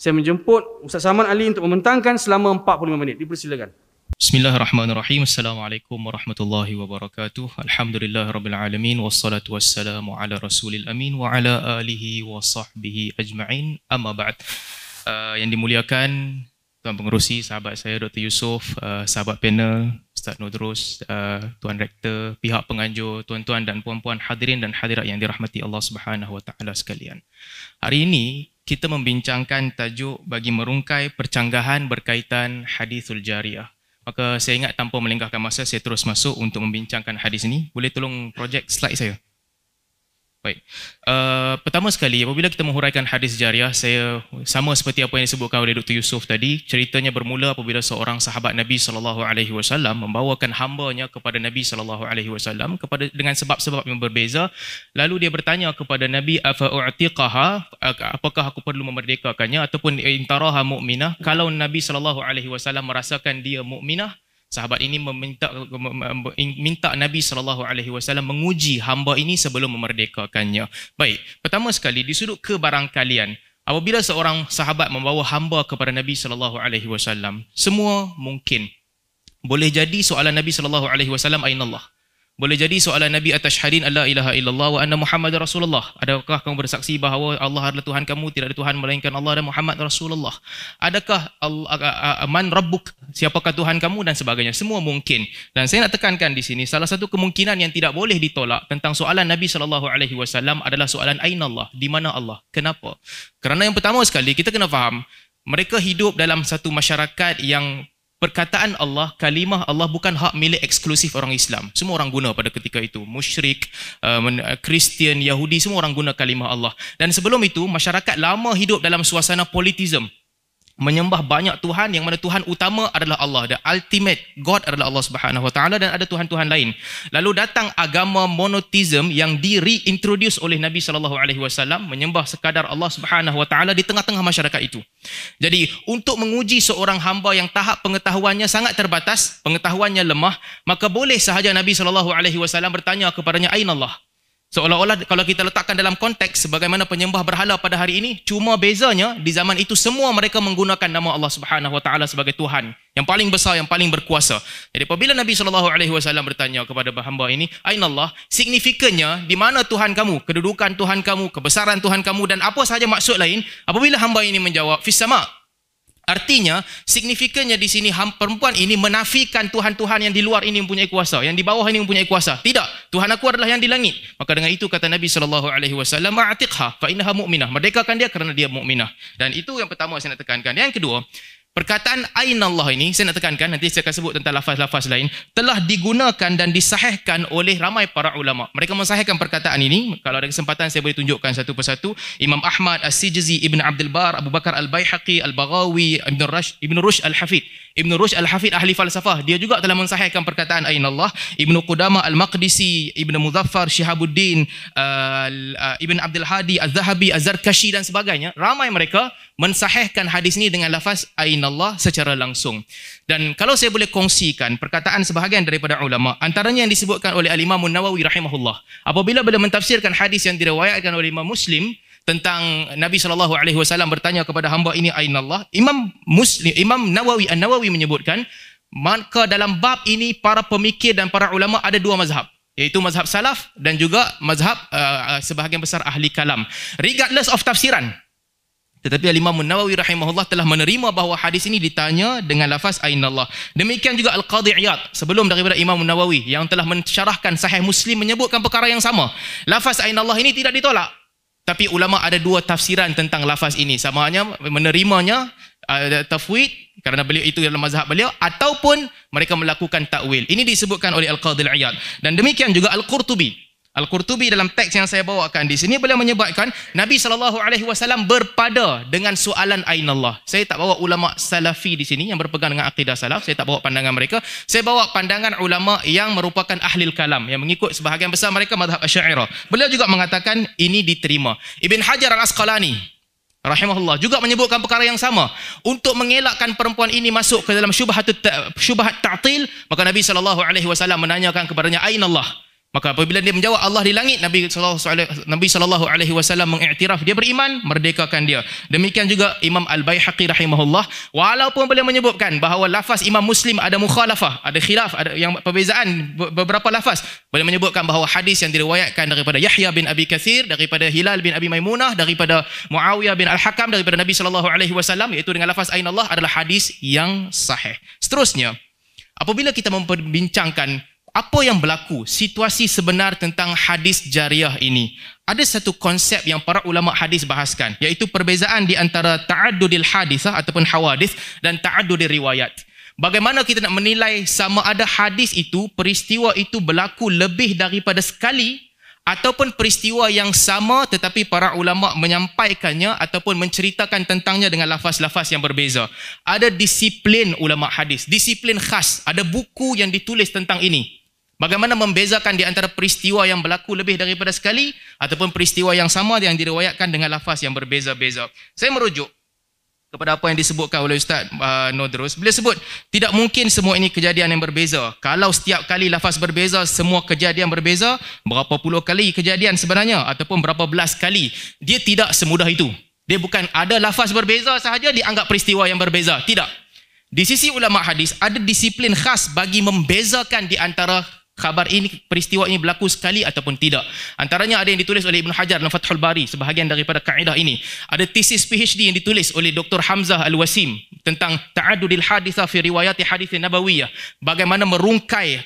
saya menjemput Ustaz Saman Ali untuk membentangkan selama 45 minit. Dipersilakan. Bismillahirrahmanirrahim. Assalamualaikum warahmatullahi wabarakatuh. Alhamdulillah rabbil alamin wassalatu wassalamu ala rasulil amin wa ala alihi wa sahbihi ajma'in. Amma ba'd. Uh, yang dimuliakan Tuan Pengerusi, sahabat saya Dr. Yusof, uh, sahabat panel, Ustaz Nodros, uh, Tuan Rektor, pihak penganjur, tuan-tuan dan puan-puan hadirin dan hadirat yang dirahmati Allah Subhanahu SWT sekalian. Hari ini kita membincangkan tajuk bagi merungkai percanggahan berkaitan hadisul jariah. Maka saya ingat tanpa melenggahkan masa saya terus masuk untuk membincangkan hadis ini. Boleh tolong projek slide saya? Baik. Uh, pertama sekali, apabila kita menghuraikan hadis jariah, saya sama seperti apa yang disebutkan oleh Dr. Yusuf tadi, ceritanya bermula apabila seorang sahabat Nabi sallallahu alaihi wasallam membawakan hambanya kepada Nabi sallallahu alaihi wasallam kepada dengan sebab-sebab yang berbeza, lalu dia bertanya kepada Nabi afa u'tiqaha? Apakah aku perlu memerdekakannya ataupun intaraha mukminah? Kalau Nabi sallallahu alaihi wasallam merasakan dia mukminah, Sahabat ini meminta minta Nabi sallallahu alaihi wasallam menguji hamba ini sebelum memerdekakannya. Baik, pertama sekali di sudut kebarangkalian apabila seorang sahabat membawa hamba kepada Nabi sallallahu alaihi wasallam, semua mungkin boleh jadi soalan Nabi sallallahu alaihi wasallam ainallah. Boleh jadi soalan Nabi atas syahadin Allah ilaha illallah wa anna Muhammad Rasulullah. Adakah kamu bersaksi bahawa Allah adalah Tuhan kamu, tidak ada Tuhan melainkan Allah dan Muhammad Rasulullah. Adakah man rabbuk, siapakah Tuhan kamu dan sebagainya. Semua mungkin. Dan saya nak tekankan di sini, salah satu kemungkinan yang tidak boleh ditolak tentang soalan Nabi SAW adalah soalan Aina Allah, di mana Allah, kenapa. Kerana yang pertama sekali, kita kena faham, mereka hidup dalam satu masyarakat yang perkataan Allah, kalimah Allah bukan hak milik eksklusif orang Islam. Semua orang guna pada ketika itu. Mushrik, uh, uh, Kristian, Yahudi, semua orang guna kalimah Allah. Dan sebelum itu, masyarakat lama hidup dalam suasana politisme menyembah banyak tuhan yang mana tuhan utama adalah Allah the ultimate god adalah Allah Subhanahu wa dan ada tuhan-tuhan lain lalu datang agama monotheism yang di reintroduce oleh Nabi sallallahu alaihi wasallam menyembah sekadar Allah Subhanahu wa di tengah-tengah masyarakat itu jadi untuk menguji seorang hamba yang tahap pengetahuannya sangat terbatas pengetahuannya lemah maka boleh sahaja Nabi sallallahu alaihi wasallam bertanya kepadanya aina Allah Seolah-olah kalau kita letakkan dalam konteks bagaimana penyembah berhala pada hari ini, cuma bezanya di zaman itu semua mereka menggunakan nama Allah Subhanahu Wa Taala sebagai Tuhan yang paling besar, yang paling berkuasa. Jadi apabila Nabi Shallallahu Alaihi Wasallam bertanya kepada hamba ini, Ain Allah, signifikannya di mana Tuhan kamu, kedudukan Tuhan kamu, kebesaran Tuhan kamu dan apa sahaja maksud lain, apabila hamba ini menjawab, fisma. Artinya, signifikannya di sini perempuan ini menafikan Tuhan-Tuhan yang di luar ini mempunyai kuasa. Yang di bawah ini mempunyai kuasa. Tidak. Tuhan aku adalah yang di langit. Maka dengan itu kata Nabi SAW, Ma'atiqha fa'innaha mu'minah. Merdekakan dia kerana dia mu'minah. Dan itu yang pertama saya nak tekankan. Yang kedua, Perkataan Aina Allah ini, saya nak tekankan, nanti saya akan sebut tentang lafaz-lafaz lain, telah digunakan dan disahihkan oleh ramai para ulama. Mereka mensahihkan perkataan ini. Kalau ada kesempatan, saya boleh tunjukkan satu persatu. Imam Ahmad, al sijazi Ibn Abdul Bar, Abu Bakar Al-Bayhaqi, Al-Baghawi, Ibn, Rush, Ibn Rush Al-Hafid. Ibn Rush Al-Hafid, ahli falsafah. Dia juga telah mensahihkan perkataan Aina Allah. Ibn Qudama Al-Maqdisi, Ibn Muzaffar, Syihabuddin, uh, Ibn Abdul Hadi, Az-Zahabi, Az-Zarkashi dan sebagainya. Ramai mereka mensahihkan hadis ini dengan lafaz aynallah secara langsung. Dan kalau saya boleh kongsikan perkataan sebahagian daripada ulama, antaranya yang disebutkan oleh Al-Imam Nawawi rahimahullah. Apabila beliau mentafsirkan hadis yang diriwayatkan oleh Imam Muslim tentang Nabi sallallahu alaihi wasallam bertanya kepada hamba ini Ainallah, Imam Muslim Imam Nawawi An-Nawawi menyebutkan maka dalam bab ini para pemikir dan para ulama ada dua mazhab iaitu mazhab salaf dan juga mazhab uh, uh sebahagian besar ahli kalam regardless of tafsiran tetapi Imam Nawawi rahimahullah telah menerima bahawa hadis ini ditanya dengan lafaz Aynallah. Demikian juga Al-Qadhi Iyad sebelum daripada Imam Nawawi yang telah mensyarahkan sahih Muslim menyebutkan perkara yang sama. Lafaz Aynallah ini tidak ditolak. Tapi ulama ada dua tafsiran tentang lafaz ini. Sama hanya menerimanya uh, tafwid kerana beliau itu dalam mazhab beliau ataupun mereka melakukan takwil. Ini disebutkan oleh Al-Qadhi Iyad. Dan demikian juga Al-Qurtubi. Al-Qurtubi dalam teks yang saya bawakan di sini boleh menyebutkan Nabi sallallahu alaihi wasallam berpada dengan soalan ain Saya tak bawa ulama salafi di sini yang berpegang dengan akidah salaf, saya tak bawa pandangan mereka. Saya bawa pandangan ulama yang merupakan ahli kalam yang mengikut sebahagian besar mereka mazhab Asy'ariyah. Beliau juga mengatakan ini diterima. Ibn Hajar Al-Asqalani rahimahullah juga menyebutkan perkara yang sama untuk mengelakkan perempuan ini masuk ke dalam syubhat syubhat ta'til maka Nabi sallallahu alaihi wasallam menanyakan kepadanya ain Maka apabila dia menjawab Allah di langit, Nabi Nabi sallallahu alaihi wasallam mengiktiraf dia beriman, merdekakan dia. Demikian juga Imam Al-Baihaqi rahimahullah, walaupun beliau menyebutkan bahawa lafaz Imam Muslim ada mukhalafah, ada khilaf, ada yang perbezaan beberapa lafaz. Beliau menyebutkan bahawa hadis yang diriwayatkan daripada Yahya bin Abi Kathir, daripada Hilal bin Abi Maimunah, daripada Muawiyah bin Al-Hakam, daripada Nabi sallallahu alaihi wasallam iaitu dengan lafaz ain adalah hadis yang sahih. Seterusnya, apabila kita memperbincangkan apa yang berlaku situasi sebenar tentang hadis jariah ini ada satu konsep yang para ulama hadis bahaskan iaitu perbezaan di antara ta'addudil hadis lah ataupun hawadis dan ta'addudil riwayat bagaimana kita nak menilai sama ada hadis itu peristiwa itu berlaku lebih daripada sekali ataupun peristiwa yang sama tetapi para ulama menyampaikannya ataupun menceritakan tentangnya dengan lafaz-lafaz yang berbeza. Ada disiplin ulama hadis, disiplin khas, ada buku yang ditulis tentang ini. Bagaimana membezakan di antara peristiwa yang berlaku lebih daripada sekali ataupun peristiwa yang sama yang diriwayatkan dengan lafaz yang berbeza-beza. Saya merujuk kepada apa yang disebutkan oleh Ustaz uh, Nodrus. Beliau sebut, tidak mungkin semua ini kejadian yang berbeza. Kalau setiap kali lafaz berbeza, semua kejadian berbeza, berapa puluh kali kejadian sebenarnya ataupun berapa belas kali. Dia tidak semudah itu. Dia bukan ada lafaz berbeza sahaja dianggap peristiwa yang berbeza. Tidak. Di sisi ulama hadis ada disiplin khas bagi membezakan di antara khabar ini peristiwa ini berlaku sekali ataupun tidak. Antaranya ada yang ditulis oleh Ibn Hajar dalam Fathul Bari sebahagian daripada kaedah ini. Ada tesis PhD yang ditulis oleh Dr. Hamzah Al-Wasim tentang ta'adudil hadithah fi riwayati hadithi nabawiyah. Bagaimana merungkai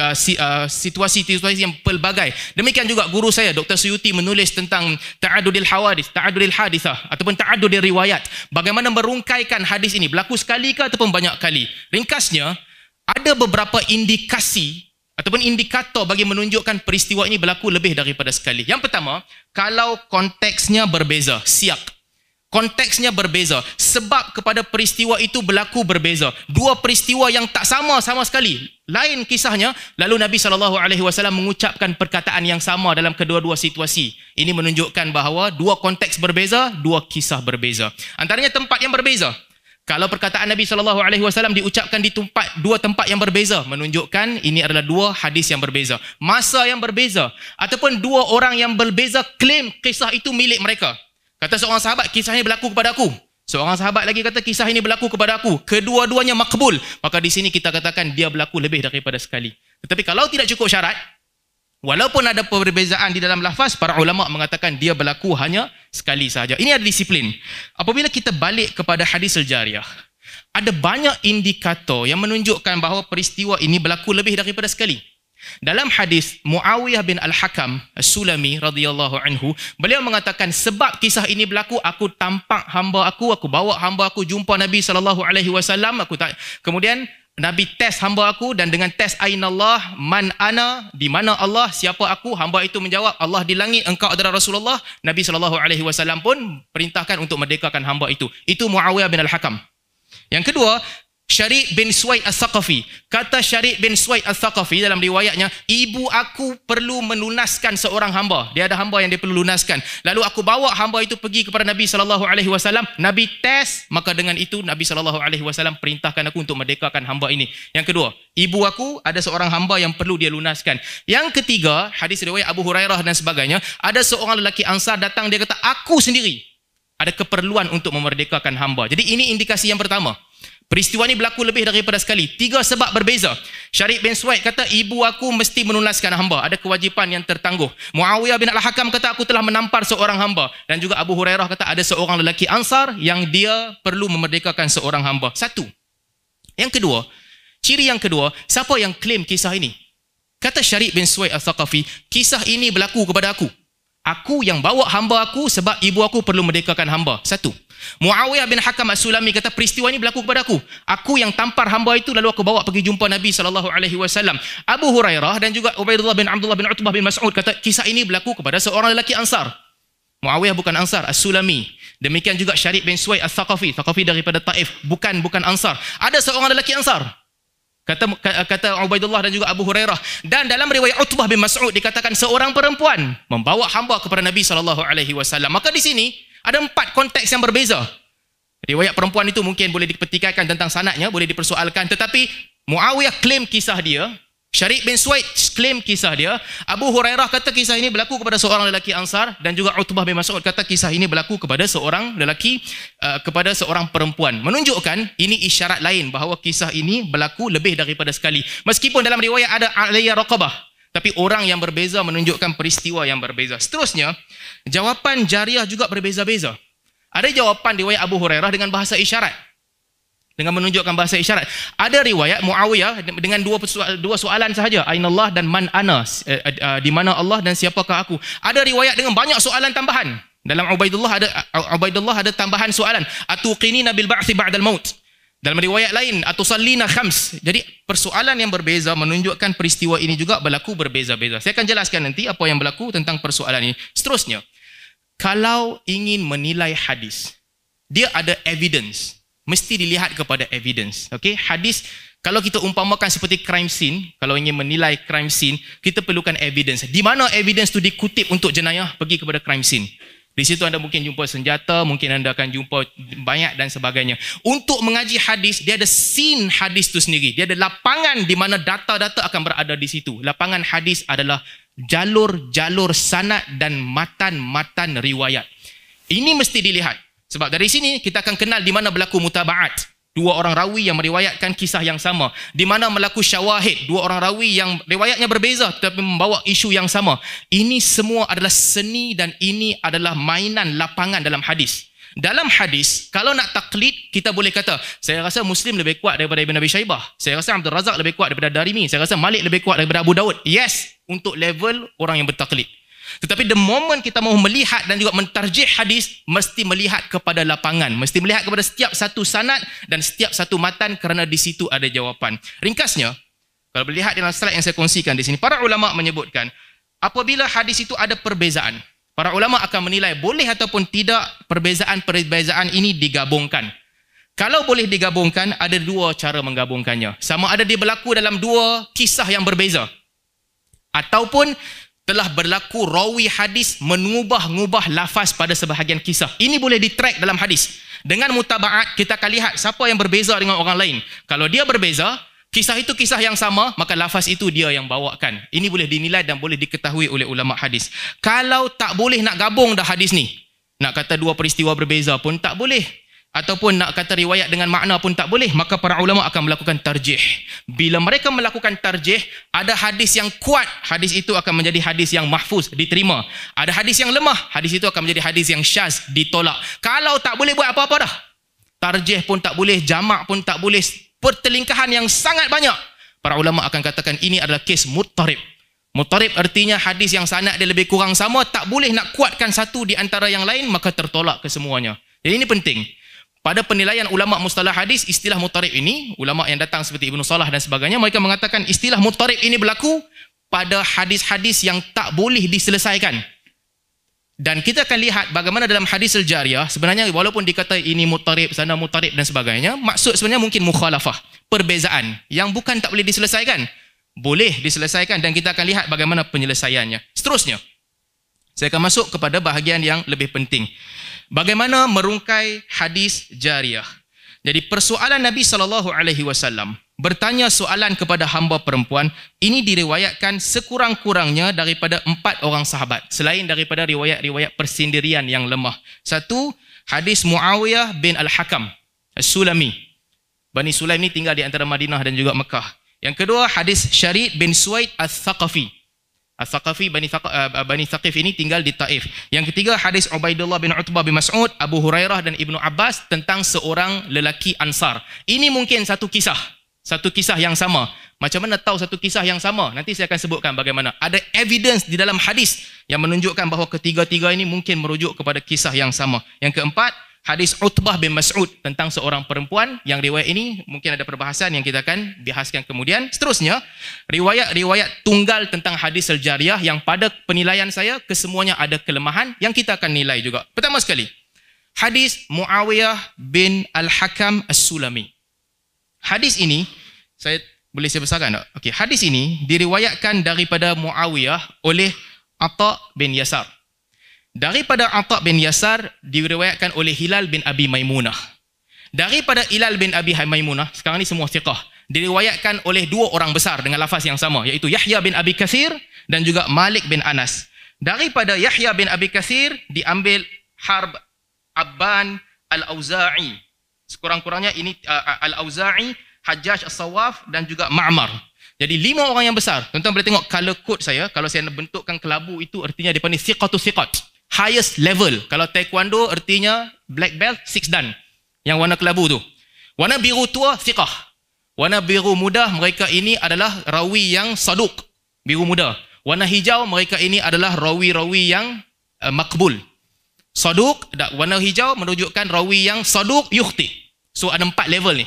uh, situasi-situasi uh, yang pelbagai. Demikian juga guru saya, Dr. Suyuti menulis tentang ta'adudil hawadis, ta'adudil hadithah ataupun ta'adudil riwayat. Bagaimana merungkaikan hadis ini? Berlaku sekali ke ataupun banyak kali? Ringkasnya, ada beberapa indikasi ataupun indikator bagi menunjukkan peristiwa ini berlaku lebih daripada sekali. Yang pertama, kalau konteksnya berbeza, siap. Konteksnya berbeza. Sebab kepada peristiwa itu berlaku berbeza. Dua peristiwa yang tak sama sama sekali. Lain kisahnya, lalu Nabi SAW mengucapkan perkataan yang sama dalam kedua-dua situasi. Ini menunjukkan bahawa dua konteks berbeza, dua kisah berbeza. Antaranya tempat yang berbeza. Kalau perkataan Nabi sallallahu alaihi wasallam diucapkan di tempat dua tempat yang berbeza menunjukkan ini adalah dua hadis yang berbeza, masa yang berbeza ataupun dua orang yang berbeza klaim kisah itu milik mereka. Kata seorang sahabat kisah ini berlaku kepada aku. Seorang sahabat lagi kata kisah ini berlaku kepada aku. Kedua-duanya makbul. Maka di sini kita katakan dia berlaku lebih daripada sekali. Tetapi kalau tidak cukup syarat, Walaupun ada perbezaan di dalam lafaz, para ulama mengatakan dia berlaku hanya sekali sahaja. Ini ada disiplin. Apabila kita balik kepada hadis al-jariah, ada banyak indikator yang menunjukkan bahawa peristiwa ini berlaku lebih daripada sekali. Dalam hadis Muawiyah bin Al-Hakam As-Sulami radhiyallahu anhu, beliau mengatakan sebab kisah ini berlaku aku tampak hamba aku, aku bawa hamba aku jumpa Nabi sallallahu alaihi wasallam, aku tak kemudian Nabi test hamba aku dan dengan test ain Allah man ana di mana Allah siapa aku hamba itu menjawab Allah di langit engkau adalah Rasulullah Nabi sallallahu alaihi wasallam pun perintahkan untuk merdekakan hamba itu itu Muawiyah bin Al-Hakam yang kedua Syarik bin Suwaid Al-Thaqafi. Kata Syarik bin Suwaid Al-Thaqafi dalam riwayatnya, Ibu aku perlu menunaskan seorang hamba. Dia ada hamba yang dia perlu lunaskan. Lalu aku bawa hamba itu pergi kepada Nabi SAW. Nabi tes, maka dengan itu Nabi SAW perintahkan aku untuk merdekakan hamba ini. Yang kedua, ibu aku ada seorang hamba yang perlu dia lunaskan. Yang ketiga, hadis riwayat Abu Hurairah dan sebagainya, ada seorang lelaki ansar datang, dia kata, aku sendiri ada keperluan untuk memerdekakan hamba. Jadi ini indikasi yang Pertama, Peristiwa ini berlaku lebih daripada sekali. Tiga sebab berbeza. Syarif bin Suaid kata, ibu aku mesti menunaskan hamba. Ada kewajipan yang tertangguh. Muawiyah bin Al-Hakam kata, aku telah menampar seorang hamba. Dan juga Abu Hurairah kata, ada seorang lelaki ansar yang dia perlu memerdekakan seorang hamba. Satu. Yang kedua, ciri yang kedua, siapa yang klaim kisah ini? Kata Syarif bin Suaid Al-Thaqafi, kisah ini berlaku kepada aku. Aku yang bawa hamba aku sebab ibu aku perlu merdekakan hamba. Satu. Muawiyah bin Hakam As-Sulami kata peristiwa ini berlaku kepada aku. Aku yang tampar hamba itu lalu aku bawa pergi jumpa Nabi sallallahu alaihi wasallam. Abu Hurairah dan juga Ubaidullah bin Abdullah bin Utbah bin Mas'ud kata kisah ini berlaku kepada seorang lelaki Ansar. Muawiyah bukan Ansar, As-Sulami. Demikian juga Syarif bin Suwai As-Saqafi, Saqafi daripada Taif, bukan bukan Ansar. Ada seorang lelaki Ansar. Kata kata Ubaidullah dan juga Abu Hurairah dan dalam riwayat Utbah bin Mas'ud dikatakan seorang perempuan membawa hamba kepada Nabi sallallahu alaihi wasallam. Maka di sini ada empat konteks yang berbeza. Riwayat perempuan itu mungkin boleh dipertikaikan tentang sanatnya, boleh dipersoalkan. Tetapi Muawiyah klaim kisah dia, Syarif bin Suaid claim kisah dia. Abu Hurairah kata kisah ini berlaku kepada seorang lelaki Ansar dan juga Utbah bin Mas'ud kata kisah ini berlaku kepada seorang lelaki uh, kepada seorang perempuan. Menunjukkan ini isyarat lain bahawa kisah ini berlaku lebih daripada sekali. Meskipun dalam riwayat ada alaya raqabah tapi orang yang berbeza menunjukkan peristiwa yang berbeza. Seterusnya, jawapan jariah juga berbeza-beza. Ada jawapan riwayat Abu Hurairah dengan bahasa isyarat dengan menunjukkan bahasa isyarat. Ada riwayat Muawiyah dengan dua dua soalan sahaja, Aynallah dan man ana? Eh, eh, eh, di mana Allah dan siapakah aku? Ada riwayat dengan banyak soalan tambahan. Dalam Ubaidullah ada Ubaidullah ada tambahan soalan, atuqinina bil ba'thi ba'dal maut. Dalam riwayat lain, atau salina khams. Jadi persoalan yang berbeza menunjukkan peristiwa ini juga berlaku berbeza-beza. Saya akan jelaskan nanti apa yang berlaku tentang persoalan ini. Seterusnya, kalau ingin menilai hadis, dia ada evidence mesti dilihat kepada evidence. Okey, hadis kalau kita umpamakan seperti crime scene, kalau ingin menilai crime scene, kita perlukan evidence. Di mana evidence itu dikutip untuk jenayah pergi kepada crime scene? Di situ anda mungkin jumpa senjata, mungkin anda akan jumpa banyak dan sebagainya. Untuk mengaji hadis, dia ada scene hadis itu sendiri. Dia ada lapangan di mana data-data akan berada di situ. Lapangan hadis adalah jalur-jalur sanat dan matan-matan riwayat. Ini mesti dilihat. Sebab dari sini kita akan kenal di mana berlaku mutabaat. Dua orang rawi yang meriwayatkan kisah yang sama. Di mana melaku syawahid. Dua orang rawi yang riwayatnya berbeza tetapi membawa isu yang sama. Ini semua adalah seni dan ini adalah mainan lapangan dalam hadis. Dalam hadis, kalau nak taklid, kita boleh kata, saya rasa Muslim lebih kuat daripada Ibn Abi Shaibah. Saya rasa Abdul Razak lebih kuat daripada Darimi. Saya rasa Malik lebih kuat daripada Abu Daud. Yes, untuk level orang yang bertaklid. Tetapi the moment kita mahu melihat dan juga mentarjih hadis, mesti melihat kepada lapangan. Mesti melihat kepada setiap satu sanat dan setiap satu matan kerana di situ ada jawapan. Ringkasnya, kalau melihat dalam slide yang saya kongsikan di sini, para ulama menyebutkan, apabila hadis itu ada perbezaan, para ulama akan menilai boleh ataupun tidak perbezaan-perbezaan ini digabungkan. Kalau boleh digabungkan, ada dua cara menggabungkannya. Sama ada dia berlaku dalam dua kisah yang berbeza. Ataupun telah berlaku rawi hadis mengubah-ubah lafaz pada sebahagian kisah. Ini boleh ditrack dalam hadis. Dengan mutaba'at kita akan lihat siapa yang berbeza dengan orang lain. Kalau dia berbeza, kisah itu kisah yang sama, maka lafaz itu dia yang bawakan. Ini boleh dinilai dan boleh diketahui oleh ulama hadis. Kalau tak boleh nak gabung dah hadis ni, nak kata dua peristiwa berbeza pun tak boleh ataupun nak kata riwayat dengan makna pun tak boleh maka para ulama akan melakukan tarjih bila mereka melakukan tarjih ada hadis yang kuat hadis itu akan menjadi hadis yang mahfuz diterima ada hadis yang lemah hadis itu akan menjadi hadis yang syaz ditolak kalau tak boleh buat apa-apa dah tarjih pun tak boleh jamak pun tak boleh pertelingkahan yang sangat banyak para ulama akan katakan ini adalah kes mutarib Mutarib artinya hadis yang sanad dia lebih kurang sama tak boleh nak kuatkan satu di antara yang lain maka tertolak kesemuanya. Jadi ini penting. Pada penilaian ulama mustalah hadis, istilah mutarib ini, ulama yang datang seperti Ibnu Salah dan sebagainya, mereka mengatakan istilah mutarib ini berlaku pada hadis-hadis yang tak boleh diselesaikan. Dan kita akan lihat bagaimana dalam hadis al sebenarnya walaupun dikata ini mutarib, sana mutarib dan sebagainya, maksud sebenarnya mungkin mukhalafah, perbezaan yang bukan tak boleh diselesaikan. Boleh diselesaikan dan kita akan lihat bagaimana penyelesaiannya. Seterusnya, saya akan masuk kepada bahagian yang lebih penting bagaimana merungkai hadis jariah. Jadi persoalan Nabi sallallahu alaihi wasallam bertanya soalan kepada hamba perempuan ini diriwayatkan sekurang-kurangnya daripada empat orang sahabat selain daripada riwayat-riwayat persendirian yang lemah. Satu hadis Muawiyah bin Al-Hakam As-Sulami. Bani Sulaim ini tinggal di antara Madinah dan juga Mekah. Yang kedua hadis Syarid bin Suaid Al-Thaqafi. As-Saqafi Bani, Thaq eh, Bani Thaqif ini tinggal di Taif. Yang ketiga hadis Ubaidullah bin Utbah bin Mas'ud, Abu Hurairah dan Ibnu Abbas tentang seorang lelaki Ansar. Ini mungkin satu kisah. Satu kisah yang sama. Macam mana tahu satu kisah yang sama? Nanti saya akan sebutkan bagaimana. Ada evidence di dalam hadis yang menunjukkan bahawa ketiga-tiga ini mungkin merujuk kepada kisah yang sama. Yang keempat, hadis Utbah bin Mas'ud tentang seorang perempuan yang riwayat ini mungkin ada perbahasan yang kita akan bahaskan kemudian. Seterusnya, riwayat-riwayat tunggal tentang hadis al-jariah yang pada penilaian saya kesemuanya ada kelemahan yang kita akan nilai juga. Pertama sekali, hadis Muawiyah bin Al-Hakam As-Sulami. Hadis ini saya boleh saya besarkan tak? Okey, hadis ini diriwayatkan daripada Muawiyah oleh Atha bin Yasar. Daripada Atta bin Yasar diriwayatkan oleh Hilal bin Abi Maimunah. Daripada Hilal bin Abi Maimunah, sekarang ni semua siqah, diriwayatkan oleh dua orang besar dengan lafaz yang sama, yaitu Yahya bin Abi Kathir dan juga Malik bin Anas. Daripada Yahya bin Abi Kathir diambil Harb Abban Al-Auza'i. Sekurang-kurangnya ini uh, uh, Al-Auza'i, Hajjaj As-Sawaf dan juga Ma'mar. Jadi lima orang yang besar. Tuan-tuan boleh tengok color code saya. Kalau saya bentukkan kelabu itu, artinya depan ni siqatu Siqat highest level. Kalau taekwondo artinya black belt, six dan. Yang warna kelabu tu. Warna biru tua, siqah. Warna biru muda, mereka ini adalah rawi yang saduk. Biru muda. Warna hijau, mereka ini adalah rawi-rawi yang uh, makbul. Saduk, warna hijau menunjukkan rawi yang saduk, yukhti. So ada empat level ni.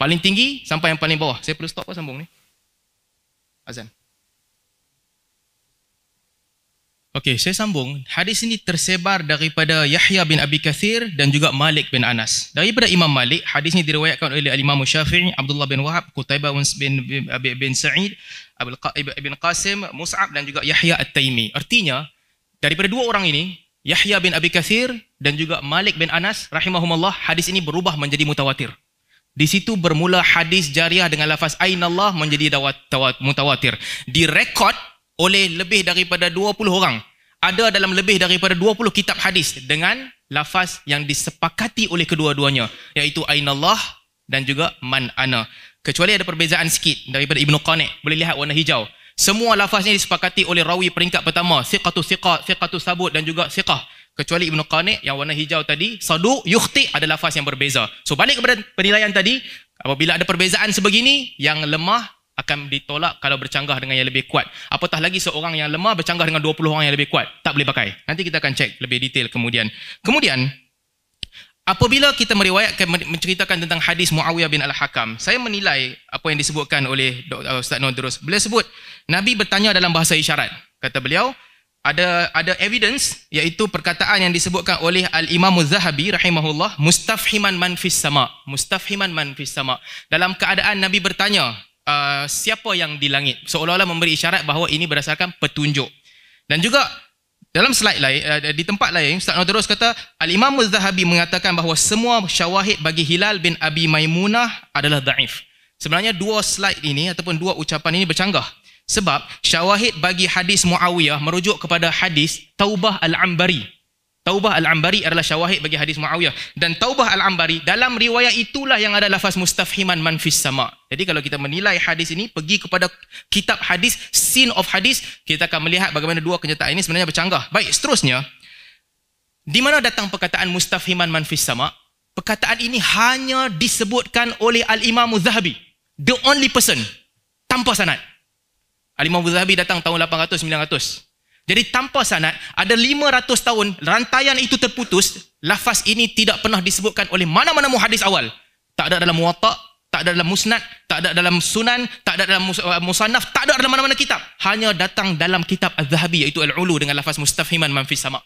Paling tinggi sampai yang paling bawah. Saya perlu stop apa sambung ni? Azan. Okey, saya sambung. Hadis ini tersebar daripada Yahya bin Abi Kathir dan juga Malik bin Anas. Daripada Imam Malik, hadis ini diriwayatkan oleh Imam Syafi'i, Abdullah bin Wahab, Qutaibah bin, bin, bin, bin, bin Sa'id, Abil bin Qasim, Mus'ab dan juga Yahya At-Taimi. Artinya, daripada dua orang ini, Yahya bin Abi Kathir dan juga Malik bin Anas, rahimahumullah, hadis ini berubah menjadi mutawatir. Di situ bermula hadis jariah dengan lafaz Aynallah menjadi mutawatir. Direkod, oleh lebih daripada 20 orang ada dalam lebih daripada 20 kitab hadis dengan lafaz yang disepakati oleh kedua-duanya iaitu aynallah dan juga man ana kecuali ada perbezaan sikit daripada Ibn Qanik boleh lihat warna hijau semua lafaz ini disepakati oleh rawi peringkat pertama siqatu siqat siqatu sabut dan juga siqah kecuali Ibn Qanik yang warna hijau tadi sadu yukhti ada lafaz yang berbeza so balik kepada penilaian tadi apabila ada perbezaan sebegini yang lemah akan ditolak kalau bercanggah dengan yang lebih kuat. Apatah lagi seorang yang lemah bercanggah dengan 20 orang yang lebih kuat. Tak boleh pakai. Nanti kita akan cek lebih detail kemudian. Kemudian, apabila kita meriwayatkan, menceritakan tentang hadis Muawiyah bin Al-Hakam, saya menilai apa yang disebutkan oleh eh, Ustaz terus. Beliau sebut, Nabi bertanya dalam bahasa isyarat. Kata beliau, ada ada evidence iaitu perkataan yang disebutkan oleh Al Imam Az-Zahabi rahimahullah mustafhiman man fis sama mustafhiman man fis sama dalam keadaan nabi bertanya Uh, siapa yang di langit. Seolah-olah memberi isyarat bahawa ini berdasarkan petunjuk. Dan juga dalam slide lain, uh, di tempat lain, Ustaz terus kata, Al-Imam Al-Zahabi mengatakan bahawa semua syawahid bagi Hilal bin Abi Maimunah adalah da'if. Sebenarnya dua slide ini ataupun dua ucapan ini bercanggah. Sebab syawahid bagi hadis Muawiyah merujuk kepada hadis Taubah Al-Ambari. Taubah Al-Ambari adalah syawahid bagi hadis Muawiyah dan Taubah Al-Ambari dalam riwayat itulah yang ada lafaz mustafhiman man fis sama. Jadi kalau kita menilai hadis ini pergi kepada kitab hadis sin of hadis kita akan melihat bagaimana dua kenyataan ini sebenarnya bercanggah. Baik, seterusnya di mana datang perkataan mustafhiman man fis sama? Perkataan ini hanya disebutkan oleh Al-Imam Az-Zahabi, the only person tanpa sanad. Al-Imam Az-Zahabi datang tahun 800 900. Jadi tanpa sanad, ada 500 tahun rantaian itu terputus, lafaz ini tidak pernah disebutkan oleh mana-mana muhadis awal. Tak ada dalam muwatak, tak ada dalam musnad, tak ada dalam sunan, tak ada dalam uh, musanaf, tak ada dalam mana-mana kitab. Hanya datang dalam kitab Az-Zahabi iaitu Al-Ulu dengan lafaz mustafhiman manfis sama.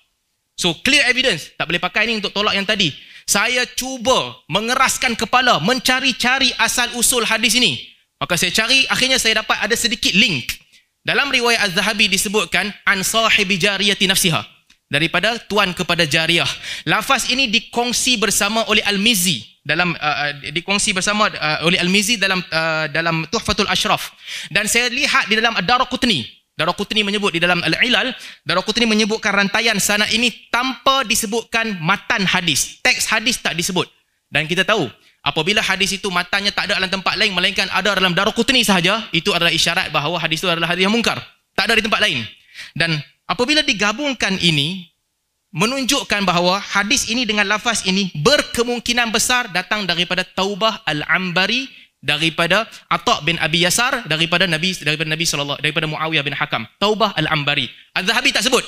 So clear evidence, tak boleh pakai ini untuk tolak yang tadi. Saya cuba mengeraskan kepala mencari-cari asal usul hadis ini. Maka saya cari, akhirnya saya dapat ada sedikit link. Dalam riwayat Az-Zahabi disebutkan an sahibi jariyati nafsiha daripada tuan kepada jariah. Lafaz ini dikongsi bersama oleh Al-Mizzi dalam uh, uh, dikongsi bersama uh, oleh Al-Mizzi dalam uh, dalam Tuhfatul Ashraf. Dan saya lihat di dalam Ad-Darqutni Darakutni menyebut di dalam Al-Ilal, Darakutni menyebutkan rantaian sana ini tanpa disebutkan matan hadis. Teks hadis tak disebut. Dan kita tahu, Apabila hadis itu matanya tak ada dalam tempat lain melainkan ada dalam Darul Qutni sahaja, itu adalah isyarat bahawa hadis itu adalah hadis yang mungkar. Tak ada di tempat lain. Dan apabila digabungkan ini menunjukkan bahawa hadis ini dengan lafaz ini berkemungkinan besar datang daripada Taubah Al-Ambari daripada Atha bin Abi Yasar daripada Nabi daripada Nabi sallallahu daripada Muawiyah bin Hakam. Taubah Al-Ambari. Az-Zahabi tak sebut.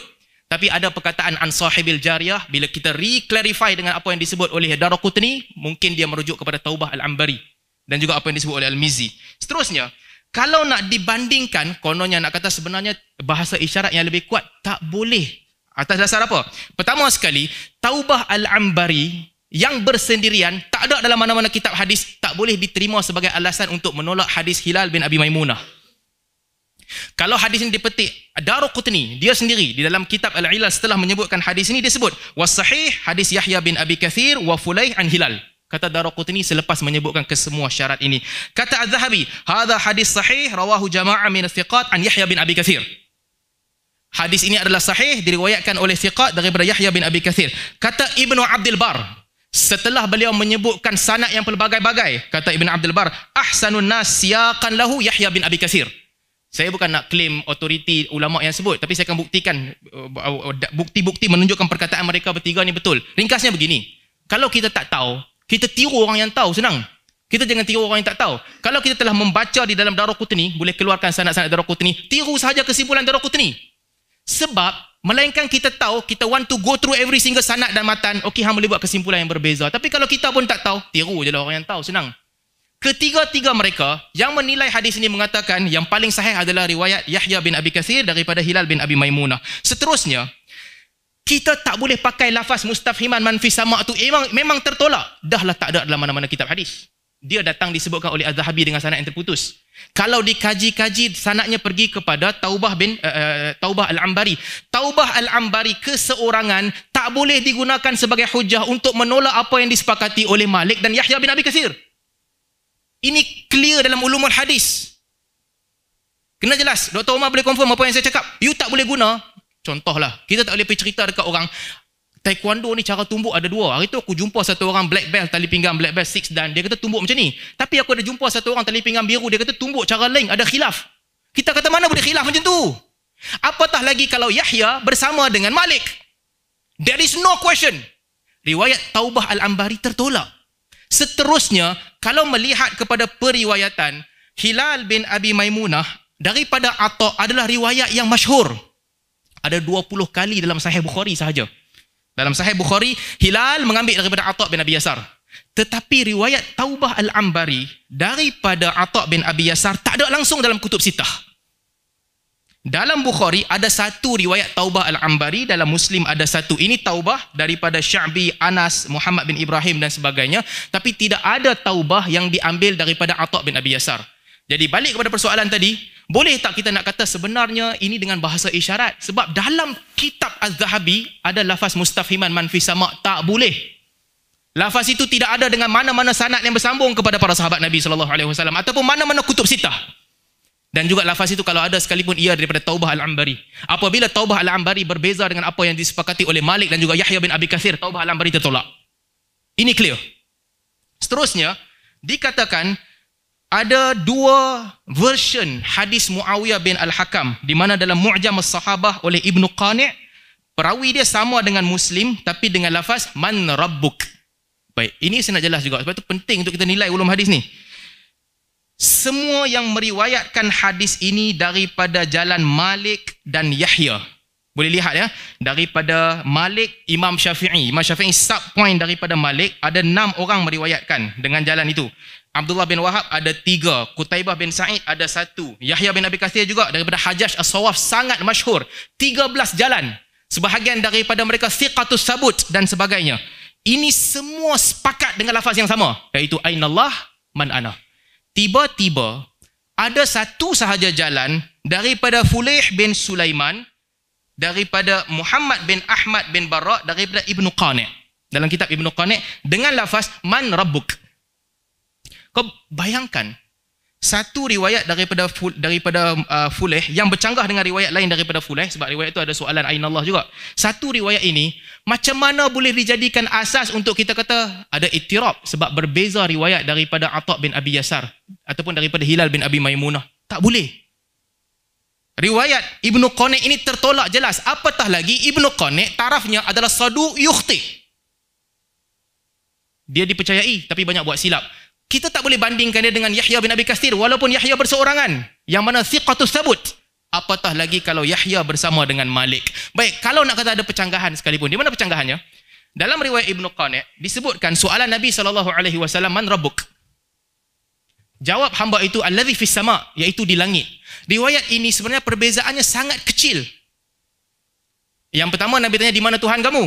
Tapi ada perkataan ansahibil jariyah bila kita re-clarify dengan apa yang disebut oleh Daruqutni, mungkin dia merujuk kepada Taubah Al-Ambari dan juga apa yang disebut oleh al Mizi. Seterusnya, kalau nak dibandingkan, kononnya nak kata sebenarnya bahasa isyarat yang lebih kuat tak boleh. Atas dasar apa? Pertama sekali, Taubah Al-Ambari yang bersendirian tak ada dalam mana-mana kitab hadis tak boleh diterima sebagai alasan untuk menolak hadis Hilal bin Abi Maimunah. Kalau hadis ini dipetik, Daruqutni, dia sendiri di dalam kitab Al-Ilal setelah menyebutkan hadis ini, dia sebut, Wasahih hadis Yahya bin Abi Kathir wa Fulaih an Hilal. Kata Daruqutni selepas menyebutkan kesemua syarat ini. Kata Az-Zahabi, Hada hadis sahih rawahu jama'a min al an Yahya bin Abi Kathir. Hadis ini adalah sahih diriwayatkan oleh Thiqat daripada Yahya bin Abi Kathir. Kata Ibnu Abdul Bar, setelah beliau menyebutkan sanad yang pelbagai-bagai, kata Ibnu Abdul Bar, ahsanun nas siaqan lahu Yahya bin Abi Kathir. Saya bukan nak claim authority ulama yang sebut tapi saya akan buktikan uh, uh, bukti-bukti menunjukkan perkataan mereka bertiga ni betul. Ringkasnya begini. Kalau kita tak tahu, kita tiru orang yang tahu senang. Kita jangan tiru orang yang tak tahu. Kalau kita telah membaca di dalam darah kutni, boleh keluarkan sanad-sanad darah kutni, tiru sahaja kesimpulan darah kutni. Sebab melainkan kita tahu, kita want to go through every single sanad dan matan, okey hang boleh buat kesimpulan yang berbeza. Tapi kalau kita pun tak tahu, tiru je lah orang yang tahu senang. Ketiga-tiga mereka yang menilai hadis ini mengatakan yang paling sahih adalah riwayat Yahya bin Abi Kathir daripada Hilal bin Abi Maimunah. Seterusnya, kita tak boleh pakai lafaz mustafhiman manfi sama' tu memang, memang tertolak. Dahlah tak ada dalam mana-mana kitab hadis. Dia datang disebutkan oleh Az-Zahabi dengan sanad yang terputus. Kalau dikaji-kaji sanadnya pergi kepada Taubah bin uh, Taubah Al-Ambari. Taubah Al-Ambari keseorangan tak boleh digunakan sebagai hujah untuk menolak apa yang disepakati oleh Malik dan Yahya bin Abi Kathir. Ini clear dalam ulumul hadis. Kena jelas. Dr. Omar boleh confirm apa yang saya cakap. You tak boleh guna. Contohlah. Kita tak boleh pergi cerita dekat orang. Taekwondo ni cara tumbuk ada dua. Hari tu aku jumpa satu orang black belt tali pinggang black belt six dan dia kata tumbuk macam ni. Tapi aku ada jumpa satu orang tali pinggang biru dia kata tumbuk cara lain ada khilaf. Kita kata mana boleh khilaf macam tu? Apatah lagi kalau Yahya bersama dengan Malik. There is no question. Riwayat Taubah Al-Ambari tertolak. Seterusnya, kalau melihat kepada periwayatan, Hilal bin Abi Maimunah daripada Atok adalah riwayat yang masyhur. Ada 20 kali dalam Sahih Bukhari sahaja. Dalam Sahih Bukhari, Hilal mengambil daripada Atok bin Abi Yasar. Tetapi riwayat Taubah Al-Ambari daripada Atok bin Abi Yasar tak ada langsung dalam kutub sitah. Dalam Bukhari ada satu riwayat Taubah Al-Ambari dalam Muslim ada satu ini Taubah daripada Syabi Anas Muhammad bin Ibrahim dan sebagainya tapi tidak ada Taubah yang diambil daripada Atok bin Abi Yasar. Jadi balik kepada persoalan tadi, boleh tak kita nak kata sebenarnya ini dengan bahasa isyarat? Sebab dalam kitab Az-Zahabi ada lafaz mustafhiman man fi sama' tak boleh. Lafaz itu tidak ada dengan mana-mana sanad yang bersambung kepada para sahabat Nabi sallallahu alaihi wasallam ataupun mana-mana kutub sitah. Dan juga lafaz itu kalau ada sekalipun ia daripada Taubah Al-Ambari. Apabila Taubah Al-Ambari berbeza dengan apa yang disepakati oleh Malik dan juga Yahya bin Abi Kathir, Taubah Al-Ambari tertolak. Ini clear. Seterusnya, dikatakan ada dua version hadis Muawiyah bin Al-Hakam di mana dalam Mu'jam As-Sahabah oleh Ibn Qani' perawi dia sama dengan Muslim tapi dengan lafaz man rabbuk. Baik, ini saya nak jelas juga sebab itu penting untuk kita nilai ulum hadis ni semua yang meriwayatkan hadis ini daripada jalan Malik dan Yahya. Boleh lihat ya, daripada Malik Imam Syafi'i. Imam Syafi'i sub point daripada Malik ada enam orang meriwayatkan dengan jalan itu. Abdullah bin Wahab ada tiga, Kutaibah bin Sa'id ada satu, Yahya bin Abi Kathir juga daripada Hajjaj As-Sawaf sangat masyhur. tiga belas jalan. Sebahagian daripada mereka siqatus sabut dan sebagainya. Ini semua sepakat dengan lafaz yang sama iaitu ainallah man ana tiba-tiba ada satu sahaja jalan daripada Fulih bin Sulaiman daripada Muhammad bin Ahmad bin Barak daripada Ibnu Qanik dalam kitab Ibnu Qanik dengan lafaz man rabbuk kau bayangkan satu riwayat daripada daripada uh, Fuleh yang bercanggah dengan riwayat lain daripada Fuleh sebab riwayat itu ada soalan Ain Allah juga. Satu riwayat ini macam mana boleh dijadikan asas untuk kita kata ada itirab sebab berbeza riwayat daripada Atok bin Abi Yasar ataupun daripada Hilal bin Abi Maimunah. Tak boleh. Riwayat Ibnu Qanik ini tertolak jelas. Apatah lagi Ibnu Qanik tarafnya adalah sadu yukhti. Dia dipercayai tapi banyak buat silap kita tak boleh bandingkan dia dengan Yahya bin Abi Kastir walaupun Yahya berseorangan yang mana siqatus sabut apatah lagi kalau Yahya bersama dengan Malik baik kalau nak kata ada pecanggahan sekalipun di mana pecanggahannya dalam riwayat Ibn Qanik disebutkan soalan Nabi saw alaihi man rabbuk jawab hamba itu al fis sama iaitu di langit riwayat ini sebenarnya perbezaannya sangat kecil yang pertama Nabi tanya di mana Tuhan kamu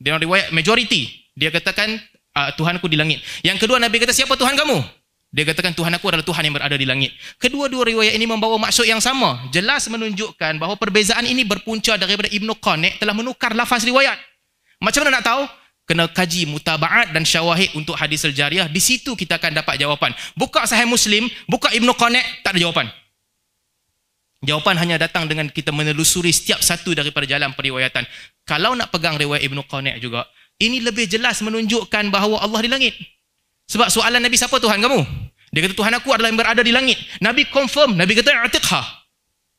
dalam riwayat majoriti dia katakan uh, aku di langit. Yang kedua Nabi kata siapa Tuhan kamu? Dia katakan Tuhan aku adalah Tuhan yang berada di langit. Kedua-dua riwayat ini membawa maksud yang sama. Jelas menunjukkan bahawa perbezaan ini berpunca daripada Ibn Qanik telah menukar lafaz riwayat. Macam mana nak tahu? Kena kaji mutaba'at dan syawahid untuk hadis al-jariah. Di situ kita akan dapat jawapan. Buka sahih Muslim, buka Ibn Qanik, tak ada jawapan. Jawapan hanya datang dengan kita menelusuri setiap satu daripada jalan periwayatan. Kalau nak pegang riwayat Ibn Qanik juga, ini lebih jelas menunjukkan bahawa Allah di langit. Sebab soalan Nabi siapa Tuhan kamu? Dia kata Tuhan aku adalah yang berada di langit. Nabi confirm, Nabi kata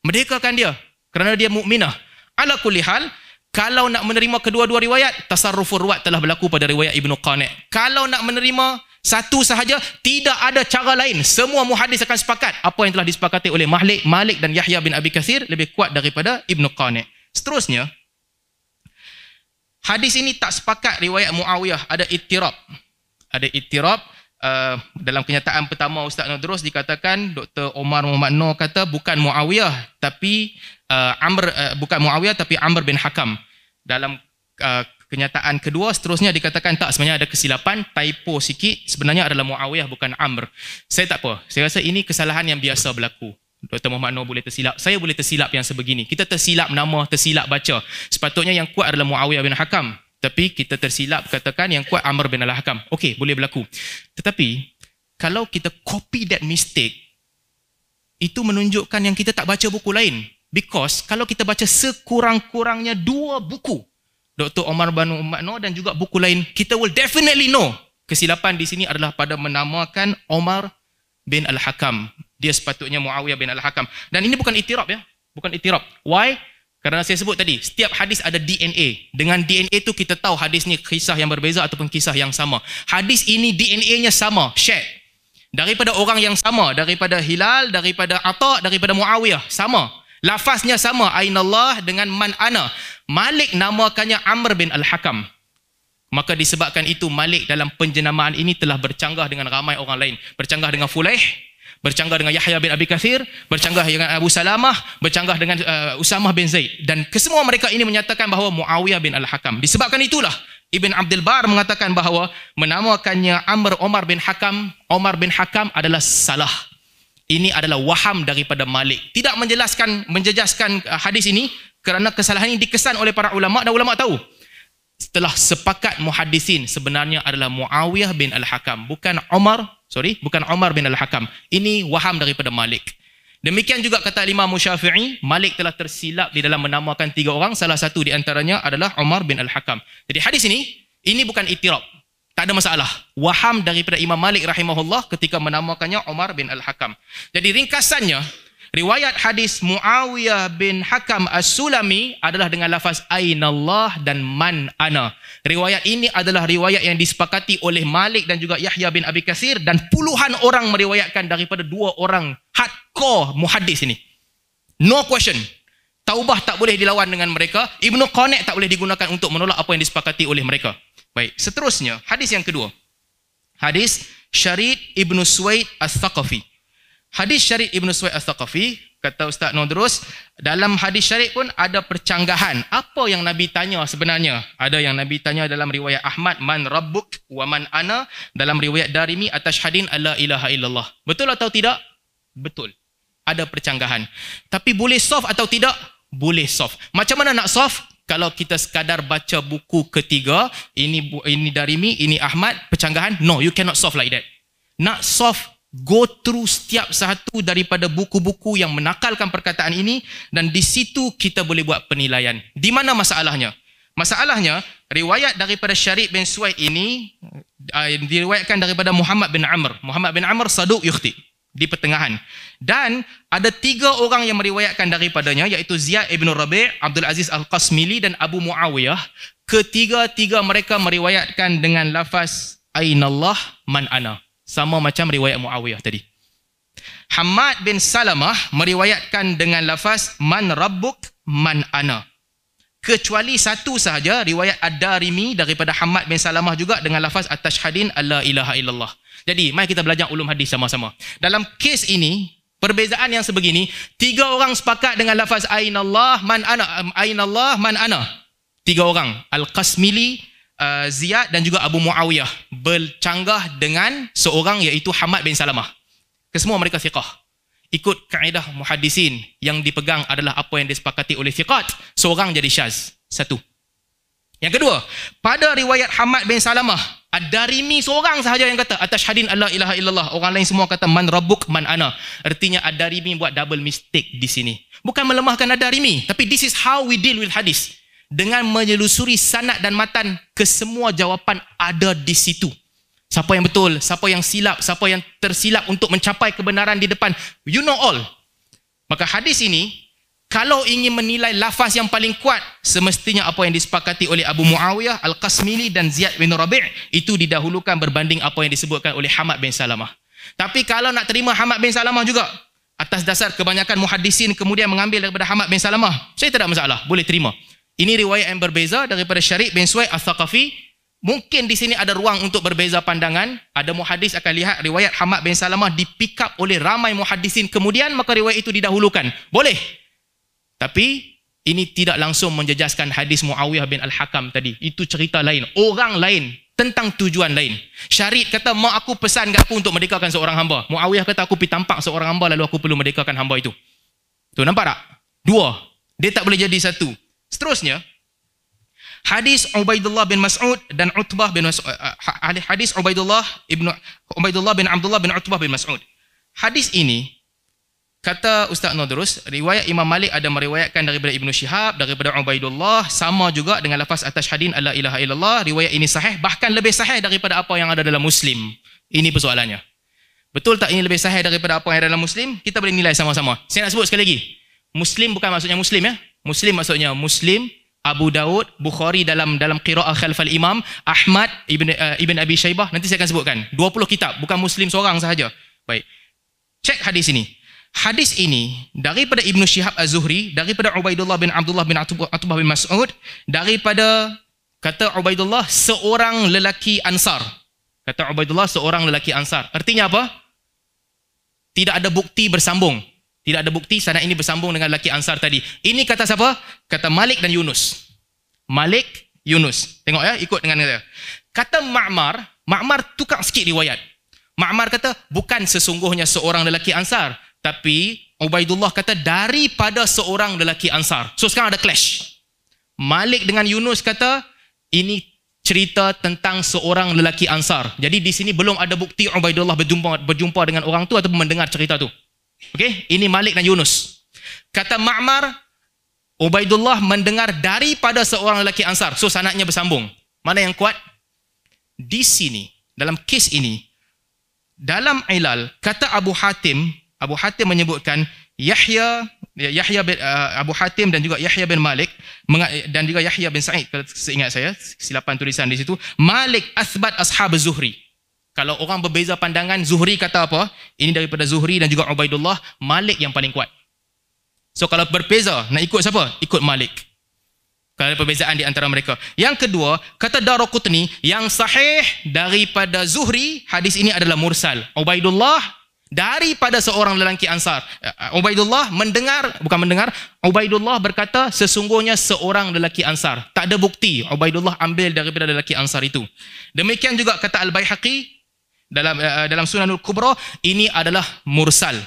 Mereka kan dia kerana dia mukminah. Ala kulli hal, kalau nak menerima kedua-dua riwayat, tasarrufur ruwat telah berlaku pada riwayat Ibnu Qanit. Kalau nak menerima satu sahaja, tidak ada cara lain. Semua muhadis akan sepakat apa yang telah disepakati oleh Malik, Malik dan Yahya bin Abi Kathir lebih kuat daripada Ibnu Qanit. Seterusnya, Hadis ini tak sepakat riwayat Muawiyah ada ittirab. Ada ittirab uh, eh, dalam kenyataan pertama Ustaz terus dikatakan Dr. Omar Muhammad Noor kata bukan Muawiyah tapi uh, Amr uh, bukan Muawiyah tapi Amr bin Hakam. Dalam uh, kenyataan kedua seterusnya dikatakan tak sebenarnya ada kesilapan typo sikit sebenarnya adalah Muawiyah bukan Amr. Saya tak apa. Saya rasa ini kesalahan yang biasa berlaku. Dr. Muhammad Noor boleh tersilap. Saya boleh tersilap yang sebegini. Kita tersilap nama, tersilap baca. Sepatutnya yang kuat adalah Muawiyah bin Hakam. Tapi kita tersilap katakan yang kuat Amr bin Al-Hakam. Okey, boleh berlaku. Tetapi, kalau kita copy that mistake, itu menunjukkan yang kita tak baca buku lain. Because, kalau kita baca sekurang-kurangnya dua buku, Dr. Omar bin Muhammad Noor dan juga buku lain, kita will definitely know kesilapan di sini adalah pada menamakan Omar bin Al-Hakam dia sepatutnya Muawiyah bin Al-Hakam. Dan ini bukan itiraf ya. Bukan itiraf. Why? Kerana saya sebut tadi, setiap hadis ada DNA. Dengan DNA itu kita tahu hadis ni kisah yang berbeza ataupun kisah yang sama. Hadis ini DNA-nya sama, share. Daripada orang yang sama, daripada Hilal, daripada Atta, daripada Muawiyah, sama. Lafaznya sama, Aynallah dengan Man Ana. Malik namakannya Amr bin Al-Hakam. Maka disebabkan itu Malik dalam penjenamaan ini telah bercanggah dengan ramai orang lain. Bercanggah dengan Fulaih, bercanggah dengan Yahya bin Abi Kathir, bercanggah dengan Abu Salamah, bercanggah dengan uh, Usamah bin Zaid. Dan kesemua mereka ini menyatakan bahawa Muawiyah bin Al-Hakam. Disebabkan itulah, Ibn Abdul Bar mengatakan bahawa menamakannya Amr Omar bin Hakam, Omar bin Hakam adalah salah. Ini adalah waham daripada Malik. Tidak menjelaskan, menjejaskan uh, hadis ini kerana kesalahan ini dikesan oleh para ulama dan ulama tahu setelah sepakat muhadisin sebenarnya adalah Muawiyah bin Al-Hakam bukan Omar sorry bukan Omar bin Al-Hakam ini waham daripada Malik demikian juga kata lima Syafi'i Malik telah tersilap di dalam menamakan tiga orang salah satu di antaranya adalah Omar bin Al-Hakam jadi hadis ini ini bukan itirab tak ada masalah waham daripada Imam Malik rahimahullah ketika menamakannya Omar bin Al-Hakam jadi ringkasannya Riwayat hadis Muawiyah bin Hakam As-Sulami adalah dengan lafaz Ainallah dan Man Ana. Riwayat ini adalah riwayat yang disepakati oleh Malik dan juga Yahya bin Abi Kasir dan puluhan orang meriwayatkan daripada dua orang hardcore muhadis ini. No question. Taubah tak boleh dilawan dengan mereka. Ibnu Qanik tak boleh digunakan untuk menolak apa yang disepakati oleh mereka. Baik, seterusnya hadis yang kedua. Hadis Syarid Ibnu Suwaid As-Saqafi. Hadis syarik Ibn Suwaid Al-Thaqafi, kata Ustaz Nodrus, dalam hadis syarik pun ada percanggahan. Apa yang Nabi tanya sebenarnya? Ada yang Nabi tanya dalam riwayat Ahmad, Man Rabbuk wa Man Ana, dalam riwayat Darimi, Atash Hadin, Alla Ilaha Illallah. Betul atau tidak? Betul. Ada percanggahan. Tapi boleh soft atau tidak? Boleh soft. Macam mana nak soft? Kalau kita sekadar baca buku ketiga, ini ini Darimi, ini Ahmad, percanggahan, no, you cannot soft like that. Nak soft go through setiap satu daripada buku-buku yang menakalkan perkataan ini dan di situ kita boleh buat penilaian. Di mana masalahnya? Masalahnya, riwayat daripada Syarif bin Suwaid ini uh, diriwayatkan daripada Muhammad bin Amr. Muhammad bin Amr saduk yukhti di pertengahan. Dan ada tiga orang yang meriwayatkan daripadanya iaitu Ziyad ibn Rabi', Abdul Aziz Al-Qasmili dan Abu Muawiyah. Ketiga-tiga mereka meriwayatkan dengan lafaz Aynallah man ana. Sama macam riwayat Muawiyah tadi. Hamad bin Salamah meriwayatkan dengan lafaz man rabbuk man ana. Kecuali satu sahaja riwayat Ad-Darimi daripada Hamad bin Salamah juga dengan lafaz at-tashhadin alla ilaha illallah. Jadi mari kita belajar ulum hadis sama-sama. Dalam kes ini perbezaan yang sebegini, tiga orang sepakat dengan lafaz ainallah man ana ainallah man ana. Tiga orang, Al-Qasmili, Uh, Ziyad dan juga Abu Muawiyah bercanggah dengan seorang iaitu Hamad bin Salamah. Kesemua mereka fiqah. Ikut kaedah muhadisin yang dipegang adalah apa yang disepakati oleh fiqat. Seorang jadi syaz. Satu. Yang kedua, pada riwayat Hamad bin Salamah, Ad-Darimi seorang sahaja yang kata, Atas hadin Allah ilaha illallah. Orang lain semua kata, Man rabbuk man ana. Artinya Ad-Darimi buat double mistake di sini. Bukan melemahkan Ad-Darimi. Tapi this is how we deal with hadis dengan menyelusuri sanat dan matan kesemua jawapan ada di situ siapa yang betul siapa yang silap siapa yang tersilap untuk mencapai kebenaran di depan you know all maka hadis ini kalau ingin menilai lafaz yang paling kuat semestinya apa yang disepakati oleh Abu Muawiyah Al-Qasmili dan Ziyad bin Rabi' itu didahulukan berbanding apa yang disebutkan oleh Hamad bin Salamah tapi kalau nak terima Hamad bin Salamah juga atas dasar kebanyakan muhadisin kemudian mengambil daripada Hamad bin Salamah saya tidak masalah boleh terima ini riwayat yang berbeza daripada Syarik bin Suwai Al-Thaqafi. Mungkin di sini ada ruang untuk berbeza pandangan. Ada muhadis akan lihat riwayat Hamad bin Salamah dipick up oleh ramai muhadisin. Kemudian maka riwayat itu didahulukan. Boleh. Tapi ini tidak langsung menjejaskan hadis Muawiyah bin Al-Hakam tadi. Itu cerita lain. Orang lain tentang tujuan lain. Syarid kata, mak aku pesan ke aku untuk merdekakan seorang hamba. Muawiyah kata, aku pergi tampak seorang hamba lalu aku perlu merdekakan hamba itu. Tu nampak tak? Dua. Dia tak boleh jadi satu. Seterusnya, hadis Ubaidullah bin Mas'ud dan Utbah bin Mas'ud. Eh, eh, ha-, hadis Ubaidullah, Ibn, Ubaidullah bin Abdullah bin Utbah bin Mas'ud. Hadis ini, kata Ustaz Nadrus, riwayat Imam Malik ada meriwayatkan daripada Ibn Shihab, daripada Ubaidullah, sama juga dengan lafaz atas hadin ala ilaha illallah. Riwayat ini sahih, bahkan lebih sahih daripada apa yang ada dalam Muslim. Ini persoalannya. Betul tak ini lebih sahih daripada apa yang ada dalam Muslim? Kita boleh nilai sama-sama. Saya nak sebut sekali lagi. Muslim bukan maksudnya Muslim ya. Muslim maksudnya Muslim, Abu Daud, Bukhari dalam dalam qiraah khalfal imam, Ahmad Ibn uh, Ibn Abi Shaybah nanti saya akan sebutkan. 20 kitab bukan Muslim seorang sahaja. Baik. Cek hadis ini. Hadis ini daripada Ibn Shihab Az-Zuhri, daripada Ubaidullah bin Abdullah bin Atubah bin Mas'ud, daripada kata Ubaidullah seorang lelaki Ansar. Kata Ubaidullah seorang lelaki Ansar. Artinya apa? Tidak ada bukti bersambung. Tidak ada bukti sana ini bersambung dengan lelaki Ansar tadi. Ini kata siapa? Kata Malik dan Yunus. Malik, Yunus. Tengok ya, ikut dengan kata. Kata Ma'mar, Ma'mar tukar sikit riwayat. Ma'mar kata, bukan sesungguhnya seorang lelaki Ansar. Tapi, Ubaidullah kata, daripada seorang lelaki Ansar. So, sekarang ada clash. Malik dengan Yunus kata, ini cerita tentang seorang lelaki Ansar. Jadi, di sini belum ada bukti Ubaidullah berjumpa, berjumpa dengan orang tu atau mendengar cerita tu. Okey, ini Malik dan Yunus. Kata Ma'mar, Ubaidullah mendengar daripada seorang lelaki Ansar. So sanaknya bersambung. Mana yang kuat? Di sini, dalam kes ini, dalam ailal kata Abu Hatim, Abu Hatim menyebutkan Yahya Yahya bin uh, Abu Hatim dan juga Yahya bin Malik dan juga Yahya bin Sa'id kalau seingat saya, silapan tulisan di situ, Malik asbat ashab Zuhri. Kalau orang berbeza pandangan, Zuhri kata apa? Ini daripada Zuhri dan juga Ubaidullah, Malik yang paling kuat. So kalau berbeza, nak ikut siapa? Ikut Malik. Kalau ada perbezaan di antara mereka. Yang kedua, kata Darukutni, yang sahih daripada Zuhri, hadis ini adalah Mursal. Ubaidullah daripada seorang lelaki ansar. Eh, Ubaidullah mendengar, bukan mendengar, Ubaidullah berkata sesungguhnya seorang lelaki ansar. Tak ada bukti Ubaidullah ambil daripada lelaki ansar itu. Demikian juga kata Al-Bayhaqi, dalam uh, dalam Sunanul Kubra ini adalah mursal.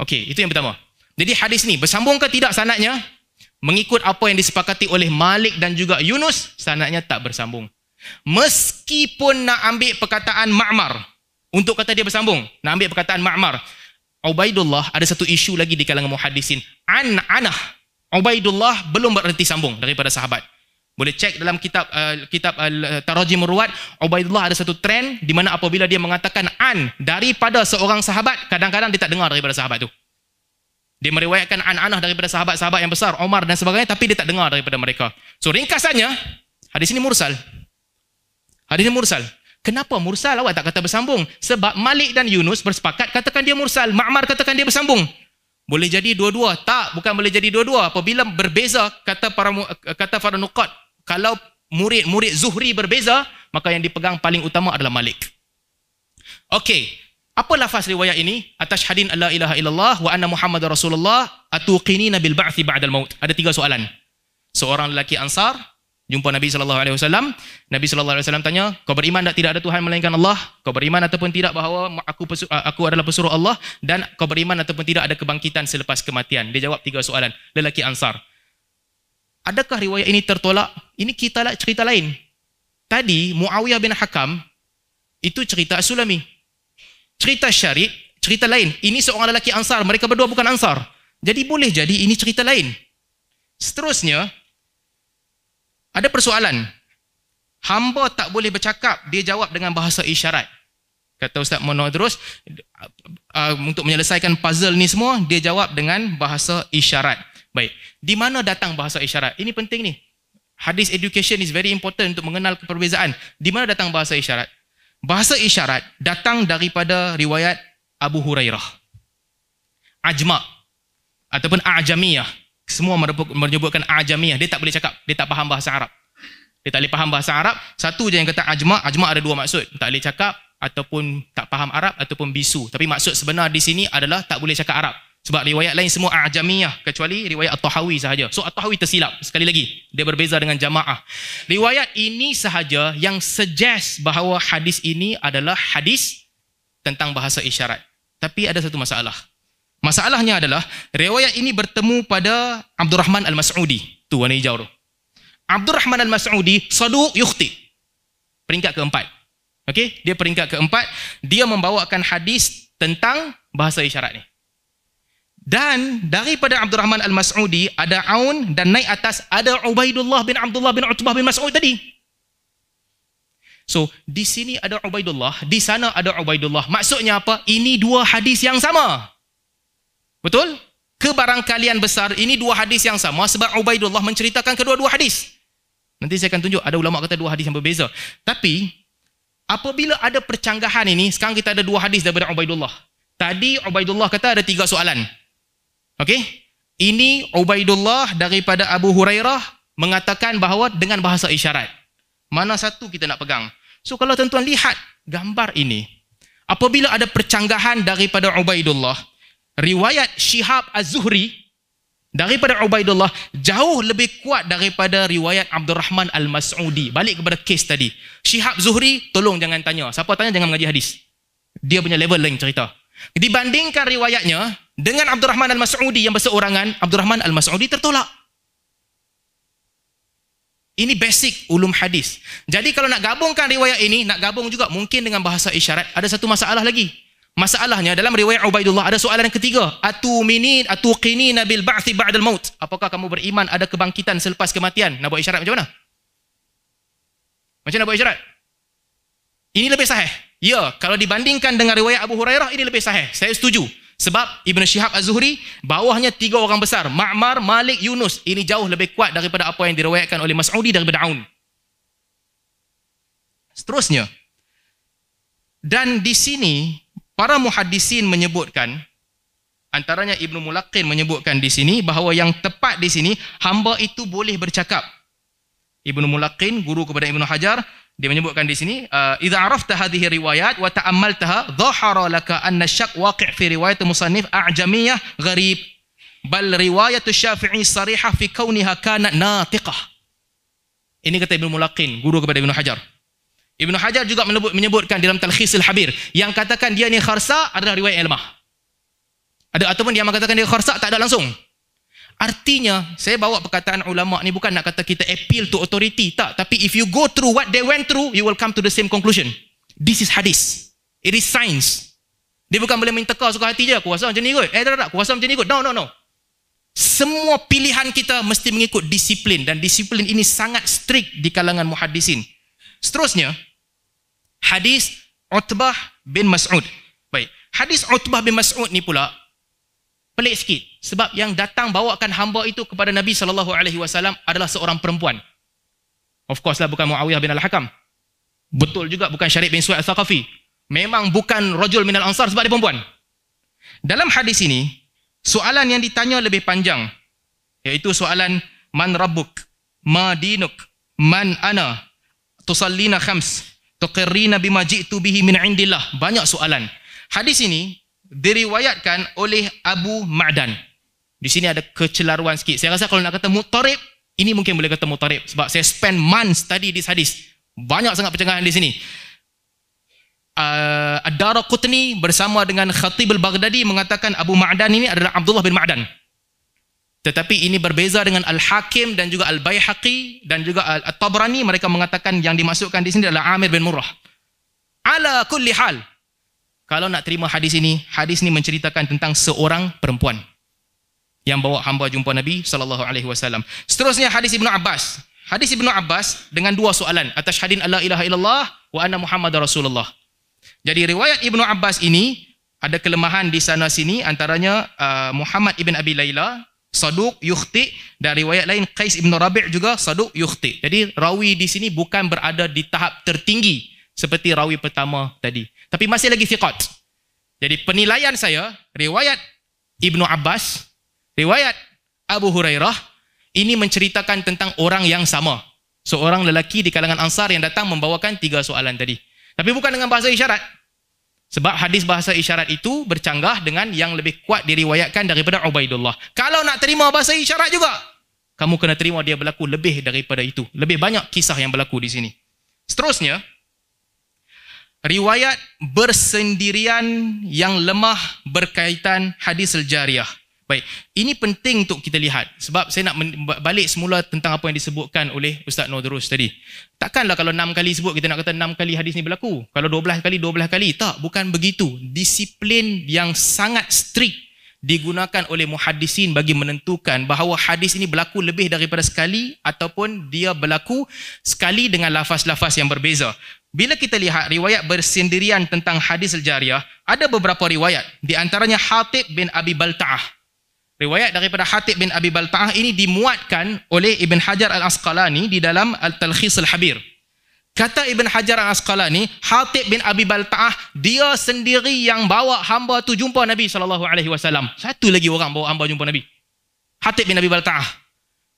Okey, itu yang pertama. Jadi hadis ni bersambung ke tidak sanadnya? Mengikut apa yang disepakati oleh Malik dan juga Yunus, sanadnya tak bersambung. Meskipun nak ambil perkataan Ma'mar untuk kata dia bersambung, nak ambil perkataan Ma'mar. Ubaidullah ada satu isu lagi di kalangan muhaddisin. An anah Ubaidullah belum bererti sambung daripada sahabat. Boleh cek dalam kitab uh, kitab uh, Tarajim Murwat, Ubaidullah ada satu trend di mana apabila dia mengatakan an daripada seorang sahabat, kadang-kadang dia tak dengar daripada sahabat tu. Dia meriwayatkan an-anah daripada sahabat-sahabat yang besar, Omar dan sebagainya, tapi dia tak dengar daripada mereka. So ringkasannya, hadis ini mursal. Hadis ini mursal. Kenapa mursal awak tak kata bersambung? Sebab Malik dan Yunus bersepakat katakan dia mursal. Ma'mar katakan dia bersambung. Boleh jadi dua-dua. Tak, bukan boleh jadi dua-dua. Apabila berbeza, kata para kata para nukat, kalau murid-murid Zuhri berbeza, maka yang dipegang paling utama adalah Malik. Okey, apa lafaz riwayat ini? Atas hadin Allah ilaha illallah wa anna Muhammad Rasulullah atuqini nabil ba'thi ba'dal maut. Ada tiga soalan. Seorang lelaki ansar, jumpa Nabi sallallahu alaihi wasallam. Nabi sallallahu alaihi wasallam tanya, "Kau beriman tak tidak ada Tuhan melainkan Allah? Kau beriman ataupun tidak bahawa aku aku adalah pesuruh Allah dan kau beriman ataupun tidak ada kebangkitan selepas kematian?" Dia jawab tiga soalan lelaki Ansar. Adakah riwayat ini tertolak? Ini kita lah cerita lain. Tadi Muawiyah bin Hakam itu cerita Sulami. Cerita Syarik cerita lain. Ini seorang lelaki Ansar, mereka berdua bukan Ansar. Jadi boleh jadi ini cerita lain. Seterusnya, ada persoalan. Hamba tak boleh bercakap, dia jawab dengan bahasa isyarat. Kata Ustaz terus uh, untuk menyelesaikan puzzle ni semua, dia jawab dengan bahasa isyarat. Baik. Di mana datang bahasa isyarat? Ini penting ni. Hadis education is very important untuk mengenal perbezaan. Di mana datang bahasa isyarat? Bahasa isyarat datang daripada riwayat Abu Hurairah. Ajma' ataupun A'jamiyah semua menyebutkan ajamiah dia tak boleh cakap dia tak faham bahasa Arab dia tak boleh faham bahasa Arab satu je yang kata ajma ajma ada dua maksud tak boleh cakap ataupun tak faham Arab ataupun bisu tapi maksud sebenar di sini adalah tak boleh cakap Arab sebab riwayat lain semua ajamiah kecuali riwayat at-tahawi sahaja so at-tahawi tersilap sekali lagi dia berbeza dengan jamaah riwayat ini sahaja yang suggest bahawa hadis ini adalah hadis tentang bahasa isyarat tapi ada satu masalah Masalahnya adalah riwayat ini bertemu pada Abdul Rahman Al Mas'udi, tu wanita hijau tu. Abdul Rahman Al Mas'udi sadu yukhti. Peringkat keempat. Okey, dia peringkat keempat, dia membawakan hadis tentang bahasa isyarat ni. Dan daripada Abdul Rahman Al Mas'udi ada Aun dan naik atas ada Ubaidullah bin Abdullah bin Utbah bin Mas'ud tadi. So, di sini ada Ubaidullah, di sana ada Ubaidullah. Maksudnya apa? Ini dua hadis yang sama. Betul? Kebarangkalian besar ini dua hadis yang sama sebab Ubaidullah menceritakan kedua-dua hadis. Nanti saya akan tunjuk ada ulama kata dua hadis yang berbeza. Tapi apabila ada percanggahan ini sekarang kita ada dua hadis daripada Ubaidullah. Tadi Ubaidullah kata ada tiga soalan. Okey? Ini Ubaidullah daripada Abu Hurairah mengatakan bahawa dengan bahasa isyarat. Mana satu kita nak pegang? So kalau tuan-tuan lihat gambar ini. Apabila ada percanggahan daripada Ubaidullah, riwayat Syihab Az-Zuhri daripada Ubaidullah jauh lebih kuat daripada riwayat Abdul Rahman Al-Mas'udi. Balik kepada kes tadi. Syihab Zuhri, tolong jangan tanya. Siapa tanya jangan mengaji hadis. Dia punya level lain cerita. Dibandingkan riwayatnya dengan Abdul Rahman Al-Mas'udi yang berseorangan, Abdul Rahman Al-Mas'udi tertolak. Ini basic ulum hadis. Jadi kalau nak gabungkan riwayat ini, nak gabung juga mungkin dengan bahasa isyarat, ada satu masalah lagi. Masalahnya dalam riwayat Ubaidullah ada soalan yang ketiga, Atu atu atuqini nabil ba'thi ba'dal maut. Apakah kamu beriman ada kebangkitan selepas kematian? Nak buat isyarat macam mana? Macam mana nak buat isyarat? Ini lebih sahih. Ya, kalau dibandingkan dengan riwayat Abu Hurairah ini lebih sahih. Saya setuju. Sebab Ibn Shihab Az-Zuhri, bawahnya tiga orang besar. Ma'mar, Malik, Yunus. Ini jauh lebih kuat daripada apa yang diriwayatkan oleh Mas'udi daripada Aun. Seterusnya. Dan di sini, Para muhadisin menyebutkan antaranya Ibnu Mulaqin menyebutkan di sini bahawa yang tepat di sini hamba itu boleh bercakap. Ibnu Mulaqin guru kepada Ibnu Hajar dia menyebutkan di sini uh, idza arafta hadhihi riwayat wa ta'ammaltaha dhahara laka anna syak waqi' fi riwayat musannif a'jamiyah gharib bal riwayat syafi'i sarihah fi kauniha kanat natiqah. Ini kata Ibnu Mulaqin guru kepada Ibnu Hajar. Ibn Hajar juga menyebut, menyebutkan dalam Talkhisul Habir yang katakan dia ni kharsa adalah riwayat ilmah. Ada ataupun dia mengatakan dia kharsa tak ada langsung. Artinya, saya bawa perkataan ulama ni bukan nak kata kita appeal to authority, tak. Tapi if you go through what they went through, you will come to the same conclusion. This is hadis. It is science. Dia bukan boleh minta kau suka hati je, aku rasa macam ni kot. Eh, tak, tak, tak, aku rasa macam ni kot. No, no, no. Semua pilihan kita mesti mengikut disiplin. Dan disiplin ini sangat strict di kalangan muhadisin. Seterusnya, hadis Utbah bin Mas'ud. Baik, hadis Utbah bin Mas'ud ni pula pelik sikit sebab yang datang bawakan hamba itu kepada Nabi sallallahu alaihi wasallam adalah seorang perempuan. Of course lah bukan Muawiyah bin Al-Hakam. Betul juga bukan Syarif bin Su'ad Al-Thaqafi. Memang bukan rajul min al-ansar sebab dia perempuan. Dalam hadis ini, soalan yang ditanya lebih panjang iaitu soalan man rabbuk? Ma dinuk? Man ana? tusallina khams tuqirrina bima ji'tu bihi min indillah banyak soalan hadis ini diriwayatkan oleh Abu Ma'dan di sini ada kecelaruan sikit saya rasa kalau nak kata mutarib ini mungkin boleh kata mutarib sebab saya spend months tadi di hadis banyak sangat pencerahan di sini uh, Ad-Darqutni bersama dengan Khatib al-Baghdadi mengatakan Abu Ma'dan ini adalah Abdullah bin Ma'dan tetapi ini berbeza dengan Al-Hakim dan juga Al-Bayhaqi dan juga Al-Tabrani. Mereka mengatakan yang dimasukkan di sini adalah Amir bin Murrah. Ala kulli hal. Kalau nak terima hadis ini, hadis ini menceritakan tentang seorang perempuan yang bawa hamba jumpa Nabi sallallahu alaihi wasallam. Seterusnya hadis Ibnu Abbas. Hadis Ibnu Abbas dengan dua soalan, atas atashhadin alla ilaha illallah wa anna Muhammadar Rasulullah. Jadi riwayat Ibnu Abbas ini ada kelemahan di sana sini antaranya uh, Muhammad ibn Abi Laila saduq yukhti dan riwayat lain Qais bin Rabi' juga saduq yukhti. Jadi rawi di sini bukan berada di tahap tertinggi seperti rawi pertama tadi. Tapi masih lagi thiqat. Jadi penilaian saya riwayat Ibnu Abbas, riwayat Abu Hurairah ini menceritakan tentang orang yang sama. Seorang lelaki di kalangan Ansar yang datang membawakan tiga soalan tadi. Tapi bukan dengan bahasa isyarat. Sebab hadis bahasa isyarat itu bercanggah dengan yang lebih kuat diriwayatkan daripada Ubaidullah. Kalau nak terima bahasa isyarat juga, kamu kena terima dia berlaku lebih daripada itu. Lebih banyak kisah yang berlaku di sini. Seterusnya, riwayat bersendirian yang lemah berkaitan hadis al Baik, ini penting untuk kita lihat sebab saya nak balik semula tentang apa yang disebutkan oleh Ustaz Nodrus tadi. Takkanlah kalau enam kali sebut kita nak kata enam kali hadis ni berlaku. Kalau dua belah kali, dua belah kali. Tak, bukan begitu. Disiplin yang sangat strict digunakan oleh muhadisin bagi menentukan bahawa hadis ini berlaku lebih daripada sekali ataupun dia berlaku sekali dengan lafaz-lafaz yang berbeza. Bila kita lihat riwayat bersendirian tentang hadis al-Jariyah, ada beberapa riwayat. Di antaranya Hatib bin Abi Balta'ah. Riwayat daripada Hatib bin Abi Balta'ah ini dimuatkan oleh Ibn Hajar Al-Asqalani di dalam Al-Talkhis Al-Habir. Kata Ibn Hajar Al-Asqalani, Hatib bin Abi Balta'ah, dia sendiri yang bawa hamba tu jumpa Nabi SAW. Satu lagi orang bawa hamba jumpa Nabi. Hatib bin Abi Balta'ah.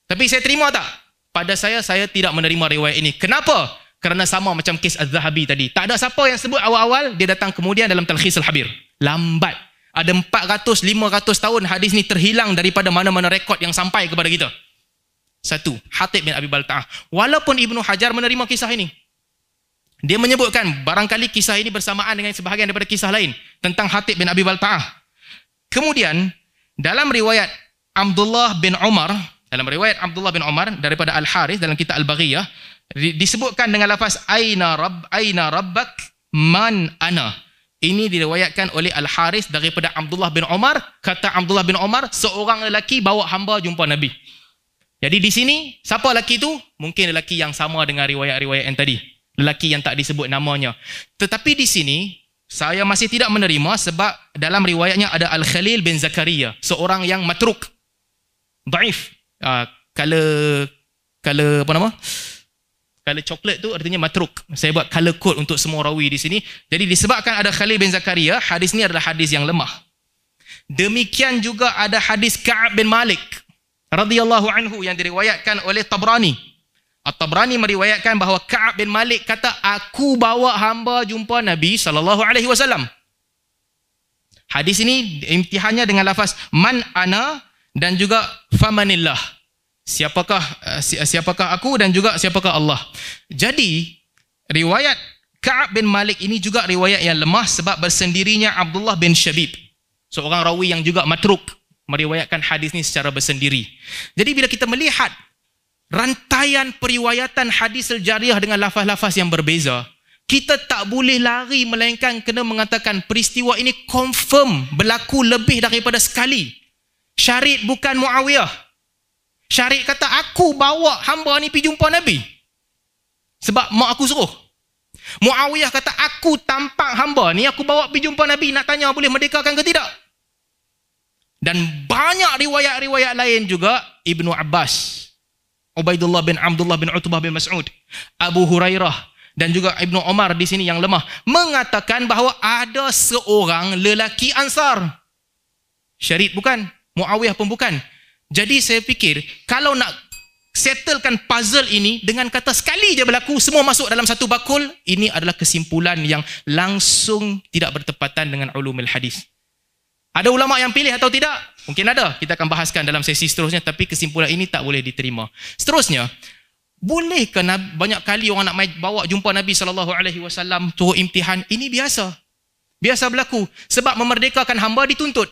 Tapi saya terima tak? Pada saya, saya tidak menerima riwayat ini. Kenapa? Kerana sama macam kes Az-Zahabi tadi. Tak ada siapa yang sebut awal-awal, dia datang kemudian dalam Talkhis Al-Habir. Lambat ada 400 500 tahun hadis ni terhilang daripada mana-mana rekod yang sampai kepada kita. Satu, Hatib bin Abi Baltaah. Walaupun Ibnu Hajar menerima kisah ini. Dia menyebutkan barangkali kisah ini bersamaan dengan sebahagian daripada kisah lain tentang Hatib bin Abi Baltaah. Kemudian dalam riwayat Abdullah bin Umar, dalam riwayat Abdullah bin Umar daripada Al Harith dalam kitab Al Baghiyah disebutkan dengan lafaz aina rabb aina rabbak man ana ini diriwayatkan oleh Al-Haris daripada Abdullah bin Omar. Kata Abdullah bin Omar, seorang lelaki bawa hamba jumpa Nabi. Jadi di sini, siapa lelaki itu? Mungkin lelaki yang sama dengan riwayat-riwayat yang tadi. Lelaki yang tak disebut namanya. Tetapi di sini, saya masih tidak menerima sebab dalam riwayatnya ada Al-Khalil bin Zakaria. Seorang yang matruk. Daif. Uh, kala, kala apa nama? Kala, Color coklat tu artinya matruk. Saya buat color code untuk semua rawi di sini. Jadi disebabkan ada khalil bin Zakaria, hadis ni adalah hadis yang lemah. Demikian juga ada hadis Ka'ab bin Malik radhiyallahu anhu yang diriwayatkan oleh Tabrani. At-Tabrani meriwayatkan bahawa Ka'ab bin Malik kata aku bawa hamba jumpa Nabi sallallahu alaihi wasallam. Hadis ini imtihannya dengan lafaz man ana dan juga famanillah siapakah eh, siapakah aku dan juga siapakah Allah. Jadi riwayat Ka'ab bin Malik ini juga riwayat yang lemah sebab bersendirinya Abdullah bin Shabib. Seorang rawi yang juga matruk meriwayatkan hadis ini secara bersendiri. Jadi bila kita melihat rantaian periwayatan hadis al dengan lafaz-lafaz yang berbeza, kita tak boleh lari melainkan kena mengatakan peristiwa ini confirm berlaku lebih daripada sekali. Syarid bukan Muawiyah. Syarik kata aku bawa hamba ni pergi jumpa Nabi. Sebab mak aku suruh. Muawiyah kata aku tampak hamba ni aku bawa pergi jumpa Nabi nak tanya boleh merdekakan ke tidak. Dan banyak riwayat-riwayat lain juga Ibnu Abbas, Ubaidullah bin Abdullah bin Utbah bin Mas'ud, Abu Hurairah dan juga Ibnu Omar di sini yang lemah mengatakan bahawa ada seorang lelaki Ansar. Syarid bukan, Muawiyah pun bukan. Jadi saya fikir kalau nak settlekan puzzle ini dengan kata sekali je berlaku semua masuk dalam satu bakul ini adalah kesimpulan yang langsung tidak bertepatan dengan ulumul hadis. Ada ulama yang pilih atau tidak? Mungkin ada. Kita akan bahaskan dalam sesi seterusnya tapi kesimpulan ini tak boleh diterima. Seterusnya boleh ke banyak kali orang nak bawa jumpa Nabi saw. alaihi imtihan ini biasa. Biasa berlaku sebab memerdekakan hamba dituntut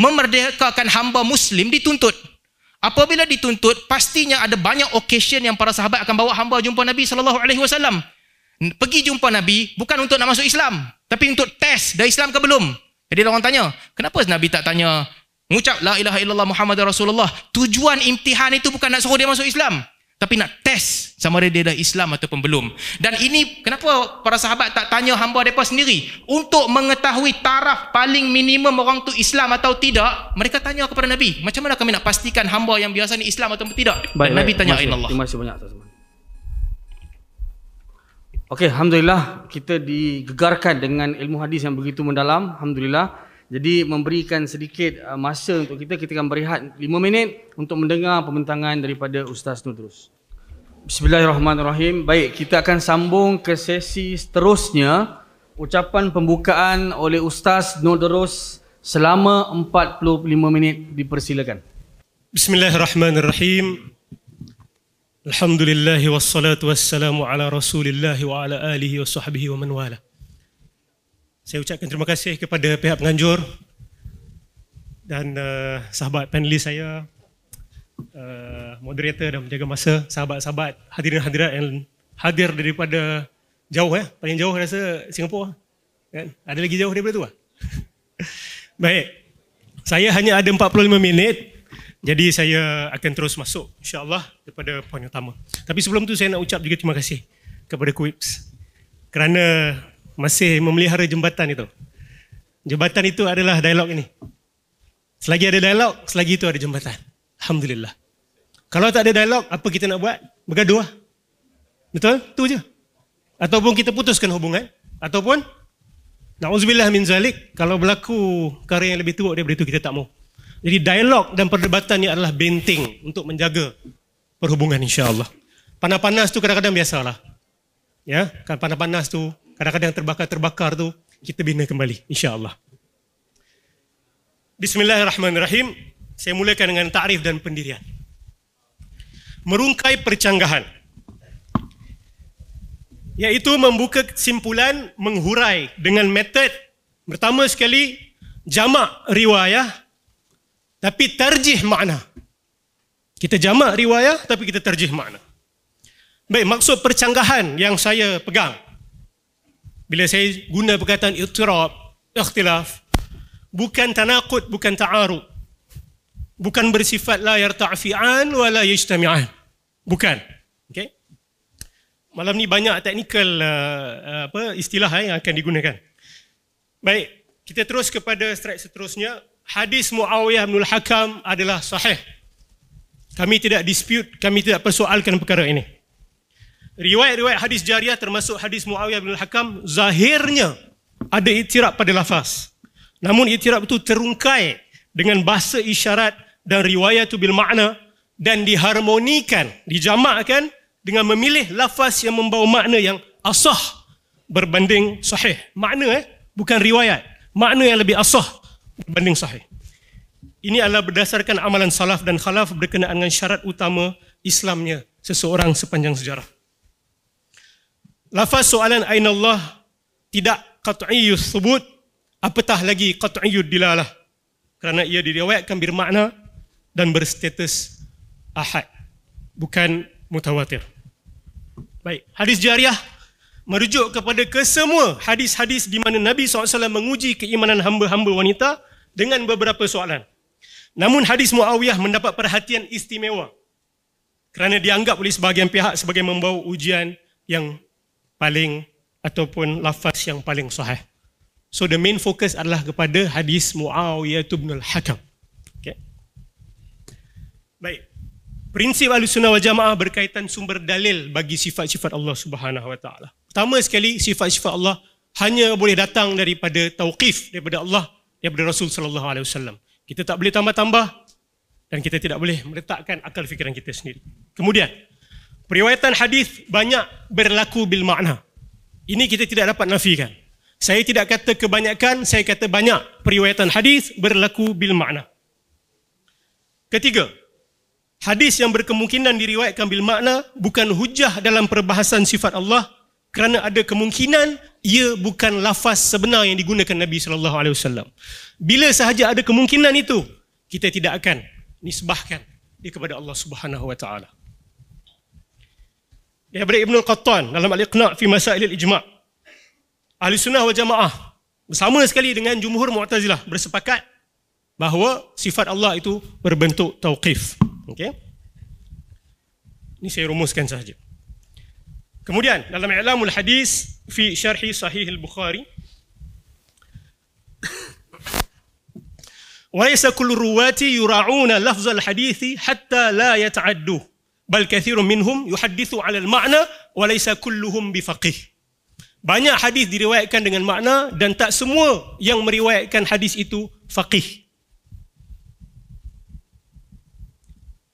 memerdekakan hamba muslim dituntut apabila dituntut pastinya ada banyak occasion yang para sahabat akan bawa hamba jumpa nabi sallallahu alaihi wasallam pergi jumpa nabi bukan untuk nak masuk Islam tapi untuk test dah Islam ke belum jadi orang tanya kenapa nabi tak tanya mengucap la ilaha illallah muhammadar rasulullah tujuan imtihan itu bukan nak suruh dia masuk Islam tapi nak test sama ada dia dah Islam ataupun belum. Dan ini kenapa para sahabat tak tanya hamba mereka sendiri? Untuk mengetahui taraf paling minimum orang tu Islam atau tidak, mereka tanya kepada Nabi. Macam mana kami nak pastikan hamba yang biasa ni Islam atau tidak? Baik, baik, Nabi tanya Allah. Terima kasih banyak. Okey, Alhamdulillah kita digegarkan dengan ilmu hadis yang begitu mendalam. Alhamdulillah. Jadi memberikan sedikit uh, masa untuk kita kita akan berehat 5 minit untuk mendengar pembentangan daripada Ustaz Nudrus. Bismillahirrahmanirrahim. Baik, kita akan sambung ke sesi seterusnya ucapan pembukaan oleh Ustaz Nudrus selama 45 minit dipersilakan. Bismillahirrahmanirrahim. Alhamdulillah wassalatu wassalamu ala Rasulillah wa ala alihi wa sahbihi wa man walah saya ucapkan terima kasih kepada pihak penganjur dan uh, sahabat panelis saya uh, moderator dan penjaga masa sahabat-sahabat hadirin hadirat yang hadir daripada jauh ya paling jauh rasa Singapura kan ada lagi jauh daripada tu lah? baik saya hanya ada 45 minit jadi saya akan terus masuk insyaallah kepada poin utama tapi sebelum tu saya nak ucap juga terima kasih kepada Quips kerana masih memelihara jembatan itu. Jembatan itu adalah dialog ini. Selagi ada dialog, selagi itu ada jembatan. Alhamdulillah. Kalau tak ada dialog, apa kita nak buat? Bergaduh lah. Betul? Itu je. Ataupun kita putuskan hubungan. Ataupun, na'uzubillah min zalik, kalau berlaku karya yang lebih teruk daripada itu, kita tak mau. Jadi dialog dan perdebatan ini adalah benteng untuk menjaga perhubungan insyaAllah. Panas-panas tu kadang-kadang biasalah. Ya, kan panas-panas tu kadang-kadang terbakar-terbakar tu kita bina kembali insya insyaallah Bismillahirrahmanirrahim saya mulakan dengan takrif dan pendirian merungkai percanggahan yaitu membuka kesimpulan menghurai dengan metod pertama sekali jamak riwayah tapi terjih makna kita jamak riwayah tapi kita terjih makna baik maksud percanggahan yang saya pegang bila saya guna perkataan iktirab, ikhtilaf, bukan tanakut, bukan ta'aruk. Bukan bersifat la yarta'fi'an wa la yajtami'an. Bukan. Okay? Malam ni banyak teknikal uh, uh, apa istilah eh, yang akan digunakan. Baik, kita terus kepada strike seterusnya. Hadis Muawiyah bin hakam adalah sahih. Kami tidak dispute, kami tidak persoalkan perkara ini. Riwayat-riwayat hadis jariah termasuk hadis Muawiyah bin Al-Hakam zahirnya ada itiraf pada lafaz. Namun itiraf itu terungkai dengan bahasa isyarat dan riwayat itu bil makna dan diharmonikan, dijamakkan dengan memilih lafaz yang membawa makna yang asah berbanding sahih. Makna eh, bukan riwayat. Makna yang lebih asah berbanding sahih. Ini adalah berdasarkan amalan salaf dan khalaf berkenaan dengan syarat utama Islamnya seseorang sepanjang sejarah. Lafaz soalan aina Allah tidak qat'iyyu sebut apatah lagi qat'iyyu dilalah kerana ia diriwayatkan bermakna dan berstatus ahad bukan mutawatir. Baik, hadis jariah merujuk kepada kesemua hadis-hadis di mana Nabi SAW menguji keimanan hamba-hamba wanita dengan beberapa soalan. Namun hadis Muawiyah mendapat perhatian istimewa kerana dianggap oleh sebahagian pihak sebagai membawa ujian yang paling ataupun lafaz yang paling sahih. So the main focus adalah kepada hadis Muawiyah bin Al-Hakam. Okay. Baik. Prinsip Ahlus wal Jamaah berkaitan sumber dalil bagi sifat-sifat Allah Subhanahu Wa Taala. Pertama sekali sifat-sifat Allah hanya boleh datang daripada tauqif daripada Allah daripada Rasul sallallahu alaihi wasallam. Kita tak boleh tambah-tambah dan kita tidak boleh meletakkan akal fikiran kita sendiri. Kemudian, Periwayatan hadis banyak berlaku bil makna. Ini kita tidak dapat nafikan. Saya tidak kata kebanyakan, saya kata banyak periwayatan hadis berlaku bil makna. Ketiga, hadis yang berkemungkinan diriwayatkan bil makna bukan hujah dalam perbahasan sifat Allah kerana ada kemungkinan ia bukan lafaz sebenar yang digunakan Nabi sallallahu alaihi wasallam. Bila sahaja ada kemungkinan itu, kita tidak akan nisbahkan dia kepada Allah Subhanahu wa taala. Ya Ibn Al-Qattan dalam Al-Iqna fi Masail Al-Ijma' Ahli Sunnah wal Jamaah bersama sekali dengan jumhur Mu'tazilah bersepakat bahawa sifat Allah itu berbentuk tauqif. Okey. Ini saya rumuskan sahaja. Kemudian dalam I'lamul Hadis fi Syarhi Sahih Al-Bukhari isa كل الرواة يراعون لفظ الحديث hatta la يتعدوه bal kathirun minhum yuhadithu alal ma'na walaysa kulluhum bifaqih. Banyak hadis diriwayatkan dengan makna dan tak semua yang meriwayatkan hadis itu faqih.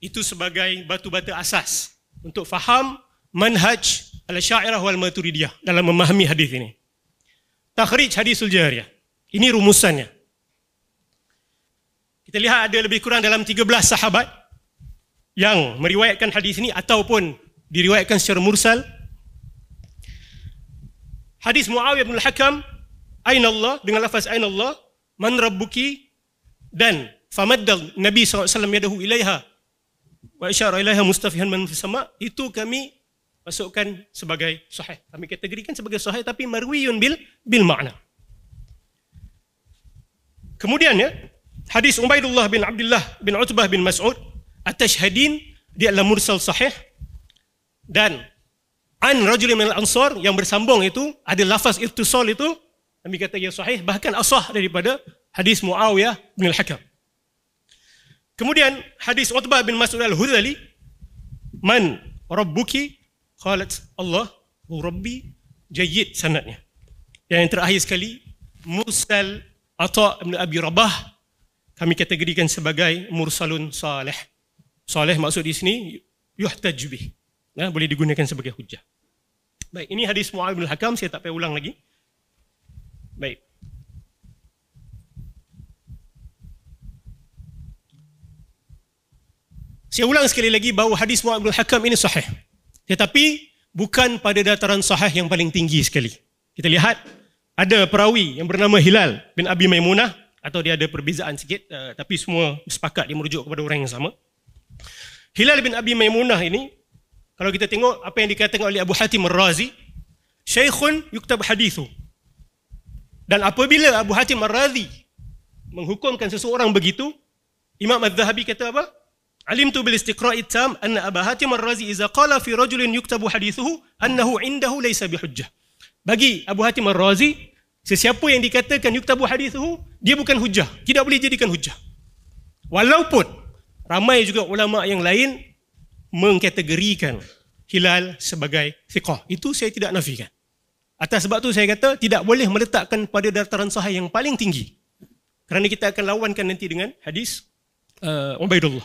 Itu sebagai batu-bata asas untuk faham manhaj al-sya'irah wal maturidiyah dalam memahami hadis ini. Takhrij hadisul jariyah. Ini rumusannya. Kita lihat ada lebih kurang dalam 13 sahabat yang meriwayatkan hadis ini ataupun diriwayatkan secara mursal hadis Muawiyah bin Al-Hakam Ain Allah dengan lafaz Ain Allah man rabbuki dan famaddal Nabi SAW yadahu ilaiha wa isyara ilaiha mustafihan man sama itu kami masukkan sebagai sahih kami kategorikan sebagai sahih tapi marwiyun bil bil makna kemudian ya hadis Ubaidullah bin Abdullah bin Utbah bin Mas'ud Atas hadin dia adalah mursal sahih dan an rajul min al-ansar yang bersambung itu ada lafaz irtisal itu kami kata ia sahih bahkan asah daripada hadis Muawiyah bin al-Hakam. Kemudian hadis Utbah bin Mas'ud al-Hudzali man rabbuki qalat Allah wa oh rabbi jayyid sanadnya. Yang, yang terakhir sekali mursal Atta bin Abi Rabah kami kategorikan sebagai mursalun salih. Soleh maksud di sini yuhtajbih. Ya, boleh digunakan sebagai hujah. Baik, ini hadis Mu'ad bin Al-Hakam, saya tak payah ulang lagi. Baik. Saya ulang sekali lagi bahawa hadis Mu'ad bin Al-Hakam ini sahih. Tetapi bukan pada dataran sahih yang paling tinggi sekali. Kita lihat ada perawi yang bernama Hilal bin Abi Maimunah atau dia ada perbezaan sikit uh, tapi semua sepakat dia merujuk kepada orang yang sama. Hilal bin Abi Maimunah ini kalau kita tengok apa yang dikatakan oleh Abu Hatim Ar-Razi, Syekhun yuktab hadithu. Dan apabila Abu Hatim Ar-Razi menghukumkan seseorang begitu, Imam Al-Zahabi kata apa? Alim tu bil istiqra'i tam anna Abu Hatim Ar-Razi iza qala fi rajulin yuktabu hadithuhu annahu indahu laysa bihujjah. Bagi Abu Hatim Ar-Razi, sesiapa yang dikatakan yuktabu hadithuhu, dia bukan hujjah, Tidak boleh jadikan hujah. Walaupun ramai juga ulama yang lain mengkategorikan hilal sebagai thiqah. Itu saya tidak nafikan. Atas sebab tu saya kata tidak boleh meletakkan pada dataran sahih yang paling tinggi. Kerana kita akan lawankan nanti dengan hadis uh, Ubaidullah.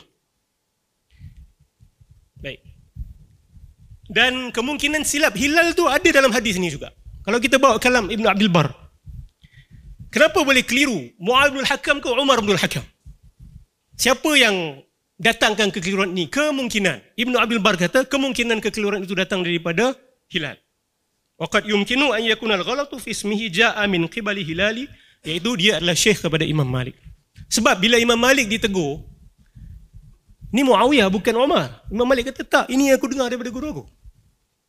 Baik. Dan kemungkinan silap hilal tu ada dalam hadis ni juga. Kalau kita bawa kalam Ibn Abdul Bar. Kenapa boleh keliru? Mu'ad Hakam ke Umar bin Hakam? Siapa yang datangkan kekeliruan ini? Kemungkinan. Ibn Abil Bar kata, kemungkinan kekeliruan itu datang daripada hilal. Waqad yumkinu an yakuna al-ghalatu fi ismihi ja'a min qibali hilali, iaitu dia adalah syekh kepada Imam Malik. Sebab bila Imam Malik ditegur, ni Muawiyah bukan Umar. Imam Malik kata, tak, ini yang aku dengar daripada guru aku.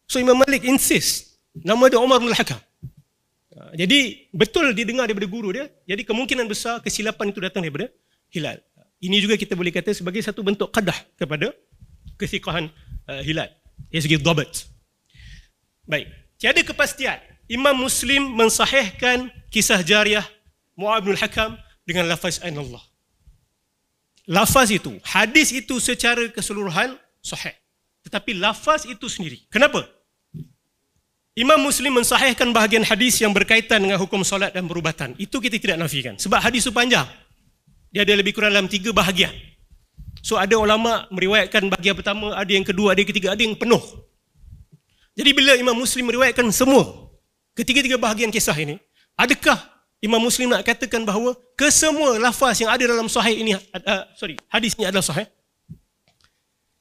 So Imam Malik insist, nama dia Umar bin Al-Hakam. Ha, jadi betul didengar dengar daripada guru dia, jadi kemungkinan besar kesilapan itu datang daripada hilal ini juga kita boleh kata sebagai satu bentuk kadah kepada kesikahan uh, hilal. Ia segi dobat. Baik. Tiada kepastian. Imam Muslim mensahihkan kisah jariah Mu'ab bin Al-Hakam dengan lafaz Ain Allah. Lafaz itu, hadis itu secara keseluruhan sahih. Tetapi lafaz itu sendiri. Kenapa? Imam Muslim mensahihkan bahagian hadis yang berkaitan dengan hukum solat dan perubatan. Itu kita tidak nafikan. Sebab hadis itu panjang dia ada lebih kurang dalam tiga bahagian. So ada ulama meriwayatkan bahagian pertama, ada yang kedua, ada yang ketiga, ada yang penuh. Jadi bila Imam Muslim meriwayatkan semua ketiga-tiga bahagian kisah ini, adakah Imam Muslim nak katakan bahawa kesemua lafaz yang ada dalam sahih ini uh, uh sorry, hadis ini adalah sahih?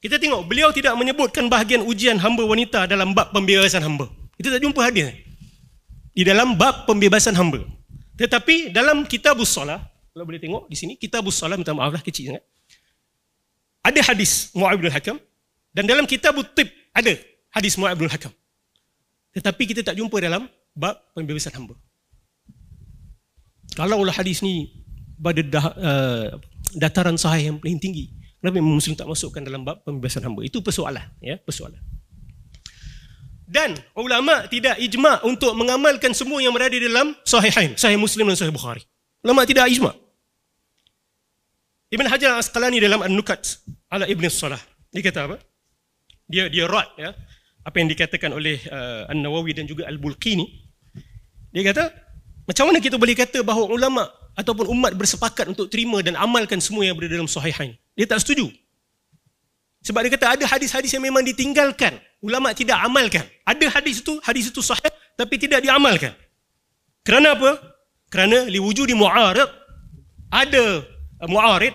Kita tengok beliau tidak menyebutkan bahagian ujian hamba wanita dalam bab pembebasan hamba. Kita tak jumpa hadis. Di dalam bab pembebasan hamba. Tetapi dalam kitab us-salah, kalau boleh tengok di sini, kita salam minta maaf lah, kecil sangat. Ada hadis Mu'ab bin Hakam. Dan dalam kitab tib ada hadis Mu'ab bin Hakam. Tetapi kita tak jumpa dalam bab pembebasan hamba. Kalau ulah hadis ni pada dah, uh, dataran sahih yang paling tinggi, kenapa Imam Muslim tak masukkan dalam bab pembebasan hamba? Itu persoalan. Ya, persoalan. Dan ulama tidak ijma untuk mengamalkan semua yang berada dalam sahihain, sahih Muslim dan sahih Bukhari. Lama tidak ijma. Ibn Hajar Asqalani dalam An-Nukat ala Ibn Salah. Dia kata apa? Dia dia rot ya. Apa yang dikatakan oleh uh, An-Nawawi dan juga Al-Bulqini. Dia kata, macam mana kita boleh kata bahawa ulama ataupun umat bersepakat untuk terima dan amalkan semua yang berada dalam sahihain? Dia tak setuju. Sebab dia kata ada hadis-hadis yang memang ditinggalkan, ulama tidak amalkan. Ada hadis itu, hadis itu sahih tapi tidak diamalkan. Kerana apa? kerana li wujudi mu'arid ada uh, mu'arid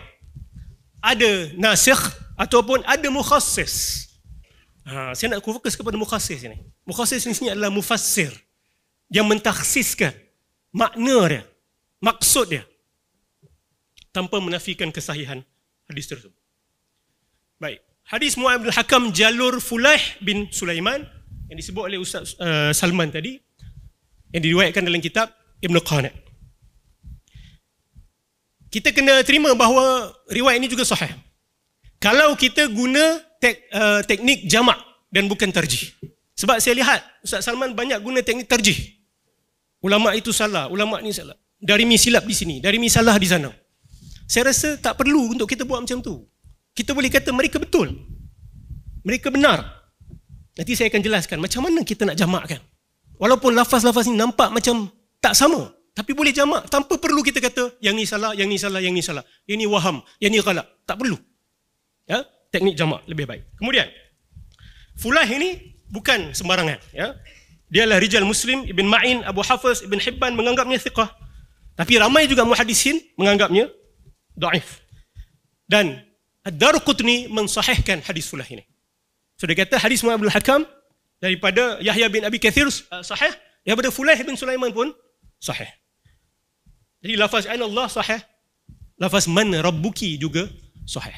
ada nasikh ataupun ada mukhassis ha, saya nak fokus kepada mukhassis ini mukhassis ini sini adalah mufassir yang mentaksiskan makna dia maksud dia tanpa menafikan kesahihan hadis tersebut baik hadis Mu'ayyib bin Hakam Jalur Fulaih bin Sulaiman yang disebut oleh Ustaz uh, Salman tadi yang diriwayatkan dalam kitab Ibn Qanat kita kena terima bahawa riwayat ini juga sahih. Kalau kita guna tek, uh, teknik jamak dan bukan tarjih. Sebab saya lihat Ustaz Salman banyak guna teknik tarjih. Ulama itu salah, ulama ni salah. Dari misilap di sini, dari misalah di sana. Saya rasa tak perlu untuk kita buat macam tu. Kita boleh kata mereka betul. Mereka benar. Nanti saya akan jelaskan macam mana kita nak jamakkan. Walaupun lafaz-lafaz ini nampak macam tak sama. Tapi boleh jamak tanpa perlu kita kata yang ni salah, yang ni salah, yang ni salah. Ini waham, yang ni galak. Tak perlu. Ya, teknik jamak lebih baik. Kemudian Fulah ini bukan sembarangan, ya. Dia adalah rijal Muslim Ibn Ma'in, Abu Hafiz, Ibn Hibban menganggapnya thiqah. Tapi ramai juga muhadisin menganggapnya da'if. Dan Ad-Darqutni mensahihkan hadis Fulah ini. Sudah so, kata hadis Muhammad Abdul Hakam daripada Yahya bin Abi Kathir uh, sahih, daripada Fulah bin Sulaiman pun sahih. Jadi lafaz an Allah sahih. Lafaz man rabbuki juga sahih.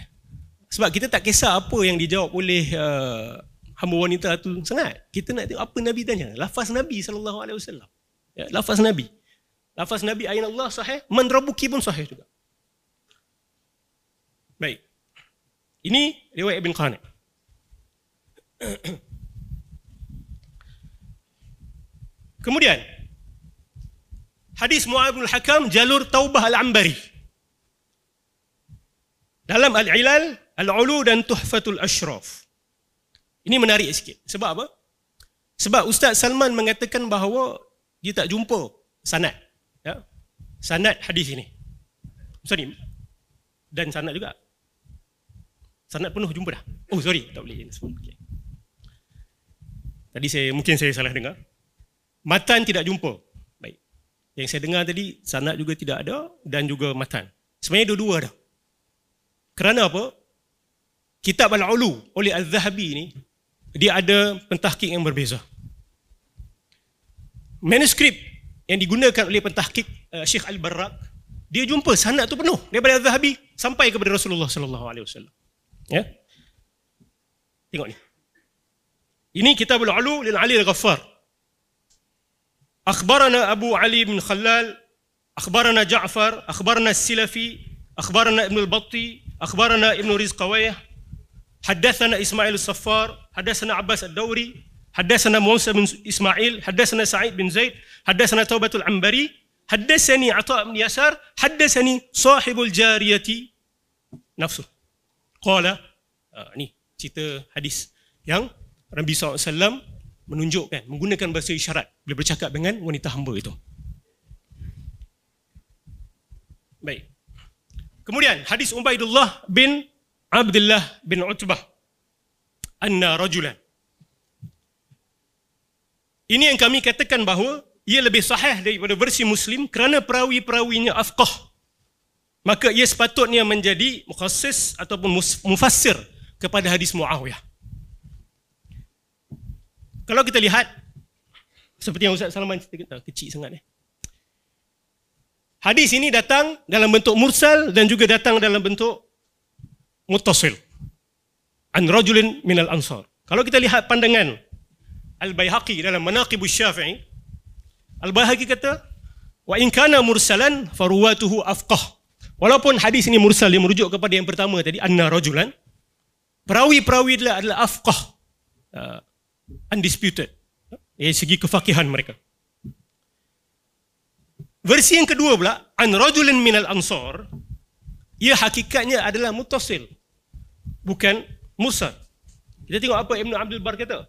Sebab kita tak kisah apa yang dijawab oleh uh, hamba wanita tu sangat. Kita nak tengok apa Nabi tanya. Lafaz Nabi sallallahu alaihi wasallam. Ya, lafaz Nabi. Lafaz Nabi ayat Allah sahih, man rabbuki pun sahih juga. Baik. Ini riwayat Ibn Qarni. Kemudian, Hadis Mu'ad bin Hakam jalur Taubah Al-Ambari. Dalam Al-Ilal, Al-Ulu dan Tuhfatul Ashraf. Ini menarik sikit. Sebab apa? Sebab Ustaz Salman mengatakan bahawa dia tak jumpa sanad. Ya? Sanad hadis ini. Sorry. Dan sanad juga. Sanad penuh jumpa dah. Oh sorry, tak boleh. Okay. Tadi saya mungkin saya salah dengar. Matan tidak jumpa. Yang saya dengar tadi, sanat juga tidak ada dan juga matan. Sebenarnya dua-dua dah. Kerana apa? Kitab Al-Ulu oleh Al-Zahabi ni, dia ada pentahkik yang berbeza. Manuskrip yang digunakan oleh pentahkik uh, eh, Syekh Al-Barraq, dia jumpa sanat tu penuh daripada Al-Zahabi sampai kepada Rasulullah sallallahu alaihi wasallam. Ya. Tengok ni. Ini Kitab Al-Ulu lil Ali Al-Ghaffar أخبرنا أبو علي بن خلال أخبرنا جعفر أخبرنا السلفي أخبرنا ابن البطي أخبرنا ابن رزقويه حدثنا إسماعيل الصفار حدثنا عباس الدوري حدثنا موسى بن إسماعيل حدثنا سعيد بن زيد حدثنا توبة العنبري حدثني عطاء بن يسار حدثني صاحب الجارية نفسه قال يعني cerita صلى الله عليه وسلم menunjukkan menggunakan bahasa isyarat bila bercakap dengan wanita hamba itu. Baik. Kemudian hadis Ubaidullah bin Abdullah bin Utbah anna rajulan. Ini yang kami katakan bahawa ia lebih sahih daripada versi Muslim kerana perawi-perawinya afqah. Maka ia sepatutnya menjadi mukhassis ataupun mufassir kepada hadis Muawiyah. Kalau kita lihat seperti yang Ustaz Salman cerita kecil sangat eh. Hadis ini datang dalam bentuk mursal dan juga datang dalam bentuk mutasil. An rajulin minal ansar. Kalau kita lihat pandangan Al-Baihaqi dalam Manaqib Syafi'i, Al-Baihaqi kata wa in kana mursalan faruwatuhu afqah. Walaupun hadis ini mursal yang merujuk kepada yang pertama tadi anna rajulan perawi-perawi adalah afqah. Ah, undisputed dari segi kefakihan mereka. Versi yang kedua pula, an rajulin minal ansar, ia hakikatnya adalah mutasil. Bukan Musa. Kita tengok apa Ibn Abdul Bar kata.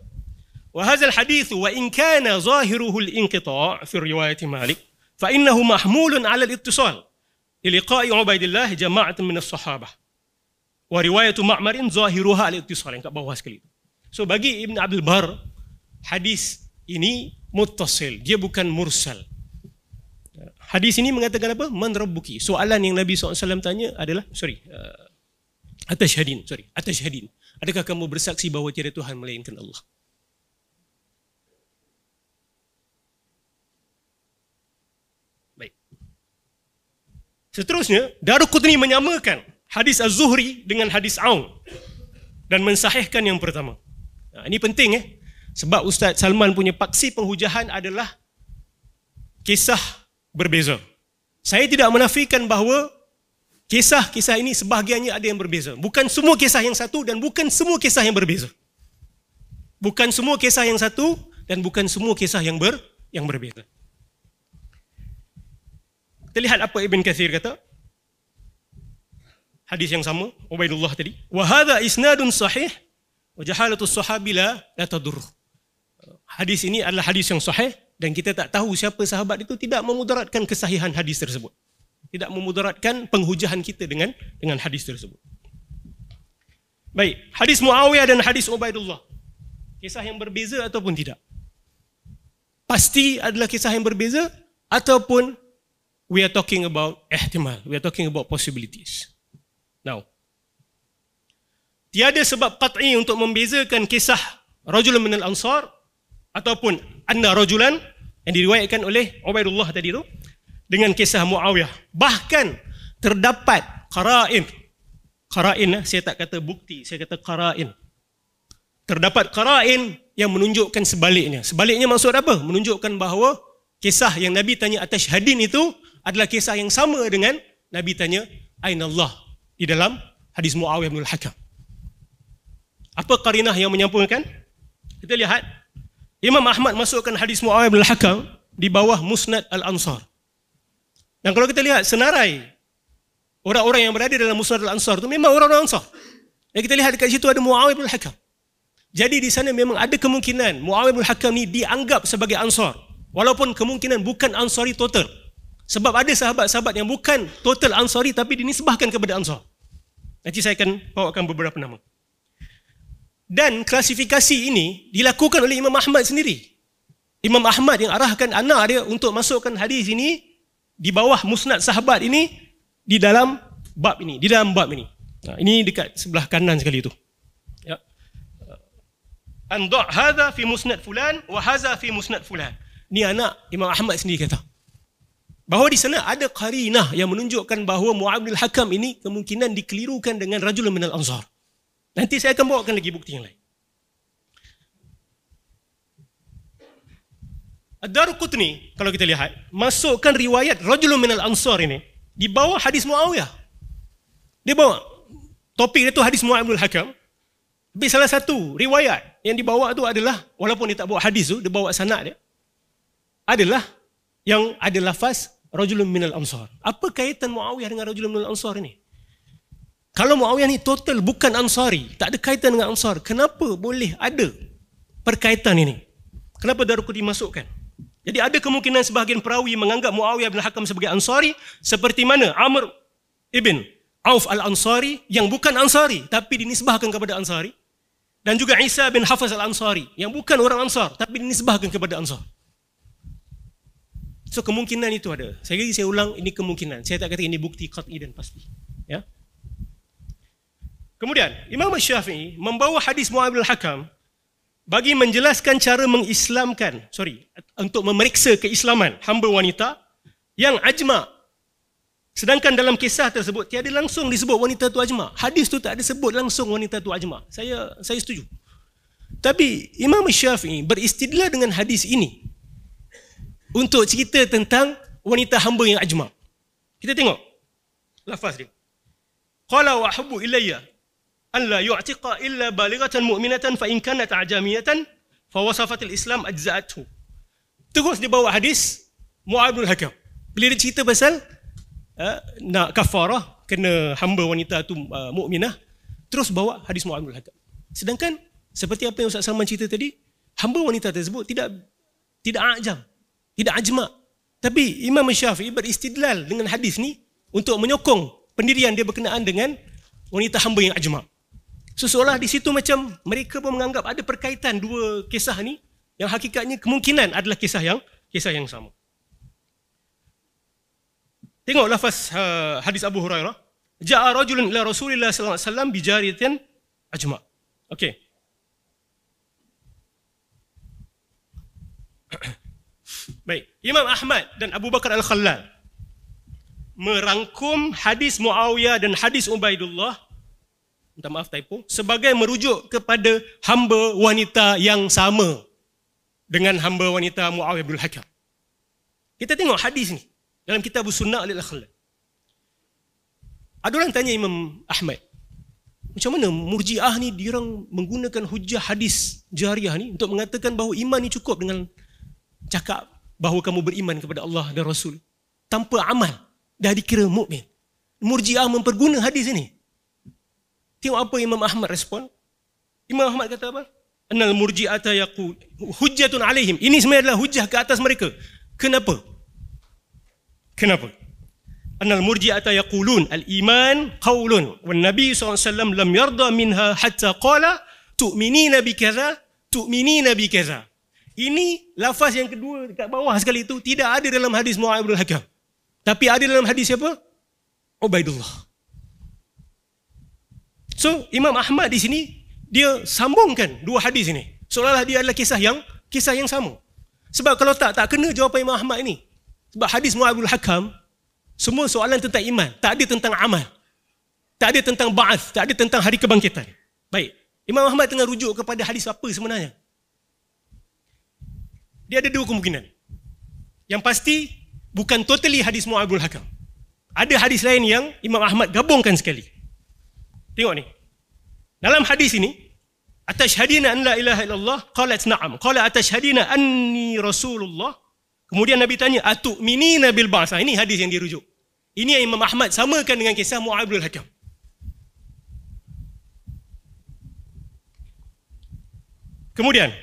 Wa hadzal hadith wa in kana zahiruhu al-inqita' fi riwayat Malik fa innahu mahmulun 'ala al-ittisal liqa'i Ubaidillah jama'atan min as-sahabah. Wa riwayat Ma'mar zahiruha al-ittisal yang kat bawah sekali. Itu. So bagi Ibn Abdul Bar hadis ini muttasil, dia bukan mursal. Hadis ini mengatakan apa? Man rabbuki. Soalan yang Nabi SAW tanya adalah, sorry, uh, atas hadin, sorry, atas hadin. Adakah kamu bersaksi bahawa tiada Tuhan melainkan Allah? Baik. Seterusnya, Daruqutni menyamakan hadis Az-Zuhri dengan hadis Aung dan mensahihkan yang pertama. Ha, ini penting eh. Sebab Ustaz Salman punya paksi penghujahan adalah kisah berbeza. Saya tidak menafikan bahawa kisah-kisah ini sebahagiannya ada yang berbeza. Bukan semua kisah yang satu dan bukan semua kisah yang berbeza. Bukan semua kisah yang satu dan bukan semua kisah yang ber yang berbeza. Kita lihat apa Ibn Kathir kata. Hadis yang sama, Ubaidullah tadi. Wa hadha isnadun sahih Wajahalatul sahabila la tadurruh. Hadis ini adalah hadis yang sahih dan kita tak tahu siapa sahabat itu tidak memudaratkan kesahihan hadis tersebut. Tidak memudaratkan penghujahan kita dengan dengan hadis tersebut. Baik, hadis Muawiyah dan hadis Ubaidullah. Kisah yang berbeza ataupun tidak? Pasti adalah kisah yang berbeza ataupun we are talking about ihtimal, we are talking about possibilities. Now, tiada sebab qat'i untuk membezakan kisah rajul min al-ansar ataupun anna rajulan yang diriwayatkan oleh Ubaidullah tadi tu dengan kisah Muawiyah. Bahkan terdapat qara'in. Qara'in eh, saya tak kata bukti, saya kata qara'in. Terdapat qara'in yang menunjukkan sebaliknya. Sebaliknya maksud apa? Menunjukkan bahawa kisah yang Nabi tanya atas hadin itu adalah kisah yang sama dengan Nabi tanya Aina Allah di dalam hadis Muawiyah bin Al-Hakam. Apa karinah yang menyampulkan? Kita lihat Imam Ahmad masukkan hadis Muawiyah bin Al-Hakam di bawah Musnad Al-Ansar. Dan kalau kita lihat senarai orang-orang yang berada dalam Musnad Al-Ansar itu memang orang-orang Ansar. Dan kita lihat dekat situ ada Muawiyah bin Al-Hakam. Jadi di sana memang ada kemungkinan Muawiyah bin Al-Hakam ini dianggap sebagai Ansar. Walaupun kemungkinan bukan Ansari total. Sebab ada sahabat-sahabat yang bukan total Ansari tapi dinisbahkan kepada Ansar. Nanti saya akan bawakan beberapa nama. Dan klasifikasi ini dilakukan oleh Imam Ahmad sendiri. Imam Ahmad yang arahkan anak dia untuk masukkan hadis ini di bawah musnad sahabat ini di dalam bab ini, di dalam bab ini. Nah, ha, ini dekat sebelah kanan sekali itu. Ya. Andha' hadha fi musnad fulan wa hadha fi musnad fulan. Ni anak Imam Ahmad sendiri kata. Bahawa di sana ada qarinah yang menunjukkan bahawa Mu'ab Hakam ini kemungkinan dikelirukan dengan rajul min al-Ansar. Nanti saya akan bawakan lagi bukti yang lain. Ad-Darqutni kalau kita lihat masukkan riwayat rajulun minal ansar ini di bawah hadis Muawiyah. Dia bawa topik dia tu hadis Muawiyah bin Hakam. Tapi salah satu riwayat yang dibawa tu adalah walaupun dia tak bawa hadis tu dia bawa sanad dia adalah yang ada lafaz rajulun minal ansar. Apa kaitan Muawiyah dengan rajulun minal ansar ini? Kalau Muawiyah ni total bukan Ansari, tak ada kaitan dengan Ansar, kenapa boleh ada perkaitan ini? Kenapa Daruku dimasukkan? Jadi ada kemungkinan sebahagian perawi menganggap Muawiyah bin Hakam sebagai Ansari seperti mana Amr ibn Auf al-Ansari yang bukan Ansari tapi dinisbahkan kepada Ansari dan juga Isa bin Hafiz al-Ansari yang bukan orang Ansar tapi dinisbahkan kepada Ansar. So kemungkinan itu ada. Saya lagi saya ulang ini kemungkinan. Saya tak kata ini bukti qat'i dan pasti. Ya. Kemudian Imam Syafi'i membawa hadis Mu'abil Hakam bagi menjelaskan cara mengislamkan, sorry, untuk memeriksa keislaman hamba wanita yang ajma. Sedangkan dalam kisah tersebut tiada langsung disebut wanita itu ajma. Hadis itu tak ada sebut langsung wanita itu ajma. Saya saya setuju. Tapi Imam Syafi'i beristidlal dengan hadis ini untuk cerita tentang wanita hamba yang ajma. Kita tengok lafaz dia. Qala wa ahabbu ilayya an la yu'tiqa illa balighatan mu'minatan fa in kanat ajamiyatan fa wasafat al-islam ajza'athu terus dibawa hadis Mu'ad Hakam bila dia cerita pasal uh, nak kafarah kena hamba wanita tu uh, mukminah terus bawa hadis Mu'ad Hakam sedangkan seperti apa yang Ustaz Salman cerita tadi hamba wanita tersebut tidak tidak ajam tidak ajma tapi Imam Syafi'i beristidlal dengan hadis ni untuk menyokong pendirian dia berkenaan dengan wanita hamba yang ajma' So seolah di situ macam mereka pun menganggap ada perkaitan dua kisah ni yang hakikatnya kemungkinan adalah kisah yang kisah yang sama. Tengok lafaz uh, hadis Abu Hurairah. Ja'a rajulun ila Rasulillah sallallahu alaihi wasallam bijariyatin ajma. Okey. Baik, Imam Ahmad dan Abu Bakar Al-Khallal merangkum hadis Muawiyah dan hadis Ubaidullah minta maaf typo sebagai merujuk kepada hamba wanita yang sama dengan hamba wanita Muawiyah bin Hakam. Kita tengok hadis ni dalam kitab Sunnah Alil Akhlaq. Ada orang tanya Imam Ahmad, macam mana Murji'ah ni diorang menggunakan hujah hadis jariah ni untuk mengatakan bahawa iman ni cukup dengan cakap bahawa kamu beriman kepada Allah dan Rasul tanpa amal dah dikira mukmin. Murji'ah memperguna hadis ni. Tengok apa Imam Ahmad respon. Imam Ahmad kata apa? Annal murji'ata yaqul hujjatun alaihim. Ini sebenarnya adalah hujah ke atas mereka. Kenapa? Kenapa? Annal murji'ata yaqulun al-iman qaulun wan nabi SAW lam yarda minha hatta qala tu'mini nabi kaza tu'mini nabi kaza. Ini lafaz yang kedua dekat bawah sekali itu tidak ada dalam hadis Mu'awiyah bin Hakam. Tapi ada dalam hadis siapa? Ubaidullah. So Imam Ahmad di sini dia sambungkan dua hadis ini. Seolah-olah dia adalah kisah yang kisah yang sama. Sebab kalau tak tak kena jawapan Imam Ahmad ini. Sebab hadis Muawiyah Hakam semua soalan tentang iman, tak ada tentang amal. Tak ada tentang ba'ath, tak ada tentang hari kebangkitan. Baik. Imam Ahmad tengah rujuk kepada hadis apa sebenarnya? Dia ada dua kemungkinan. Yang pasti bukan totally hadis Muawiyah Hakam. Ada hadis lain yang Imam Ahmad gabungkan sekali. Tengok ni. Dalam hadis ini, atashhadina an la ilaha illallah qalat na'am qala atashhadina anni rasulullah kemudian nabi tanya atu mini nabil ba'sa ini hadis yang dirujuk ini yang imam ahmad samakan dengan kisah mu'ad hakam kemudian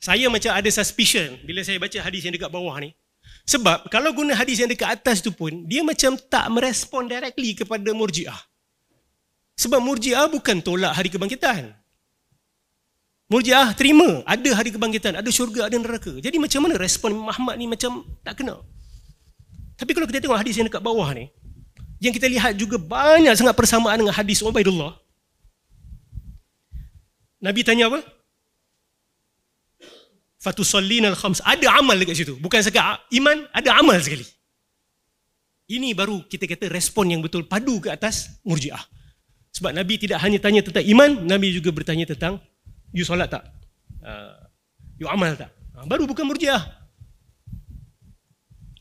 saya macam ada suspicion bila saya baca hadis yang dekat bawah ni sebab kalau guna hadis yang dekat atas tu pun dia macam tak merespon directly kepada murjiah sebab murjiah bukan tolak hari kebangkitan. Murjiah terima ada hari kebangkitan, ada syurga, ada neraka. Jadi macam mana respon Muhammad ni macam tak kena. Tapi kalau kita tengok hadis yang dekat bawah ni, yang kita lihat juga banyak sangat persamaan dengan hadis Ubaidullah. Nabi tanya apa? Fatusallina al-khams. Ada amal dekat situ. Bukan sekadar iman, ada amal sekali. Ini baru kita kata respon yang betul padu ke atas murjiah. Sebab Nabi tidak hanya tanya tentang iman, Nabi juga bertanya tentang you solat tak? Uh, you amal tak? Uh, baru bukan murjiah.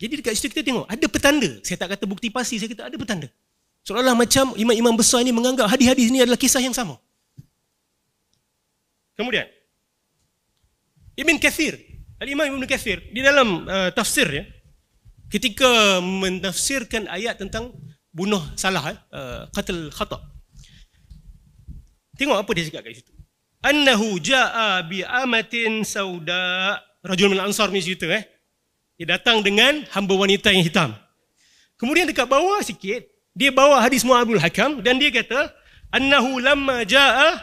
Jadi dekat situ kita tengok, ada petanda. Saya tak kata bukti pasti, saya kata ada petanda. Seolah-olah macam imam-imam besar ini menganggap hadis-hadis ini adalah kisah yang sama. Kemudian, Ibn Kathir, Al-Imam Ibn Kathir, di dalam uh, tafsir, ya, ketika menafsirkan ayat tentang bunuh salah, eh, uh, qatal khatab, Tengok apa dia cakap kat situ. Annahu ja'a bi amatin sauda. Rajul min ansar ni cerita eh. Dia datang dengan hamba wanita yang hitam. Kemudian dekat bawah sikit, dia bawa hadis Mu'abul Hakam dan dia kata, Annahu lamma ja'a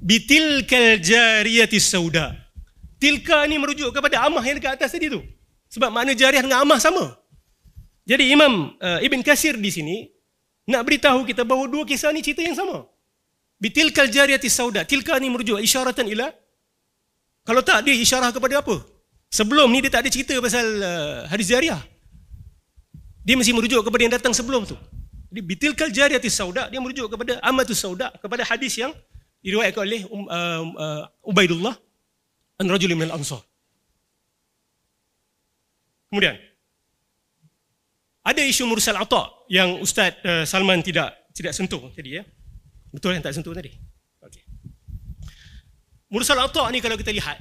bitilkal jariyati sauda. Tilka ni merujuk kepada amah yang dekat atas tadi tu. Sebab makna jariah dengan amah sama. Jadi Imam uh, Ibn Kasir di sini nak beritahu kita bahawa dua kisah ni cerita yang sama. Bitilkal jariyati sauda. Tilka ni merujuk isyaratan ila. Kalau tak dia isyarah kepada apa? Sebelum ni dia tak ada cerita pasal uh, hadis jariah. Dia mesti merujuk kepada yang datang sebelum tu. Jadi bitilkal jariyati sauda dia merujuk kepada amatu sauda kepada hadis yang diriwayatkan oleh um, uh, uh, Ubaidullah an rajul min al-ansar. Kemudian ada isu mursal ata yang ustaz uh, Salman tidak tidak sentuh tadi ya. Eh? Betul yang tak sentuh tadi? Okay. Mursal Atta' ni kalau kita lihat,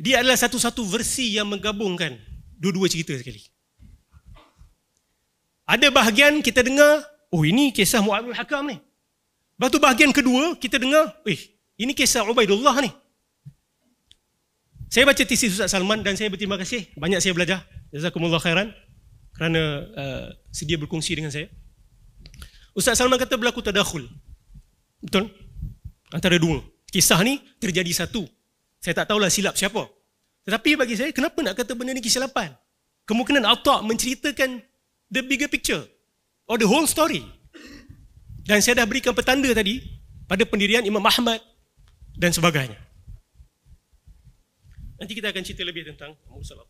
dia adalah satu-satu versi yang menggabungkan dua-dua cerita sekali. Ada bahagian kita dengar, oh ini kisah Mu'abdul Hakam ni. Lepas tu bahagian kedua kita dengar, eh ini kisah Ubaidullah ni. Saya baca tesis Ustaz Salman dan saya berterima kasih. Banyak saya belajar. Jazakumullah khairan kerana uh, sedia berkongsi dengan saya. Ustaz Salman kata berlaku tadakhul. Betul? Antara dua. Kisah ni terjadi satu. Saya tak tahulah silap siapa. Tetapi bagi saya, kenapa nak kata benda ni lapan? Kemungkinan Atta' menceritakan the bigger picture. Or the whole story. Dan saya dah berikan petanda tadi pada pendirian Imam Ahmad dan sebagainya. Nanti kita akan cerita lebih tentang Musa Allah.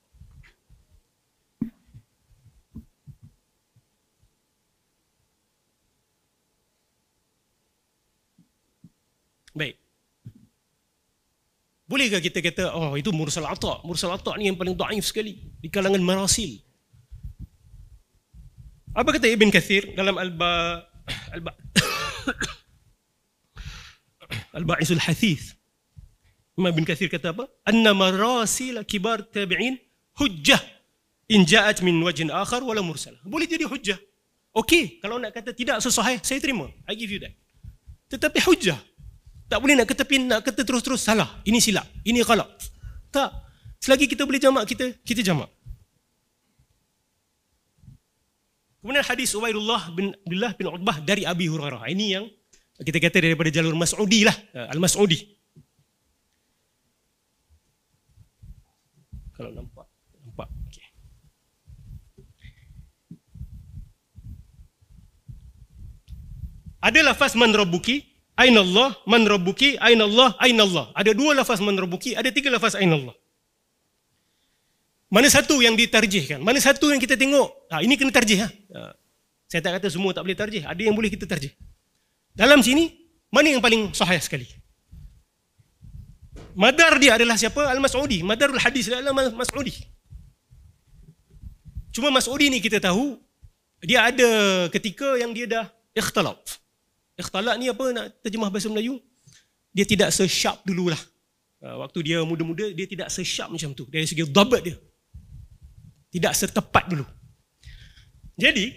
Baik. Bolehkah kita kata, oh itu mursal atak. Mursal atak ni yang paling da'if sekali. Di kalangan marasil. Apa kata Ibn Kathir dalam Alba... Alba... Al-Ba'isul Hathith. Imam Ibn Kathir kata apa? Anna marasil kibar tabi'in hujjah. injaat min wajin akhar wala mursal. Boleh jadi hujjah. Okey, kalau nak kata tidak sesuai, saya terima. I give you that. Tetapi hujah tak boleh nak kata nak kata terus-terus salah. Ini silap. Ini galak. Tak. Selagi kita boleh jamak kita, kita jamak. Kemudian hadis Ubaidullah bin Abdullah bin Uqbah dari Abi Hurairah. Ha, ini yang kita kata daripada jalur Mas'udi lah. Ha, Al-Mas'udi. Kalau nampak. Nampak. Okay. Ada lafaz man rabbuki Ainallah, Allah, Ainallah, Ainallah. Ada dua lafaz man ada tiga lafaz Ainallah. Mana satu yang ditarjihkan? Mana satu yang kita tengok? Ha, ini kena tarjih. Ha? Ha. Saya tak kata semua tak boleh tarjih. Ada yang boleh kita tarjih. Dalam sini, mana yang paling sahih sekali? Madar dia adalah siapa? Al-Mas'udi. Madarul hadis adalah Mas'udi. Cuma Mas'udi ni kita tahu, dia ada ketika yang dia dah ikhtalaf. Ikhtalat ni apa nak terjemah bahasa Melayu? Dia tidak sesharp dululah. Ah, waktu dia muda-muda, dia tidak sesharp macam tu. Dari segi dobat dia. Tidak setepat dulu. Jadi,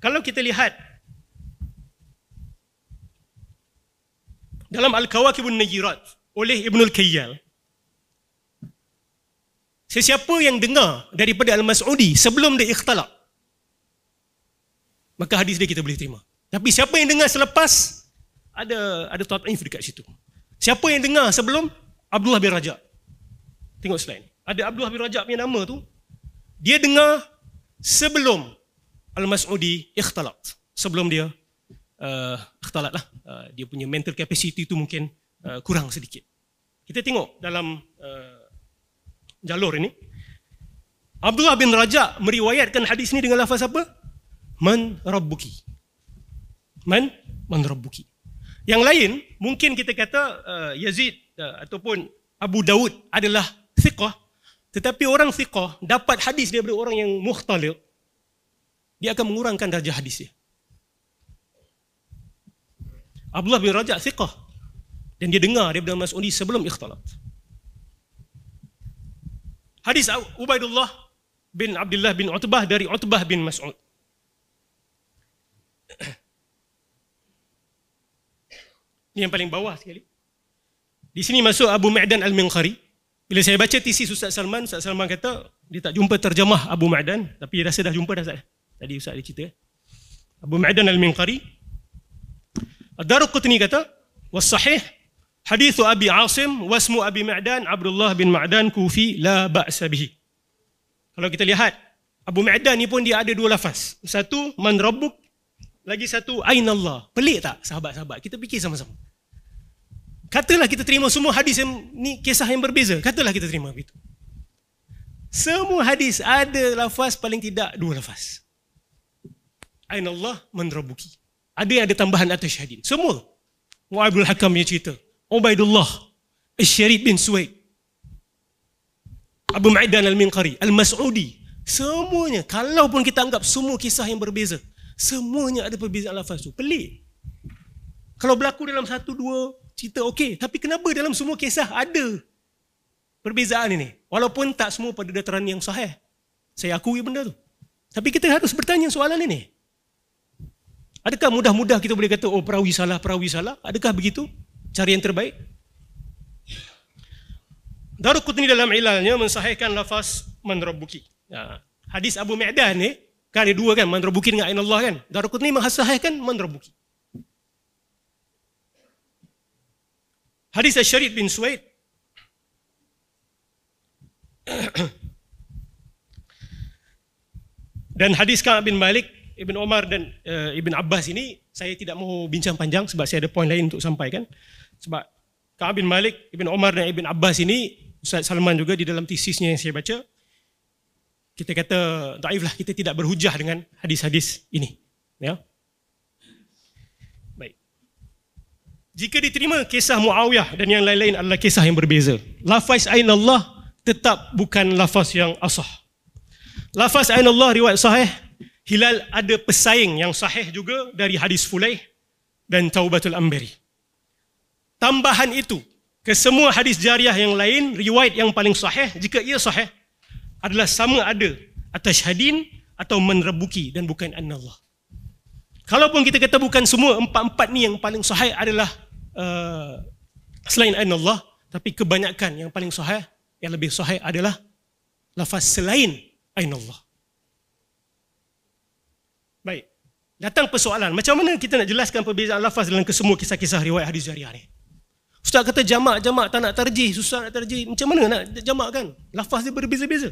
kalau kita lihat dalam Al-Kawakibun Najirat oleh Ibnul Kayyal, sesiapa yang dengar daripada Al-Mas'udi sebelum dia ikhtalak, maka hadis dia kita boleh terima. Tapi siapa yang dengar selepas ada ada Tuan Inf dekat situ. Siapa yang dengar sebelum Abdullah bin Rajab? Tengok slide. Ada Abdullah bin Rajab punya nama tu. Dia dengar sebelum Al-Mas'udi ikhtalat. Sebelum dia uh, ikhtalat lah. Uh, dia punya mental capacity itu mungkin uh, kurang sedikit. Kita tengok dalam uh, jalur ini. Abdullah bin Rajab meriwayatkan hadis ini dengan lafaz apa? Man Rabbuki man man rabbuki yang lain mungkin kita kata uh, Yazid uh, ataupun Abu Daud adalah thiqah tetapi orang thiqah dapat hadis daripada orang yang mukhtalil dia akan mengurangkan darjah hadisnya Abdullah bin Rajak thiqah dan dia dengar daripada Mas'udi sebelum ikhtalat hadis Ubaidullah bin Abdullah bin Utbah dari Utbah bin Mas'ud ini yang paling bawah sekali. Di sini masuk Abu Ma'dan Al-Minqari. Bila saya baca tisi Ustaz Salman, Ustaz Salman kata dia tak jumpa terjemah Abu Ma'dan. Tapi dia rasa dah jumpa dah. Tadi Ustaz ada cerita. Abu Ma'dan Al-Minqari. Ad-Daruqutni kata, Was-Sahih, Hadithu Abi Asim, Wasmu Abi Ma'dan, Abdullah bin Ma'dan, Kufi, La Ba'sa Bihi. Kalau kita lihat, Abu Ma'dan ni pun dia ada dua lafaz. Satu, Man Rabbuk, lagi satu, Aina Allah. Pelik tak sahabat-sahabat? Kita fikir sama-sama. Katalah kita terima semua hadis yang ni kisah yang berbeza. Katalah kita terima begitu. Semua hadis ada lafaz paling tidak dua lafaz. Aina Allah Ada yang ada tambahan atas syahidin. Semua. Mu'abdul Hakam yang cerita. Ubaidullah. Asyarid bin Suwaid. Abu Ma'idan al-Minqari. Al-Mas'udi. Semuanya. Kalaupun kita anggap semua kisah yang berbeza. Semuanya ada perbezaan lafaz tu. Pelik. Kalau berlaku dalam satu dua cerita okey, tapi kenapa dalam semua kisah ada perbezaan ini? Walaupun tak semua pada dataran yang sahih. Saya akui benda tu. Tapi kita harus bertanya soalan ini. Adakah mudah-mudah kita boleh kata oh perawi salah, perawi salah? Adakah begitu? Cari yang terbaik. Daruqutni dalam ilalnya mensahihkan lafaz man rabbuki. Ya. Hadis Abu Mi'dan ni Kan ada dua kan, mandra bukit dengan Allah kan. Darul Qutni menghasahai kan mandra bukit. Hadis Asyarid bin Suaid. dan hadis Ka'ab bin Malik, Ibn Omar dan uh, Ibn Abbas ini, saya tidak mahu bincang panjang sebab saya ada poin lain untuk sampaikan. Sebab Ka'ab bin Malik, Ibn Omar dan Ibn Abbas ini, Ustaz Salman juga di dalam tesisnya yang saya baca, kita kata daif lah kita tidak berhujah dengan hadis-hadis ini ya baik jika diterima kisah Muawiyah dan yang lain-lain adalah kisah yang berbeza lafaz ain Allah tetap bukan lafaz yang asah lafaz ain Allah riwayat sahih Hilal ada pesaing yang sahih juga dari hadis Fulaih dan Taubatul Amberi. Tambahan itu, kesemua hadis jariah yang lain, riwayat yang paling sahih, jika ia sahih, adalah sama ada atas hadin atau menrebuki dan bukan Allah. Kalaupun kita kata bukan semua empat-empat ni yang paling sahih adalah uh, selain Allah, tapi kebanyakan yang paling sahih yang lebih sahih adalah lafaz selain Allah. Baik. Datang persoalan, macam mana kita nak jelaskan perbezaan lafaz dalam kesemua kisah-kisah riwayat hadis jariah ni? Ustaz kata jamak jamak tak nak tarjih, susah nak tarjih. Macam mana nak jamak kan? Lafaz dia berbeza-beza.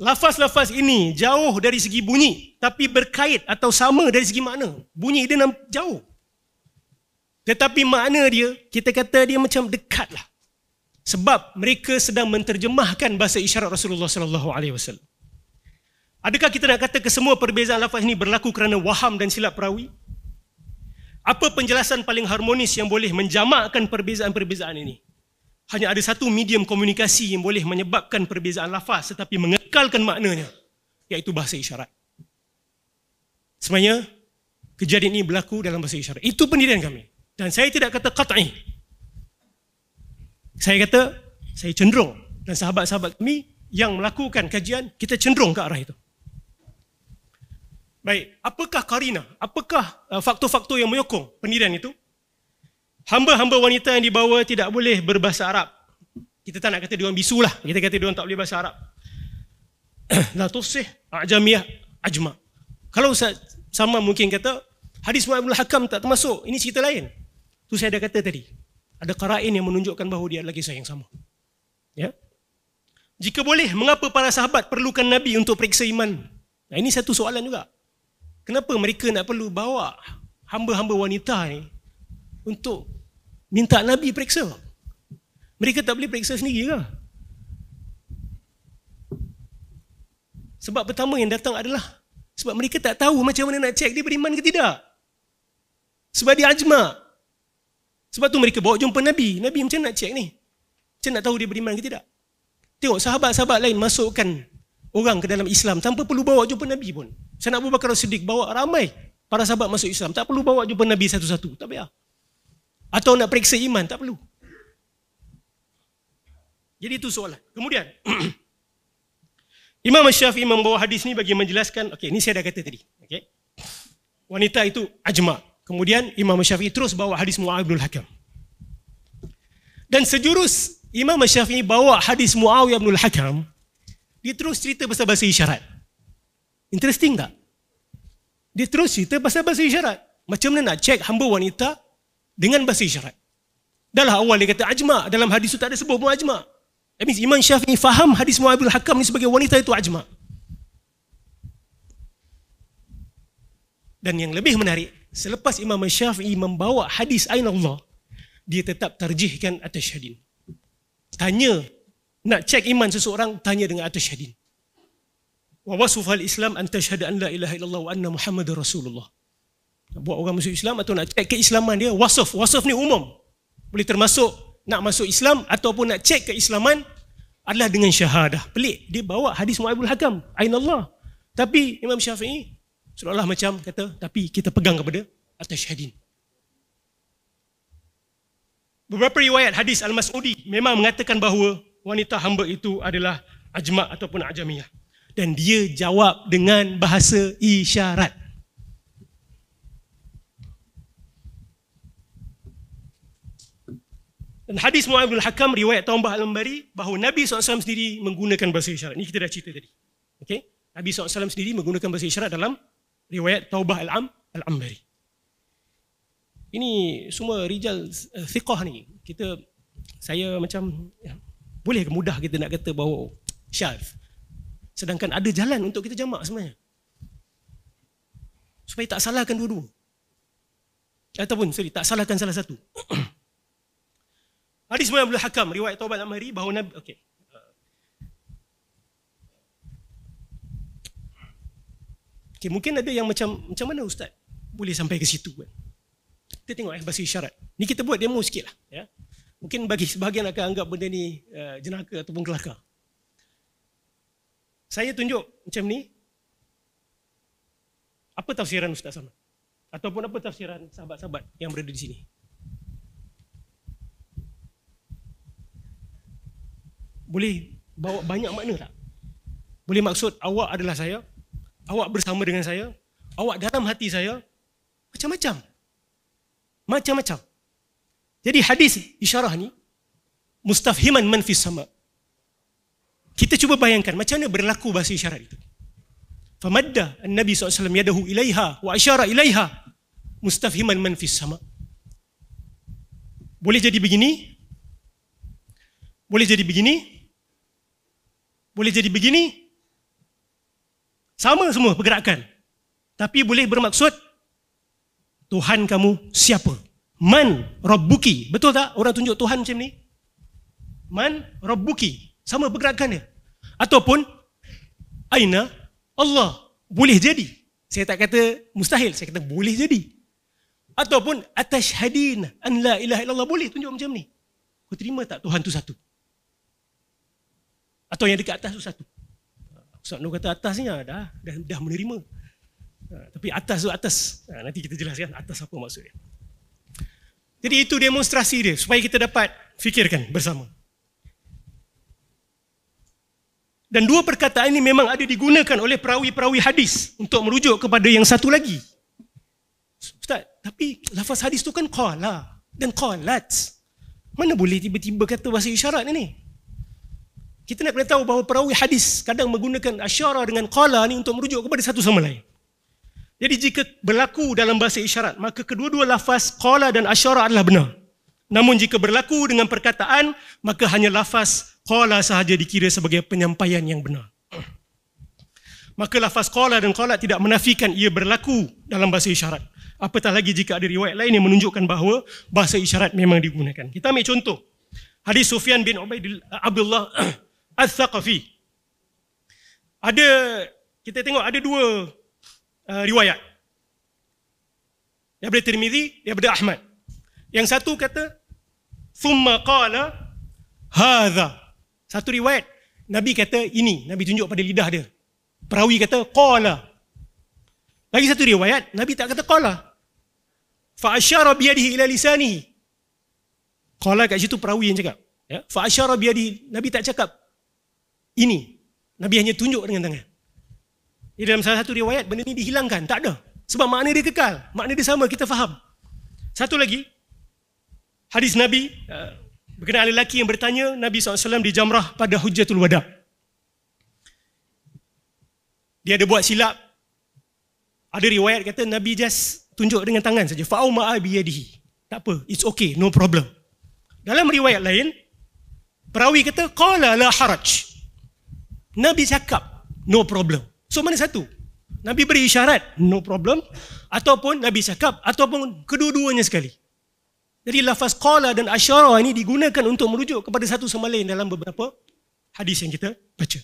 Lafaz-lafaz ini jauh dari segi bunyi tapi berkait atau sama dari segi makna. Bunyi dia nampak jauh. Tetapi makna dia, kita kata dia macam dekat lah. Sebab mereka sedang menterjemahkan bahasa isyarat Rasulullah sallallahu alaihi wasallam. Adakah kita nak kata kesemua perbezaan lafaz ini berlaku kerana waham dan silap perawi? Apa penjelasan paling harmonis yang boleh menjamakkan perbezaan-perbezaan ini? Hanya ada satu medium komunikasi yang boleh menyebabkan perbezaan lafaz tetapi mengekalkan maknanya, iaitu bahasa isyarat. Sebenarnya, kejadian ini berlaku dalam bahasa isyarat. Itu pendirian kami. Dan saya tidak kata kata'i. Saya kata, saya cenderung. Dan sahabat-sahabat kami yang melakukan kajian, kita cenderung ke arah itu. Baik, apakah karina? Apakah uh, faktor-faktor yang menyokong pendirian itu? Hamba-hamba wanita yang dibawa tidak boleh berbahasa Arab. Kita tak nak kata dia orang bisu lah. Kita kata dia orang tak boleh bahasa Arab. La tusih ajamiyah ajma. Kalau sama mungkin kata hadis Muhammad bin Hakam tak termasuk. Ini cerita lain. Tu saya dah kata tadi. Ada qara'in yang menunjukkan bahawa dia lagi sayang sama. Ya. Jika boleh, mengapa para sahabat perlukan Nabi untuk periksa iman? Nah, ini satu soalan juga kenapa mereka nak perlu bawa hamba-hamba wanita ni untuk minta Nabi periksa? Mereka tak boleh periksa sendiri ke? Lah. Sebab pertama yang datang adalah sebab mereka tak tahu macam mana nak cek dia beriman ke tidak. Sebab dia ajma. Sebab tu mereka bawa jumpa Nabi. Nabi macam nak cek ni? Macam nak tahu dia beriman ke tidak? Tengok sahabat-sahabat lain masukkan orang ke dalam Islam tanpa perlu bawa jumpa Nabi pun. Sana Abu Bakar Siddiq bawa ramai para sahabat masuk Islam. Tak perlu bawa jumpa Nabi satu-satu. Tak payah. Atau nak periksa iman. Tak perlu. Jadi itu soalan. Kemudian. Imam Syafi'i membawa hadis ni bagi menjelaskan. Okay, ini saya dah kata tadi. Okay, Wanita itu ajma. Kemudian Imam Syafi'i terus bawa hadis Mu'ad bin Hakam. Dan sejurus Imam Syafi'i bawa hadis Mu'awiyah bin Al-Hakam, dia terus cerita pasal bahasa isyarat. Interesting tak? Dia terus cerita pasal bahasa isyarat. Macam mana nak cek hamba wanita dengan bahasa isyarat? Dalam awal dia kata ajma' dalam hadis itu tak ada sebut pun ajma'. That means Imam Syafi'i faham hadis Mu'abil Hakam ni sebagai wanita itu ajma'. Dan yang lebih menarik, selepas Imam Syafi'i membawa hadis Ain Allah, dia tetap terjihkan atas syadin. Tanya nak cek iman seseorang tanya dengan atas syahdin. Wa wasufal Islam anta syahada an la ilaha illallah wa anna Muhammadar Rasulullah. buat orang masuk Islam atau nak cek keislaman dia wasuf. Wasuf ni umum. Boleh termasuk nak masuk Islam ataupun nak cek keislaman adalah dengan syahadah. Pelik. Dia bawa hadis Mu'aibul Hakam. Aynallah. Tapi Imam Syafi'i seolah-olah macam kata, tapi kita pegang kepada atas syahidin. Beberapa riwayat hadis Al-Mas'udi memang mengatakan bahawa wanita hamba itu adalah ajma' ataupun ajamiyah. Dan dia jawab dengan bahasa isyarat. Dan hadis Mu'ayyid Hakam riwayat Taumbah Al-Mbari bahawa Nabi SAW sendiri menggunakan bahasa isyarat. Ini kita dah cerita tadi. Okay? Nabi SAW sendiri menggunakan bahasa isyarat dalam riwayat Taubah Al-Am Al-Ambari. Ini semua rijal uh, thiqah ni. Kita saya macam ya, boleh ke mudah kita nak kata bahawa oh, sedangkan ada jalan untuk kita jamak sebenarnya supaya tak salahkan dua-dua ataupun sorry tak salahkan salah satu hadis Muhammad Abdul Hakam riwayat Taubat Al-Mahri bahawa Nabi okay. okay mungkin ada yang macam macam mana Ustaz boleh sampai ke situ kan kita tengok eh bahasa isyarat ni kita buat demo sikit lah ya yeah? Mungkin bagi sebahagian akan anggap benda ni eh, jenaka ataupun kelakar. Saya tunjuk macam ni. Apa tafsiran Ustaz sama? Ataupun apa tafsiran sahabat-sahabat yang berada di sini? Boleh bawa banyak makna tak? Boleh maksud awak adalah saya? Awak bersama dengan saya? Awak dalam hati saya? Macam-macam. Macam-macam. Jadi hadis isyarah ni mustafhiman man fis sama. Kita cuba bayangkan macam mana berlaku bahasa isyarat itu. Famadda an-nabi SAW alaihi wasallam yadahu ilaiha wa asyara ilaiha mustafhiman man fis sama. Boleh jadi begini. Boleh jadi begini. Boleh jadi begini. Sama semua pergerakan. Tapi boleh bermaksud Tuhan kamu siapa? Man Robuki Betul tak orang tunjuk Tuhan macam ni? Man Robuki Sama pergerakan dia. Ataupun Aina Allah. Boleh jadi. Saya tak kata mustahil. Saya kata boleh jadi. Ataupun Atashhadin an la ilaha illallah. Boleh tunjuk macam ni. Kau terima tak Tuhan tu satu? Atau yang dekat atas tu satu? Ustaz Nur kata atas ni ah, dah, dah, dah menerima. Ah, tapi atas tu atas. Ah, nanti kita jelaskan atas apa maksudnya. Jadi itu demonstrasi dia supaya kita dapat fikirkan bersama. Dan dua perkataan ini memang ada digunakan oleh perawi-perawi hadis untuk merujuk kepada yang satu lagi. Ustaz, tapi lafaz hadis tu kan qala dan qalat. Mana boleh tiba-tiba kata bahasa isyarat ni? Kita nak kena tahu bahawa perawi hadis kadang menggunakan asyara dengan qala ni untuk merujuk kepada satu sama lain. Jadi jika berlaku dalam bahasa isyarat, maka kedua-dua lafaz qala dan asyara adalah benar. Namun jika berlaku dengan perkataan, maka hanya lafaz qala sahaja dikira sebagai penyampaian yang benar. Maka lafaz qala dan qala tidak menafikan ia berlaku dalam bahasa isyarat. Apatah lagi jika ada riwayat lain yang menunjukkan bahawa bahasa isyarat memang digunakan. Kita ambil contoh. Hadis Sufyan bin Abdullah Al-Thaqafi. Ada, kita tengok ada dua uh, riwayat. Daripada Tirmizi, daripada Ahmad. Yang satu kata summa qala hadza. Satu riwayat Nabi kata ini, Nabi tunjuk pada lidah dia. Perawi kata qala. Lagi satu riwayat Nabi tak kata qala. Fa asyara bi yadihi ila lisanihi. Qala kat situ perawi yang cakap. Ya, fa asyara bi yadihi Nabi tak cakap ini. Nabi hanya tunjuk dengan tangan. Di dalam salah satu riwayat benda ini dihilangkan, tak ada. Sebab makna dia kekal, makna dia sama kita faham. Satu lagi hadis Nabi eh, berkenaan lelaki yang bertanya Nabi SAW di jamrah pada hujatul wada. Dia ada buat silap. Ada riwayat kata Nabi just tunjuk dengan tangan saja. Fa'au ma'a Tak apa, it's okay, no problem. Dalam riwayat lain, perawi kata, Qala la haraj. Nabi cakap, no problem. So mana satu? Nabi beri isyarat, no problem. Ataupun Nabi cakap, ataupun kedua-duanya sekali. Jadi lafaz qala dan asyara ini digunakan untuk merujuk kepada satu sama lain dalam beberapa hadis yang kita baca.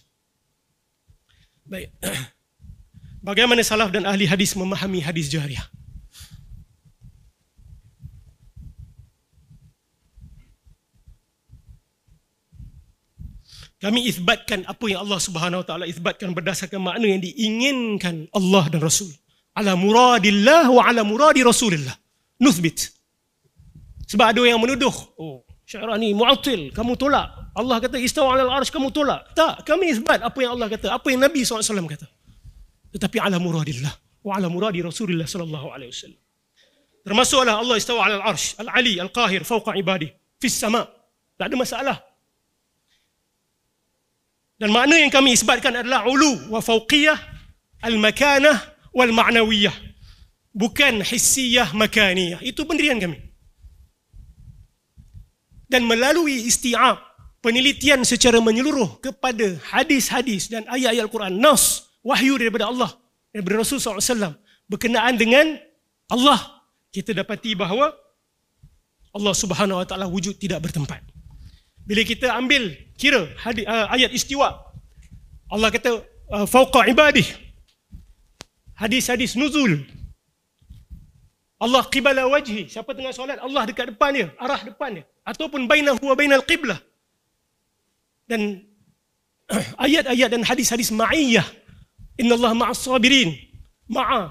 Baik. Bagaimana salaf dan ahli hadis memahami hadis jariah? Kami isbatkan apa yang Allah Subhanahu Wa Taala isbatkan berdasarkan makna yang diinginkan Allah dan Rasul. Ala muradillah wa ala muradi Rasulillah. Nuthbit. Sebab ada yang menuduh, oh, syairah ni mu'atil, kamu tolak. Allah kata istawa ala al-arsh kamu tolak. Tak, kami isbat apa yang Allah kata, apa yang Nabi SAW kata. Tetapi ala muradillah wa ala muradi Rasulillah sallallahu alaihi wasallam. Termasuklah Allah istawa ala al-arsh, al-ali, al-qahir, Fauqa ibadi, fis sama. Tak ada masalah. Dan makna yang kami isbatkan adalah ulu wa fauqiyah al-makanah wal ma'nawiyah. Bukan hissiyah makaniyah. Itu pendirian kami. Dan melalui isti'ab, penelitian secara menyeluruh kepada hadis-hadis dan ayat-ayat Al-Quran, nas, wahyu daripada Allah, daripada Rasulullah SAW, berkenaan dengan Allah, kita dapati bahawa Allah Subhanahu Wa Taala wujud tidak bertempat. Bila kita ambil kira hadith, ah, uh, ayat istiwa Allah kata uh, fauqa ibadi hadis-hadis nuzul Allah qibala wajhi siapa tengah solat Allah dekat depan dia arah depan dia ataupun bainahu wa bainal qiblah dan ayat-ayat dan hadis-hadis ma'iyah inna Allah ma'as sabirin ma'a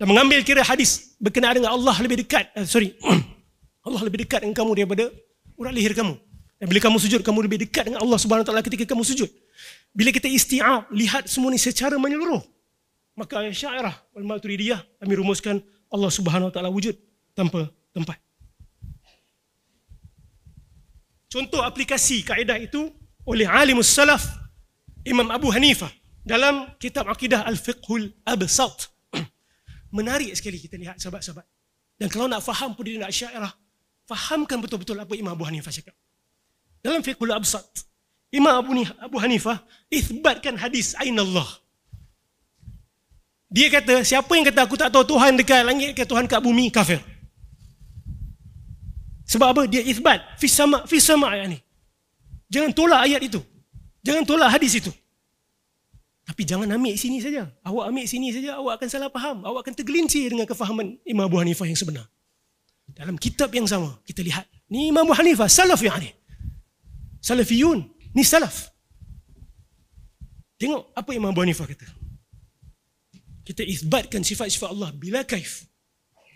dan mengambil kira hadis berkenaan dengan Allah lebih dekat uh, sorry Allah lebih dekat dengan kamu daripada urat leher kamu dan bila kamu sujud, kamu lebih dekat dengan Allah Subhanahu Taala ketika kamu sujud. Bila kita istiak, lihat semua ini secara menyeluruh. Maka syairah wal maturidiyah kami rumuskan Allah Subhanahu Taala wujud tanpa tempat. Contoh aplikasi kaedah itu oleh Alim salaf Imam Abu Hanifa dalam kitab Aqidah Al-Fiqhul Absat. Menarik sekali kita lihat sahabat-sahabat. Dan kalau nak faham pun dia nak syairah, fahamkan betul-betul apa Imam Abu Hanifah cakap. Dalam fiqhul absat, Imam Abu, Abu Hanifah isbatkan hadis aynallah. Dia kata, siapa yang kata aku tak tahu Tuhan dekat langit ke Tuhan kat bumi, kafir. Sebab apa? Dia isbat. Fisama, fisama ayat ni. Jangan tolak ayat itu. Jangan tolak hadis itu. Tapi jangan ambil sini saja. Awak ambil sini saja, awak akan salah faham. Awak akan tergelincir dengan kefahaman Imam Abu Hanifah yang sebenar. Dalam kitab yang sama, kita lihat. Ni Imam Abu Hanifah, salaf yang aneh. Salafiyun. Ni salaf. Tengok apa Imam Abu Hanifah kata. Kita isbatkan sifat-sifat Allah bila kaif.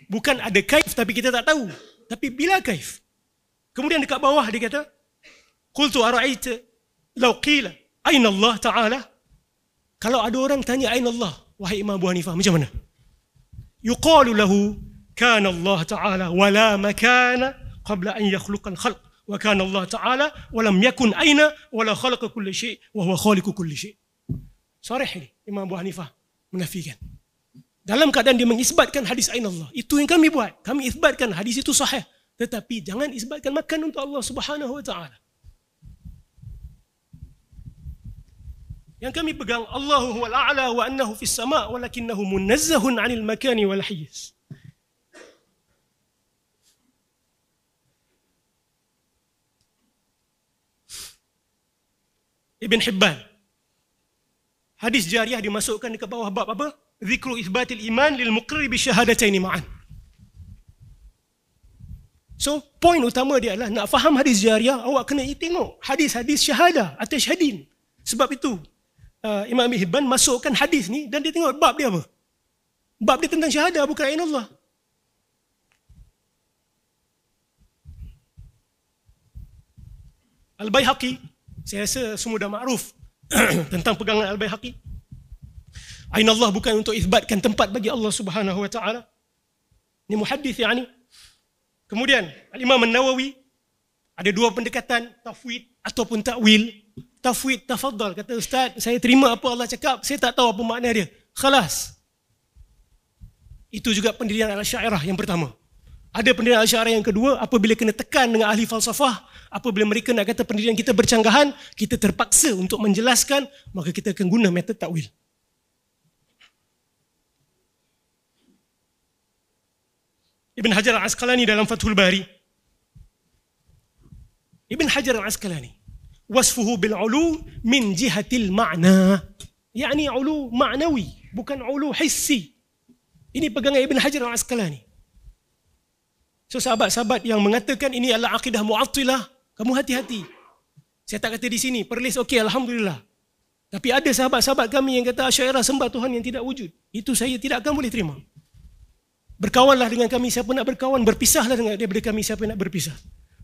Bukan ada kaif tapi kita tak tahu. Tapi bila kaif. Kemudian dekat bawah dia kata, Qultu ara'aita law qila aina Allah ta'ala? Kalau ada orang tanya aina Allah, wahai Imam Abu Hanifah, macam mana? Yuqalu lahu kana Allah ta'ala wala makana qabla an yakhluqa al-khalq. وكان الله تعالى ولم يكن أين ولا خلق كل شيء وهو خالق كل شيء صريح لي إمام أبو حنيفة منافيا dalam keadaan dia mengisbatkan hadis ain Allah itu yang kami buat kami isbatkan hadis itu sahih tetapi jangan isbatkan makan untuk Allah Subhanahu wa taala yang kami pegang Allahu huwal a'la wa annahu fis sama' walakinahu munazzahun 'anil makani wal hayy Ibn Hibban. Hadis jariah dimasukkan ke bawah bab apa? Zikru isbatil iman lil muqrir bi syahadataini ma'an. So, point utama dia adalah nak faham hadis jariah, awak kena tengok hadis-hadis syahadah atau syahadin. Sebab itu, uh, Imam Ibn masukkan hadis ni dan dia tengok bab dia apa? Bab dia tentang syahadah, bukan ayin Allah. Al-Bayhaqi, saya rasa semua dah makruf tentang pegangan al-Baihaqi. Ain Allah bukan untuk isbatkan tempat bagi Allah Subhanahu wa taala. Ini muhaddis yakni. Kemudian Al-Imam An-Nawawi ada dua pendekatan tafwid ataupun takwil. Tafwid tafadhal kata ustaz, saya terima apa Allah cakap, saya tak tahu apa makna dia. Khalas. Itu juga pendirian al-Syairah yang pertama. Ada pendirian al yang kedua, apabila kena tekan dengan ahli falsafah, apabila mereka nak kata pendirian kita bercanggahan, kita terpaksa untuk menjelaskan, maka kita akan guna metod takwil. Ibn Hajar al-Asqalani dalam Fathul Bari. Ibn Hajar al-Asqalani. Wasfuhu bil'ulu min jihatil ma'na. Ia ni ulu ma'nawi, bukan ulu hissi. Ini pegangan Ibn Hajar al-Asqalani. So sahabat-sahabat yang mengatakan ini adalah akidah mu'attilah, kamu hati-hati. Saya tak kata di sini, perlis okey, Alhamdulillah. Tapi ada sahabat-sahabat kami yang kata asyairah sembah Tuhan yang tidak wujud. Itu saya tidak akan boleh terima. Berkawanlah dengan kami siapa nak berkawan, berpisahlah dengan daripada kami siapa nak berpisah.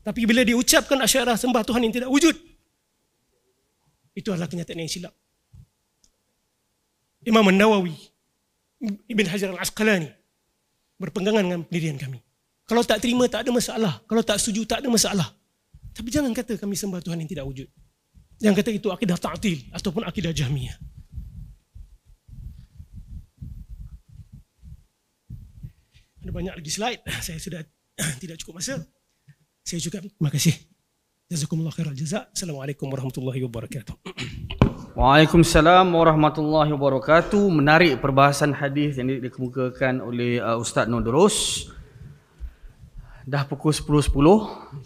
Tapi bila diucapkan asyairah sembah Tuhan yang tidak wujud, itu adalah kenyataan yang silap. Imam An-Nawawi, Ibn Hajar Al-Asqalani, berpegangan dengan pendirian kami. Kalau tak terima tak ada masalah. Kalau tak setuju tak ada masalah. Tapi jangan kata kami sembah Tuhan yang tidak wujud. Jangan kata itu akidah ta'til ataupun akidah jahmiah. Ada banyak lagi slide. Saya sudah tidak cukup masa. Saya juga terima kasih. Jazakumullah khairan jazak. Assalamualaikum warahmatullahi wabarakatuh. Waalaikumsalam warahmatullahi wabarakatuh. Menarik perbahasan hadis yang dikemukakan oleh uh, Ustaz Nodros dah pukul 10.10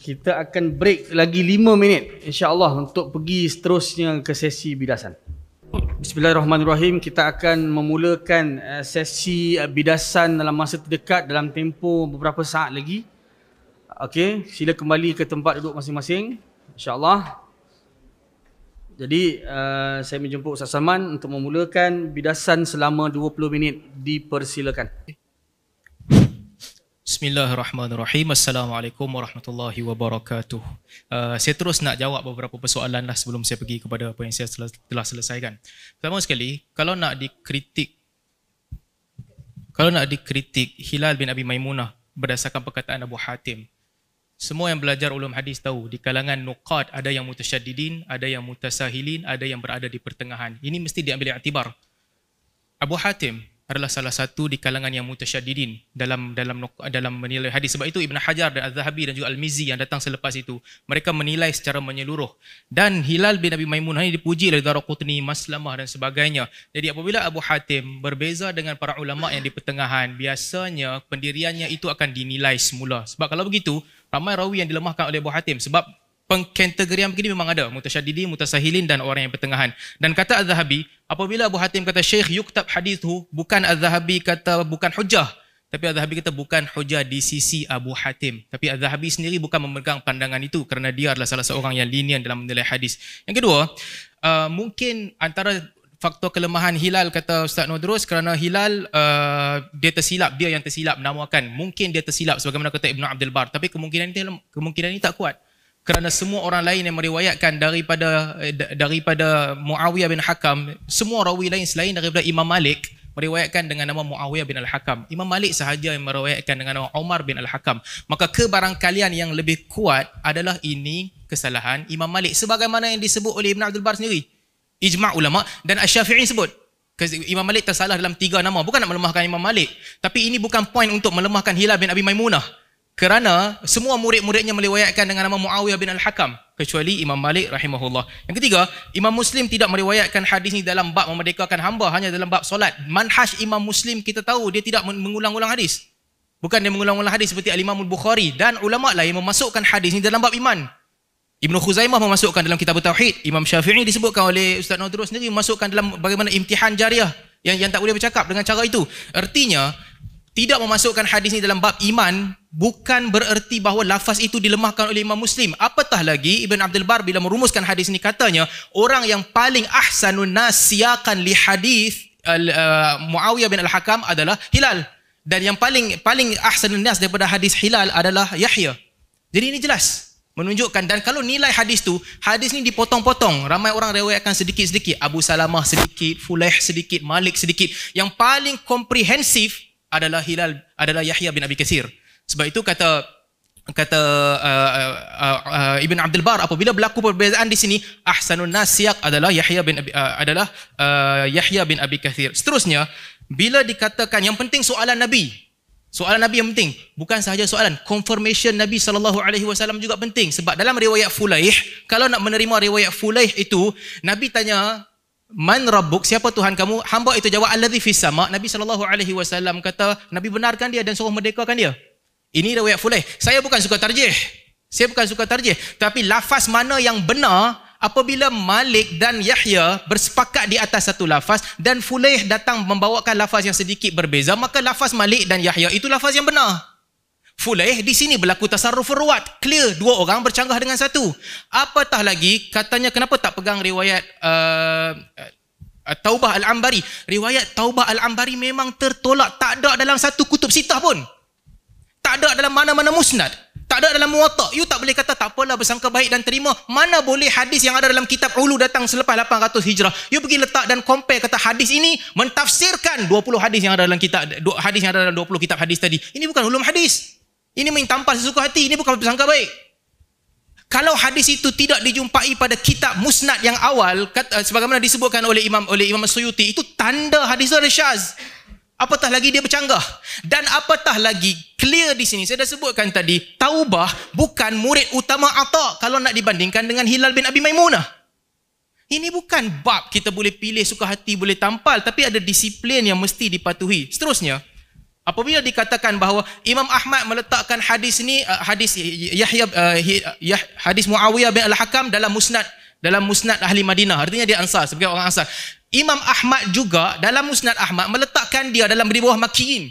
kita akan break lagi 5 minit insyaallah untuk pergi seterusnya ke sesi bidasan Bismillahirrahmanirrahim kita akan memulakan eh, sesi eh, bidasan dalam masa terdekat dalam tempoh beberapa saat lagi okey sila kembali ke tempat duduk masing-masing insyaallah jadi uh, saya menjemput Ustaz Salman untuk memulakan bidasan selama 20 minit dipersilakan okay. Bismillahirrahmanirrahim. Assalamualaikum warahmatullahi wabarakatuh. Uh, saya terus nak jawab beberapa persoalan lah sebelum saya pergi kepada apa yang saya telah, telah selesaikan. Pertama sekali, kalau nak dikritik kalau nak dikritik Hilal bin Abi Maimunah berdasarkan perkataan Abu Hatim, semua yang belajar ulum hadis tahu di kalangan nukat ada yang mutasyadidin, ada yang mutasahilin, ada yang berada di pertengahan. Ini mesti diambil iktibar. Abu Hatim adalah salah satu di kalangan yang mutasyadidin dalam dalam dalam menilai hadis sebab itu Ibn Hajar dan Az-Zahabi dan juga Al-Mizzi yang datang selepas itu mereka menilai secara menyeluruh dan Hilal bin Abi Maimun ini dipuji oleh daruqutni Maslamah dan sebagainya. Jadi apabila Abu Hatim berbeza dengan para ulama yang di pertengahan, biasanya pendiriannya itu akan dinilai semula. Sebab kalau begitu, ramai rawi yang dilemahkan oleh Abu Hatim sebab pengkategorian begini memang ada mutasyaddidi mutasahilin dan orang yang pertengahan dan kata az-zahabi apabila Abu Hatim kata syekh yuktab hadithu bukan az-zahabi kata bukan hujah tapi az-zahabi kata bukan hujah di sisi Abu Hatim tapi az-zahabi sendiri bukan memegang pandangan itu kerana dia adalah salah seorang yang linian dalam menilai hadis yang kedua uh, mungkin antara faktor kelemahan Hilal kata Ustaz Nodros kerana Hilal uh, dia tersilap dia yang tersilap menamakan mungkin dia tersilap sebagaimana kata Ibnu Abdul Bar tapi kemungkinan ini kemungkinan ini tak kuat kerana semua orang lain yang meriwayatkan daripada eh, daripada Muawiyah bin Hakam semua rawi lain selain daripada Imam Malik meriwayatkan dengan nama Muawiyah bin Al-Hakam Imam Malik sahaja yang meriwayatkan dengan nama Umar bin Al-Hakam maka kebarangkalian yang lebih kuat adalah ini kesalahan Imam Malik sebagaimana yang disebut oleh Ibn Abdul Bar sendiri ijma' ulama dan Asy-Syafi'i sebut Imam Malik tersalah dalam tiga nama bukan nak melemahkan Imam Malik tapi ini bukan point untuk melemahkan Hilal bin Abi Maimunah kerana semua murid-muridnya meriwayatkan dengan nama Muawiyah bin Al-Hakam kecuali Imam Malik rahimahullah. Yang ketiga, Imam Muslim tidak meriwayatkan hadis ini dalam bab memerdekakan hamba hanya dalam bab solat. Manhaj Imam Muslim kita tahu dia tidak mengulang-ulang hadis. Bukan dia mengulang-ulang hadis seperti Al-Imam Al-Bukhari dan ulama lain memasukkan hadis ini dalam bab iman. Ibn Khuzaimah memasukkan dalam kitab tauhid, Imam Syafi'i disebutkan oleh Ustaz Nadrus sendiri memasukkan dalam bagaimana imtihan jariah yang yang tak boleh bercakap dengan cara itu. Artinya, tidak memasukkan hadis ini dalam bab iman bukan bererti bahawa lafaz itu dilemahkan oleh Imam Muslim. Apatah lagi Ibn Abdul Bar bila merumuskan hadis ini katanya orang yang paling ahsanun nasiakan li hadis uh, Muawiyah bin Al-Hakam adalah Hilal dan yang paling paling ahsanun nas daripada hadis Hilal adalah Yahya. Jadi ini jelas menunjukkan dan kalau nilai hadis tu hadis ni dipotong-potong ramai orang riwayatkan sedikit-sedikit Abu Salamah sedikit Fulaih sedikit Malik sedikit yang paling komprehensif adalah Hilal adalah Yahya bin Abi Kasir. Sebab itu kata kata uh, uh, uh, uh, Ibn Abdul Bar apabila berlaku perbezaan di sini ahsanun nasiyak adalah Yahya bin Abi, uh, adalah uh, Yahya bin Abi Kathir. Seterusnya bila dikatakan yang penting soalan Nabi. Soalan Nabi yang penting, bukan sahaja soalan, confirmation Nabi saw juga penting sebab dalam riwayat Fulaih, kalau nak menerima riwayat Fulaih itu, Nabi tanya Man rabbuk? Siapa Tuhan kamu? Hamba itu jawab allazi fis sama. Nabi sallallahu alaihi wasallam kata, Nabi benarkan dia dan suruh merdekakan dia. Ini riwayat Fulaih. Saya bukan suka tarjih. Saya bukan suka tarjih, tapi lafaz mana yang benar apabila Malik dan Yahya bersepakat di atas satu lafaz dan Fulaih datang membawakan lafaz yang sedikit berbeza, maka lafaz Malik dan Yahya itu lafaz yang benar. Fulaih di sini berlaku tasarruf ruwat. Clear dua orang bercanggah dengan satu. Apatah lagi katanya kenapa tak pegang riwayat uh, uh, Taubah Al-Ambari. Riwayat Taubah Al-Ambari memang tertolak. Tak ada dalam satu kutub sitah pun. Tak ada dalam mana-mana musnad. Tak ada dalam muwatak. You tak boleh kata tak apalah bersangka baik dan terima. Mana boleh hadis yang ada dalam kitab ulu datang selepas 800 hijrah. You pergi letak dan compare kata hadis ini mentafsirkan 20 hadis yang ada dalam kitab hadis yang ada dalam 20 kitab hadis tadi. Ini bukan ulum hadis. Ini main tampal sesuka hati. Ini bukan bersangka baik. Kalau hadis itu tidak dijumpai pada kitab musnad yang awal, kata, eh, sebagaimana disebutkan oleh Imam oleh Imam Suyuti, itu tanda hadis itu ada syaz. Apatah lagi dia bercanggah. Dan apatah lagi, clear di sini, saya dah sebutkan tadi, Taubah bukan murid utama Atta' kalau nak dibandingkan dengan Hilal bin Abi Maimunah. Ini bukan bab kita boleh pilih suka hati, boleh tampal. Tapi ada disiplin yang mesti dipatuhi. Seterusnya, Apabila dikatakan bahawa Imam Ahmad meletakkan hadis ni uh, hadis Yahya uh, hadis Muawiyah bin Al-Hakam dalam Musnad dalam Musnad Ahli Madinah artinya dia Ansar sebagai orang Ansar. Imam Ahmad juga dalam Musnad Ahmad meletakkan dia dalam di bawah makiin.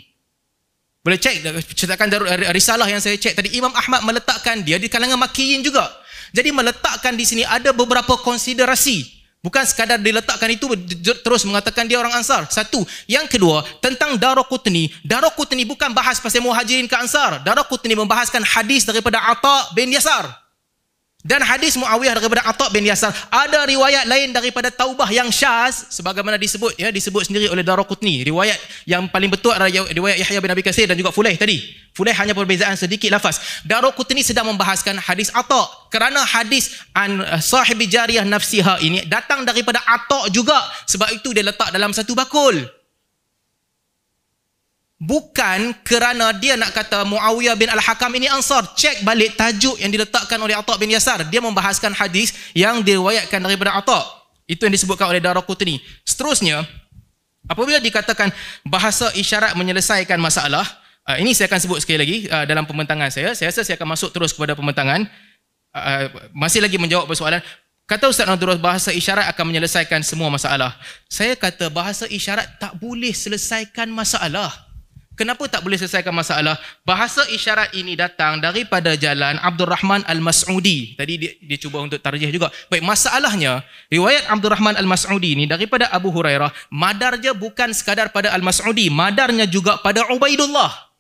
Boleh cek cetakan uh, risalah yang saya cek tadi Imam Ahmad meletakkan dia di kalangan makiin juga. Jadi meletakkan di sini ada beberapa konsiderasi Bukan sekadar diletakkan itu terus mengatakan dia orang Ansar. Satu. Yang kedua, tentang Darah Qutni. Darah Qutni bukan bahas pasal muhajirin ke Ansar. Darah Qutni membahaskan hadis daripada Atta bin Yasar. Dan hadis Muawiyah daripada Atta bin Yasar ada riwayat lain daripada Taubah yang syaz sebagaimana disebut ya disebut sendiri oleh Daraqutni riwayat yang paling betul adalah riwayat Yahya bin Abi Qasir dan juga Fulaih tadi Fulaih hanya perbezaan sedikit lafaz Daraqutni sedang membahaskan hadis Atta kerana hadis an eh, sahibi jariyah nafsiha ini datang daripada Atta juga sebab itu dia letak dalam satu bakul bukan kerana dia nak kata Muawiyah bin Al-Hakam ini Ansar cek balik tajuk yang diletakkan oleh Atta bin Yasar dia membahaskan hadis yang diriwayatkan daripada Atta itu yang disebutkan oleh Daraqutni seterusnya apabila dikatakan bahasa isyarat menyelesaikan masalah uh, ini saya akan sebut sekali lagi uh, dalam pembentangan saya saya rasa saya akan masuk terus kepada pembentangan uh, masih lagi menjawab persoalan Kata Ustaz Nadurus, bahasa isyarat akan menyelesaikan semua masalah. Saya kata bahasa isyarat tak boleh selesaikan masalah. Kenapa tak boleh selesaikan masalah? Bahasa isyarat ini datang daripada jalan Abdul Rahman Al-Mas'udi. Tadi dia, dia cuba untuk tarjih juga. Baik, masalahnya, riwayat Abdul Rahman Al-Mas'udi ini daripada Abu Hurairah, madarnya bukan sekadar pada Al-Mas'udi, madarnya juga pada Ubaidullah.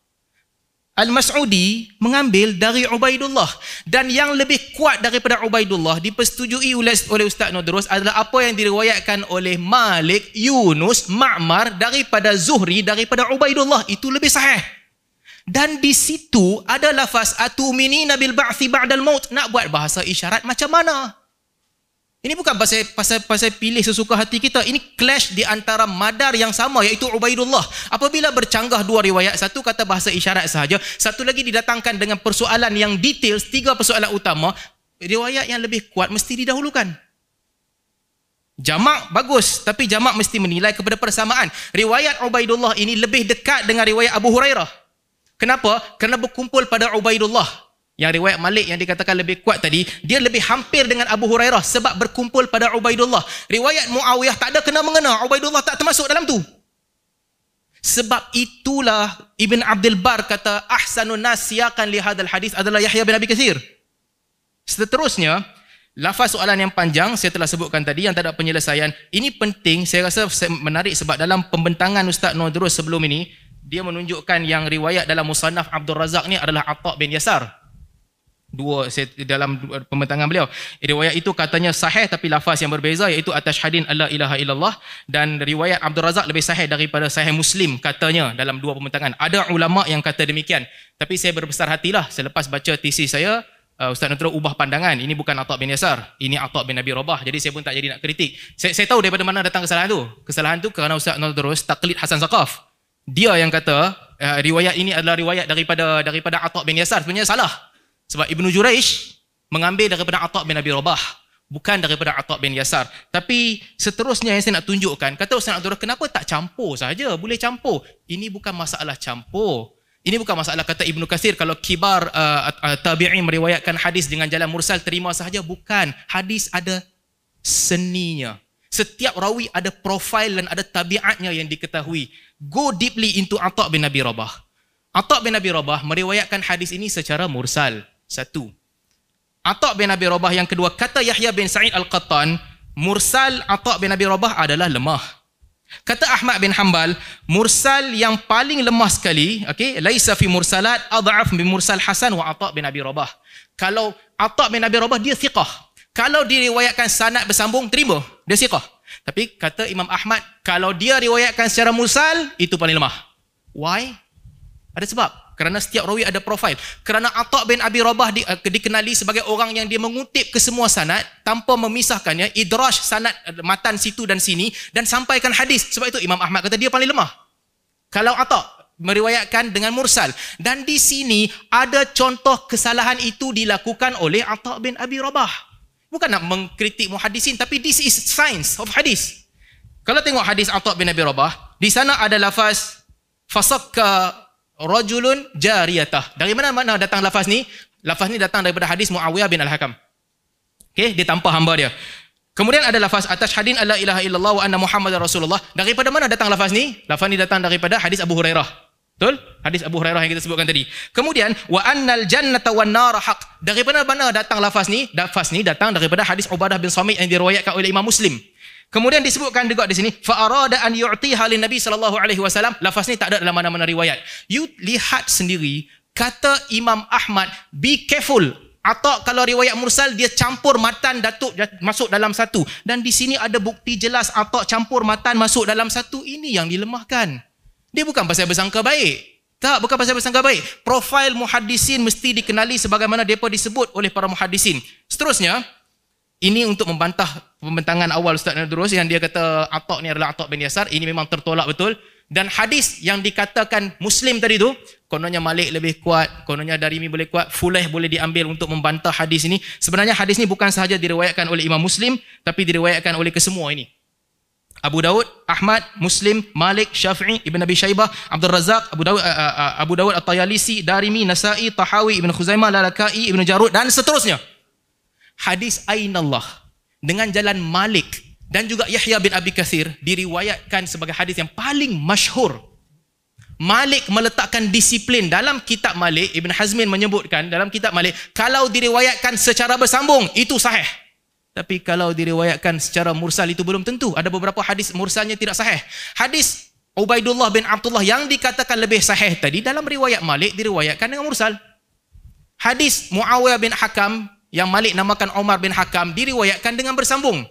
Al-Mas'udi mengambil dari Ubaidullah dan yang lebih kuat daripada Ubaidullah dipersetujui oleh oleh Ustaz Nodros adalah apa yang diriwayatkan oleh Malik, Yunus, Ma'mar daripada Zuhri daripada Ubaidullah itu lebih sahih. Dan di situ ada lafaz atumini nabil ba'thi ba'dal maut nak buat bahasa isyarat macam mana? Ini bukan pasal, pasal pasal pilih sesuka hati kita. Ini clash di antara madar yang sama iaitu Ubaidullah. Apabila bercanggah dua riwayat, satu kata bahasa isyarat sahaja, satu lagi didatangkan dengan persoalan yang detail, tiga persoalan utama, riwayat yang lebih kuat mesti didahulukan. Jamak bagus, tapi jamak mesti menilai kepada persamaan. Riwayat Ubaidullah ini lebih dekat dengan riwayat Abu Hurairah. Kenapa? Kerana berkumpul pada Ubaidullah yang riwayat Malik yang dikatakan lebih kuat tadi, dia lebih hampir dengan Abu Hurairah sebab berkumpul pada Ubaidullah. Riwayat Muawiyah tak ada kena-mengena, Ubaidullah tak termasuk dalam tu. Sebab itulah Ibn Abdul Bar kata, Ahsanun nasiakan lihadal hadis adalah Yahya bin Abi Kathir. Seterusnya, lafaz soalan yang panjang saya telah sebutkan tadi yang tak ada penyelesaian. Ini penting, saya rasa menarik sebab dalam pembentangan Ustaz Nodrus sebelum ini, dia menunjukkan yang riwayat dalam Musannaf Abdul Razak ni adalah Atta' bin Yasar dua dalam pembentangan beliau. Eh, riwayat itu katanya sahih tapi lafaz yang berbeza iaitu atas hadin Allah ilaha illallah dan riwayat Abdul Razak lebih sahih daripada sahih Muslim katanya dalam dua pembentangan. Ada ulama yang kata demikian. Tapi saya berbesar hatilah selepas baca tesis saya uh, Ustaz Nutro ubah pandangan. Ini bukan Atta bin Yasar. Ini Atta bin Nabi Rabah. Jadi saya pun tak jadi nak kritik. Saya, saya tahu daripada mana datang kesalahan tu. Kesalahan tu kerana Ustaz Nutro taklid Hasan Zakaf. Dia yang kata uh, riwayat ini adalah riwayat daripada daripada Atta bin Yasar. Sebenarnya salah. Sebab Ibnu Juraish mengambil daripada Atta bin Abi Rabah bukan daripada Atta bin Yasar. Tapi seterusnya yang saya nak tunjukkan, kata Ustaz Abdul kenapa tak campur saja? Boleh campur. Ini bukan masalah campur. Ini bukan masalah kata Ibnu Kasir kalau kibar uh, uh tabi'i meriwayatkan hadis dengan jalan mursal terima sahaja bukan hadis ada seninya setiap rawi ada profil dan ada tabiatnya yang diketahui go deeply into Atha bin Abi Rabah Atha bin Abi Rabah meriwayatkan hadis ini secara mursal satu. Atok bin Abi Rabah yang kedua kata Yahya bin Sa'id Al-Qattan, mursal Atok bin Abi Rabah adalah lemah. Kata Ahmad bin Hanbal, mursal yang paling lemah sekali, okey, laisa fi mursalat adhaf min mursal Hasan wa Atok bin Abi Rabah. Kalau Atok bin Abi Rabah dia siqah. Kalau diriwayatkan sanad bersambung terima, dia siqah. Tapi kata Imam Ahmad, kalau dia riwayatkan secara mursal itu paling lemah. Why? Ada sebab. Kerana setiap rawi ada profil. Kerana Atta bin Abi Rabah di, uh, dikenali sebagai orang yang dia mengutip ke semua sanad tanpa memisahkannya, idrash sanad uh, matan situ dan sini dan sampaikan hadis. Sebab itu Imam Ahmad kata dia paling lemah. Kalau Atta meriwayatkan dengan mursal dan di sini ada contoh kesalahan itu dilakukan oleh Atta bin Abi Rabah. Bukan nak mengkritik muhadisin tapi this is science of hadis. Kalau tengok hadis Atta bin Abi Rabah, di sana ada lafaz fasakka rajulun jariyatah. Dari mana mana datang lafaz ni? Lafaz ni datang daripada hadis Muawiyah bin Al-Hakam. Okey, dia tanpa hamba dia. Kemudian ada lafaz atas hadin alla ilaha illallah wa anna muhammadar rasulullah. Daripada mana datang lafaz ni? Lafaz ni datang daripada hadis Abu Hurairah. Betul? Hadis Abu Hurairah yang kita sebutkan tadi. Kemudian wa annal jannata wan nar haq. Daripada mana datang lafaz ni? Lafaz ni datang daripada hadis Ubadah bin Samit yang diriwayatkan oleh Imam Muslim. Kemudian disebutkan juga di sini fa arada an yu'tiha lin nabi sallallahu alaihi wasallam. Lafaz ni tak ada dalam mana-mana riwayat. You lihat sendiri kata Imam Ahmad be careful atau kalau riwayat mursal dia campur matan datuk masuk dalam satu dan di sini ada bukti jelas atau campur matan masuk dalam satu ini yang dilemahkan. Dia bukan pasal bersangka baik. Tak, bukan pasal bersangka baik. Profil muhadisin mesti dikenali sebagaimana depa disebut oleh para muhadisin. Seterusnya, ini untuk membantah pembentangan awal Ustaz Nadrus yang dia kata Atok ni adalah Atok bin Yasar. Ini memang tertolak betul. Dan hadis yang dikatakan Muslim tadi tu, kononnya Malik lebih kuat, kononnya Darimi boleh kuat, Fuleh boleh diambil untuk membantah hadis ini. Sebenarnya hadis ini bukan sahaja diriwayatkan oleh Imam Muslim, tapi diriwayatkan oleh kesemua ini. Abu Daud, Ahmad, Muslim, Malik, Syafi'i, Ibn Abi Shaybah, Abdul Razak, Abu Daud, uh, Abu Daud At-Tayalisi, Darimi, Nasai, Tahawi, Ibn Khuzaimah, Lalakai, Ibn Jarud dan seterusnya hadis Ainallah dengan jalan Malik dan juga Yahya bin Abi Kathir diriwayatkan sebagai hadis yang paling masyhur. Malik meletakkan disiplin dalam kitab Malik, Ibn Hazmin menyebutkan dalam kitab Malik, kalau diriwayatkan secara bersambung, itu sahih. Tapi kalau diriwayatkan secara mursal itu belum tentu. Ada beberapa hadis mursalnya tidak sahih. Hadis Ubaidullah bin Abdullah yang dikatakan lebih sahih tadi dalam riwayat Malik diriwayatkan dengan mursal. Hadis Muawiyah bin Hakam yang Malik namakan Omar bin Hakam diriwayatkan dengan bersambung.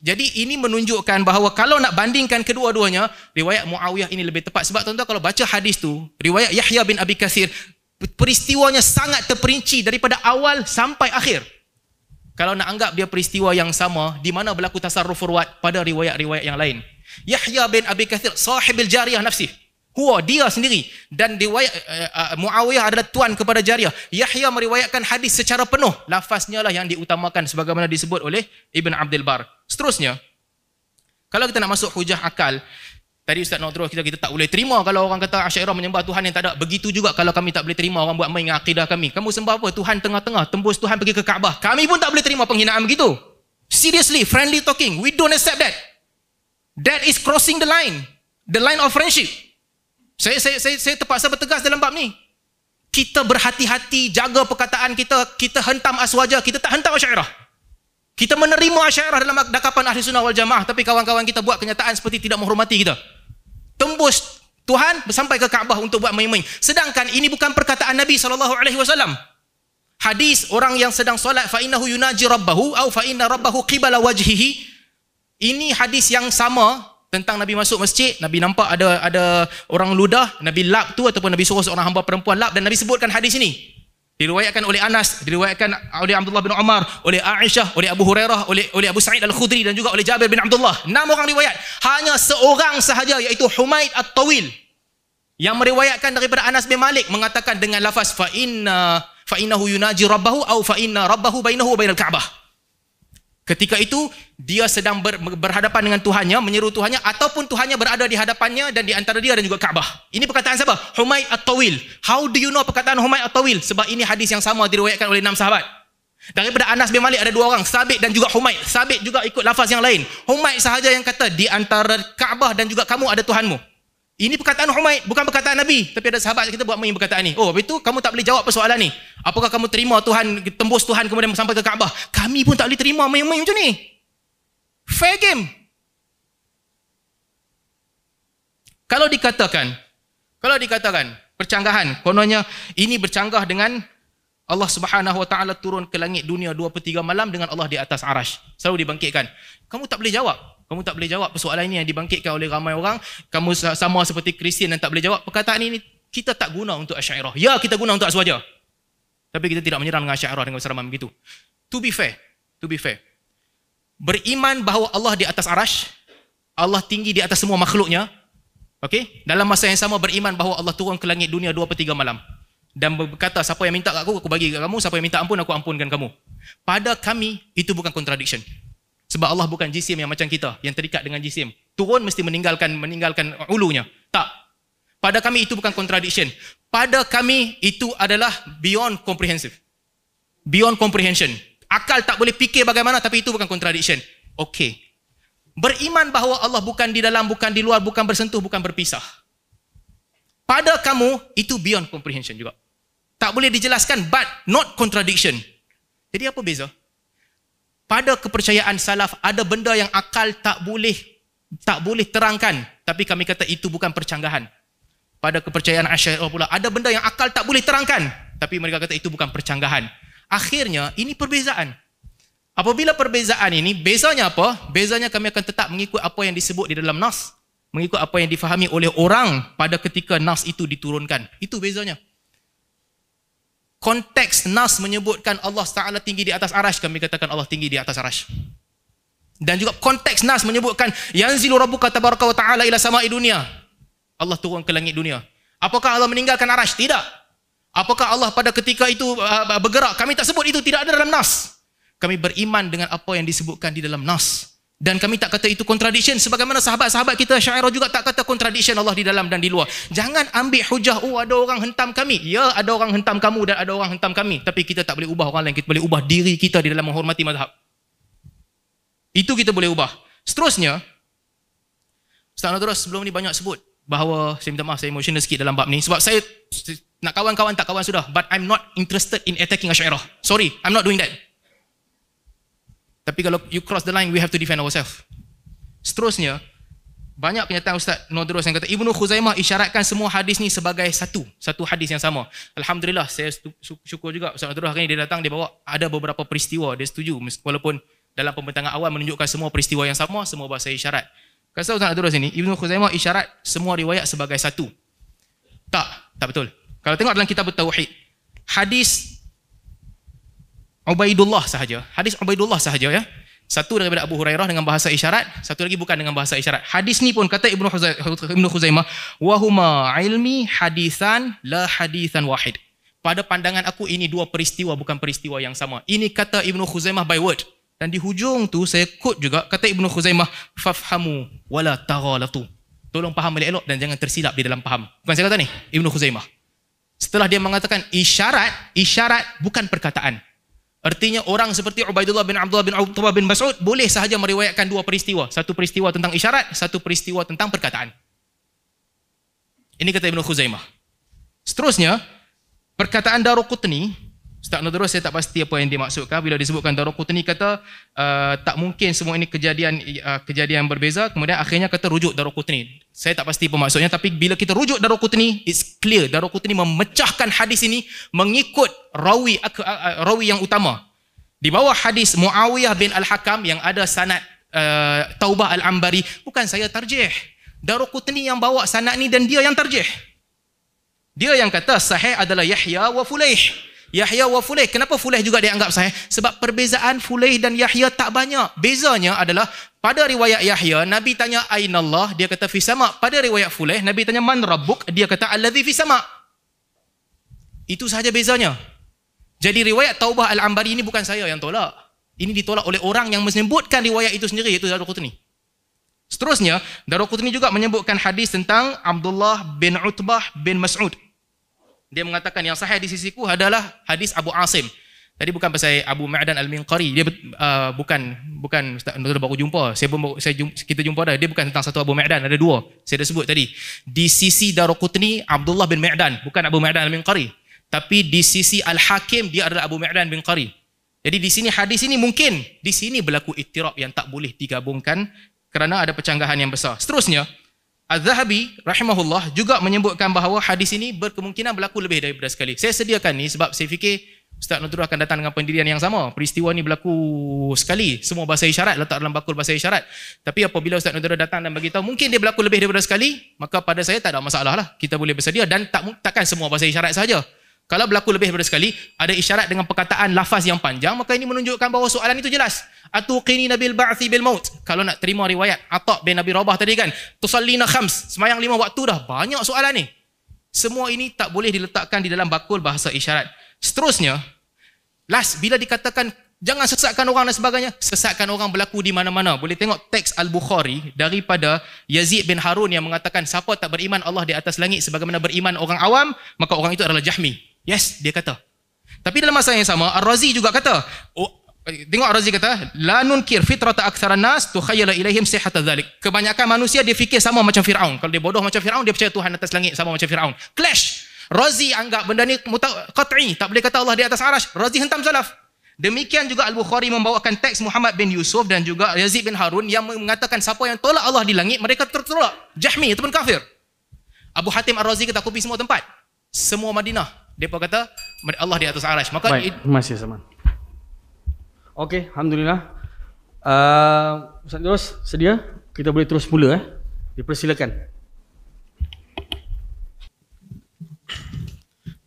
Jadi ini menunjukkan bahawa kalau nak bandingkan kedua-duanya, riwayat Muawiyah ini lebih tepat. Sebab tuan-tuan kalau baca hadis tu, riwayat Yahya bin Abi Kathir, peristiwanya sangat terperinci daripada awal sampai akhir. Kalau nak anggap dia peristiwa yang sama, di mana berlaku tasarruf furwat pada riwayat-riwayat yang lain. Yahya bin Abi Kathir, sahibil jariah nafsi. Huwa dia sendiri dan diwayat uh, eh, uh, eh, eh, Muawiyah adalah tuan kepada Jariah. Yahya meriwayatkan hadis secara penuh. Lafaznya lah yang diutamakan sebagaimana disebut oleh Ibn Abdul Bar. Seterusnya, kalau kita nak masuk hujah akal, tadi Ustaz Nodroh kita kita tak boleh terima kalau orang kata Asyairah menyembah Tuhan yang tak ada. Begitu juga kalau kami tak boleh terima orang buat main dengan akidah kami. Kamu sembah apa? Tuhan tengah-tengah tembus Tuhan pergi ke Kaabah. Kami pun tak boleh terima penghinaan begitu. Seriously, friendly talking. We don't accept that. That is crossing the line. The line of friendship. Saya, saya, saya, saya terpaksa bertegas dalam bab ni. Kita berhati-hati, jaga perkataan kita, kita hentam aswaja, kita tak hentam asyairah. Kita menerima asyairah dalam dakapan ahli sunnah wal jamaah, tapi kawan-kawan kita buat kenyataan seperti tidak menghormati kita. Tembus Tuhan sampai ke Kaabah untuk buat main-main. Sedangkan ini bukan perkataan Nabi SAW. Hadis orang yang sedang solat fainahu yunaji rabbahu au fa'inna rabbahu qibala wajhihi. Ini hadis yang sama tentang Nabi masuk masjid, Nabi nampak ada ada orang ludah, Nabi lap tu ataupun Nabi suruh seorang hamba perempuan lap dan Nabi sebutkan hadis ini. Diriwayatkan oleh Anas, diriwayatkan oleh Abdullah bin Umar, oleh Aisyah, oleh Abu Hurairah, oleh oleh Abu Sa'id Al-Khudri dan juga oleh Jabir bin Abdullah. Enam orang riwayat. Hanya seorang sahaja iaitu Humaid At-Tawil yang meriwayatkan daripada Anas bin Malik mengatakan dengan lafaz fa inna fa yunaji rabbahu au fa inna rabbahu bainahu wa bainal Ka'bah. Ketika itu dia sedang ber, berhadapan dengan Tuhannya, menyeru Tuhannya ataupun Tuhannya berada di hadapannya dan di antara dia dan juga Kaabah. Ini perkataan siapa? Humayt At-Tawil. How do you know perkataan Humayt At-Tawil? Sebab ini hadis yang sama diriwayatkan oleh enam sahabat. Daripada Anas bin Malik ada dua orang, Sabit dan juga Humayt. Sabit juga ikut lafaz yang lain. Humayt sahaja yang kata di antara Kaabah dan juga kamu ada Tuhanmu. Ini perkataan Humaid, bukan perkataan Nabi. Tapi ada sahabat kita buat main perkataan ni. Oh, itu kamu tak boleh jawab persoalan ni. Apakah kamu terima Tuhan, tembus Tuhan kemudian sampai ke Kaabah? Kami pun tak boleh terima main-main macam ni. Fair game. Kalau dikatakan, kalau dikatakan, percanggahan, kononnya ini bercanggah dengan Allah Subhanahu Wa Taala turun ke langit dunia dua per 3 malam dengan Allah di atas arash. Selalu dibangkitkan. Kamu tak boleh jawab. Kamu tak boleh jawab persoalan ini yang dibangkitkan oleh ramai orang. Kamu sama seperti Kristian dan tak boleh jawab. Perkataan ini kita tak guna untuk Asyairah. Ya, kita guna untuk Aswaja. Tapi kita tidak menyerang dengan Asyairah dengan seramam begitu. To be fair. To be fair. Beriman bahawa Allah di atas arash. Allah tinggi di atas semua makhluknya. Okay. Dalam masa yang sama beriman bahawa Allah turun ke langit dunia dua per tiga malam. Dan berkata, siapa yang minta aku, aku bagi ke kamu. Siapa yang minta ampun, aku ampunkan kamu. Pada kami, itu bukan contradiction. Contradiction. Sebab Allah bukan jisim yang macam kita, yang terikat dengan jisim. Turun mesti meninggalkan meninggalkan ulunya. Tak. Pada kami itu bukan contradiction. Pada kami itu adalah beyond comprehensive. Beyond comprehension. Akal tak boleh fikir bagaimana tapi itu bukan contradiction. Okey. Beriman bahawa Allah bukan di dalam, bukan di luar, bukan bersentuh, bukan berpisah. Pada kamu, itu beyond comprehension juga. Tak boleh dijelaskan, but not contradiction. Jadi apa beza? pada kepercayaan salaf ada benda yang akal tak boleh tak boleh terangkan tapi kami kata itu bukan percanggahan pada kepercayaan asyairah oh, pula ada benda yang akal tak boleh terangkan tapi mereka kata itu bukan percanggahan akhirnya ini perbezaan apabila perbezaan ini bezanya apa bezanya kami akan tetap mengikut apa yang disebut di dalam nas mengikut apa yang difahami oleh orang pada ketika nas itu diturunkan itu bezanya konteks nas menyebutkan Allah Taala tinggi di atas arash kami katakan Allah tinggi di atas arash dan juga konteks nas menyebutkan yanzilu kata tabaraka wa taala ila sama'i dunia Allah turun ke langit dunia apakah Allah meninggalkan arash tidak apakah Allah pada ketika itu uh, bergerak kami tak sebut itu tidak ada dalam nas kami beriman dengan apa yang disebutkan di dalam nas dan kami tak kata itu contradiction sebagaimana sahabat-sahabat kita Syairah juga tak kata contradiction Allah di dalam dan di luar. Jangan ambil hujah oh ada orang hentam kami. Ya, ada orang hentam kamu dan ada orang hentam kami, tapi kita tak boleh ubah orang lain, kita boleh ubah diri kita di dalam menghormati mazhab. Itu kita boleh ubah. Seterusnya, Ustaz terus sebelum ni banyak sebut bahawa saya minta maaf saya emotional sikit dalam bab ni sebab saya nak kawan-kawan tak kawan sudah but I'm not interested in attacking Asy'ariyah. Sorry, I'm not doing that. Tapi kalau you cross the line, we have to defend ourselves. Seterusnya, banyak kenyataan Ustaz Nodros yang kata, Ibnu Khuzaimah isyaratkan semua hadis ni sebagai satu. Satu hadis yang sama. Alhamdulillah, saya syukur juga Ustaz Nodros hari ini dia datang, dia bawa ada beberapa peristiwa. Dia setuju. Walaupun dalam pembentangan awal menunjukkan semua peristiwa yang sama, semua bahasa isyarat. Kata Ustaz Nodros ini, Ibnu Khuzaimah isyarat semua riwayat sebagai satu. Tak, tak betul. Kalau tengok dalam kitab Tauhid, hadis Ubaidullah sahaja. Hadis Ubaidullah sahaja ya. Satu daripada Abu Hurairah dengan bahasa isyarat, satu lagi bukan dengan bahasa isyarat. Hadis ni pun kata Ibnu Ibnu Khuzaimah, "Wa huma ilmi hadisan la hadisan wahid." Pada pandangan aku ini dua peristiwa bukan peristiwa yang sama. Ini kata Ibnu Khuzaimah by word. Dan di hujung tu saya quote juga kata Ibnu Khuzaimah, "Fafhamu wala taghalatu." Tolong faham balik elok dan jangan tersilap di dalam faham. Bukan saya kata ni, Ibnu Khuzaimah. Setelah dia mengatakan isyarat, isyarat bukan perkataan. Artinya orang seperti Ubaidullah bin Abdullah bin Uthbah bin Mas'ud boleh sahaja meriwayatkan dua peristiwa. Satu peristiwa tentang isyarat, satu peristiwa tentang perkataan. Ini kata Ibn Khuzaimah. Seterusnya, perkataan Daruqutni Ustaz Nur Terus saya tak pasti apa yang dimaksudkan bila disebutkan Darul Qutni kata uh, tak mungkin semua ini kejadian uh, kejadian berbeza kemudian akhirnya kata rujuk Darul Saya tak pasti apa maksudnya tapi bila kita rujuk Darul it's clear Darul memecahkan hadis ini mengikut rawi uh, uh, rawi yang utama. Di bawah hadis Muawiyah bin Al-Hakam yang ada sanad uh, Taubah Al-Ambari bukan saya tarjih. Darul yang bawa sanad ni dan dia yang tarjih. Dia yang kata sahih adalah Yahya wa Fulaih. Yahya wa Fulaih. Kenapa Fulaih juga dia anggap sahih? Sebab perbezaan Fulaih dan Yahya tak banyak. Bezanya adalah pada riwayat Yahya, Nabi tanya Ainallah, dia kata Fisama. Pada riwayat Fulaih, Nabi tanya Man Rabbuk, dia kata Alladhi Fisama. Itu sahaja bezanya. Jadi riwayat Taubah Al-Ambari ini bukan saya yang tolak. Ini ditolak oleh orang yang menyebutkan riwayat itu sendiri, iaitu Darul Qutni. Seterusnya, Darul Qutni juga menyebutkan hadis tentang Abdullah bin Utbah bin Mas'ud dia mengatakan yang sahih di sisiku adalah hadis Abu Asim. Tadi bukan pasal Abu Ma'dan Al-Minqari, dia uh, bukan bukan Ustaz baru jumpa. Saya pun saya kita jumpa dah. Dia bukan tentang satu Abu Ma'dan, ada dua. Saya dah sebut tadi. Di sisi Daruqutni Abdullah bin Ma'dan, bukan Abu Ma'dan Al-Minqari. Tapi di sisi Al-Hakim dia adalah Abu Ma'dan bin Qari. Jadi di sini hadis ini mungkin di sini berlaku ittirab yang tak boleh digabungkan kerana ada pecanggahan yang besar. Seterusnya, Az-Zahabi rahimahullah juga menyebutkan bahawa hadis ini berkemungkinan berlaku lebih daripada sekali. Saya sediakan ni sebab saya fikir Ustaz Nurul akan datang dengan pendirian yang sama. Peristiwa ni berlaku sekali. Semua bahasa isyarat letak dalam bakul bahasa isyarat. Tapi apabila Ustaz Nurul datang dan beritahu, mungkin dia berlaku lebih daripada sekali, maka pada saya tak ada masalah lah. Kita boleh bersedia dan tak takkan semua bahasa isyarat saja. Kalau berlaku lebih daripada sekali, ada isyarat dengan perkataan lafaz yang panjang, maka ini menunjukkan bahawa soalan itu jelas. Atuqini nabil ba'thi bil maut. Kalau nak terima riwayat Atok bin Nabi Rabah tadi kan, tusallina khams, semayang lima waktu dah banyak soalan ni. Semua ini tak boleh diletakkan di dalam bakul bahasa isyarat. Seterusnya, last bila dikatakan jangan sesatkan orang dan sebagainya, sesatkan orang berlaku di mana-mana. Boleh tengok teks Al-Bukhari daripada Yazid bin Harun yang mengatakan siapa tak beriman Allah di atas langit sebagaimana beriman orang awam, maka orang itu adalah Jahmi. Yes, dia kata. Tapi dalam masa yang sama, Ar-Razi juga kata, oh, tengok Ar-Razi kata, la nunkir fitrata aktsara nas tukhayyala ilaihim sihhat dzalik. Kebanyakan manusia dia fikir sama macam Firaun. Kalau dia bodoh macam Firaun, dia percaya Tuhan atas langit sama macam Firaun. Clash. Razi anggap benda ni qat'i, tak boleh kata Allah di atas arasy. Razi hentam salaf. Demikian juga Al-Bukhari membawakan teks Muhammad bin Yusuf dan juga Yazid bin Harun yang mengatakan siapa yang tolak Allah di langit, mereka tertolak. Jahmi, ataupun kafir. Abu Hatim Ar-Razi kata, kopi semua tempat. Semua Madinah, Depa kata Allah di atas arasy. Maka Baik, terima sama. Okey, alhamdulillah. Uh, Ustaz Terus sedia? Kita boleh terus mula eh. Dipersilakan.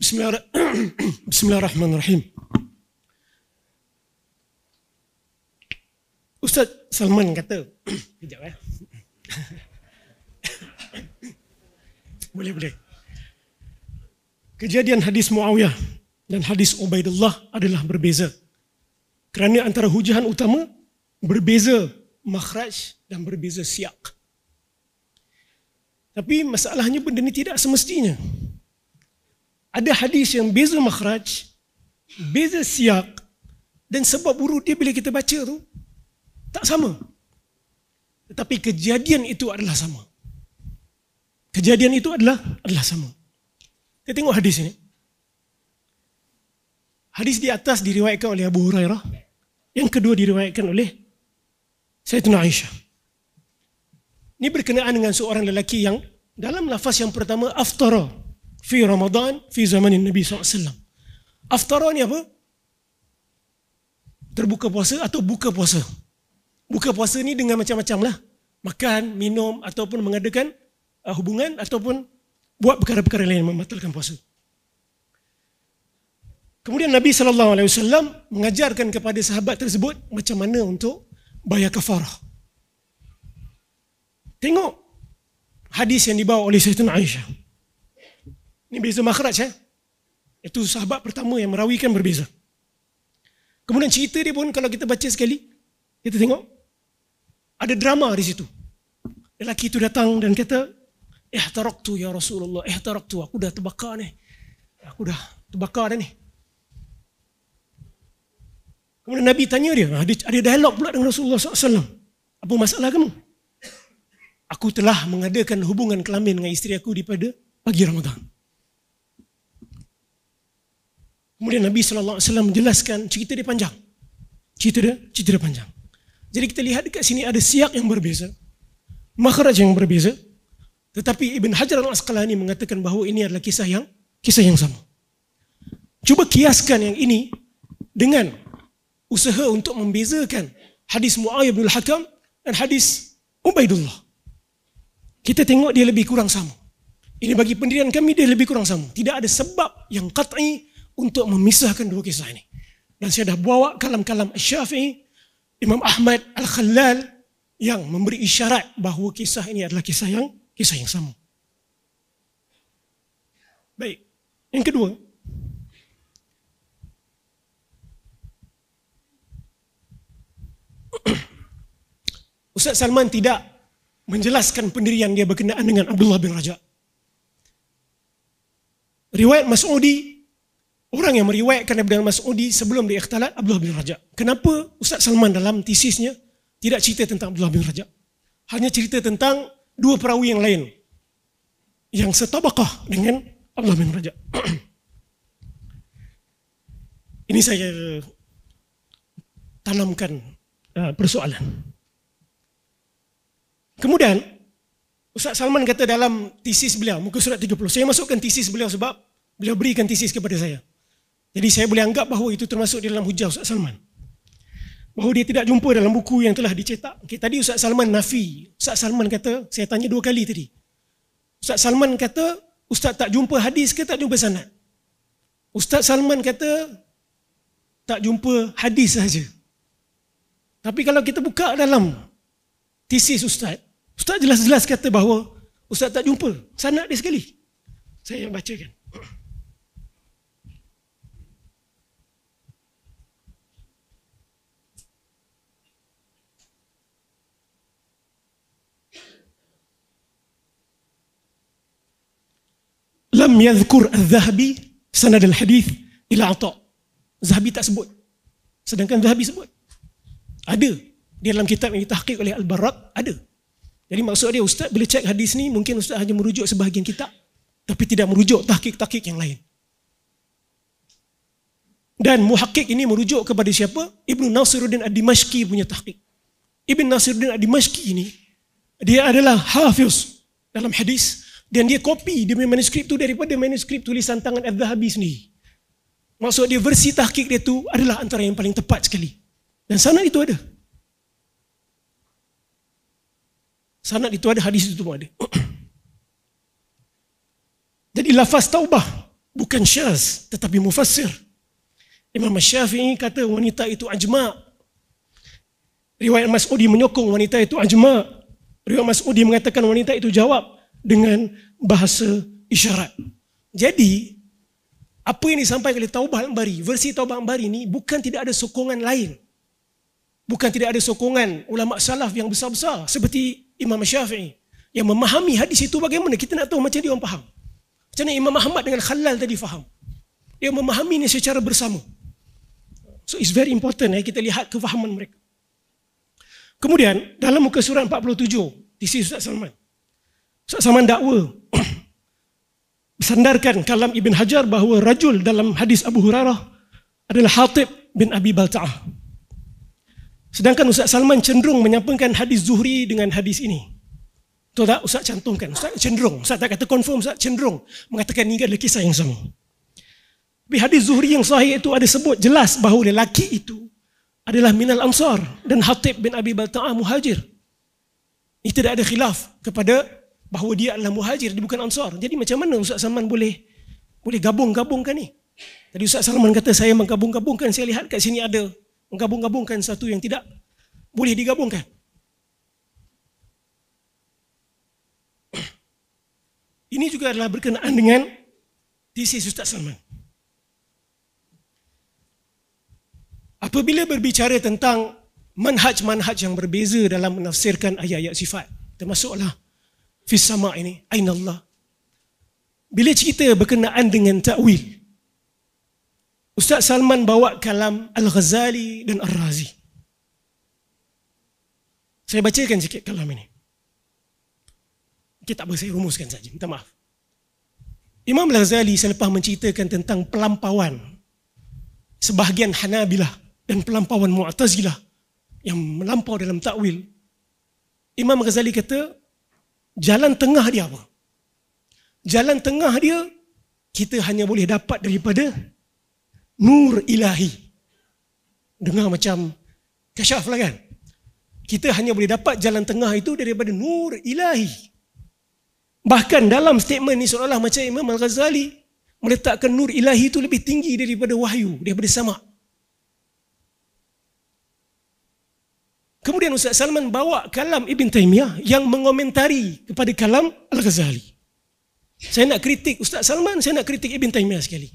Bismillahirrahmanirrahim. Ustaz Salman kata, kejap eh. boleh, boleh kejadian hadis Muawiyah dan hadis Ubaidullah adalah berbeza. Kerana antara hujahan utama berbeza makhraj dan berbeza siak. Tapi masalahnya benda ini tidak semestinya. Ada hadis yang beza makhraj, beza siak dan sebab buruk dia bila kita baca tu tak sama. Tetapi kejadian itu adalah sama. Kejadian itu adalah adalah sama. Kita tengok hadis ini. Hadis di atas diriwayatkan oleh Abu Hurairah. Yang kedua diriwayatkan oleh Sayyidina Aisyah. Ini berkenaan dengan seorang lelaki yang dalam lafaz yang pertama aftara fi Ramadan fi zaman Nabi SAW. Aftara ni apa? Terbuka puasa atau buka puasa? Buka puasa ni dengan macam-macam lah. Makan, minum ataupun mengadakan uh, hubungan ataupun buat perkara-perkara lain yang membatalkan puasa. Kemudian Nabi sallallahu alaihi wasallam mengajarkan kepada sahabat tersebut macam mana untuk bayar kafarah. Tengok hadis yang dibawa oleh Sayyidina Aisyah. Ini beza makhraj ya. Itu sahabat pertama yang merawikan berbeza. Kemudian cerita dia pun kalau kita baca sekali, kita tengok ada drama di situ. Lelaki itu datang dan kata, Eh tarok tu ya Rasulullah, Eh tarok tu. Aku dah terbakar ni. Aku dah terbakar dah ni. Kemudian Nabi tanya dia, ada, ada dialog pula dengan Rasulullah SAW. Apa masalah kamu? Aku telah mengadakan hubungan kelamin dengan isteri aku daripada pagi Ramadan. Kemudian Nabi SAW menjelaskan cerita dia panjang. Cerita dia, cerita dia panjang. Jadi kita lihat dekat sini ada siak yang berbeza. Makhraj yang berbeza. Tetapi Ibn Hajar al-Asqalani mengatakan bahawa ini adalah kisah yang kisah yang sama. Cuba kiaskan yang ini dengan usaha untuk membezakan hadis Muawiyah bin al-Hakam dan hadis Ubaidullah. Kita tengok dia lebih kurang sama. Ini bagi pendirian kami dia lebih kurang sama. Tidak ada sebab yang qat'i untuk memisahkan dua kisah ini. Dan saya dah bawa kalam-kalam Syafi'i, Imam Ahmad Al-Khalal yang memberi isyarat bahawa kisah ini adalah kisah yang kisah yang sama. Baik, yang kedua, Ustaz Salman tidak menjelaskan pendirian dia berkenaan dengan Abdullah bin Raja. Riwayat Mas'udi, orang yang meriwayatkan daripada Mas'udi sebelum dia ikhtalat Abdullah bin Raja. Kenapa Ustaz Salman dalam tesisnya tidak cerita tentang Abdullah bin Raja? Hanya cerita tentang dua perawi yang lain yang setabakah dengan Allah bin Raja. Ini saya tanamkan uh, persoalan. Kemudian Ustaz Salman kata dalam tesis beliau muka surat 30 saya masukkan tesis beliau sebab beliau berikan tesis kepada saya. Jadi saya boleh anggap bahawa itu termasuk di dalam hujah Ustaz Salman. Bahawa oh, dia tidak jumpa dalam buku yang telah dicetak. Okay, tadi Ustaz Salman nafi. Ustaz Salman kata, saya tanya dua kali tadi. Ustaz Salman kata, Ustaz tak jumpa hadis ke tak jumpa sanad? Ustaz Salman kata, tak jumpa hadis saja. Tapi kalau kita buka dalam tesis Ustaz, Ustaz jelas-jelas kata bahawa Ustaz tak jumpa sanad dia sekali. Saya yang bacakan. lam yadhkur az-zahabi sanad al-hadith ila ata zahabi tak sebut sedangkan zahabi sebut ada di dalam kitab yang ditahqiq oleh al-barraq ada jadi maksud dia ustaz boleh cek hadis ni mungkin ustaz hanya merujuk sebahagian kitab tapi tidak merujuk tahqiq-tahqiq yang lain dan muhakik ini merujuk kepada siapa? Ibn Nasiruddin Ad-Dimashqi punya tahqiq. Ibn Nasiruddin Ad-Dimashqi ini, dia adalah hafiz dalam hadis. Dan dia copy dia punya manuskrip tu daripada manuskrip tulisan tangan Al-Zahabi sendiri. Maksud dia versi tahqiq dia tu adalah antara yang paling tepat sekali. Dan sana itu ada. Sana itu ada, hadis itu pun ada. Jadi lafaz taubah bukan syaz tetapi mufassir. Imam Syafi'i kata wanita itu ajma. Riwayat Mas'udi menyokong wanita itu ajma. Riwayat Mas'udi mengatakan wanita itu jawab dengan bahasa isyarat. Jadi, apa yang disampaikan oleh Taubah Ambari, versi Taubah Ambari ini bukan tidak ada sokongan lain. Bukan tidak ada sokongan ulama salaf yang besar-besar seperti Imam Syafi'i yang memahami hadis itu bagaimana kita nak tahu macam dia orang faham. Macam mana Imam Ahmad dengan Khalal tadi faham. Dia memahami ini secara bersama. So it's very important eh, kita lihat kefahaman mereka. Kemudian dalam muka surat 47 di sisi Ustaz Salman. Ustaz Saman dakwa sandarkan kalam Ibn Hajar bahawa rajul dalam hadis Abu Hurairah adalah Hatib bin Abi Balta'ah. Sedangkan Ustaz Salman cenderung menyampaikan hadis Zuhri dengan hadis ini. Tuh tak Ustaz cantumkan. Ustaz cenderung. Ustaz tak kata confirm. Ustaz cenderung mengatakan ini adalah kisah yang sama. Tapi hadis Zuhri yang sahih itu ada sebut jelas bahawa lelaki itu adalah Minal Ansar dan Hatib bin Abi Balta'ah Muhajir. Ini tidak ada khilaf kepada bahawa dia adalah muhajir dia bukan ansar jadi macam mana ustaz Salman boleh boleh gabung-gabungkan ni tadi ustaz Salman kata saya menggabung-gabungkan saya lihat kat sini ada menggabung-gabungkan satu yang tidak boleh digabungkan ini juga adalah berkenaan dengan tesis ustaz Salman apabila berbicara tentang manhaj-manhaj yang berbeza dalam menafsirkan ayat-ayat sifat termasuklah fisama ini aina Allah bila cerita berkenaan dengan takwil Ustaz Salman bawa kalam Al-Ghazali dan Ar-Razi saya bacakan sikit kalam ini kita tak boleh saya rumuskan saja minta maaf Imam Al-Ghazali selepas menceritakan tentang pelampauan sebahagian Hanabilah dan pelampauan mu'atazilah yang melampau dalam takwil Imam Ghazali kata jalan tengah dia apa? Jalan tengah dia kita hanya boleh dapat daripada nur ilahi. Dengar macam kasyaf lah kan? Kita hanya boleh dapat jalan tengah itu daripada nur ilahi. Bahkan dalam statement ni seolah-olah macam Imam Al-Ghazali meletakkan nur ilahi itu lebih tinggi daripada wahyu, daripada samak. Kemudian Ustaz Salman bawa kalam Ibn Taymiyah yang mengomentari kepada kalam Al-Ghazali. Saya nak kritik Ustaz Salman, saya nak kritik Ibn Taymiyah sekali.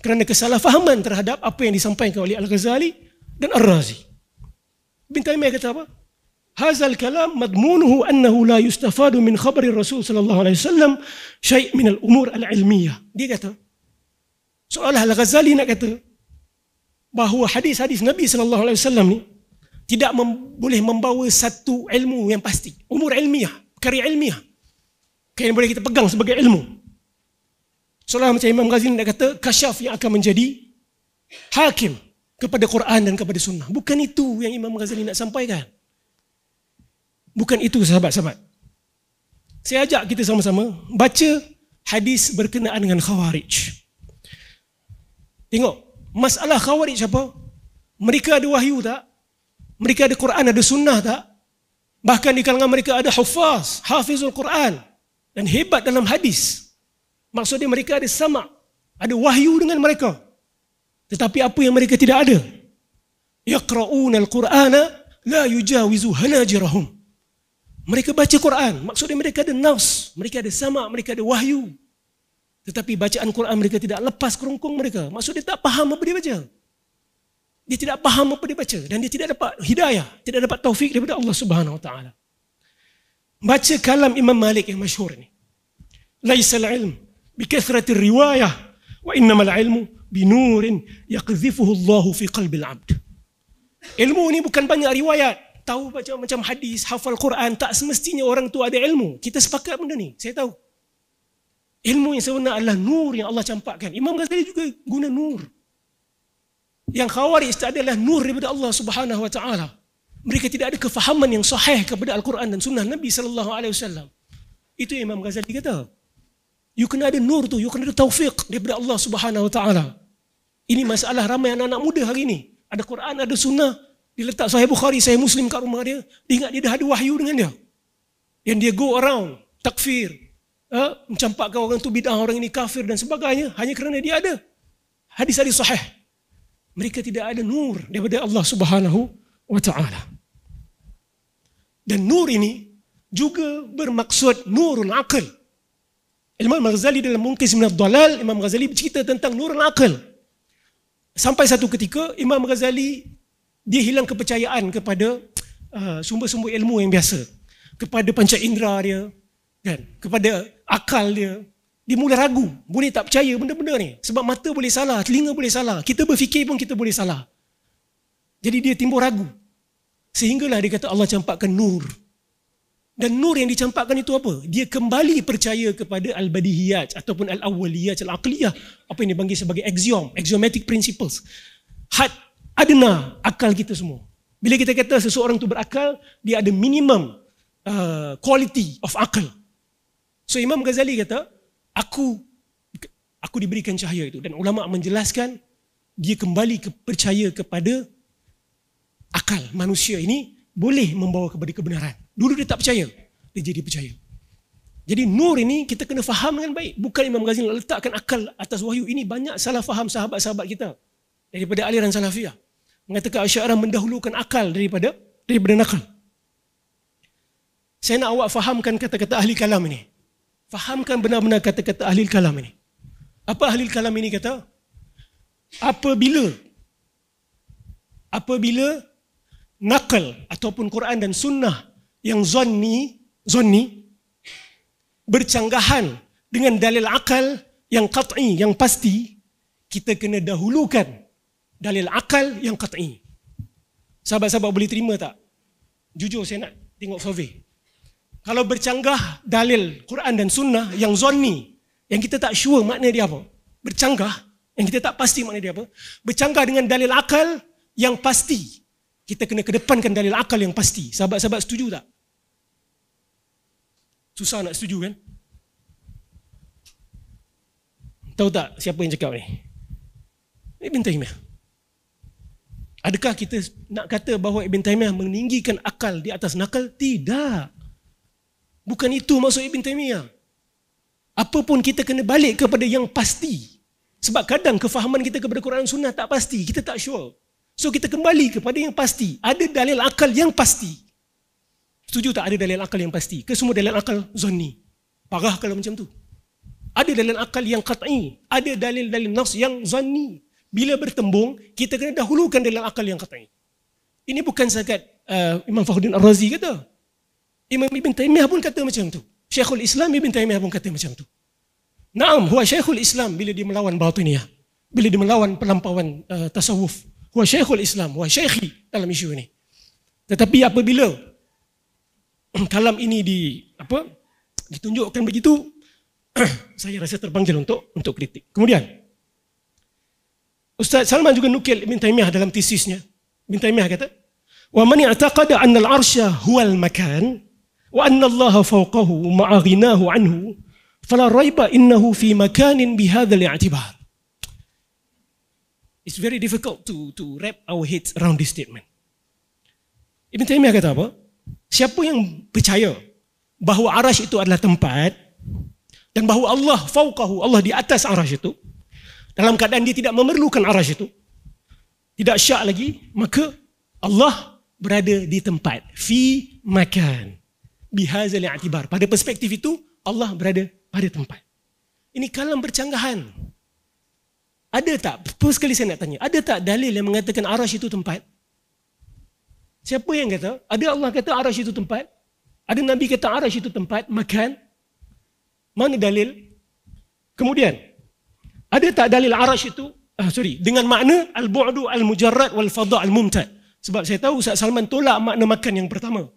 Kerana kesalahfahaman terhadap apa yang disampaikan oleh Al-Ghazali dan Ar-Razi. Ibn Taymiyah kata apa? Hazal kalam madmunuhu annahu la yustafadu min khabari Rasul sallallahu alaihi wasallam syai' min al-umur al-ilmiyah. Dia kata, soalah Al-Ghazali nak kata bahawa hadis-hadis Nabi sallallahu alaihi wasallam ni tidak mem- boleh membawa satu ilmu yang pasti. Umur ilmiah, karya ilmiah. Karya yang boleh kita pegang sebagai ilmu. Seolah macam Imam Ghazali nak kata, kasyaf yang akan menjadi hakim kepada Quran dan kepada sunnah. Bukan itu yang Imam Ghazali nak sampaikan. Bukan itu sahabat-sahabat. Saya ajak kita sama-sama baca hadis berkenaan dengan khawarij. Tengok, masalah khawarij apa? Mereka ada wahyu tak? Mereka ada Quran, ada sunnah tak? Bahkan di kalangan mereka ada hafaz hafizul Quran. Dan hebat dalam hadis. Maksudnya mereka ada sama. Ada wahyu dengan mereka. Tetapi apa yang mereka tidak ada? Yaqra'una al-Qur'ana la yujawizu hanajirahum. Mereka baca Quran. Maksudnya mereka ada nafs. Mereka ada sama. Mereka ada wahyu. Tetapi bacaan Quran mereka tidak lepas kerungkung mereka. Maksudnya tak faham apa dia baca dia tidak faham apa dia baca dan dia tidak dapat hidayah, tidak dapat taufik daripada Allah Subhanahu Wa Taala. Baca kalam Imam Malik yang masyhur ini. Laisa al-ilm bi kathrati riwayah wa innama al-ilmu bi nurin yaqdhifuhu Allah fi qalbi al-abd. Ilmu ni bukan banyak riwayat, tahu baca macam hadis, hafal Quran, tak semestinya orang tu ada ilmu. Kita sepakat benda ni. Saya tahu. Ilmu yang sebenar adalah nur yang Allah campakkan. Imam Ghazali juga guna nur yang khawarij itu adalah nur daripada Allah Subhanahu wa taala. Mereka tidak ada kefahaman yang sahih kepada Al-Quran dan Sunnah Nabi sallallahu alaihi wasallam. Itu Imam Ghazali kata. You kena ada nur tu, you kena ada taufik daripada Allah Subhanahu wa taala. Ini masalah ramai anak-anak muda hari ini. Ada Quran, ada Sunnah, diletak Sahih Bukhari, Sahih Muslim kat rumah dia, dia ingat dia dah ada wahyu dengan dia. Yang dia go around takfir, ha? mencampakkan orang tu bidah, orang ini kafir dan sebagainya hanya kerana dia ada hadis hadis sahih mereka tidak ada nur daripada Allah Subhanahu wa taala. Dan nur ini juga bermaksud nurul aql. Imam Ghazali dalam Munqiz min ad-Dalal, Imam Ghazali bercerita tentang nurul aql. Sampai satu ketika Imam Ghazali dia hilang kepercayaan kepada uh, sumber-sumber ilmu yang biasa, kepada panca indera dia dan kepada akal dia dia mula ragu, boleh tak percaya benda-benda ni? Sebab mata boleh salah, telinga boleh salah, kita berfikir pun kita boleh salah. Jadi dia timbul ragu. Sehinggalah dia kata Allah campakkan nur. Dan nur yang dicampakkan itu apa? Dia kembali percaya kepada al-badihiyat ataupun al-awwaliyat al-aqliyah, apa yang dipanggil sebagai axiom, axiomatic principles. Had adna akal kita semua. Bila kita kata seseorang tu berakal, dia ada minimum uh, quality of akal. So Imam Ghazali kata, aku aku diberikan cahaya itu dan ulama menjelaskan dia kembali ke, percaya kepada akal manusia ini boleh membawa kepada kebenaran. Dulu dia tak percaya, dia jadi percaya. Jadi nur ini kita kena faham dengan baik. Bukan Imam Ghazali letakkan akal atas wahyu. Ini banyak salah faham sahabat-sahabat kita daripada aliran salafiyah. Mengatakan Asyairah mendahulukan akal daripada daripada nakal. Saya nak awak fahamkan kata-kata ahli kalam ini. Fahamkan benar-benar kata-kata ahli kalam ini. Apa ahli kalam ini kata? Apabila apabila nakal ataupun Quran dan sunnah yang zonni zonni bercanggahan dengan dalil akal yang qat'i yang pasti kita kena dahulukan dalil akal yang qat'i. Sahabat-sahabat boleh terima tak? Jujur saya nak tengok survey kalau bercanggah dalil Quran dan Sunnah yang zonni, yang kita tak sure makna dia apa, bercanggah, yang kita tak pasti makna dia apa, bercanggah dengan dalil akal yang pasti, kita kena kedepankan dalil akal yang pasti. Sahabat-sahabat setuju tak? Susah nak setuju kan? Tahu tak siapa yang cakap ni? Ini Ibn Taymiyyah. Adakah kita nak kata bahawa Ibn Taymiyyah meninggikan akal di atas nakal? Tidak. Bukan itu maksud Ibn Taymiyah. Apapun kita kena balik kepada yang pasti. Sebab kadang kefahaman kita kepada Quran dan Sunnah tak pasti. Kita tak sure. So kita kembali kepada yang pasti. Ada dalil akal yang pasti. Setuju tak ada dalil akal yang pasti? Ke semua dalil akal zonni? Parah kalau macam tu. Ada dalil akal yang kata'i. Ada dalil-dalil nafs yang zonni. Bila bertembung, kita kena dahulukan dalil akal yang kata'i. Ini bukan sekat uh, Imam Fahuddin Ar-Razi kata. Imam Ibn Taymiyah pun kata macam tu. Syekhul Islam Ibn Taymiyah pun kata macam tu. Naam, huwa Syekhul Islam bila dia melawan batiniah. Bila dia melawan pelampauan uh, tasawuf. Huwa Syekhul Islam, huwa Syekhi dalam isu ini. Tetapi apabila kalam ini di apa ditunjukkan begitu saya rasa terpanggil untuk untuk kritik. Kemudian Ustaz Salman juga nukil Ibn Taymiyah dalam tesisnya. Ibn Taymiyah kata, "Wa man i'taqada anna al-'arsha huwa al-makan, wa anna Allah fawqahu ma'aghinahu anhu fala raiba innahu fi makanin bihadzal i'tibar it's very difficult to to wrap our heads around this statement Ibn Taymiyah kata apa siapa yang percaya bahawa arash itu adalah tempat dan bahawa Allah Fauqahu, Allah di atas arash itu dalam keadaan dia tidak memerlukan arash itu tidak syak lagi maka Allah berada di tempat fi makan bihazal i'tibar. Pada perspektif itu Allah berada pada tempat. Ini kalam bercanggahan. Ada tak? Terus sekali saya nak tanya. Ada tak dalil yang mengatakan arash itu tempat? Siapa yang kata? Ada Allah kata arash itu tempat? Ada Nabi kata arash itu tempat? Makan? Mana dalil? Kemudian, ada tak dalil arash itu? Ah, sorry. Dengan makna al-bu'du al-mujarrad wal-fadha al-mumtad. Sebab saya tahu Ustaz Salman tolak makna makan yang pertama.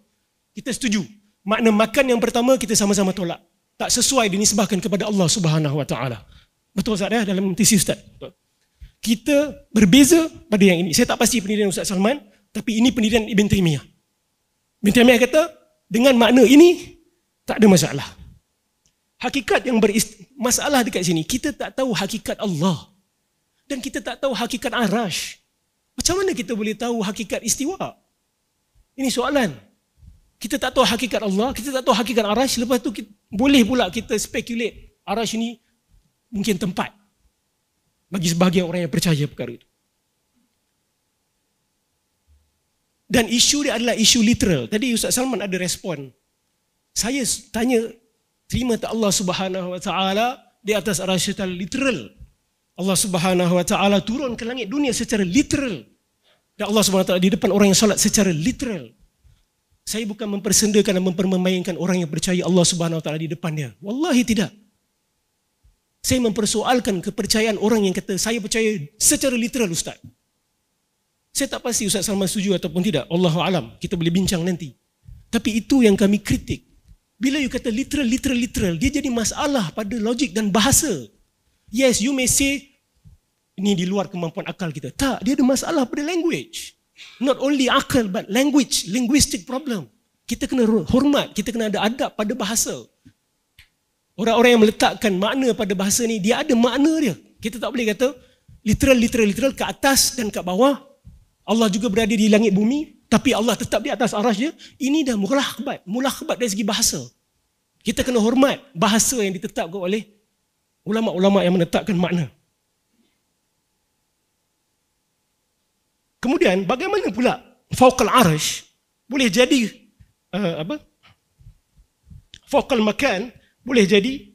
Kita setuju makna makan yang pertama kita sama-sama tolak. Tak sesuai dinisbahkan kepada Allah Subhanahu Wa Taala. Betul Ustaz ya dalam tesis Ustaz? Betul. Kita berbeza pada yang ini. Saya tak pasti pendirian Ustaz Salman, tapi ini pendirian Ibn Taymiyah. Ibn Taymiyah kata, dengan makna ini, tak ada masalah. Hakikat yang bermasalah Masalah dekat sini, kita tak tahu hakikat Allah. Dan kita tak tahu hakikat Arash. Macam mana kita boleh tahu hakikat istiwa? Ini soalan kita tak tahu hakikat Allah, kita tak tahu hakikat Arash, lepas tu kita, boleh pula kita speculate Arash ni mungkin tempat bagi sebahagian orang yang percaya perkara itu. Dan isu dia adalah isu literal. Tadi Ustaz Salman ada respon. Saya tanya, terima tak Allah subhanahu wa ta'ala di atas arah syaitan literal. Allah subhanahu wa ta'ala turun ke langit dunia secara literal. Dan Allah subhanahu wa ta'ala di depan orang yang solat secara literal saya bukan mempersendakan dan mempermainkan orang yang percaya Allah Subhanahu Wa Taala di depannya. Wallahi tidak. Saya mempersoalkan kepercayaan orang yang kata saya percaya secara literal Ustaz. Saya tak pasti Ustaz Salman setuju ataupun tidak. Allah alam. Kita boleh bincang nanti. Tapi itu yang kami kritik. Bila you kata literal, literal, literal, dia jadi masalah pada logik dan bahasa. Yes, you may say, ini di luar kemampuan akal kita. Tak, dia ada masalah pada language not only akal but language, linguistic problem. Kita kena hormat, kita kena ada adab pada bahasa. Orang-orang yang meletakkan makna pada bahasa ni, dia ada makna dia. Kita tak boleh kata literal, literal, literal, ke atas dan ke bawah. Allah juga berada di langit bumi, tapi Allah tetap di atas arash dia. Ini dah mulakhbat, mulakhbat dari segi bahasa. Kita kena hormat bahasa yang ditetapkan oleh ulama-ulama yang menetapkan makna. Kemudian bagaimana pula Fawqal Arash boleh jadi uh, apa? Fawqal Makan boleh jadi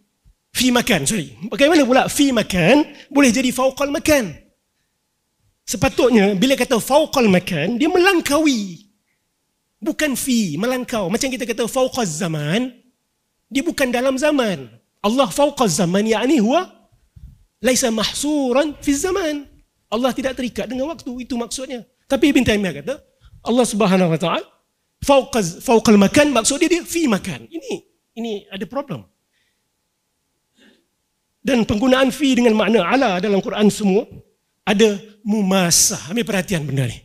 fi makan sorry. Bagaimana pula fi makan boleh jadi fauqal makan? Sepatutnya bila kata fauqal makan dia melangkaui bukan fi, melangkau. Macam kita kata fauqaz zaman dia bukan dalam zaman. Allah fauqaz zaman yakni huwa laisa mahsuran fi zaman. Allah tidak terikat dengan waktu itu maksudnya. Tapi Ibn Taymiyah kata Allah Subhanahu Wa Taala fauqaz fauqal makan maksud dia, dia fi makan. Ini ini ada problem. Dan penggunaan fi dengan makna ala dalam Quran semua ada mumasa. Ambil perhatian benda ni.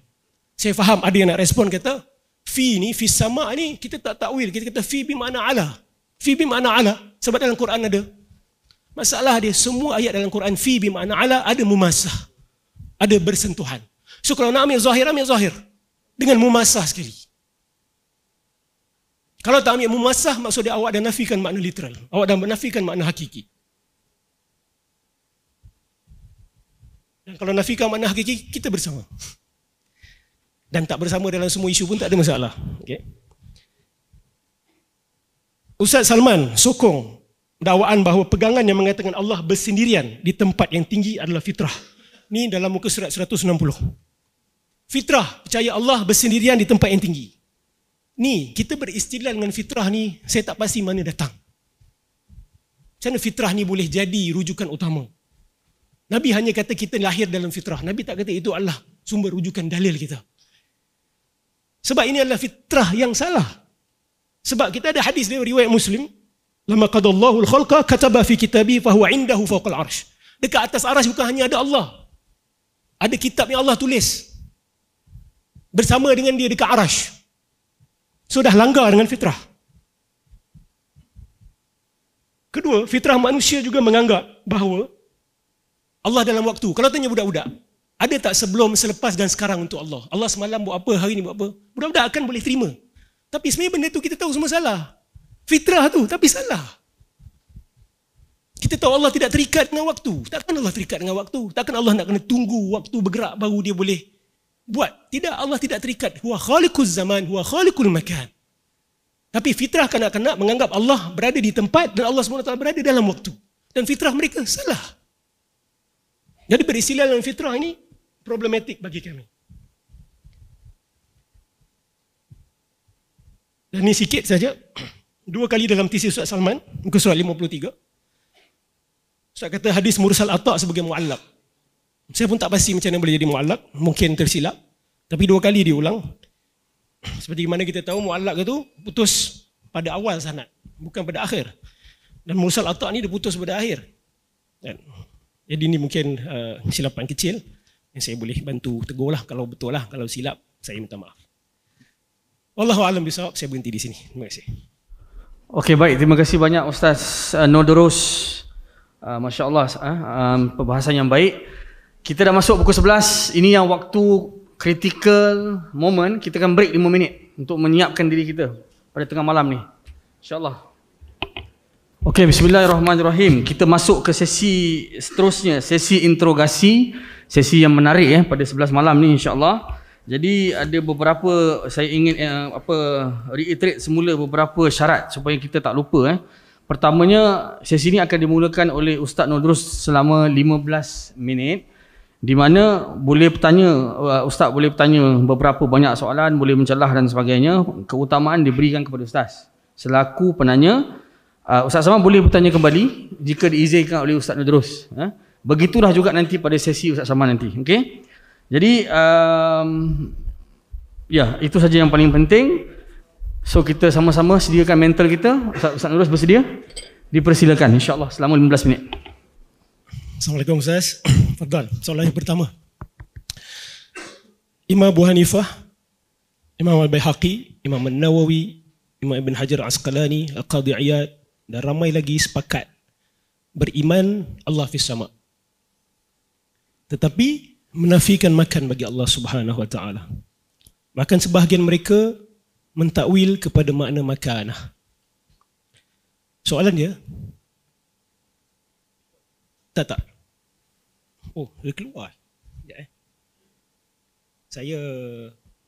Saya faham ada yang nak respon kata fi ni fi sama ni kita tak takwil kita kata fi bi makna ala. Fi bi makna ala sebab dalam Quran ada. Masalah dia semua ayat dalam Quran fi bi makna ala ada mumasah ada bersentuhan. So kalau nak ambil zahir, ambil zahir. Dengan mumasah sekali. Kalau tak ambil mumasah, maksudnya awak dah nafikan makna literal. Awak dah menafikan makna hakiki. Dan kalau nafikan makna hakiki, kita bersama. Dan tak bersama dalam semua isu pun tak ada masalah. Okay. Ustaz Salman sokong dakwaan bahawa pegangan yang mengatakan Allah bersendirian di tempat yang tinggi adalah fitrah ni dalam muka surat 160. Fitrah, percaya Allah bersendirian di tempat yang tinggi. Ni, kita beristilah dengan fitrah ni, saya tak pasti mana datang. Macam mana fitrah ni boleh jadi rujukan utama? Nabi hanya kata kita lahir dalam fitrah. Nabi tak kata itu Allah sumber rujukan dalil kita. Sebab ini adalah fitrah yang salah. Sebab kita ada hadis dari riwayat Muslim, lama qadallahu al-khalqa kataba fi kitabi fa huwa indahu fawqal arsy. Dekat atas arsy bukan hanya ada Allah ada kitab yang Allah tulis bersama dengan dia dekat arash sudah so, langgar dengan fitrah kedua fitrah manusia juga menganggap bahawa Allah dalam waktu kalau tanya budak-budak ada tak sebelum selepas dan sekarang untuk Allah Allah semalam buat apa hari ini buat apa budak-budak akan boleh terima tapi sebenarnya benda tu kita tahu semua salah fitrah tu tapi salah kita tahu Allah tidak terikat dengan waktu. Takkan Allah terikat dengan waktu. Takkan Allah nak kena tunggu waktu bergerak baru dia boleh buat. Tidak, Allah tidak terikat. Huwa khalikul zaman, huwa khalikul makan. Tapi fitrah kanak-kanak menganggap Allah berada di tempat dan Allah SWT berada dalam waktu. Dan fitrah mereka salah. Jadi berisilah dalam fitrah ini problematik bagi kami. Dan ini sikit saja. Dua kali dalam tesis Ustaz Salman, muka surat 53. Ustaz kata hadis mursal atak sebagai mualak. Saya pun tak pasti macam mana boleh jadi mualak, Mungkin tersilap. Tapi dua kali dia ulang. Seperti mana kita tahu mualak itu putus pada awal sanat. Bukan pada akhir. Dan mursal atak ini dia putus pada akhir. Dan, jadi ini mungkin uh, eh, silapan kecil yang saya boleh bantu tegur lah. Kalau betul lah, kalau silap, saya minta maaf. Allahu alam bisawab, saya berhenti di sini. Terima kasih. Okey baik, terima kasih banyak Ustaz uh, eh, Nodoros. Uh, ah, Masya Allah, uh, ah, um, perbahasan yang baik. Kita dah masuk buku 11. Ini yang waktu critical moment. Kita akan break 5 minit untuk menyiapkan diri kita pada tengah malam ni. Insya Allah. Okay, Bismillahirrahmanirrahim. Kita masuk ke sesi seterusnya. Sesi interogasi. Sesi yang menarik eh, pada 11 malam ni insya Allah. Jadi ada beberapa saya ingin eh, apa reiterate semula beberapa syarat supaya kita tak lupa eh. Pertamanya, sesi ini akan dimulakan oleh Ustaz Nodrus selama 15 minit di mana boleh bertanya, uh, Ustaz boleh bertanya beberapa banyak soalan, boleh mencelah dan sebagainya. Keutamaan diberikan kepada Ustaz. Selaku penanya, uh, Ustaz Salman boleh bertanya kembali jika diizinkan oleh Ustaz Nodrus. Ha? Begitulah juga nanti pada sesi Ustaz Salman nanti. Okay? Jadi, um, ya itu saja yang paling penting. So kita sama-sama sediakan mental kita. Ustaz, Ustaz Nurus bersedia? Dipersilakan insya-Allah selama 15 minit. Assalamualaikum Ustaz. Fadal. Soalan yang pertama. Imam Abu Hanifah, Imam Al-Baihaqi, Imam An-Nawawi, Imam Ibn Hajar Asqalani, Al-Qadhi dan ramai lagi sepakat beriman Allah fi sama. Tetapi menafikan makan bagi Allah Subhanahu Wa Taala. Makan sebahagian mereka mentakwil kepada makna makan. Soalan dia, tak tak. Oh, dia keluar. Sekejap, eh. Saya,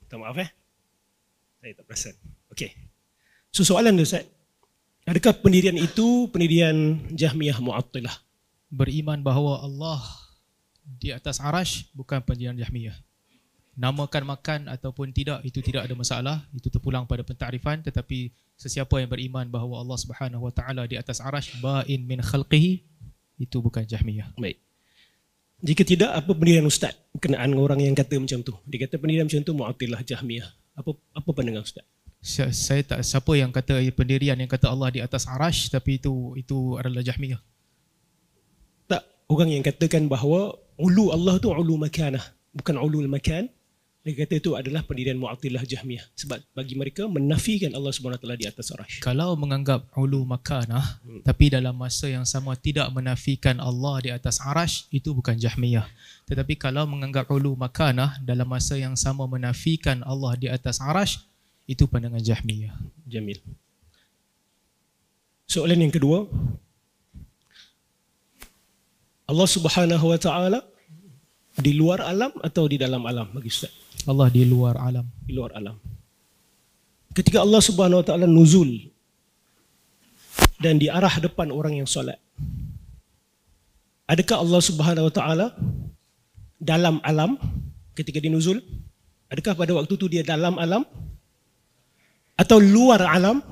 tak maaf eh. Saya tak perasan. Okey. So, soalan dia Ustaz. Adakah pendirian itu pendirian Jahmiyah Mu'attilah? Beriman bahawa Allah di atas arash bukan pendirian Jahmiyah namakan makan ataupun tidak itu tidak ada masalah itu terpulang pada pentarifan tetapi sesiapa yang beriman bahawa Allah Subhanahu wa taala di atas arasy ba'in min khalqihi itu bukan jahmiyah baik jika tidak apa pendirian ustaz kenaan orang yang kata macam tu dia kata pendirian macam tu mu'tilah jahmiyah apa apa pandangan ustaz saya tak siapa yang kata pendirian yang kata Allah di atas arasy tapi itu itu adalah jahmiyah tak orang yang katakan bahawa ulu Allah tu ulu makanah bukan ulul makan dia kata itu adalah pendirian Mu'atillah Jahmiyah sebab bagi mereka menafikan Allah SWT di atas arash. Kalau menganggap ulu makanah hmm. tapi dalam masa yang sama tidak menafikan Allah di atas arash, itu bukan Jahmiyah. Tetapi kalau menganggap ulu makanah dalam masa yang sama menafikan Allah di atas arash, itu pandangan Jahmiyah. Jamil. Soalan yang kedua. Allah Subhanahu wa taala di luar alam atau di dalam alam bagi Ustaz? Allah di luar alam di luar alam ketika Allah Subhanahu wa taala nuzul dan di arah depan orang yang solat adakah Allah Subhanahu wa taala dalam alam ketika dinuzul adakah pada waktu itu dia dalam alam atau luar alam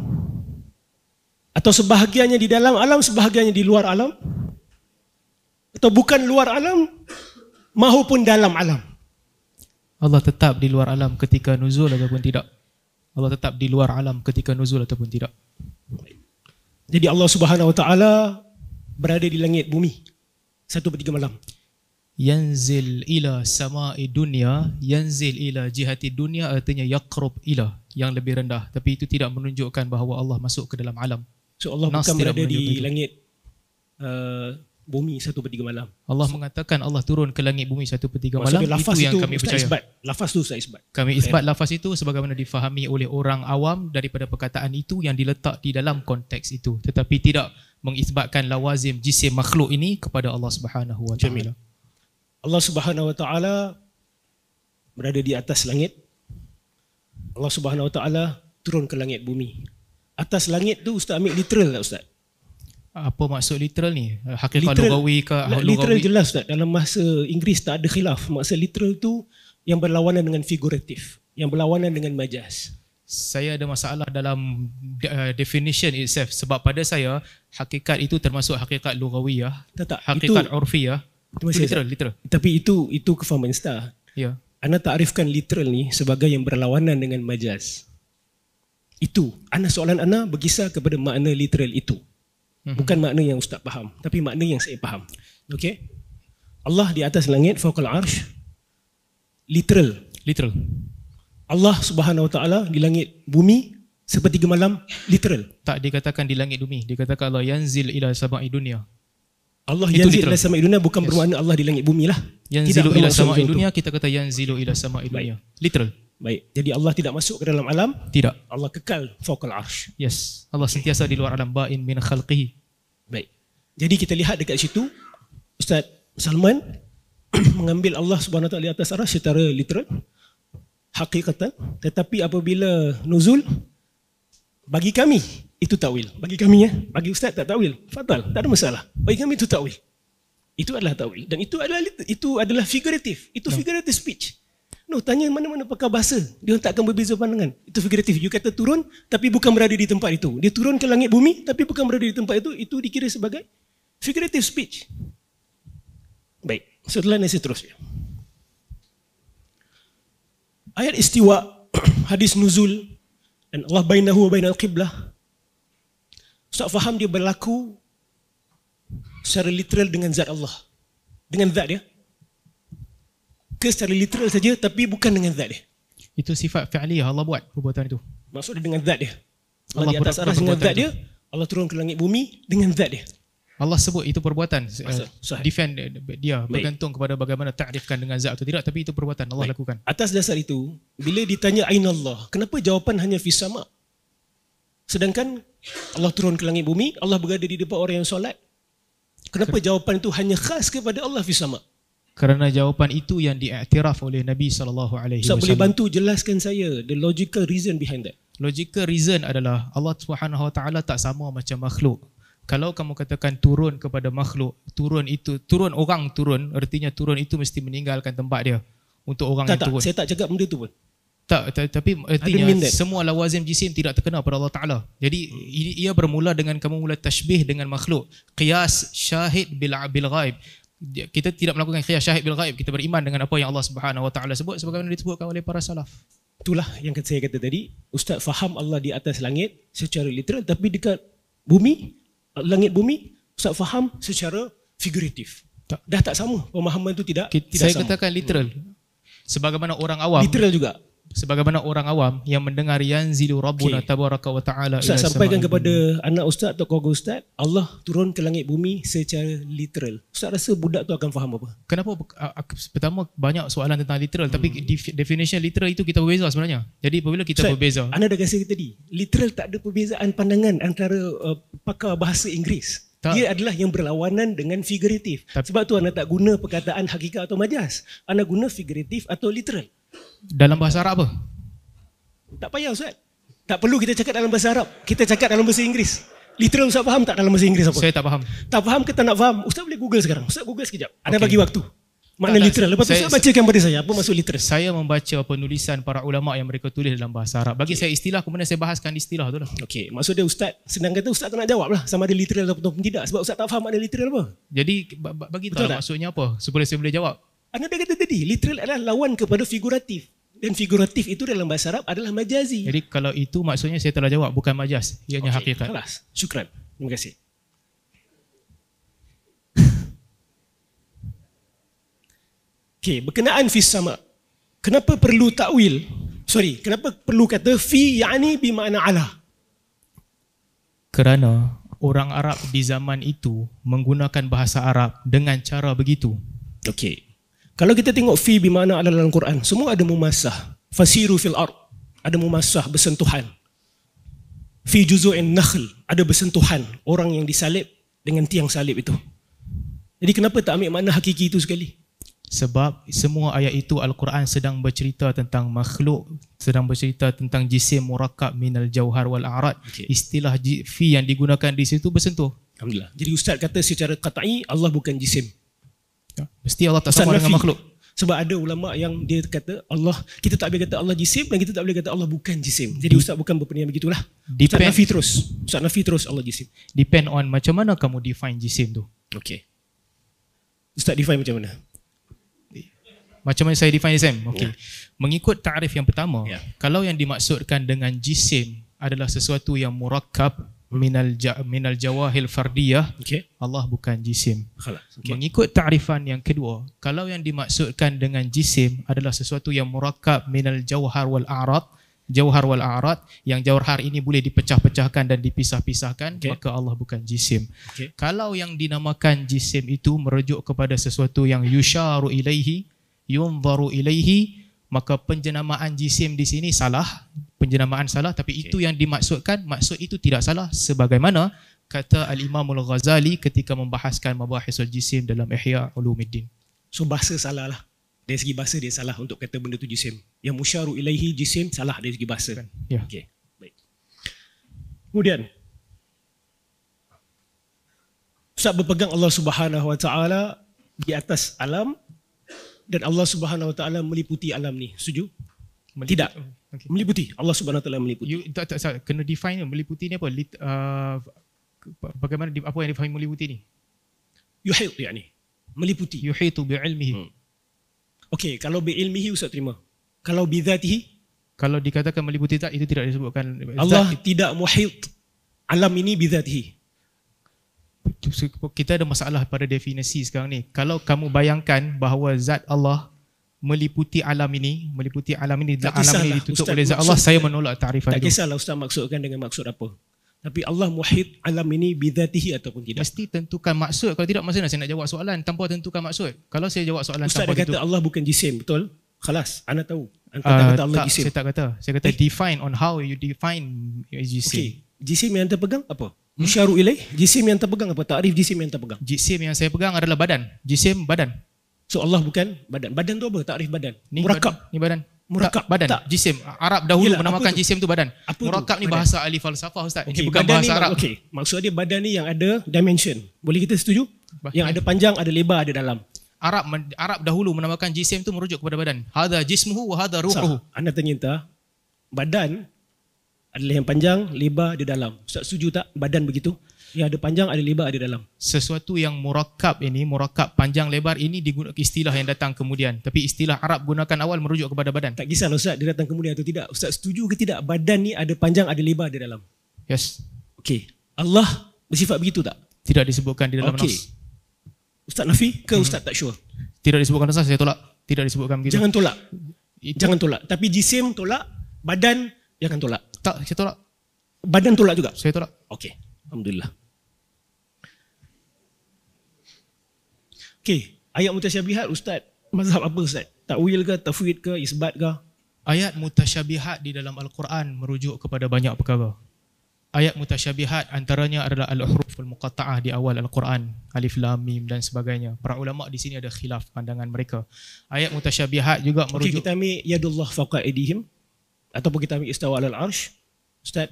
atau sebahagiannya di dalam alam sebahagiannya di luar alam atau bukan luar alam maupun dalam alam Allah tetap di luar alam ketika nuzul ataupun tidak. Allah tetap di luar alam ketika nuzul ataupun tidak. Jadi Allah Subhanahu Wa Taala berada di langit bumi satu petiga malam. Yanzil ila sama'i dunia, yanzil ila jihati dunia artinya yakrub ila yang lebih rendah. Tapi itu tidak menunjukkan bahawa Allah masuk ke dalam alam. So Allah Nas bukan berada di langit uh, bumi satu per tiga malam. Allah mengatakan Allah turun ke langit bumi satu per tiga malam. Lafaz itu yang kami Ustaz percaya. Isbat. Lafaz itu saya isbat. Kami isbat okay. lafaz itu sebagaimana difahami oleh orang awam daripada perkataan itu yang diletak di dalam konteks itu. Tetapi tidak mengisbatkan lawazim jisim makhluk ini kepada Allah Subhanahu Wa Allah Subhanahu Wa berada di atas langit. Allah Subhanahu Wa turun ke langit bumi. Atas langit tu Ustaz ambil literal tak Ustaz? apa maksud literal ni? Hakil Qadugawi ke Ahlul Literal jelas tak? Dalam masa Inggeris tak ada khilaf. Maksud literal tu yang berlawanan dengan figuratif. Yang berlawanan dengan majas. Saya ada masalah dalam eh, definition itself. Sebab pada saya, hakikat itu termasuk hakikat lugawiyah. Tak, tak. Hakikat itu, ya, Itu, itu literal, tak. literal. Tapi itu itu kefahaman star. Ya. Anda takrifkan literal ni sebagai yang berlawanan dengan majas. Itu. Anda soalan anda berkisar kepada makna literal itu hmm Bukan makna yang ustaz faham, tapi makna yang saya faham. Okay, Allah di atas langit fawqal arsh. Literal, literal. Allah Subhanahu Wa Taala di langit bumi sepertiga malam literal. Tak dikatakan di langit bumi, dikatakan Allah yanzil ila sama'i dunia. Allah Itu yanzil literal. ila sama'i dunia bukan yes. bermakna Allah di langit bumi lah. Yanzil ila sama'i dunia kita kata yanzilu ila sama'i dunia. Literal. Baik. Jadi Allah tidak masuk ke dalam alam? Tidak. Allah kekal fawqal arsh. Yes. Allah sentiasa di luar alam ba'in min khalqihi. Baik. Jadi kita lihat dekat situ Ustaz Salman mengambil Allah Subhanahu taala atas arah secara literal hakikatan tetapi apabila nuzul bagi kami itu takwil bagi kami ya bagi ustaz tak takwil fatal tak ada masalah bagi kami itu takwil itu adalah takwil dan itu adalah itu adalah figuratif itu ya. figurative speech No, tanya mana-mana pakar bahasa. Dia tak akan berbeza pandangan. Itu figuratif. You kata turun, tapi bukan berada di tempat itu. Dia turun ke langit bumi, tapi bukan berada di tempat itu. Itu dikira sebagai figurative speech. Baik. Setelah ini seterusnya. Ayat istiwa, hadis nuzul, dan Allah bainahu wa bainal qiblah. Ustaz faham dia berlaku secara literal dengan zat Allah. Dengan zat dia, Bukan secara literal saja tapi bukan dengan zat dia. Itu sifat fi'liyah Allah buat perbuatan itu. Maksudnya dengan zat dia. Allah, di atas arah dengan zat itu. dia, Allah turun ke langit bumi dengan zat dia. Allah sebut itu perbuatan uh, defend eh, dia bergantung kepada bagaimana takrifkan dengan zat atau tidak tapi itu perbuatan Allah Baik. lakukan. Atas dasar itu bila ditanya ain Allah, kenapa jawapan hanya fi sama? Sedangkan Allah turun ke langit bumi, Allah berada di depan orang yang solat. Kenapa jawapan itu hanya khas kepada Allah fi sama? kerana jawapan itu yang diiktiraf oleh Nabi sallallahu alaihi wasallam. boleh bantu jelaskan saya the logical reason behind that. Logical reason adalah Allah Subhanahu wa taala tak sama macam makhluk. Kalau kamu katakan turun kepada makhluk, turun itu turun orang turun, artinya turun itu mesti meninggalkan tempat dia untuk orang tak, yang tak, turun. Tak, saya tak cakap benda tu pun. Tak, tapi artinya semua lawazim jisim tidak terkena pada Allah Ta'ala. Jadi ia bermula dengan kamu mula tashbih dengan makhluk. Qiyas syahid bil, bil ghaib kita tidak melakukan khiyar syahid bil ghaib kita beriman dengan apa yang Allah Subhanahu wa taala sebut sebagaimana disebutkan oleh para salaf itulah yang saya kata tadi ustaz faham Allah di atas langit secara literal tapi dekat bumi langit bumi ustaz faham secara figuratif tak. dah tak sama pemahaman itu tidak, tidak saya sama. katakan literal sebagaimana orang awam literal juga sebagaimana orang awam yang mendengar yanzilu rabbuna okay. tabaraka wa taala ila sampaikan kepada anak ustaz atau keluarga ustaz Allah turun ke langit bumi secara literal ustaz rasa budak tu akan faham apa kenapa pertama banyak soalan tentang literal hmm. tapi definition literal itu kita berbeza sebenarnya jadi apabila kita ustaz, berbeza anda dah kasi tadi literal tak ada perbezaan pandangan antara uh, pakar bahasa Inggeris tak. Dia adalah yang berlawanan dengan figuratif. Sebab tu anda tak guna perkataan hakikat atau majas. Anda guna figuratif atau literal. Dalam bahasa Arab apa? Tak payah Ustaz. Tak perlu kita cakap dalam bahasa Arab. Kita cakap dalam bahasa Inggeris. Literal Ustaz faham tak dalam bahasa Inggeris apa? Saya tak faham. Tak faham ke tak nak faham? Ustaz boleh Google sekarang. Ustaz Google sekejap. Anda okay. bagi waktu. Mana tak, literal? Lepas saya, tu saya baca bacakan pada saya. Apa maksud literal? Saya membaca penulisan para ulama yang mereka tulis dalam bahasa Arab. Bagi okay. saya istilah, kemudian saya bahaskan istilah tu lah. Okey, maksud dia Ustaz, senang kata Ustaz tak nak jawab lah. Sama ada literal atau tidak. Sebab Ustaz tak faham mana literal apa. Jadi, bagi tahu maksudnya apa. Supaya saya boleh jawab. Anda kata tadi, literal adalah lawan kepada figuratif. Dan figuratif itu dalam bahasa Arab adalah majazi. Jadi kalau itu maksudnya saya telah jawab, bukan majaz. Ianya okay, hakikat. Kelas. Syukran. Terima kasih. Okey, berkenaan fi sama. Kenapa perlu tawil? Sorry, kenapa perlu kata fi yakni bi makna ala? Kerana orang Arab di zaman itu menggunakan bahasa Arab dengan cara begitu. Okey, kalau kita tengok fi mana ada dalam Quran, semua ada mumasah. Fasiru fil ard. Ada mumasah bersentuhan. Fi juzu'in nakhl. Ada bersentuhan orang yang disalib dengan tiang salib itu. Jadi kenapa tak ambil mana hakiki itu sekali? Sebab semua ayat itu Al-Quran sedang bercerita tentang makhluk, sedang bercerita tentang jisim murakab minal jauhar wal arad. Okay. Istilah fi yang digunakan di situ bersentuh. Alhamdulillah. Jadi Ustaz kata secara kata'i Allah bukan jisim. Ya. Mesti Allah tak sama dengan makhluk. Sebab ada ulama yang dia kata Allah kita tak boleh kata Allah jisim dan kita tak boleh kata Allah bukan jisim. Jadi ustaz bukan berpendirian begitulah. Depend, ustaz Nafi terus. Ustaz Nafi terus Allah jisim. Depend on macam mana kamu define jisim tu. Okey. Ustaz define macam mana? Macam mana saya define jisim? Okey. Yeah. Mengikut tarif yang pertama, yeah. kalau yang dimaksudkan dengan jisim adalah sesuatu yang murakab, minal ja, minal jawahil fardiyah okay. Allah bukan jisim. Okay. Mengikut tarifan yang kedua, kalau yang dimaksudkan dengan jisim adalah sesuatu yang murakab minal jawhar wal a'rad, jawhar wal a'rad yang jawhar ini boleh dipecah-pecahkan dan dipisah-pisahkan, okay. maka Allah bukan jisim. Okay. Kalau yang dinamakan jisim itu merujuk kepada sesuatu yang yusharu ilaihi, yunzaru ilaihi, maka penjenamaan jisim di sini salah penjenamaan salah tapi okay. itu yang dimaksudkan maksud itu tidak salah sebagaimana kata al imam al ghazali ketika membahaskan mabahisul jisim dalam ihya ulumuddin so bahasa salah lah dari segi bahasa dia salah untuk kata benda tu jisim yang musyaru ilaihi jisim salah dari segi bahasa kan yeah. okey baik kemudian Ustaz berpegang Allah Subhanahu Wa Taala di atas alam dan Allah Subhanahu Wa Taala meliputi alam ni. Setuju? meliputi. tidak oh, okay. meliputi Allah Subhanahu Wataala meliputi you tak, tak, tak, kena define meliputi ni apa Lit, uh, bagaimana apa yang difahami meliputi ni yuhit yani meliputi yuhitu bi ilmihi hmm. okey kalau bi usah terima kalau bi kalau dikatakan meliputi tak itu tidak disebutkan Allah Zat, tidak muhit alam ini bi kita ada masalah pada definisi sekarang ni kalau kamu bayangkan bahawa zat Allah meliputi alam ini, meliputi alam ini, tak alam ini ditutup Ustaz oleh Zat Allah, saya menolak tarifan itu. Tak kisahlah Ustaz maksudkan dengan maksud apa. Tapi Allah muhid alam ini bidatihi ataupun tidak. Pasti tentukan maksud. Kalau tidak, maksudnya saya nak jawab soalan tanpa tentukan maksud. Kalau saya jawab soalan Ustaz tanpa itu. Ustaz kata Allah bukan jisim, betul? Khalas, anda tahu. Anda uh, kata Allah tak, jisim. Saya tak kata. Saya kata eh. define on how you define your jisim. Okay. Jisim yang terpegang apa? Hmm? Musyaru ilaih? Jisim yang terpegang apa? Ta'rif jisim yang terpegang? Jisim yang saya pegang adalah badan. Jisim, badan. So Allah bukan badan. Badan tu apa? Takrif badan. Ni murakab. Badan. Ni badan. Murakab tak, badan. Tak. Jisim. Arab dahulu Yalah, menamakan tu? jisim tu badan. Apa murakab tu? ni bahasa badan. ahli falsafah ustaz. Okay, okay, bukan badan bahasa ni, Arab. Okay. Maksud dia badan ni yang ada dimension. Boleh kita setuju? Bah, yang ada panjang, ada lebar, ada dalam. Arab Arab dahulu menamakan jisim tu merujuk kepada badan. Hadza jismuhu wa hadza ruhuhu. anda tanya badan adalah yang panjang, lebar, ada dalam. Ustaz setuju tak badan begitu? Ya, ada panjang, ada lebar, ada dalam. Sesuatu yang murakab ini, murakab panjang lebar ini digunakan istilah yang datang kemudian. Tapi istilah Arab gunakan awal merujuk kepada badan. Tak kisah Ustaz, dia datang kemudian atau tidak. Ustaz setuju ke tidak, badan ni ada panjang, ada lebar, ada dalam. Yes. Okey. Allah bersifat begitu tak? Tidak disebutkan di dalam okay. nas. Ustaz Nafi ke hmm. Ustaz tak sure? Tidak disebutkan nas, saya tolak. Tidak disebutkan begitu. Jangan tolak. Itu. Jangan tolak. Tapi jisim tolak, badan jangan tolak. Tak, saya tolak. Badan tolak juga? Saya tolak. Okey. Alhamdulillah. Okey, ayat mutasyabihat ustaz, mazhab apa ustaz? Takwil ke, tafwid ke, isbat ke? Ayat mutasyabihat di dalam al-Quran merujuk kepada banyak perkara. Ayat mutasyabihat antaranya adalah al-huruf al-muqatta'ah di awal al-Quran, alif lam mim dan sebagainya. Para ulama di sini ada khilaf pandangan mereka. Ayat mutasyabihat juga merujuk okay, kita ambil yadullah fawqa aidihim ataupun kita ambil istawa al arsh, Ustaz,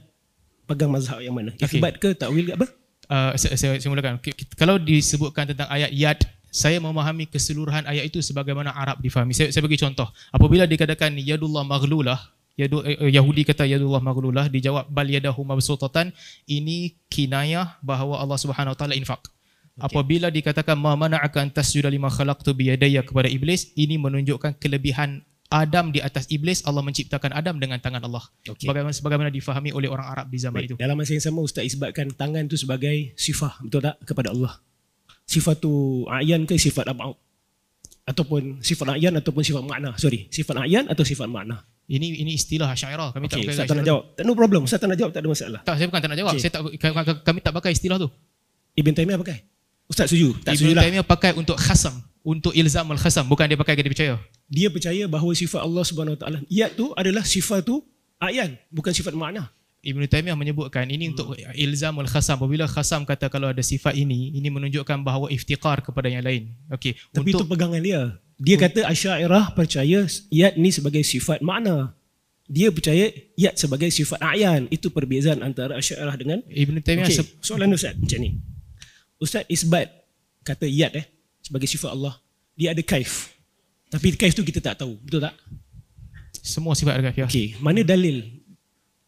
pegang mazhab yang mana? Isbat okay. ke takwil ke apa? Uh, saya, saya, saya mulakan. Okay. Kalau disebutkan tentang ayat yad, saya memahami keseluruhan ayat itu sebagaimana Arab difahami. Saya, saya bagi contoh. Apabila dikatakan yadullah maghlulah, Yadu, eh, eh, Yahudi kata yadullah maghlulah, dijawab bal yadahu mabsutatan, ini kinayah bahawa Allah Subhanahu wa taala infak. Okay. Apabila dikatakan ma mana akan tasjuda lima khalaqtu biyadaya kepada iblis ini menunjukkan kelebihan Adam di atas iblis Allah menciptakan Adam dengan tangan Allah. Okay. Bagaimana sebagaimana difahami oleh orang Arab di zaman Baik. itu. Dalam masa yang sama ustaz isbatkan tangan itu sebagai sifat betul tak kepada Allah. Sifat tu ayan ke sifat apa? ataupun sifat ayan ataupun sifat makna. Sorry, sifat ayan atau sifat makna. Ini ini istilah syairah. Kami okay. tak pakai. Saya tak jawab. Tak no problem. Saya tak nak jawab tak ada masalah. Tak saya bukan tak nak jawab. Okay. Saya tak kami tak pakai istilah tu. Ibn Taymiyah pakai. Ustaz setuju. Tak setuju lah. Ibn Taymiyah pakai untuk khasam untuk ilzam al-khasam bukan dia pakai dia percaya dia percaya bahawa sifat Allah Subhanahu Wa Taala iat tu adalah sifat tu ayan bukan sifat makna Ibn Taymiyah menyebutkan ini hmm. untuk ilzam al-khasam apabila khasam kata kalau ada sifat ini ini menunjukkan bahawa iftiqar kepada yang lain okey tapi untuk, itu pegangan dia dia kata Asy'ariyah percaya iat ni sebagai sifat makna dia percaya iat sebagai sifat ayan itu perbezaan antara Asy'ariyah dengan Ibn Taymiyah okay. soalan ustaz macam ni ustaz isbat kata iat eh sebagai sifat Allah dia ada kaif tapi kaif tu kita tak tahu betul tak semua sifat ada kaif ya okey mana dalil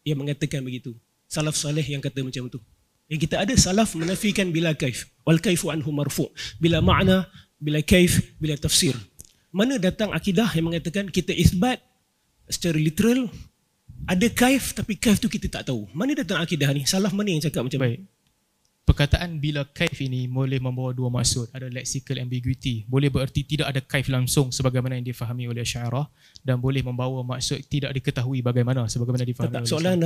yang mengatakan begitu salaf saleh yang kata macam tu yang kita ada salaf menafikan bila kaif wal kaifu anhu marfu bila makna bila kaif bila tafsir mana datang akidah yang mengatakan kita isbat secara literal ada kaif tapi kaif tu kita tak tahu mana datang akidah ni salaf mana yang cakap macam tu? perkataan bila kaif ini boleh membawa dua maksud ada lexical ambiguity boleh bererti tidak ada kaif langsung sebagaimana yang difahami oleh syairah dan boleh membawa maksud tidak diketahui bagaimana sebagaimana difahami tak, tak, oleh soalan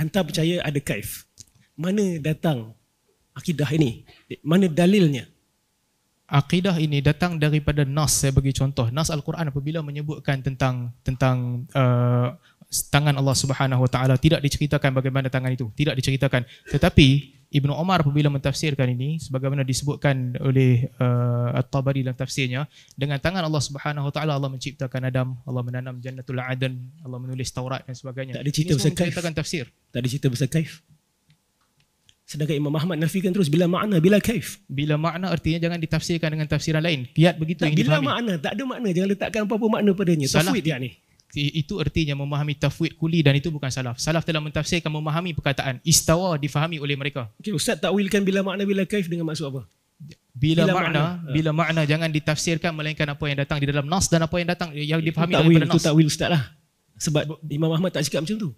anta percaya ada kaif mana datang akidah ini mana dalilnya akidah ini datang daripada nas saya bagi contoh nas al-Quran apabila menyebutkan tentang tentang uh, tangan Allah Subhanahu Wa Taala tidak diceritakan bagaimana tangan itu tidak diceritakan tetapi Ibnu Omar apabila mentafsirkan ini sebagaimana disebutkan oleh uh, At-Tabari dalam tafsirnya dengan tangan Allah Subhanahu wa taala Allah menciptakan Adam, Allah menanam Jannatul Aden, Allah menulis Taurat dan sebagainya. Tak ada cerita pasal kaif. tafsir. Tak ada cerita pasal kaif. Sedangkan Imam Ahmad nafikan terus bila makna bila kaif. Bila makna artinya jangan ditafsirkan dengan tafsiran lain. Kiat begitu tak, yang bila difahami. makna tak ada makna jangan letakkan apa-apa makna padanya. Tafwid dia ni itu ertinya memahami tafwid kuli dan itu bukan salaf. Salaf telah mentafsirkan memahami perkataan istawa difahami oleh mereka. Okey, ustaz takwilkan bila makna bila kaif dengan maksud apa? Bila, bila makna, bila makna jangan ditafsirkan melainkan apa yang datang di dalam nas dan apa yang datang yang difahami itu ta'wil, daripada nas. Takwil ustaz lah. Sebab Imam Ahmad tak cakap macam tu.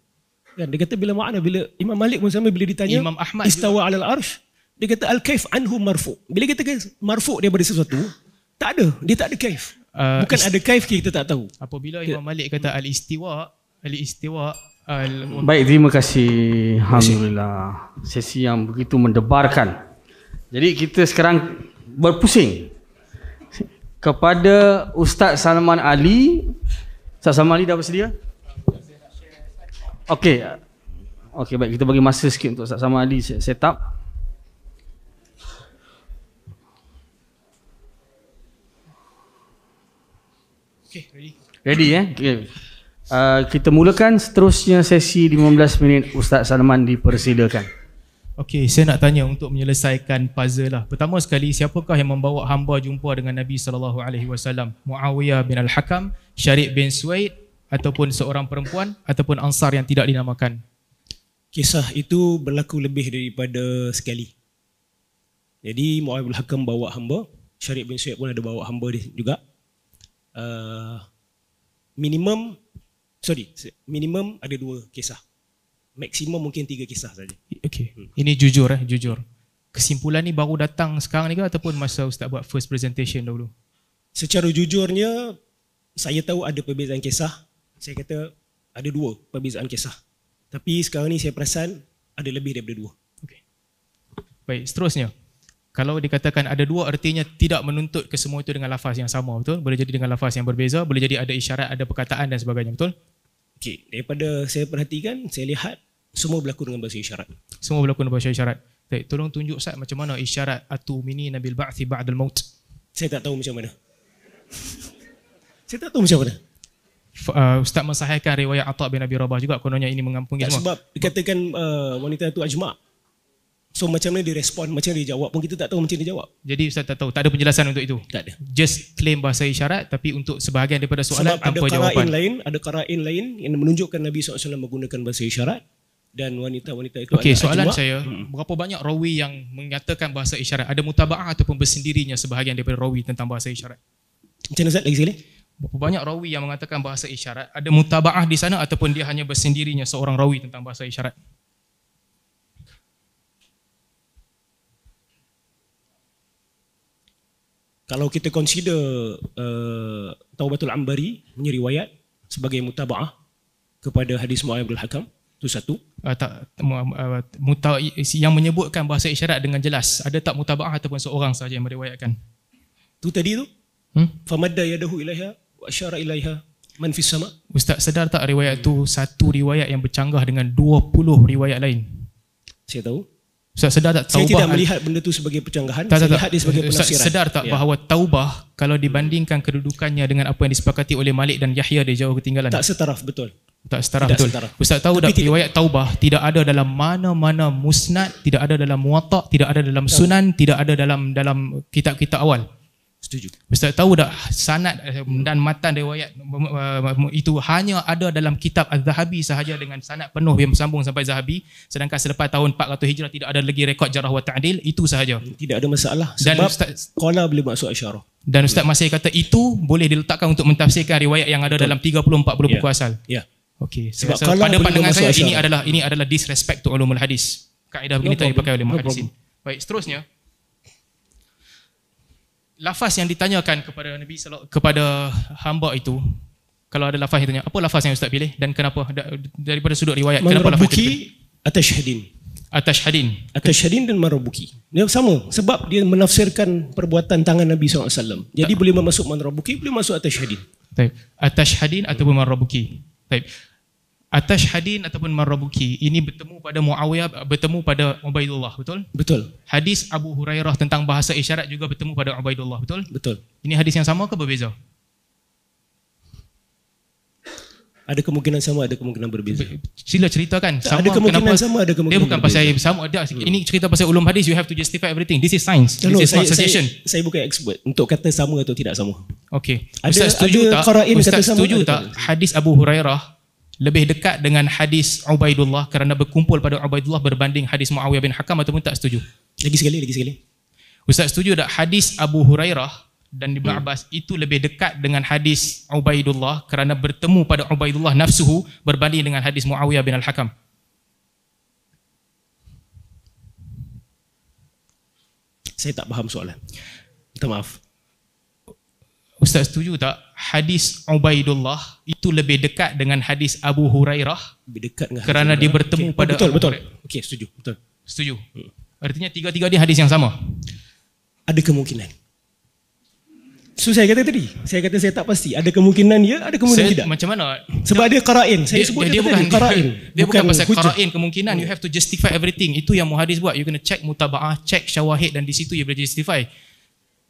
Kan dia kata bila makna bila Imam Malik pun sama bila ditanya Imam Ahmad istawa juga. alal arsh dia kata al kaif anhu marfu. Bila kita kata marfu dia berada sesuatu, tak ada, dia tak ada kaif. Uh, bukan ada kaif kita tak tahu apabila Imam Malik kata al istiwa al istiwa al baik terima kasih alhamdulillah sesi yang begitu mendebarkan jadi kita sekarang berpusing kepada Ustaz Salman Ali Ustaz Salman Ali dah bersedia? Okey. Okey baik kita bagi masa sikit untuk Ustaz Salman Ali set up. Okay, ready. Ready eh? Okay. Uh, kita mulakan seterusnya sesi 15 minit Ustaz Salman dipersilakan. Okey, saya nak tanya untuk menyelesaikan puzzle lah. Pertama sekali, siapakah yang membawa hamba jumpa dengan Nabi sallallahu alaihi wasallam? Muawiyah bin Al-Hakam, Syarik bin Suaid ataupun seorang perempuan ataupun ansar yang tidak dinamakan? Kisah itu berlaku lebih daripada sekali. Jadi Muawiyah bin Al-Hakam bawa hamba, Syarik bin Suaid pun ada bawa hamba dia juga. Uh, minimum sorry minimum ada dua kisah maksimum mungkin tiga kisah saja okey hmm. ini jujur eh jujur kesimpulan ni baru datang sekarang ni ke ataupun masa ustaz buat first presentation dulu secara jujurnya saya tahu ada perbezaan kisah saya kata ada dua perbezaan kisah tapi sekarang ni saya perasan ada lebih daripada dua okey baik seterusnya kalau dikatakan ada dua artinya tidak menuntut kesemua itu dengan lafaz yang sama betul boleh jadi dengan lafaz yang berbeza boleh jadi ada isyarat ada perkataan dan sebagainya betul okey daripada saya perhatikan saya lihat semua berlaku dengan bahasa isyarat semua berlaku dengan bahasa isyarat Baik, tolong tunjuk saya macam mana isyarat atu mini nabil ba'thi ba'dal maut saya tak tahu macam mana saya tak tahu macam mana Uh, Ustaz mensahihkan riwayat Atta bin Abi Rabah juga kononnya ini mengampungi semua. Sebab dikatakan uh, wanita itu ajma' So macam mana dia respon, macam mana dia jawab pun kita tak tahu macam mana dia jawab. Jadi Ustaz tak tahu, tak ada penjelasan untuk itu? Tak ada. Just claim bahasa isyarat tapi untuk sebahagian daripada soalan Sebab tanpa jawapan. Sebab ada lain, ada karain lain yang menunjukkan Nabi SAW menggunakan bahasa isyarat dan wanita-wanita itu Okey, soalan ajwa. saya, hmm. berapa banyak rawi yang mengatakan bahasa isyarat? Ada mutaba'ah ataupun bersendirinya sebahagian daripada rawi tentang bahasa isyarat? Macam mana Ustaz lagi sekali? Berapa banyak rawi yang mengatakan bahasa isyarat? Ada mutaba'ah di sana ataupun dia hanya bersendirinya seorang rawi tentang bahasa isyarat? kalau kita consider uh, Taubatul Ambari punya riwayat sebagai mutaba'ah kepada hadis Mu'ayyab Abdul Hakam itu satu uh, tak, uh, muta, yang menyebutkan bahasa isyarat dengan jelas ada tak mutaba'ah ataupun seorang sahaja yang meriwayatkan tu tadi tu hmm? famadda yadahu ilaiha wa asyara ilaiha man fis sama ustaz sedar tak riwayat itu satu riwayat yang bercanggah dengan 20 riwayat lain saya tahu Ustaz sedar tak taubah? Saya tidak melihat benda itu sebagai pencanggahan. Tak, tak, tak. Saya lihat dia sebagai penafsiran. sedar tak ya. bahawa taubah kalau dibandingkan kedudukannya dengan apa yang disepakati oleh Malik dan Yahya dia jauh ketinggalan? Tak setaraf, betul. Tak setaraf, betul. Setaraf. Ustaz tahu Tapi riwayat taubah tidak ada dalam mana-mana musnad, tidak ada dalam muatak, tidak ada dalam sunan, tidak ada dalam dalam kitab-kitab awal. Setuju. Ustaz tahu dah sanad eh, dan matan riwayat eh, itu hanya ada dalam kitab Az-Zahabi sahaja dengan sanad penuh yang bersambung sampai Zahabi sedangkan selepas tahun 400 Hijrah tidak ada lagi rekod jarah wa ta'dil itu sahaja. Tidak ada masalah sebab dan Ustaz, kola boleh masuk isyarah. Dan Ustaz ya. masih kata itu boleh diletakkan untuk mentafsirkan riwayat yang ada Betul. dalam 30 40 ya. buku asal. Ya. Okey. Sebab so, kala pada pandangan saya isyarah. ini adalah ini adalah disrespect to ulumul hadis. Kaedah begini no tak dipakai oleh no muhaddisin. Baik, seterusnya lafaz yang ditanyakan kepada Nabi SAW, kepada hamba itu kalau ada lafaz yang tanya apa lafaz yang ustaz pilih dan kenapa daripada sudut riwayat Man kenapa lafaz atau syahidin Atas syahidin atas syahidin dan marabuki dia sama sebab dia menafsirkan perbuatan tangan Nabi SAW jadi tak. boleh masuk marabuki boleh masuk atas syahidin Atas syahidin ataupun marabuki atas hadin ataupun marrabuki ini bertemu pada Muawiyah bertemu pada Ubaidullah betul betul hadis Abu Hurairah tentang bahasa isyarat juga bertemu pada Ubaidullah betul betul ini hadis yang sama ke berbeza ada kemungkinan sama ada kemungkinan berbeza sila ceritakan sama ada kemungkinan kenapa, sama ada kemungkinan dia bukan berbeza. pasal sama ada hmm. ini cerita pasal ulum hadis you have to justify everything this is science no, this no, is saya, not suggestion saya, saya bukan expert untuk kata sama atau tidak sama okey ustaz setuju ada tak ustaz setuju tak hadis Abu Hurairah lebih dekat dengan hadis Ubaidullah kerana berkumpul pada Ubaidullah berbanding hadis Muawiyah bin Hakam ataupun tak setuju? Lagi sekali, lagi sekali. Ustaz setuju tak hadis Abu Hurairah dan Ibn hmm. Abbas itu lebih dekat dengan hadis Ubaidullah kerana bertemu pada Ubaidullah nafsuhu berbanding dengan hadis Muawiyah bin Al-Hakam? Saya tak faham soalan. Minta maaf. Ustaz setuju tak hadis Ubaidullah itu lebih dekat dengan hadis Abu Hurairah lebih dekat dengan kerana dia bertemu okay. pada oh, betul betul okey setuju betul setuju hmm. artinya tiga-tiga dia hadis yang sama ada kemungkinan So saya kata tadi, saya kata saya tak pasti. Ada kemungkinan ya, ada kemungkinan saya, tidak. Macam mana? Sebab dia karain. Saya dia, sebut dia, dia bukan karain. Dia, bukan, bukan pasal hujud. kemungkinan. Yeah. You ya. have to justify everything. Itu yang muhadis buat. You kena check mutaba'ah, check syawahid dan di situ you boleh justify.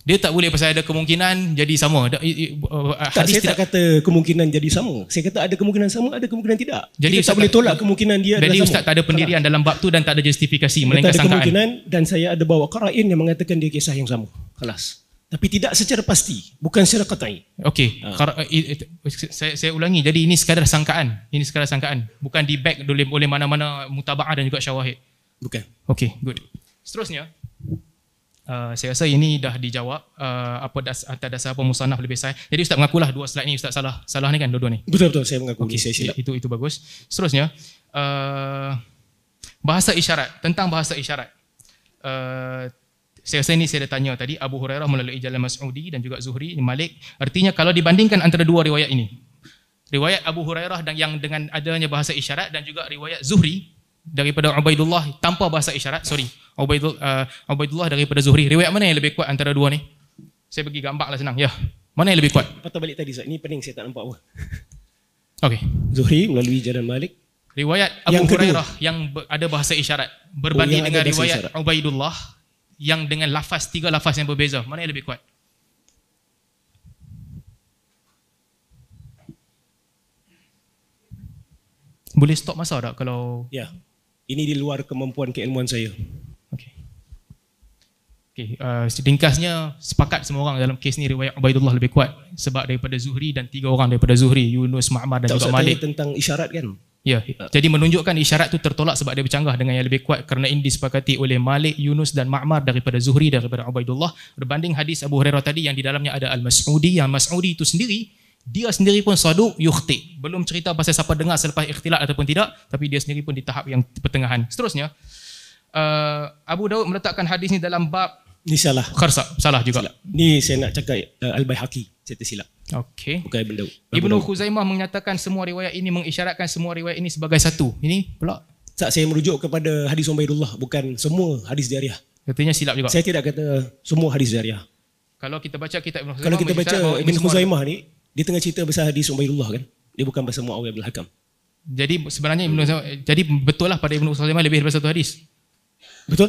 Dia tak boleh pasal ada kemungkinan jadi sama. Uh, tak, hadis saya tak kata kemungkinan jadi sama. Saya kata ada kemungkinan sama, ada kemungkinan tidak. Jadi Kita tak boleh tolak kemungkinan dia adalah sama. Jadi Ustaz tak ada pendirian Salah. dalam bab tu dan tak ada justifikasi melainkan sangkaan. Tak ada sangkaan. kemungkinan dan saya ada bawa karain yang mengatakan dia kisah yang sama. Kelas. Tapi tidak secara pasti. Bukan secara katai. Okey. Ha. Saya, saya ulangi. Jadi ini sekadar sangkaan. Ini sekadar sangkaan. Bukan di back oleh, oleh mana-mana mutaba'ah dan juga syawahid. Bukan. Okey. Good. Seterusnya. Uh, saya rasa ini dah dijawab uh, apa das, atas dasar apa musanaf lebih saya. Jadi ustaz mengakulah dua slide ni ustaz salah. Salah ni kan dua-dua ni. Betul betul saya mengaku. Okay, saya Itu itu bagus. Seterusnya uh, bahasa isyarat tentang bahasa isyarat. Uh, saya rasa ini saya dah tanya tadi Abu Hurairah melalui Jalan Mas'udi dan juga Zuhri Malik artinya kalau dibandingkan antara dua riwayat ini riwayat Abu Hurairah dan yang dengan adanya bahasa isyarat dan juga riwayat Zuhri daripada Ubaidullah tanpa bahasa isyarat sorry Ubaidullah, uh, Ubaidullah daripada Zuhri riwayat mana yang lebih kuat antara dua ni saya bagi gambar lah senang ya mana yang lebih kuat patah balik tadi Zat ni pening saya tak nampak apa Okey. Zuhri melalui jalan balik. riwayat Abu yang Hurairah kedua. yang ada bahasa isyarat berbanding oh, dengan riwayat isyarat. Ubaidullah yang dengan lafaz tiga lafaz yang berbeza mana yang lebih kuat boleh stop masa tak kalau ya yeah ini di luar kemampuan keilmuan saya. Okey. Okey, uh, sedingkasnya sepakat semua orang dalam kes ni riwayat Ubaidullah lebih kuat sebab daripada Zuhri dan tiga orang daripada Zuhri, Yunus, Ma'mar dan tak juga Malik. tentang isyarat kan? Ya, yeah. jadi menunjukkan isyarat itu tertolak sebab dia bercanggah dengan yang lebih kuat kerana ini disepakati oleh Malik, Yunus dan Ma'mar daripada Zuhri daripada Ubaidullah berbanding hadis Abu Hurairah tadi yang di dalamnya ada Al-Mas'udi yang Mas'udi itu sendiri dia sendiri pun sadu yukhti belum cerita pasal siapa dengar selepas ikhtilat ataupun tidak tapi dia sendiri pun di tahap yang pertengahan seterusnya uh, Abu Daud meletakkan hadis ni dalam bab ni salah kharsa salah juga silap. ni saya nak cakap uh, al-baihaqi saya tersilap okey bukan Ibnu Daud Ibnu Khuzaimah menyatakan semua riwayat ini mengisyaratkan semua riwayat ini sebagai satu ini pula tak saya merujuk kepada hadis Umaydullah bukan semua hadis jariah katanya silap juga saya tidak kata semua hadis jariah kalau kita baca kitab Ibnu Khuzaimah kalau kita baca Ibnu Khuzaimah ni dia tengah cerita pasal hadis Umairullah kan dia bukan pasal Muawiyah bin Hakam jadi sebenarnya Ibnu hmm. jadi betul lah pada Ibnu Sulaiman lebih daripada satu hadis betul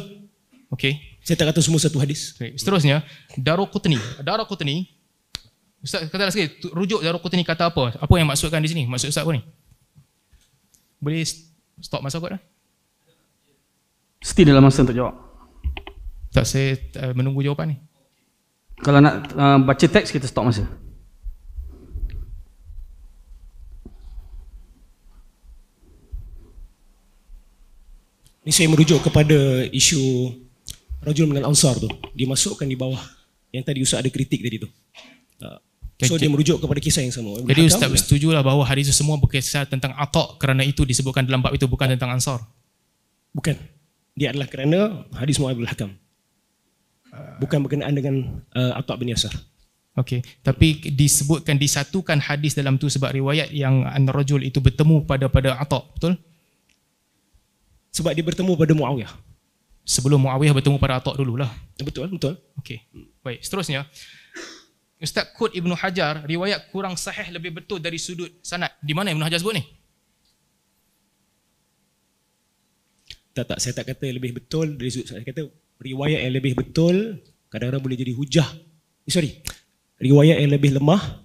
okey saya tak kata semua satu hadis okay. seterusnya Daruqutni Daruqutni Ustaz kata lah sekali rujuk Daruqutni kata apa apa yang maksudkan di sini maksud ustaz apa ni boleh stop masa kot dah still dalam masa untuk jawab tak saya eh, menunggu jawapan ni kalau nak uh, baca teks kita stop masa Ini saya merujuk kepada isu Rajul Minal Ansar tu. Dia masukkan di bawah yang tadi Ustaz ada kritik tadi tu. Kan so dia merujuk kepada kisah yang sama. Jadi Ustaz Hakam, lah. bersetujulah bahawa hari itu semua berkisah tentang Atok kerana itu disebutkan dalam bab itu bukan tak. tentang Ansar. Bukan. Dia adalah kerana hadis Mu'abul Hakam. Bukan berkenaan dengan uh, Atok bin Yasar. Okey, tapi disebutkan disatukan hadis dalam tu sebab riwayat yang an-rajul itu bertemu pada pada Atok, betul? sebab dia bertemu pada Muawiyah. Sebelum Muawiyah bertemu pada Atok dululah. Betul, betul. Okey. Baik, seterusnya Ustaz Qut Ibnu Hajar riwayat kurang sahih lebih betul dari sudut sanad. Di mana Ibnu Hajar sebut ni? Tak tak saya tak kata yang lebih betul dari sudut saya kata riwayat yang lebih betul kadang-kadang boleh jadi hujah. Eh, sorry. Riwayat yang lebih lemah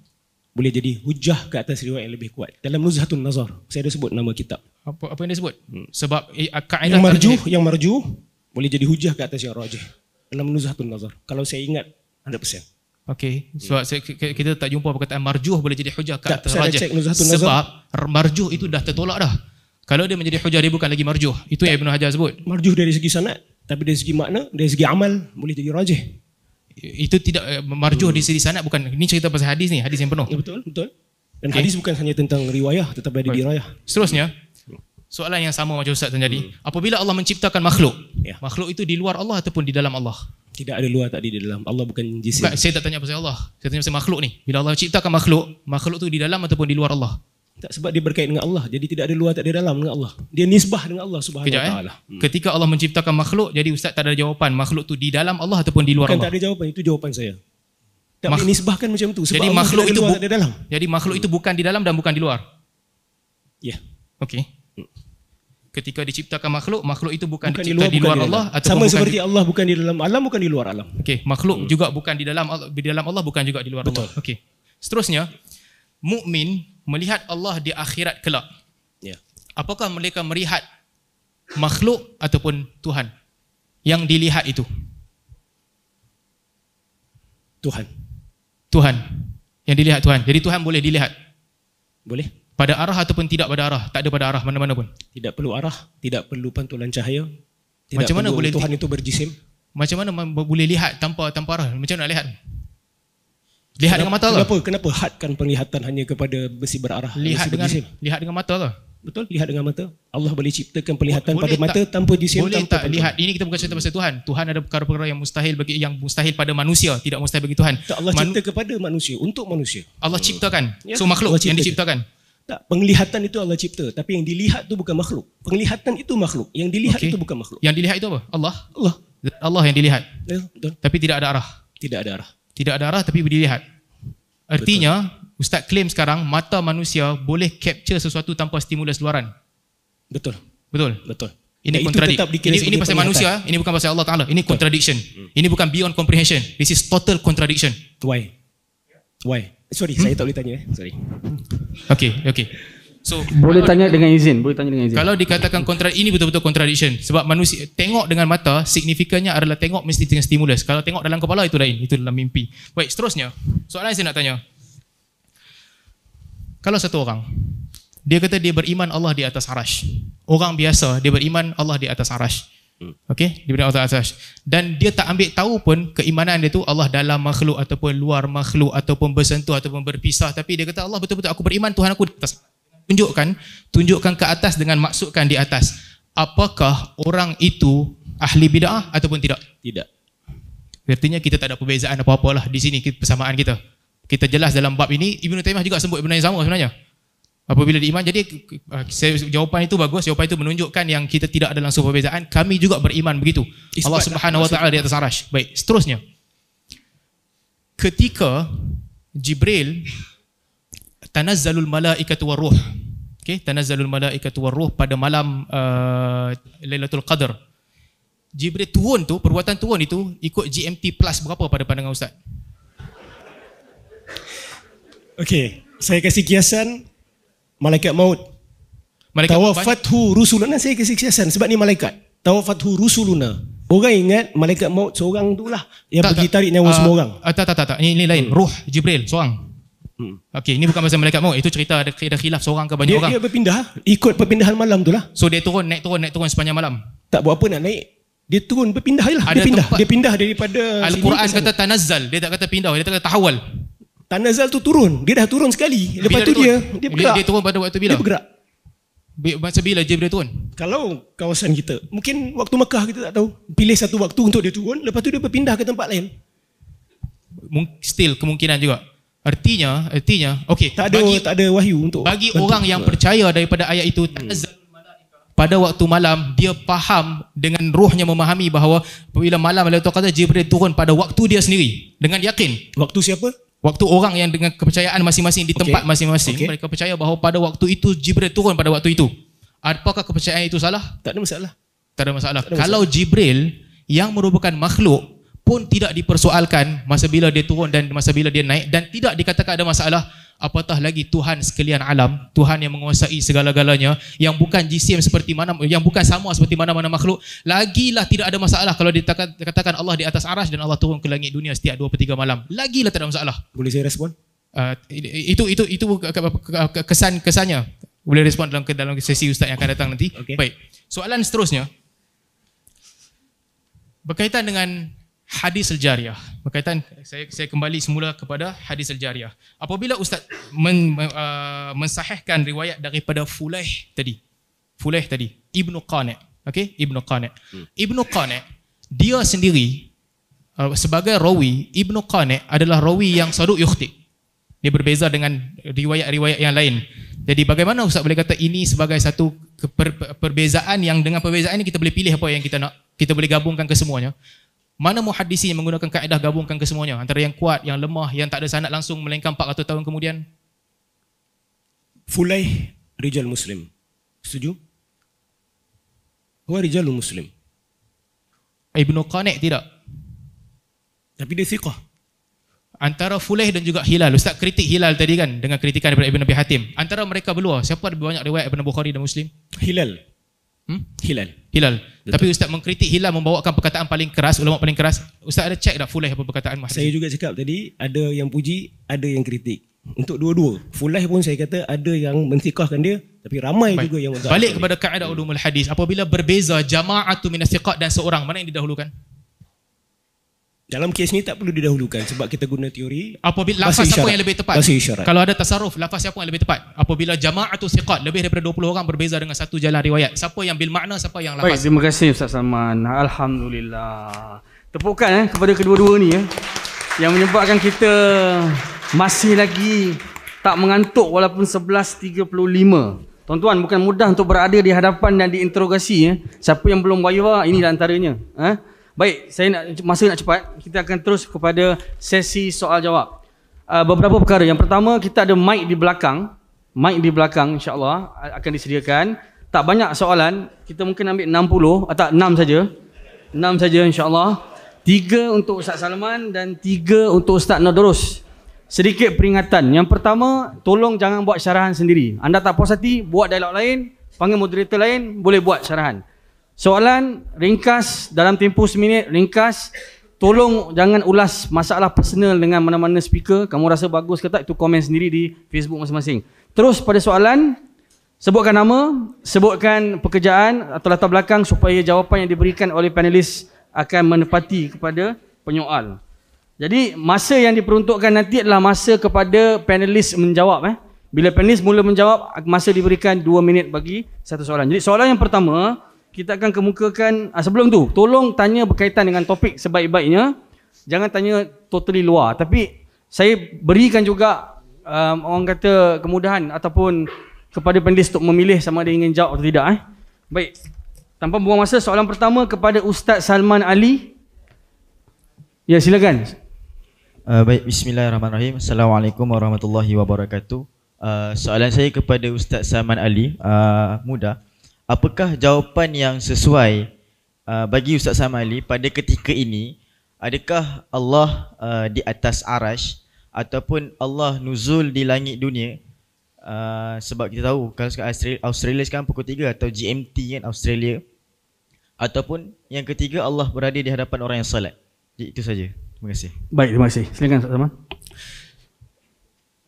boleh jadi hujah ke atas riwayat yang lebih kuat. Dalam Nuzhatun Nazar saya ada sebut nama kitab apa, apa yang dia sebut? Hmm. Sebab eh, ah, kaedah yang marju, terjadi. yang marju boleh jadi hujah ke atas yang rajih. Dalam nuzhatun nazar. Kalau saya ingat 100%. Okey, hmm. sebab so, hmm. kita tak jumpa perkataan marjuh boleh jadi hujah ke atas rajih. Sebab marjuh itu dah tertolak dah. Kalau dia menjadi hujah dia bukan lagi marjuh. Itu yang ibnu Hajar sebut. Marjuh dari segi sanad, tapi dari segi makna, dari segi amal boleh jadi rajih. Itu tidak eh, marjuh hmm. di segi sanad bukan ini cerita pasal hadis ni, hadis yang penuh. Ya, betul, betul. Dan okay. hadis bukan hanya tentang riwayah tetapi ada okay. dirayah. Seterusnya, soalan yang sama macam ustaz tadi hmm. apabila Allah menciptakan makhluk yeah. makhluk itu di luar Allah ataupun di dalam Allah tidak ada luar tak di dalam Allah bukan jisim bukan, saya tak tanya pasal Allah saya tanya pasal makhluk ni bila Allah ciptakan makhluk makhluk itu di dalam ataupun di luar Allah tak sebab dia berkait dengan Allah jadi tidak ada luar tak di dalam dengan Allah dia nisbah dengan Allah subhanahu Kejap, eh. wa taala eh? hmm. ketika Allah menciptakan makhluk jadi ustaz tak ada jawapan makhluk tu di dalam Allah ataupun di luar bukan, Allah tak ada jawapan itu jawapan saya tak Makh- nisbahkan macam tu sebab jadi Allah makhluk itu luar, tak ada dalam jadi makhluk hmm. itu bukan di dalam dan bukan di luar ya yeah. okey ketika diciptakan makhluk makhluk itu bukan, bukan dicipta di luar, di luar Allah di sama seperti di... Allah bukan di dalam alam bukan di luar alam okey makhluk hmm. juga bukan di dalam di dalam Allah bukan juga di luar Betul. Allah okey seterusnya mukmin melihat Allah di akhirat kelak ya yeah. apakah mereka melihat makhluk ataupun Tuhan yang dilihat itu Tuhan Tuhan yang dilihat Tuhan jadi Tuhan boleh dilihat boleh pada arah ataupun tidak pada arah tak ada pada arah mana-mana pun tidak perlu arah tidak perlu pantulan cahaya tidak macam mana perlu boleh Tuhan itu berjisim macam mana boleh lihat tanpa tanpa arah macam mana nak lihat lihat kenapa, dengan mata ke kenapa kenapa hadkan penglihatan hanya kepada besi berarah lihat besi dengan lihat dengan mata ke betul lihat dengan mata Allah boleh ciptakan penglihatan pada tak, mata tanpa jisim boleh tak pantulan. lihat ini kita bukan cerita pasal Tuhan Tuhan ada perkara-perkara yang mustahil bagi yang mustahil pada manusia tidak mustahil bagi Tuhan tak, Allah Man- cipta kepada manusia untuk manusia Allah ciptakan ya, so makhluk yang diciptakan dia. Tak, penglihatan itu Allah cipta, tapi yang dilihat tu bukan makhluk. Penglihatan itu makhluk, yang dilihat okay. itu bukan makhluk. Yang dilihat itu apa? Allah. Allah. Allah yang dilihat. Ya, betul. Tapi tidak ada arah. Tidak ada arah. Tidak ada arah tapi boleh dilihat. Artinya, betul. ustaz claim sekarang mata manusia boleh capture sesuatu tanpa stimulus luaran. Betul. Betul. Betul. Ini kontradik. Ini, ini pasal manusia, ini bukan pasal Allah Taala. Ini contradiction. Hmm. Ini bukan beyond comprehension. This is total contradiction. Why? Why? Sorry, hmm? saya tak boleh tanya. Eh. Sorry. Okay, okay. So boleh tanya dengan izin, boleh tanya dengan izin. Kalau dikatakan kontra ini betul-betul contradiction sebab manusia tengok dengan mata signifikannya adalah tengok mesti dengan stimulus. Kalau tengok dalam kepala itu lain, itu dalam mimpi. Baik, seterusnya. Soalan yang saya nak tanya. Kalau satu orang dia kata dia beriman Allah di atas arash. Orang biasa dia beriman Allah di atas arash. Hmm. Okey, diberi Allah Azza dan dia tak ambil tahu pun keimanan dia tu Allah dalam makhluk ataupun luar makhluk ataupun bersentuh ataupun berpisah tapi dia kata Allah betul-betul aku beriman Tuhan aku atas. Tunjukkan, tunjukkan ke atas dengan maksudkan di atas. Apakah orang itu ahli bidah ataupun tidak? Tidak. Artinya kita tak ada perbezaan apa-apalah di sini kita persamaan kita. Kita jelas dalam bab ini Ibnu Taimah juga sebut benda yang sama sebenarnya. Apabila diiman, jadi uh, jawapan itu bagus, jawapan itu menunjukkan yang kita tidak ada langsung perbezaan, kami juga beriman begitu. Isbat Allah Subhanahu wa taala di atas arash. Baik, seterusnya. Ketika Jibril tanazzalul malaikatu waruh. Okey, tanazzalul malaikatu waruh pada malam uh, Lailatul Qadar. Jibril turun tu, perbuatan turun itu ikut GMT plus berapa pada pandangan ustaz? Okay, saya kasih kiasan malaikat maut malaikat tawafathu rusuluna saya kasi kesiasan sebab ni malaikat tawafathu rusuluna orang ingat malaikat maut seorang tu lah yang tak, pergi tak, tarik nyawa uh, semua orang uh, tak tak tak, tak. Ini, ini lain hmm. ruh Jibril seorang hmm. Okey, ini bukan pasal malaikat maut itu cerita ada, ada khilaf seorang ke banyak dia, orang dia berpindah ah. ikut perpindahan malam tu lah so dia turun naik turun naik turun sepanjang malam tak buat apa nak naik dia turun berpindah lah dia pindah. dia pindah daripada Al-Quran kata tanazzal dia tak kata pindah dia tak kata tahawal Tanazal tu turun. Dia dah turun sekali. Lepas bila tu dia turun? dia bergerak. Dia, dia turun pada waktu bila? Dia bergerak. Masa bila Jibril turun? Kalau kawasan kita, mungkin waktu Mekah kita tak tahu. Pilih satu waktu untuk dia turun, lepas tu dia berpindah ke tempat lain. Still kemungkinan juga. Artinya, artinya, okey, tak ada bagi, tak ada wahyu untuk bagi bantu. orang yang percaya daripada ayat itu hmm. pada waktu malam dia faham dengan rohnya memahami bahawa bila malam Allah kata Jibril turun pada waktu dia sendiri dengan yakin waktu siapa Waktu orang yang dengan kepercayaan masing-masing di tempat okay. masing-masing okay. mereka percaya bahawa pada waktu itu Jibril turun pada waktu itu. Apakah kepercayaan itu salah? Tak ada masalah. Tak ada masalah. Tak ada masalah. Kalau Jibril yang merupakan makhluk pun tidak dipersoalkan masa bila dia turun dan masa bila dia naik dan tidak dikatakan ada masalah apatah lagi Tuhan sekalian alam Tuhan yang menguasai segala-galanya yang bukan jisim seperti mana yang bukan sama seperti mana-mana makhluk lagilah tidak ada masalah kalau dikatakan Allah di atas aras dan Allah turun ke langit dunia setiap dua atau 3 malam lagilah tak ada masalah boleh saya respon uh, itu itu itu kesan kesannya boleh respon dalam dalam sesi ustaz yang akan datang nanti okay. baik soalan seterusnya berkaitan dengan hadis al-jariah berkaitan saya saya kembali semula kepada hadis al-jariah apabila ustaz men, uh, mensahihkan riwayat daripada fulaih tadi fulaih tadi ibnu qanik okey ibnu qanik hmm. ibnu qanik dia sendiri uh, sebagai rawi ibnu qanik adalah rawi yang saduq yukhti dia berbeza dengan riwayat-riwayat yang lain jadi bagaimana ustaz boleh kata ini sebagai satu per, perbezaan yang dengan perbezaan ini kita boleh pilih apa yang kita nak kita boleh gabungkan kesemuanya. Mana muhaddisi yang menggunakan kaedah gabungkan kesemuanya? Antara yang kuat, yang lemah, yang tak ada sanat langsung melainkan 400 tahun kemudian? Fulaih Rijal Muslim. Setuju? Huwa Rijal Muslim. ibnu Qanik tidak? Tapi dia siqah. Antara Fulaih dan juga Hilal. Ustaz kritik Hilal tadi kan dengan kritikan daripada ibnu Abi Hatim. Antara mereka berdua, siapa ada banyak riwayat daripada Bukhari dan Muslim? Hilal. Hmm? Hilal. Hilal. Betul. Tapi ustaz mengkritik Hilal membawakan perkataan paling keras, ulama paling keras. Ustaz ada cek tak Fulaih apa perkataan Mahsin? Saya juga cakap tadi ada yang puji, ada yang kritik. Untuk dua-dua. Fulaih pun saya kata ada yang mentikahkan dia tapi ramai Baik. juga yang Balik kepada kaedah ulumul hadis, apabila berbeza jama'atu minas thiqat dan seorang, mana yang didahulukan? Dalam kes ni tak perlu didahulukan sebab kita guna teori. Apabila lafaz siapa yang lebih tepat? Kalau ada tasarruf, lafaz siapa yang lebih tepat? Apabila atau siqat lebih daripada 20 orang berbeza dengan satu jalan riwayat. Siapa yang bil makna, siapa yang lafaz? Baik, terima kasih Ustaz Salman. Alhamdulillah. Tepukan eh, kepada kedua-dua ni eh, yang menyebabkan kita masih lagi tak mengantuk walaupun 11.35. Tuan-tuan, bukan mudah untuk berada di hadapan dan diinterogasi. Eh. Siapa yang belum bayar, ini antaranya. Eh. Baik, saya nak masa nak cepat, kita akan terus kepada sesi soal jawab. Uh, beberapa perkara. Yang pertama, kita ada mic di belakang. Mic di belakang insya-Allah akan disediakan. Tak banyak soalan, kita mungkin ambil 60 atau 6 saja. 6 saja insya-Allah. 3 untuk Ustaz Salman dan 3 untuk Ustaz Nadrus. Sedikit peringatan. Yang pertama, tolong jangan buat syarahan sendiri. Anda tak puas hati, buat dialog lain, panggil moderator lain, boleh buat syarahan. Soalan ringkas dalam tempoh seminit ringkas tolong jangan ulas masalah personal dengan mana-mana speaker kamu rasa bagus ke tak itu komen sendiri di Facebook masing-masing. Terus pada soalan sebutkan nama, sebutkan pekerjaan atau latar belakang supaya jawapan yang diberikan oleh panelis akan menepati kepada penyoal. Jadi masa yang diperuntukkan nanti adalah masa kepada panelis menjawab eh. Bila panelis mula menjawab masa diberikan 2 minit bagi satu soalan. Jadi soalan yang pertama kita akan kemukakan ah, sebelum tu tolong tanya berkaitan dengan topik sebaik-baiknya jangan tanya totally luar tapi saya berikan juga um, orang kata kemudahan ataupun kepada panelis untuk memilih sama ada ingin jawab atau tidak eh baik tanpa buang masa soalan pertama kepada Ustaz Salman Ali ya silakan uh, baik bismillahirrahmanirrahim assalamualaikum warahmatullahi wabarakatuh uh, soalan saya kepada Ustaz Salman Ali uh, muda apakah jawapan yang sesuai uh, bagi Ustaz Samali pada ketika ini adakah Allah uh, di atas arash ataupun Allah nuzul di langit dunia uh, sebab kita tahu kalau sekarang Australia, Australia sekarang pukul 3 atau GMT kan Australia ataupun yang ketiga Allah berada di hadapan orang yang salat itu saja terima kasih baik terima kasih silakan Ustaz Samali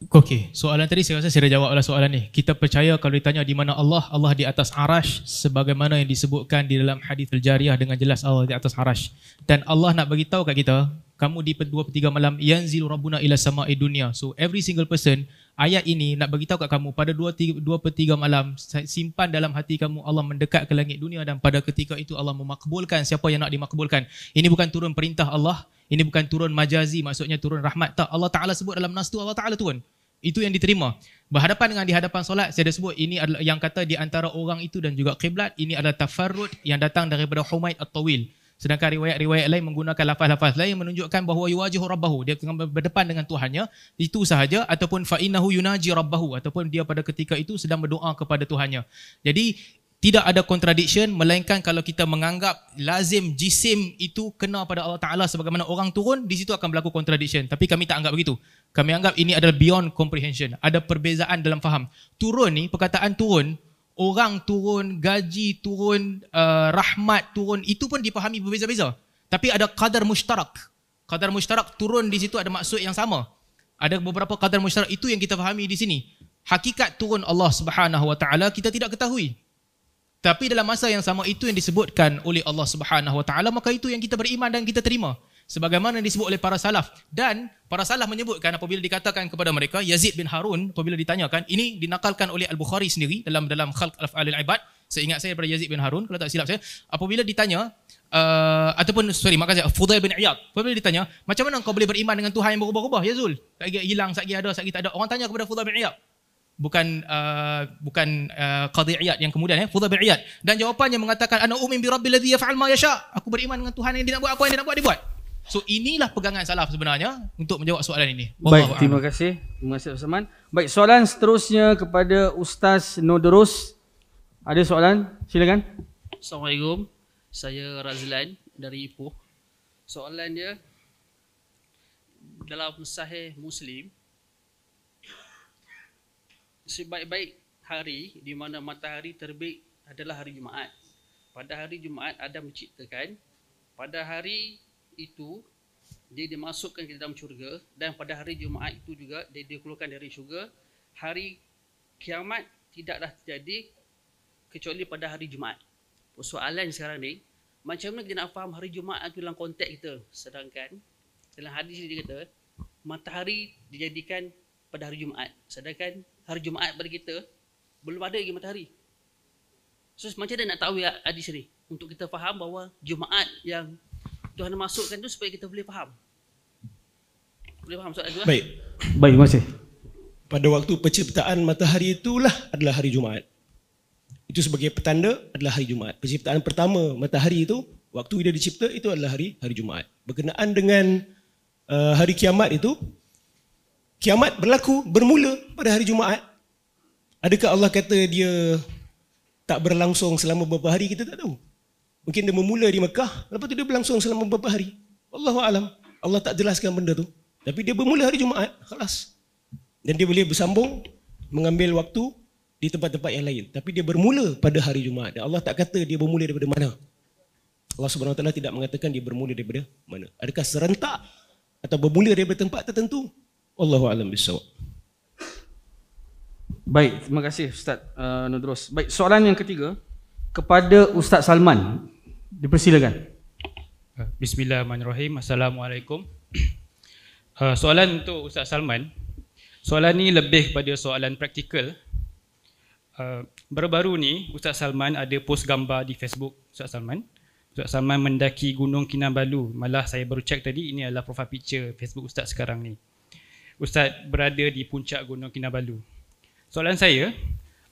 Okey, soalan tadi saya rasa saya dah jawablah soalan ni. Kita percaya kalau ditanya di mana Allah, Allah di atas arash sebagaimana yang disebutkan di dalam hadis al-jariyah dengan jelas Allah di atas arash. Dan Allah nak bagi tahu kat kita, kamu di dua per tiga malam yanzil rabbuna ila sama'i dunia. So every single person ayat ini nak bagi tahu kat kamu pada dua tiga, dua per tiga malam simpan dalam hati kamu Allah mendekat ke langit dunia dan pada ketika itu Allah memakbulkan siapa yang nak dimakbulkan. Ini bukan turun perintah Allah, ini bukan turun majazi maksudnya turun rahmat tak Allah Taala sebut dalam nas tu Allah Taala turun itu yang diterima berhadapan dengan di hadapan solat saya dah sebut ini adalah yang kata di antara orang itu dan juga kiblat ini adalah tafarrud yang datang daripada Humaid At-Tawil sedangkan riwayat-riwayat lain menggunakan lafaz-lafaz lain menunjukkan bahawa yuwajihu rabbahu dia tengah berdepan dengan tuhannya itu sahaja ataupun fa innahu yunaji rabbahu ataupun dia pada ketika itu sedang berdoa kepada tuhannya jadi tidak ada contradiction melainkan kalau kita menganggap lazim jisim itu kena pada Allah Taala sebagaimana orang turun di situ akan berlaku contradiction tapi kami tak anggap begitu kami anggap ini adalah beyond comprehension ada perbezaan dalam faham turun ni perkataan turun orang turun gaji turun uh, rahmat turun itu pun dipahami berbeza-beza tapi ada qadar mushtarak qadar mushtarak turun di situ ada maksud yang sama ada beberapa qadar mushtarak itu yang kita fahami di sini hakikat turun Allah Subhanahu wa taala kita tidak ketahui tapi dalam masa yang sama itu yang disebutkan oleh Allah Subhanahu Wa Taala maka itu yang kita beriman dan kita terima. Sebagaimana disebut oleh para salaf dan para salaf menyebutkan apabila dikatakan kepada mereka Yazid bin Harun apabila ditanyakan ini dinakalkan oleh Al Bukhari sendiri dalam dalam Khalq Al Afal Al Ibad. Saya ingat saya daripada Yazid bin Harun kalau tak silap saya apabila ditanya uh, ataupun sorry maksud saya Fudail bin Iyad apabila ditanya macam mana kau boleh beriman dengan Tuhan yang berubah-ubah Yazul tak hilang sat ada sat ada orang tanya kepada Fudail bin Iyad bukan uh, bukan uh, qadhi iyad yang kemudian ya eh, fudha bil iyad dan jawapannya mengatakan ana umin bi rabbil ladzi yaf'al ma yasha aku beriman dengan tuhan yang dia nak buat apa yang dia nak buat dia buat so inilah pegangan salaf sebenarnya untuk menjawab soalan ini Wallahu baik terima kasih terima kasih Usman baik soalan seterusnya kepada ustaz Nodros ada soalan silakan assalamualaikum saya Razlan dari Ipoh soalan dia dalam sahih muslim sebaik-baik hari di mana matahari terbit adalah hari Jumaat. Pada hari Jumaat Adam menciptakan. Pada hari itu dia dimasukkan ke dalam syurga dan pada hari Jumaat itu juga dia dikeluarkan dari syurga. Hari kiamat tidaklah terjadi kecuali pada hari Jumaat. Persoalan sekarang ni, macam mana kita nak faham hari Jumaat itu dalam konteks kita? Sedangkan dalam hadis ini dia kata, matahari dijadikan pada hari Jumaat. Sedangkan hari Jumaat pada kita, belum ada lagi matahari. So, macam mana nak tahu ya hadis ni? Untuk kita faham bahawa Jumaat yang Tuhan masukkan tu supaya kita boleh faham. Boleh faham soalan tu lah? Baik. Baik, terima kasih. Pada waktu penciptaan matahari itulah adalah hari Jumaat. Itu sebagai petanda adalah hari Jumaat. Penciptaan pertama matahari itu, waktu dia dicipta itu adalah hari hari Jumaat. Berkenaan dengan uh, hari kiamat itu, kiamat berlaku bermula pada hari Jumaat. Adakah Allah kata dia tak berlangsung selama beberapa hari kita tak tahu. Mungkin dia bermula di Mekah, lepas tu dia berlangsung selama beberapa hari. Allahu alam. Allah tak jelaskan benda tu. Tapi dia bermula hari Jumaat, kelas. Dan dia boleh bersambung mengambil waktu di tempat-tempat yang lain. Tapi dia bermula pada hari Jumaat. Dan Allah tak kata dia bermula daripada mana. Allah Subhanahu Wa Taala tidak mengatakan dia bermula daripada mana. Adakah serentak atau bermula daripada tempat tertentu? Wallahu alam bisawab. Baik, terima kasih Ustaz uh, Nudros. Baik, soalan yang ketiga kepada Ustaz Salman. Dipersilakan. Eh, bismillahirrahmanirrahim. Assalamualaikum. Uh, soalan untuk Ustaz Salman. Soalan ni lebih kepada soalan praktikal. Uh, baru-baru ni Ustaz Salman ada post gambar di Facebook Ustaz Salman. Ustaz Salman mendaki Gunung Kinabalu. Malah saya baru check tadi ini adalah profile picture Facebook Ustaz sekarang ni. Ustaz berada di puncak Gunung Kinabalu. Soalan saya,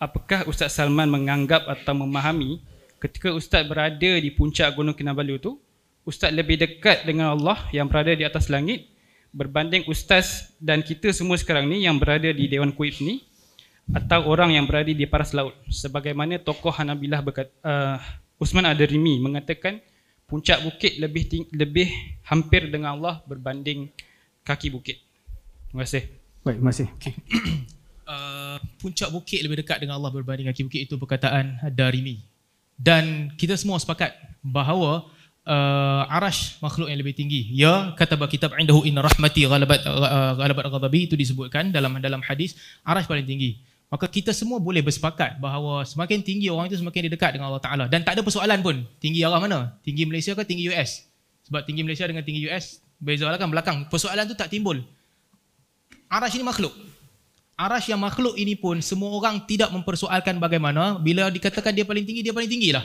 apakah Ustaz Salman menganggap atau memahami ketika Ustaz berada di puncak Gunung Kinabalu itu, Ustaz lebih dekat dengan Allah yang berada di atas langit berbanding Ustaz dan kita semua sekarang ni yang berada di Dewan KUIP ni atau orang yang berada di paras laut sebagaimana tokoh Hanabilah berkata, uh, Usman Adarimi mengatakan puncak bukit lebih lebih hampir dengan Allah berbanding kaki bukit Terima kasih. Baik, terima kasih. Okay. uh, puncak bukit lebih dekat dengan Allah berbanding kaki bukit itu perkataan dari Darimi. Dan kita semua sepakat bahawa uh, arash makhluk yang lebih tinggi. Ya, kata bahawa kitab indahu inna rahmati ghalabat, uh, ghalabat ghadabi itu disebutkan dalam dalam hadis arash paling tinggi. Maka kita semua boleh bersepakat bahawa semakin tinggi orang itu semakin dekat dengan Allah Ta'ala. Dan tak ada persoalan pun tinggi arah mana. Tinggi Malaysia ke tinggi US. Sebab tinggi Malaysia dengan tinggi US, beza lah kan belakang. Persoalan tu tak timbul. Arash ini makhluk. Arash yang makhluk ini pun semua orang tidak mempersoalkan bagaimana bila dikatakan dia paling tinggi dia paling tinggi lah.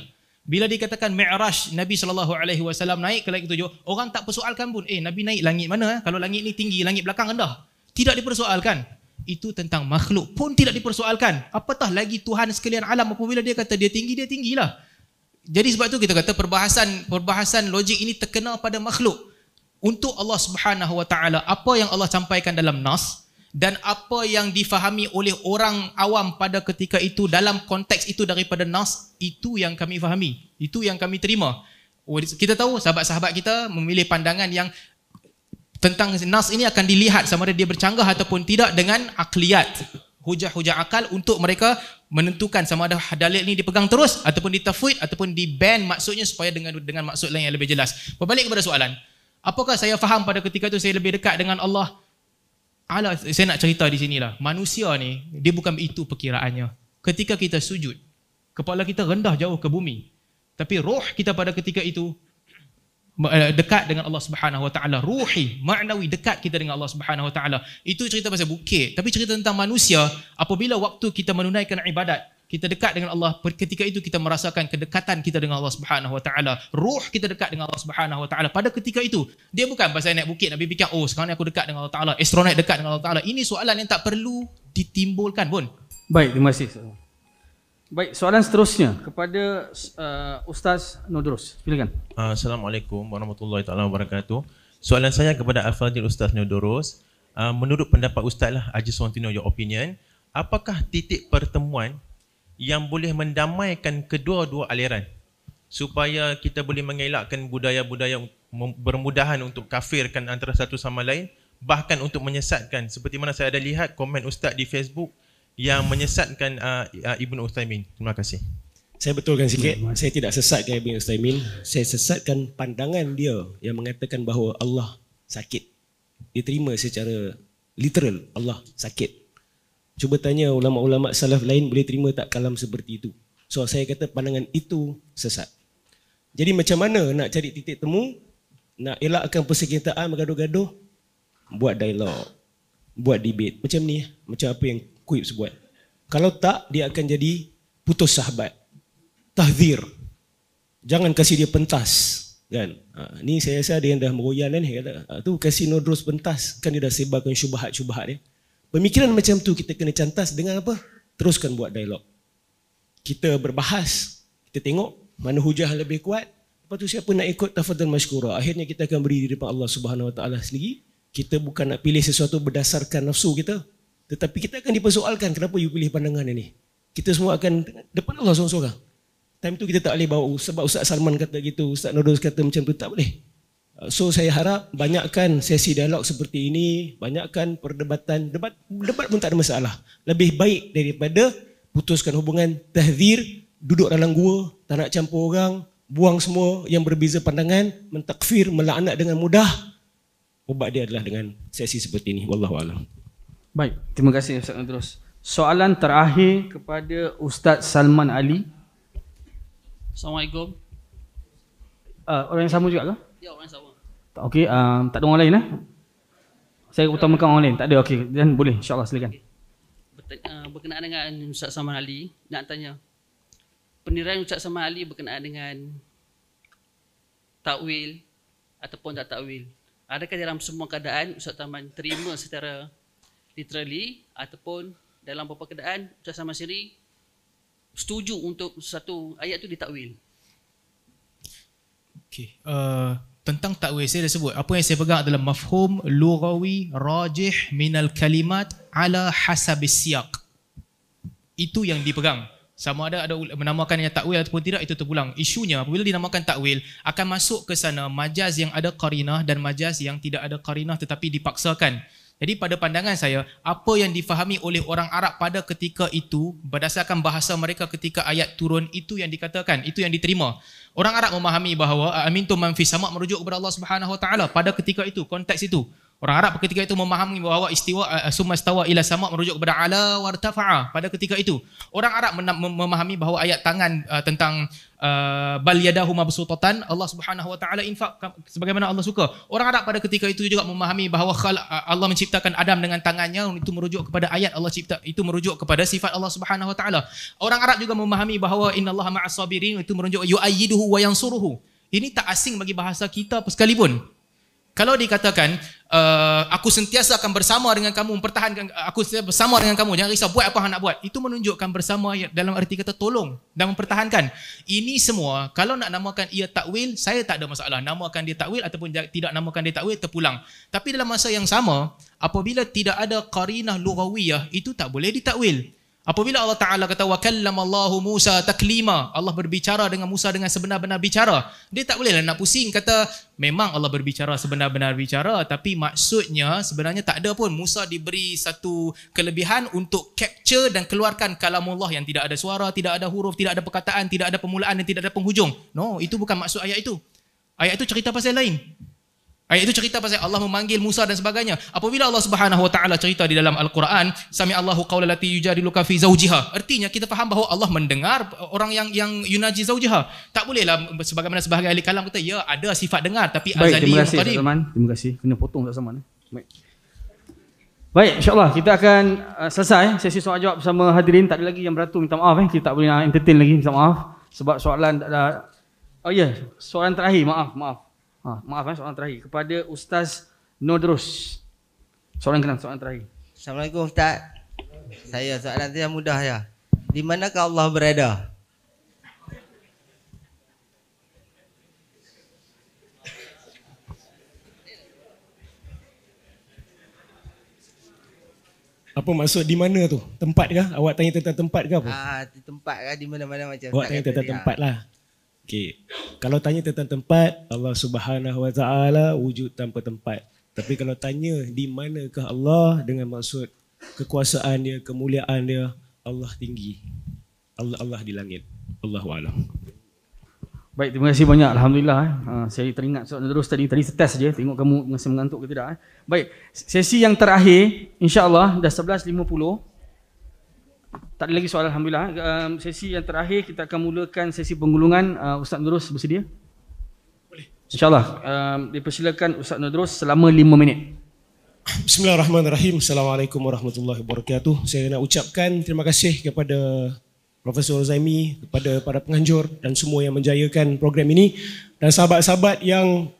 Bila dikatakan Mi'raj Nabi saw naik ke langit tujuh, orang tak persoalkan pun. Eh Nabi naik langit mana? Eh? Kalau langit ni tinggi, langit belakang rendah. Tidak dipersoalkan. Itu tentang makhluk pun tidak dipersoalkan. Apatah lagi Tuhan sekalian alam apabila dia kata dia tinggi, dia tinggilah. Jadi sebab tu kita kata perbahasan perbahasan logik ini terkenal pada makhluk untuk Allah Subhanahu Wa Taala apa yang Allah sampaikan dalam nas dan apa yang difahami oleh orang awam pada ketika itu dalam konteks itu daripada nas itu yang kami fahami itu yang kami terima oh, kita tahu sahabat-sahabat kita memilih pandangan yang tentang nas ini akan dilihat sama ada dia bercanggah ataupun tidak dengan akliat hujah-hujah akal untuk mereka menentukan sama ada dalil ini dipegang terus ataupun ditafwid ataupun diban maksudnya supaya dengan dengan maksud lain yang lebih jelas. Berbalik kepada soalan, Apakah saya faham pada ketika itu saya lebih dekat dengan Allah? Ala, saya nak cerita di sinilah. Manusia ni, dia bukan itu perkiraannya. Ketika kita sujud, kepala kita rendah jauh ke bumi. Tapi roh kita pada ketika itu eh, dekat dengan Allah Subhanahu Wa Taala. Ruhi, maknawi dekat kita dengan Allah Subhanahu Wa Taala. Itu cerita pasal bukit. Tapi cerita tentang manusia, apabila waktu kita menunaikan ibadat, kita dekat dengan Allah ketika itu kita merasakan kedekatan kita dengan Allah Subhanahu Wa Taala ruh kita dekat dengan Allah Subhanahu Wa Taala pada ketika itu dia bukan pasal naik bukit Nabi fikir oh sekarang aku dekat dengan Allah Taala astronaut dekat dengan Allah Taala ini soalan yang tak perlu ditimbulkan pun baik terima kasih Baik, soalan seterusnya kepada uh, Ustaz Nodros. Silakan. Uh, Assalamualaikum warahmatullahi taala wabarakatuh. Soalan saya kepada Al-Fadhil Ustaz Nodros, uh, menurut pendapat Ustaz lah, Ajisontino your opinion. Apakah titik pertemuan yang boleh mendamaikan kedua-dua aliran supaya kita boleh mengelakkan budaya-budaya bermudahan untuk kafirkan antara satu sama lain bahkan untuk menyesatkan seperti mana saya ada lihat komen ustaz di Facebook yang menyesatkan uh, Ibn Uthaymin. Terima kasih. Saya betulkan sikit. Saya tidak sesatkan Ibn Uthaymin. Saya sesatkan pandangan dia yang mengatakan bahawa Allah sakit. Diterima secara literal Allah sakit. Cuba tanya ulama-ulama salaf lain boleh terima tak kalam seperti itu. So saya kata pandangan itu sesat. Jadi macam mana nak cari titik temu? Nak elakkan persekitaan bergaduh-gaduh? Buat dialog. Buat debate. Macam ni. Macam apa yang Kuibs buat. Kalau tak, dia akan jadi putus sahabat. Tahzir. Jangan kasih dia pentas. Kan? Ha, ni saya rasa dia yang dah meroyan kan. Dia kata, ah, tu kasih Nodros pentas. Kan dia dah sebarkan syubahat-syubahat dia. Ya? Pemikiran macam tu kita kena cantas dengan apa? Teruskan buat dialog. Kita berbahas, kita tengok mana hujah lebih kuat. Lepas tu siapa nak ikut tafadhal mashkura? Akhirnya kita akan beri diri kepada Allah Subhanahu Wa Taala sendiri. Kita bukan nak pilih sesuatu berdasarkan nafsu kita. Tetapi kita akan dipersoalkan kenapa you pilih pandangan ini. Kita semua akan depan Allah seorang-seorang. Time tu kita tak boleh bawa sebab Ustaz Salman kata gitu, Ustaz Nurul kata macam tu tak boleh. So saya harap banyakkan sesi dialog seperti ini, banyakkan perdebatan, debat debat pun tak ada masalah. Lebih baik daripada putuskan hubungan tahzir, duduk dalam gua, tak nak campur orang, buang semua yang berbeza pandangan, mentakfir, melaknat dengan mudah. Ubat dia adalah dengan sesi seperti ini. Wallahu a'lam. Baik, terima kasih Ustaz Nadros. Soalan terakhir kepada Ustaz Salman Ali. Assalamualaikum. Uh, orang yang sama juga ke? Ya, orang yang sama. Okey, uh, tak ada orang lain eh? Saya utamakan orang lain. Tak ada. Okey, dan boleh insya-Allah silakan. Ah, berkenaan dengan Ustaz Saman Ali, nak tanya. Penilaian Ustaz Saman Ali berkenaan dengan takwil ataupun tak takwil. Adakah dalam semua keadaan Ustaz Saman terima secara literally ataupun dalam beberapa keadaan Ustaz Saman sendiri setuju untuk satu ayat tu ditakwil? Okey, uh, tentang takwil saya dah sebut apa yang saya pegang adalah mafhum lughawi rajih al kalimat ala hasab siyaq itu yang dipegang sama ada ada menamakannya takwil ataupun tidak itu terpulang isunya apabila dinamakan takwil akan masuk ke sana majaz yang ada qarinah dan majaz yang tidak ada qarinah tetapi dipaksakan jadi pada pandangan saya apa yang difahami oleh orang Arab pada ketika itu berdasarkan bahasa mereka ketika ayat turun itu yang dikatakan itu yang diterima Orang Arab memahami bahawa amin tu manfi sama merujuk kepada Allah Subhanahu Wa Taala pada ketika itu konteks itu Orang Arab ketika itu memahami bahawa istiwa eh, eh, summa istawa ila sama merujuk kepada ala wartafa'a pada ketika itu. Orang Arab memahami bahawa ayat tangan uh, tentang uh, bal yadahu mabsutatan Allah Subhanahu wa taala infak sebagaimana Allah suka. Orang Arab pada ketika itu juga memahami bahawa khal, uh, Allah menciptakan Adam dengan tangannya itu merujuk kepada ayat Allah cipta itu merujuk kepada sifat Allah Subhanahu wa taala. Orang Arab juga memahami bahawa innallaha ma'as sabirin itu merujuk yuayyiduhu wa yansuruhu. Ini tak asing bagi bahasa kita sekalipun kalau dikatakan uh, aku sentiasa akan bersama dengan kamu mempertahankan uh, aku sentiasa bersama dengan kamu jangan risau buat apa hang nak buat itu menunjukkan bersama dalam erti kata tolong dan mempertahankan ini semua kalau nak namakan ia takwil saya tak ada masalah namakan dia takwil ataupun tidak namakan dia takwil terpulang tapi dalam masa yang sama apabila tidak ada qarinah lughawiyah itu tak boleh ditakwil Apabila Allah Taala kata wa kallamallahu Musa taklima, Allah berbicara dengan Musa dengan sebenar-benar bicara. Dia tak bolehlah nak pusing kata memang Allah berbicara sebenar-benar bicara tapi maksudnya sebenarnya tak ada pun Musa diberi satu kelebihan untuk capture dan keluarkan kalamullah yang tidak ada suara, tidak ada huruf, tidak ada perkataan, tidak ada permulaan dan tidak ada penghujung. No, itu bukan maksud ayat itu. Ayat itu cerita pasal lain. Ayat itu cerita pasal Allah memanggil Musa dan sebagainya. Apabila Allah Subhanahu wa taala cerita di dalam Al-Quran, sami Allahu qawla lati yujadiluka fi zaujiha. Artinya kita faham bahawa Allah mendengar orang yang yang yunaji zaujiha. Tak bolehlah sebagaimana sebahagian ahli kalam kata, ya ada sifat dengar tapi azali terima kasih, Zaman. Terima kasih. Kena potong tak sama eh. Baik. Baik, insyaAllah kita akan uh, selesai eh, sesi soal jawab bersama hadirin. Tak ada lagi yang beratur, minta maaf. Eh. Kita tak boleh nak entertain lagi, minta maaf. Sebab soalan tak uh, ada. Oh ya, yeah. soalan terakhir, maaf, maaf. Ha, ah, maaf eh, soalan terakhir kepada Ustaz Nodrus. Soalan kenal, soalan terakhir. Assalamualaikum Ustaz. Saya soalan saya mudah ya. Di manakah Allah berada? Apa maksud di mana tu? Tempat ke? Awak tanya tentang tempat ke apa? Ah, tempat ke di mana-mana macam. Awak tanya tentang ah. tempat lah. Okay. Kalau tanya tentang tempat, Allah Subhanahu Wa Taala wujud tanpa tempat. Tapi kalau tanya di manakah Allah dengan maksud kekuasaan dia, kemuliaan dia, Allah tinggi. Allah Allah di langit. Allahu a'lam. Baik, terima kasih banyak. Alhamdulillah. Eh. Ha, saya teringat soalan terus tadi. Tadi test je. Tengok kamu masih mengantuk ke tidak. Eh. Baik, sesi yang terakhir, insyaAllah, dah 11.50. Tak ada lagi soalan Alhamdulillah. Um, sesi yang terakhir kita akan mulakan sesi penggulungan. Uh, Ustaz Nurus bersedia? Boleh. InsyaAllah. Um, dipersilakan Ustaz Nurus selama lima minit. Bismillahirrahmanirrahim. Assalamualaikum warahmatullahi wabarakatuh. Saya nak ucapkan terima kasih kepada Profesor Zaimi, kepada para penganjur dan semua yang menjayakan program ini dan sahabat-sahabat yang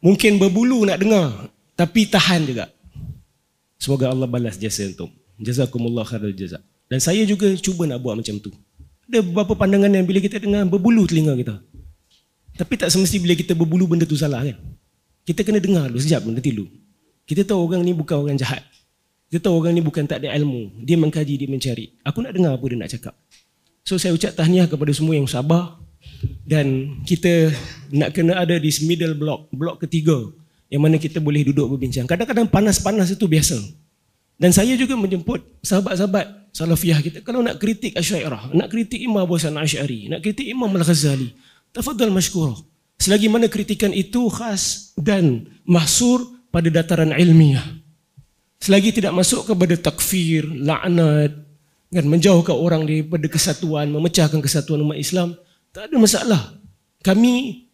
mungkin berbulu nak dengar tapi tahan juga. Semoga Allah balas jasa antum. Jazakumullah khairul jazak. Dan saya juga cuba nak buat macam tu. Ada beberapa pandangan yang bila kita dengar berbulu telinga kita. Tapi tak semesti bila kita berbulu benda tu salah kan. Kita kena dengar dulu sekejap benda dulu. Kita tahu orang ni bukan orang jahat. Kita tahu orang ni bukan tak ada ilmu. Dia mengkaji, dia mencari. Aku nak dengar apa dia nak cakap. So saya ucap tahniah kepada semua yang sabar. Dan kita nak kena ada di middle block, block ketiga. Yang mana kita boleh duduk berbincang. Kadang-kadang panas-panas itu biasa. Dan saya juga menjemput sahabat-sahabat salafiyah kita kalau nak kritik asy'ariyah nak kritik imam Abu Hasan Asy'ari nak kritik imam Al-Ghazali tafadhal mashkurah selagi mana kritikan itu khas dan mahsur pada dataran ilmiah selagi tidak masuk kepada takfir laknat dan menjauhkan orang daripada kesatuan memecahkan kesatuan umat Islam tak ada masalah kami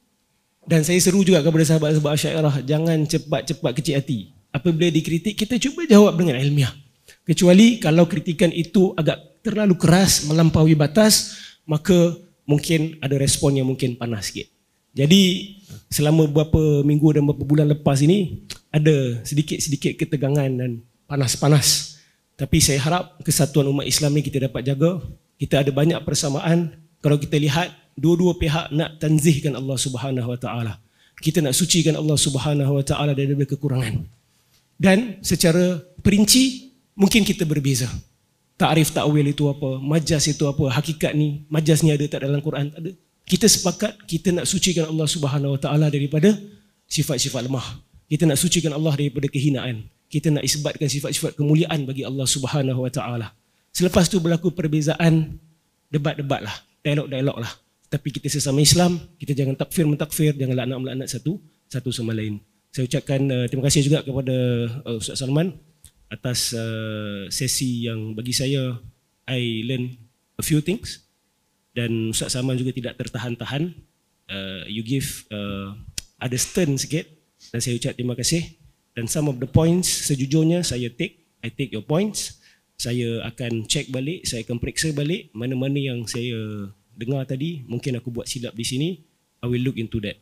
dan saya seru juga kepada sahabat-sahabat Asy'ariyah jangan cepat-cepat kecil hati apabila dikritik kita cuba jawab dengan ilmiah Kecuali kalau kritikan itu agak terlalu keras melampaui batas, maka mungkin ada respon yang mungkin panas sikit. Jadi selama beberapa minggu dan beberapa bulan lepas ini ada sedikit-sedikit ketegangan dan panas-panas. Tapi saya harap kesatuan umat Islam ini kita dapat jaga. Kita ada banyak persamaan. Kalau kita lihat dua-dua pihak nak tanzihkan Allah Subhanahu Wa Taala. Kita nak sucikan Allah Subhanahu Wa Taala dari kekurangan. Dan secara perinci mungkin kita berbeza. Takrif takwil itu apa, majas itu apa, hakikat ni, majas ni ada tak dalam Quran, tak ada. Kita sepakat kita nak sucikan Allah Subhanahu Wa Taala daripada sifat-sifat lemah. Kita nak sucikan Allah daripada kehinaan. Kita nak isbatkan sifat-sifat kemuliaan bagi Allah Subhanahu Wa Taala. Selepas tu berlaku perbezaan debat-debat lah, dialog-dialog lah. Tapi kita sesama Islam, kita jangan takfir mentakfir, jangan laknat melaknat satu satu sama lain. Saya ucapkan uh, terima kasih juga kepada uh, Ustaz Salman atas uh, sesi yang bagi saya I learn a few things dan Ustaz Saman juga tidak tertahan-tahan uh, you give uh, ada stern sikit dan saya ucap terima kasih dan some of the points sejujurnya saya take I take your points saya akan check balik saya akan periksa balik mana-mana yang saya dengar tadi mungkin aku buat silap di sini I will look into that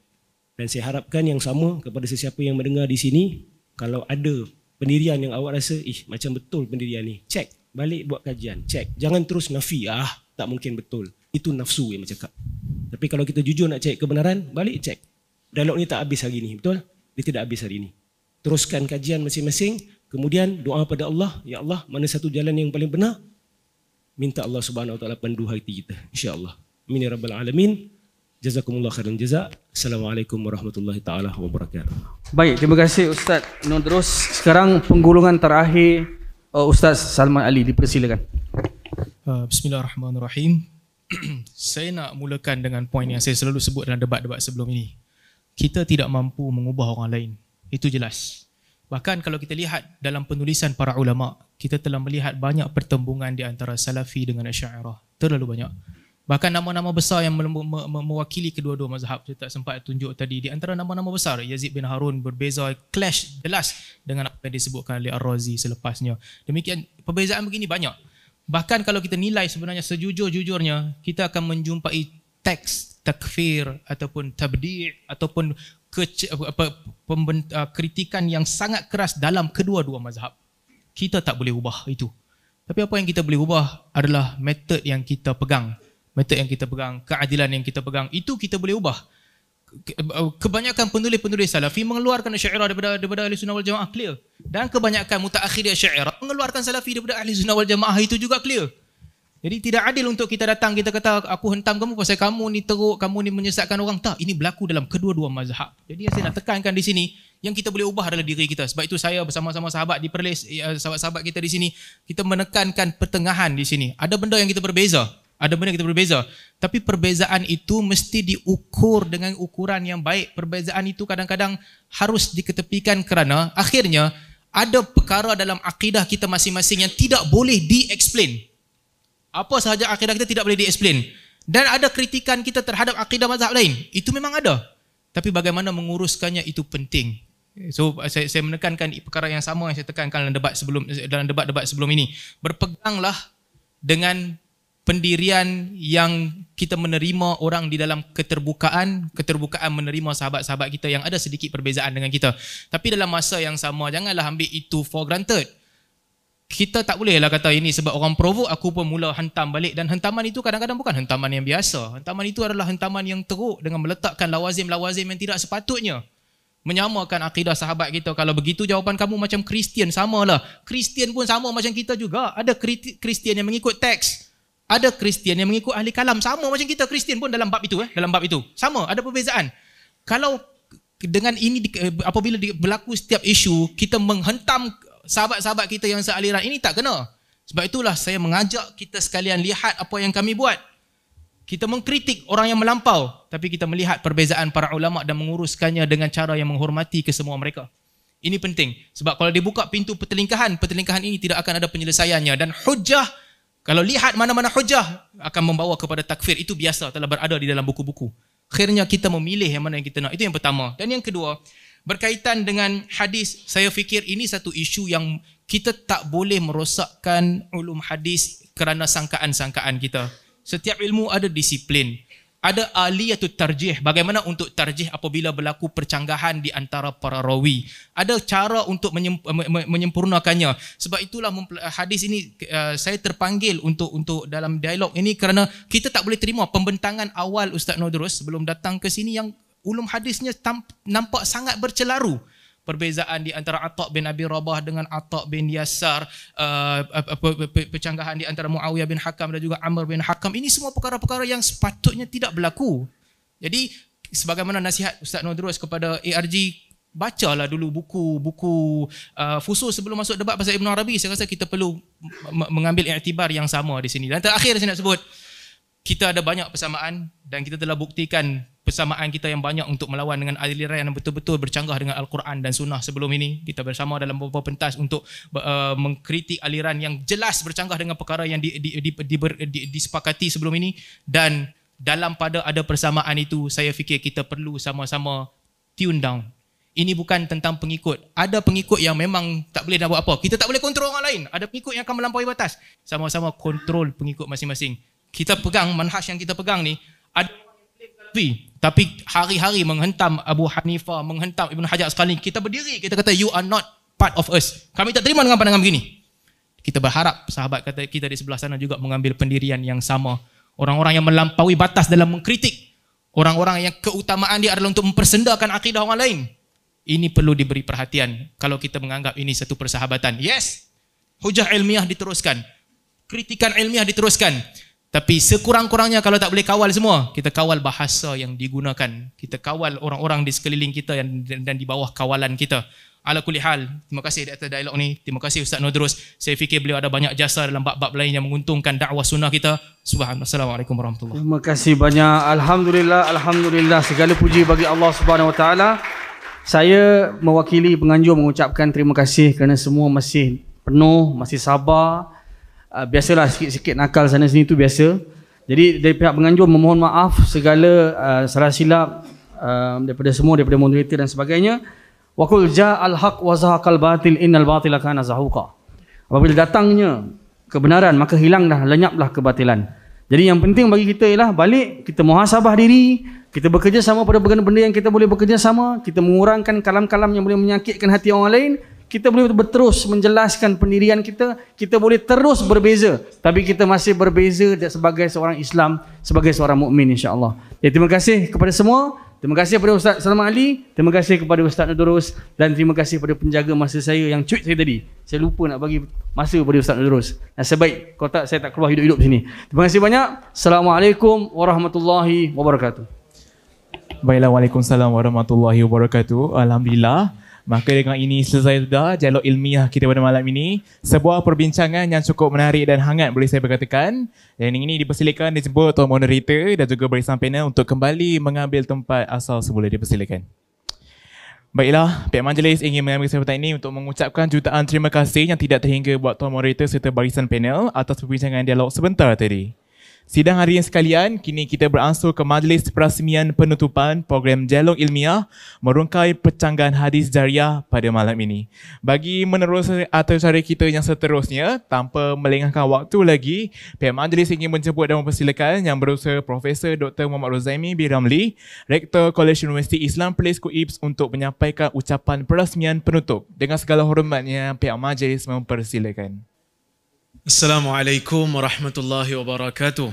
dan saya harapkan yang sama kepada sesiapa yang mendengar di sini kalau ada pendirian yang awak rasa, ih macam betul pendirian ni. Check. Balik buat kajian. Check. Jangan terus nafi. Ah, tak mungkin betul. Itu nafsu yang macam bercakap. Tapi kalau kita jujur nak cek kebenaran, balik check. Dialog ni tak habis hari ni, betul? Dia tidak habis hari ni. Teruskan kajian masing-masing. Kemudian doa pada Allah. Ya Allah, mana satu jalan yang paling benar? Minta Allah subhanahu wa ta'ala pandu hati kita. InsyaAllah. Amin ya Rabbal Alamin. Jazakumullah khairan jazak. Assalamualaikum warahmatullahi taala wabarakatuh. Baik, terima kasih Ustaz Nodros. Sekarang penggulungan terakhir uh, Ustaz Salman Ali dipersilakan. Uh, Bismillahirrahmanirrahim. saya nak mulakan dengan poin yang saya selalu sebut dalam debat-debat sebelum ini. Kita tidak mampu mengubah orang lain. Itu jelas. Bahkan kalau kita lihat dalam penulisan para ulama, kita telah melihat banyak pertembungan di antara salafi dengan asy'ariyah. Terlalu banyak. Bahkan nama-nama besar yang mewakili kedua-dua mazhab saya tak sempat tunjuk tadi di antara nama-nama besar Yazid bin Harun berbeza clash jelas dengan apa yang disebutkan oleh Ar-Razi selepasnya. Demikian perbezaan begini banyak. Bahkan kalau kita nilai sebenarnya sejujur-jujurnya kita akan menjumpai teks takfir ataupun tabdi' ataupun ke, apa, uh, kritikan yang sangat keras dalam kedua-dua mazhab. Kita tak boleh ubah itu. Tapi apa yang kita boleh ubah adalah metod yang kita pegang. Metod yang kita pegang, keadilan yang kita pegang, itu kita boleh ubah. Eh, kebanyakan penulis-penulis salafi mengeluarkan syairah daripada daripada ahli sunnah wal jamaah clear. Dan kebanyakan mutaakhir syairah mengeluarkan salafi daripada ahli sunnah wal jamaah itu juga clear. Jadi tidak adil untuk kita datang kita kata aku hentam kamu pasal kamu ni teruk, kamu ni menyesatkan orang. Tak, ini berlaku dalam kedua-dua mazhab. Jadi yang saya nak tekankan di sini yang kita boleh ubah adalah diri kita. Sebab itu saya bersama-sama sahabat di Perlis, eh, sahabat-sahabat kita di sini, kita menekankan pertengahan di sini. Ada benda yang kita berbeza. Ada benda kita berbeza. Tapi perbezaan itu mesti diukur dengan ukuran yang baik. Perbezaan itu kadang-kadang harus diketepikan kerana akhirnya ada perkara dalam akidah kita masing-masing yang tidak boleh di-explain. Apa sahaja akidah kita tidak boleh di-explain. Dan ada kritikan kita terhadap akidah mazhab lain. Itu memang ada. Tapi bagaimana menguruskannya itu penting. So saya, saya menekankan perkara yang sama yang saya tekankan dalam debat sebelum dalam debat-debat sebelum ini. Berpeganglah dengan pendirian yang kita menerima orang di dalam keterbukaan, keterbukaan menerima sahabat-sahabat kita yang ada sedikit perbezaan dengan kita. Tapi dalam masa yang sama, janganlah ambil itu for granted. Kita tak bolehlah kata ini sebab orang provoke, aku pun mula hentam balik. Dan hentaman itu kadang-kadang bukan hentaman yang biasa. Hentaman itu adalah hentaman yang teruk dengan meletakkan lawazim-lawazim yang tidak sepatutnya. Menyamakan akidah sahabat kita. Kalau begitu jawapan kamu macam Kristian, samalah. Kristian pun sama macam kita juga. Ada Kristian yang mengikut teks ada Kristian yang mengikut ahli kalam sama macam kita Kristian pun dalam bab itu eh dalam bab itu sama ada perbezaan kalau dengan ini eh, apabila berlaku setiap isu kita menghentam sahabat-sahabat kita yang sealiran ini tak kena sebab itulah saya mengajak kita sekalian lihat apa yang kami buat kita mengkritik orang yang melampau tapi kita melihat perbezaan para ulama dan menguruskannya dengan cara yang menghormati ke semua mereka ini penting sebab kalau dibuka pintu pertelingkahan pertelingkahan ini tidak akan ada penyelesaiannya dan hujah kalau lihat mana-mana hujah akan membawa kepada takfir itu biasa telah berada di dalam buku-buku. Akhirnya kita memilih yang mana yang kita nak. Itu yang pertama. Dan yang kedua, berkaitan dengan hadis, saya fikir ini satu isu yang kita tak boleh merosakkan ulum hadis kerana sangkaan-sangkaan kita. Setiap ilmu ada disiplin ada aliyatut tarjih bagaimana untuk tarjih apabila berlaku percanggahan di antara para rawi ada cara untuk menyempurnakannya sebab itulah eh, hadis ini eh, saya terpanggil untuk untuk dalam dialog ini kerana kita tak boleh terima pembentangan awal Ustaz Nodrus sebelum datang ke sini yang ulum hadisnya nampak sangat bercelaru perbezaan di antara Atok bin Abi Rabah dengan Atok bin Yasar, uh, pecanggahan di antara Muawiyah bin Hakam dan juga Amr bin Hakam. Ini semua perkara-perkara yang sepatutnya tidak berlaku. Jadi, sebagaimana nasihat Ustaz Nodros kepada ARG, bacalah dulu buku-buku uh, fusus sebelum masuk debat pasal Ibn Arabi. Saya rasa kita perlu mengambil iktibar yang sama di sini. Dan terakhir saya nak sebut, kita ada banyak persamaan dan kita telah buktikan persamaan kita yang banyak untuk melawan dengan aliran yang betul-betul bercanggah dengan Al-Quran dan Sunnah sebelum ini. Kita bersama dalam beberapa pentas untuk uh, mengkritik aliran yang jelas bercanggah dengan perkara yang di, di, di, di, ber, di, disepakati sebelum ini dan dalam pada ada persamaan itu saya fikir kita perlu sama-sama tune down. Ini bukan tentang pengikut. Ada pengikut yang memang tak boleh nak buat apa. Kita tak boleh kontrol orang lain. Ada pengikut yang akan melampaui batas. Sama-sama kontrol pengikut masing-masing kita pegang manhaj yang kita pegang ni ada tapi tapi hari-hari menghentam Abu Hanifah menghentam Ibn Hajar sekali kita berdiri kita kata you are not part of us kami tak terima dengan pandangan begini kita berharap sahabat kata kita di sebelah sana juga mengambil pendirian yang sama orang-orang yang melampaui batas dalam mengkritik orang-orang yang keutamaan dia adalah untuk mempersendakan akidah orang lain ini perlu diberi perhatian kalau kita menganggap ini satu persahabatan yes hujah ilmiah diteruskan kritikan ilmiah diteruskan tapi sekurang-kurangnya kalau tak boleh kawal semua, kita kawal bahasa yang digunakan. Kita kawal orang-orang di sekeliling kita yang, dan, dan di bawah kawalan kita. Ala kulli hal, terima kasih di atas dialog ni. Terima kasih Ustaz Nodrus. Saya fikir beliau ada banyak jasa dalam bab-bab lain yang menguntungkan dakwah sunnah kita. Subhanallah. Assalamualaikum warahmatullahi Terima kasih banyak. Alhamdulillah, alhamdulillah. Segala puji bagi Allah Subhanahu wa taala. Saya mewakili penganjur mengucapkan terima kasih kerana semua masih penuh, masih sabar uh, biasalah sikit-sikit nakal sana sini tu biasa. Jadi dari pihak penganjur memohon maaf segala uh, salah silap uh, daripada semua daripada moderator dan sebagainya. Wa qul ja'al haqq wa zahaqal batil innal batila kana zahuqa. Apabila datangnya kebenaran maka hilanglah lenyaplah kebatilan. Jadi yang penting bagi kita ialah balik kita muhasabah diri, kita bekerja sama pada benda-benda yang kita boleh bekerja sama kita mengurangkan kalam-kalam yang boleh menyakitkan hati orang lain, kita boleh terus menjelaskan pendirian kita, kita boleh terus berbeza, tapi kita masih berbeza sebagai seorang Islam, sebagai seorang mukmin insya-Allah. terima kasih kepada semua. Terima kasih kepada Ustaz Salam Ali, terima kasih kepada Ustaz Nadurus dan terima kasih kepada penjaga masa saya yang cuit saya tadi. Saya lupa nak bagi masa kepada Ustaz Nadurus. Nasib baik kalau tak saya tak keluar hidup-hidup sini. Terima kasih banyak. Assalamualaikum warahmatullahi wabarakatuh. Baiklah, Waalaikumsalam warahmatullahi wabarakatuh. Alhamdulillah. Maka dengan ini selesai sudah dialog ilmiah kita pada malam ini. Sebuah perbincangan yang cukup menarik dan hangat boleh saya berkatakan. Dan ini dipersilakan dijemput Tuan Moderator dan juga barisan panel untuk kembali mengambil tempat asal semula dipersilakan. Baiklah, pihak majlis ingin mengambil kesempatan ini untuk mengucapkan jutaan terima kasih yang tidak terhingga buat Tuan Moderator serta barisan panel atas perbincangan dialog sebentar tadi. Sidang hari ini sekalian, kini kita beransur ke majlis perasmian penutupan program Dialog Ilmiah merungkai Percanggahan hadis jariah pada malam ini. Bagi menerus atau cara kita yang seterusnya, tanpa melengahkan waktu lagi, pihak majlis ingin menjemput dan mempersilakan yang berusaha Profesor Dr. Muhammad Rozaimi B. Ramli, Rektor Kolej Universiti Islam Place Kuibs untuk menyampaikan ucapan perasmian penutup dengan segala hormatnya pihak majlis mempersilakan. Assalamualaikum warahmatullahi wabarakatuh.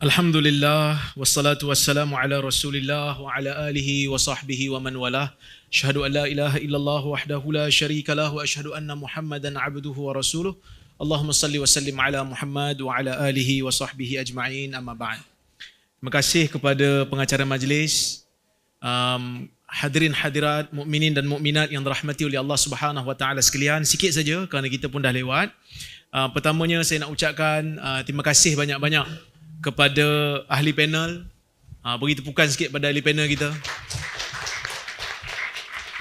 Alhamdulillah wassalatu wassalamu ala Rasulillah wa ala alihi wa sahbihi wa man walah. Syahadu an la ilaha illallah wahdahu la syarika lah wa asyhadu anna Muhammadan abduhu wa rasuluh. Allahumma salli wa sallim ala Muhammad wa ala alihi wa sahbihi ajma'in amma ba'd. Terima kasih kepada pengacara majlis. Um, hadirin hadirat mukminin dan mukminat yang dirahmati oleh Allah Subhanahu wa taala sekalian sikit saja kerana kita pun dah lewat uh, pertamanya saya nak ucapkan uh, terima kasih banyak-banyak kepada ahli panel uh, ah, bagi tepukan sikit pada ahli panel kita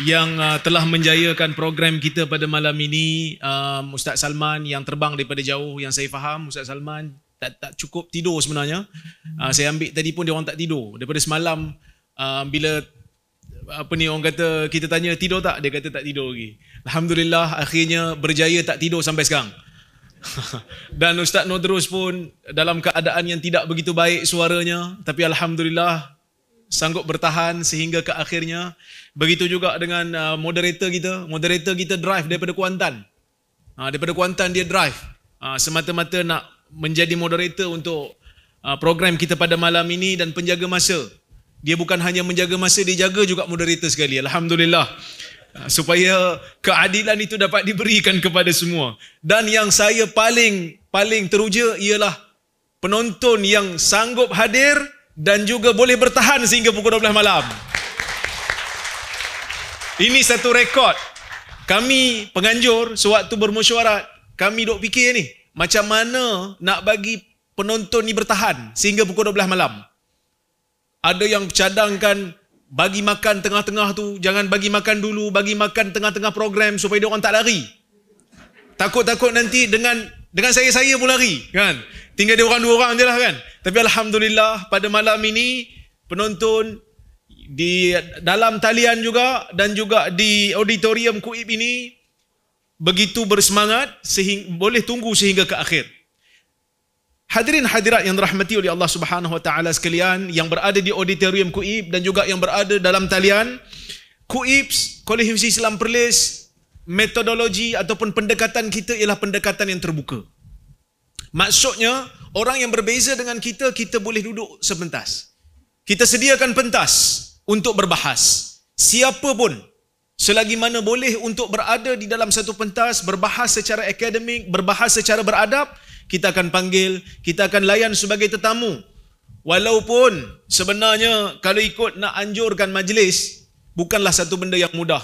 yang uh, telah menjayakan program kita pada malam ini uh, Ustaz Salman yang terbang daripada jauh yang saya faham Ustaz Salman tak tak cukup tidur sebenarnya uh, saya ambil tadi pun dia orang tak tidur daripada semalam uh, bila apa ni orang kata kita tanya tidur tak dia kata tak tidur lagi alhamdulillah akhirnya berjaya tak tidur sampai sekarang dan ustaz Nodrus pun dalam keadaan yang tidak begitu baik suaranya tapi alhamdulillah sanggup bertahan sehingga ke akhirnya begitu juga dengan uh, moderator kita moderator kita drive daripada Kuantan uh, daripada Kuantan dia drive uh, semata-mata nak menjadi moderator untuk program kita pada malam ini dan penjaga masa dia bukan hanya menjaga masa, dia jaga juga moderator sekali. Alhamdulillah. Ah, supaya keadilan itu dapat diberikan kepada semua. Dan yang saya paling paling teruja ialah penonton yang sanggup hadir dan juga boleh bertahan sehingga pukul 12 malam. Ini satu rekod. Kami penganjur sewaktu bermesyuarat, kami dok fikir ni, macam mana nak bagi penonton ni bertahan sehingga pukul 12 malam. Ada yang cadangkan bagi makan tengah-tengah tu, jangan bagi makan dulu, bagi makan tengah-tengah program supaya dia orang tak lari. Takut-takut nanti dengan dengan saya-saya pun lari, kan? Tinggal dia orang dua orang je lah kan. Tapi Alhamdulillah pada malam ini penonton di dalam talian juga dan juga di auditorium Kuib ini begitu bersemangat sehingga boleh tunggu sehingga ke akhir. Hadirin hadirat yang dirahmati oleh Allah Subhanahu wa taala sekalian yang berada di auditorium KUIP dan juga yang berada dalam talian KUIPS Kolej Universiti Islam Perlis metodologi ataupun pendekatan kita ialah pendekatan yang terbuka. Maksudnya orang yang berbeza dengan kita kita boleh duduk sebentar Kita sediakan pentas untuk berbahas. Siapa pun selagi mana boleh untuk berada di dalam satu pentas berbahas secara akademik, berbahas secara beradab kita akan panggil, kita akan layan sebagai tetamu. Walaupun sebenarnya kalau ikut nak anjurkan majlis, bukanlah satu benda yang mudah.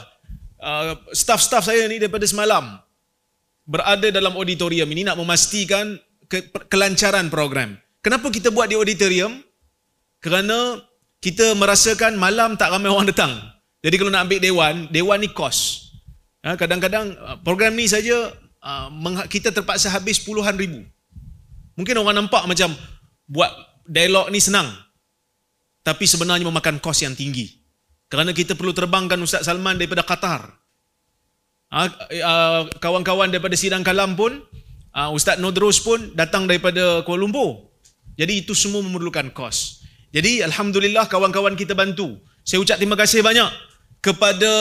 Uh, staff-staff saya ni daripada semalam berada dalam auditorium ini nak memastikan ke- kelancaran program. Kenapa kita buat di auditorium? Kerana kita merasakan malam tak ramai orang datang. Jadi kalau nak ambil dewan, dewan ni kos. Ah, kadang-kadang ah, program ni saja kita terpaksa habis puluhan ribu. Mungkin orang nampak macam buat dialog ni senang. Tapi sebenarnya memakan kos yang tinggi. Kerana kita perlu terbangkan Ustaz Salman daripada Qatar. Ah, ah, kawan-kawan daripada Sidang Kalam pun, ah, Ustaz Nodros pun datang daripada Kuala Lumpur. Jadi itu semua memerlukan kos. Jadi Alhamdulillah kawan-kawan kita bantu. Saya ucap terima kasih banyak kepada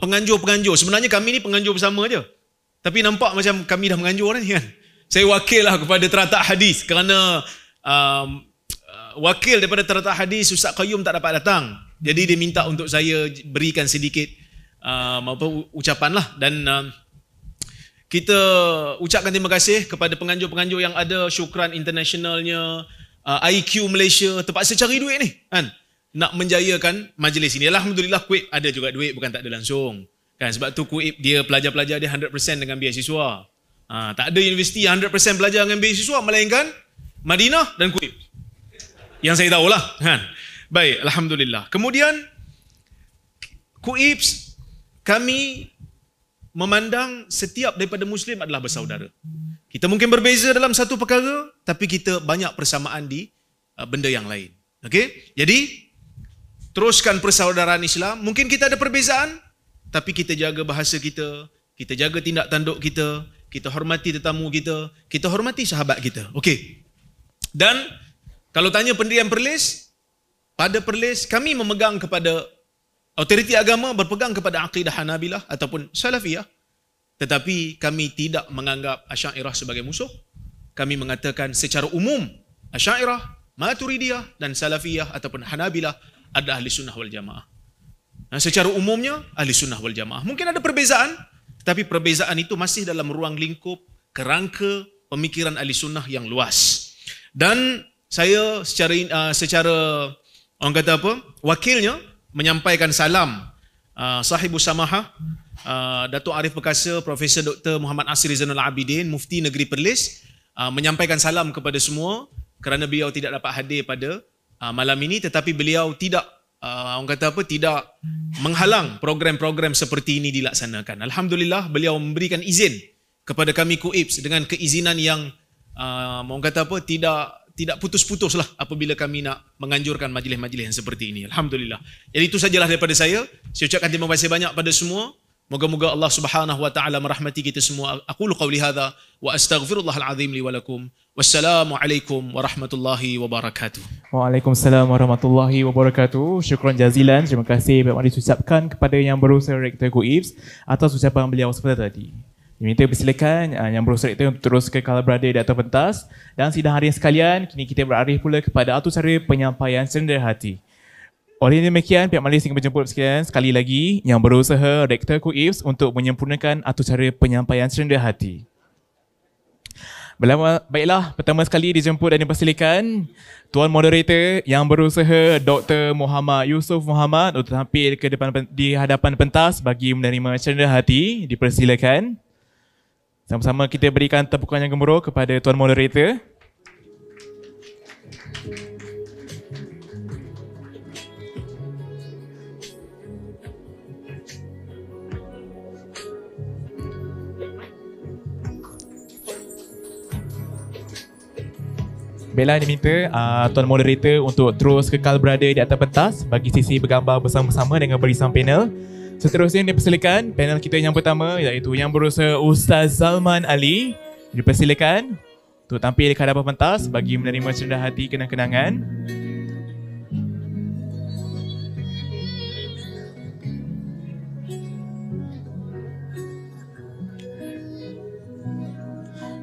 penganjur-penganjur. Sebenarnya kami ni penganjur bersama je. Tapi nampak macam kami dah menganjur ni kan saya wakil lah kepada teratak hadis kerana um, wakil daripada teratak hadis susah Qayyum tak dapat datang. Jadi dia minta untuk saya berikan sedikit um, apa, ucapan lah dan um, kita ucapkan terima kasih kepada penganjur-penganjur yang ada syukran internasionalnya uh, IQ Malaysia terpaksa cari duit ni kan nak menjayakan majlis ini. Alhamdulillah Kuib ada juga duit bukan tak ada langsung. Kan sebab tu Kuib dia pelajar-pelajar dia 100% dengan beasiswa. Ha, tak ada universiti 100% belajar dengan beasiswa melainkan Madinah dan Kuwait. Yang saya tahu lah. Kan? Baik, Alhamdulillah. Kemudian, Kuibs, kami memandang setiap daripada Muslim adalah bersaudara. Kita mungkin berbeza dalam satu perkara, tapi kita banyak persamaan di uh, benda yang lain. Okay, Jadi, teruskan persaudaraan Islam. Mungkin kita ada perbezaan, tapi kita jaga bahasa kita, kita jaga tindak tanduk kita, kita hormati tetamu kita, kita hormati sahabat kita. Okey. Dan kalau tanya pendirian Perlis, pada Perlis kami memegang kepada autoriti agama berpegang kepada akidah Hanabilah ataupun Salafiyah. Tetapi kami tidak menganggap Asy'ariyah sebagai musuh. Kami mengatakan secara umum Asy'ariyah, Maturidiyah dan Salafiyah ataupun Hanabilah adalah ahli sunnah wal jamaah. Nah, secara umumnya ahli sunnah wal jamaah. Mungkin ada perbezaan, tetapi perbezaan itu masih dalam ruang lingkup kerangka pemikiran ahli sunnah yang luas. Dan saya secara uh, secara orang kata apa? wakilnya menyampaikan salam uh, sahibu samaha uh, Datuk Arif Perkasa Profesor Dr Muhammad Asri Zainal Abidin Mufti Negeri Perlis uh, menyampaikan salam kepada semua kerana beliau tidak dapat hadir pada uh, malam ini tetapi beliau tidak uh, orang kata apa tidak menghalang program-program seperti ini dilaksanakan. Alhamdulillah beliau memberikan izin kepada kami KUIPS dengan keizinan yang uh, orang kata apa tidak tidak putus putuslah apabila kami nak menganjurkan majlis-majlis yang seperti ini. Alhamdulillah. Jadi itu sajalah daripada saya. Saya ucapkan terima kasih banyak pada semua. Moga-moga Allah Subhanahu wa taala merahmati kita semua. Aku lu qauli hadza wa astaghfirullahal azim li wa lakum. Wassalamualaikum warahmatullahi wabarakatuh. Waalaikumsalam warahmatullahi wabarakatuh. Syukran jazilan. Terima kasih banyak mari ucapkan kepada yang berusaha Rektor Ku Ibs atas ucapan beliau sebentar tadi. Diminta persilakan uh, yang berusaha Rektor untuk terus ke kalau berada di atas pentas. Dan sidang hari sekalian, kini kita berakhir pula kepada atur cara penyampaian sendir hati. Oleh demikian, pihak Malaysia ingin menjemput sekian sekali lagi yang berusaha Rektor Ku untuk menyempurnakan atau cara penyampaian serendah hati. Belama, baiklah, pertama sekali dijemput dan dipersilikan Tuan Moderator yang berusaha Dr. Muhammad Yusof Muhammad untuk tampil ke depan di hadapan pentas bagi menerima cerdah hati. Dipersilakan. Sama-sama kita berikan tepukan yang gemuruh kepada Tuan Moderator. Bella ni minta uh, Tuan Moderator untuk terus kekal berada di atas pentas bagi sisi bergambar bersama-sama dengan berisam panel. Seterusnya dipersilakan panel kita yang pertama iaitu yang berusaha Ustaz Salman Ali. Dipersilakan untuk tampil di hadapan pentas bagi menerima cerdah hati kenang-kenangan.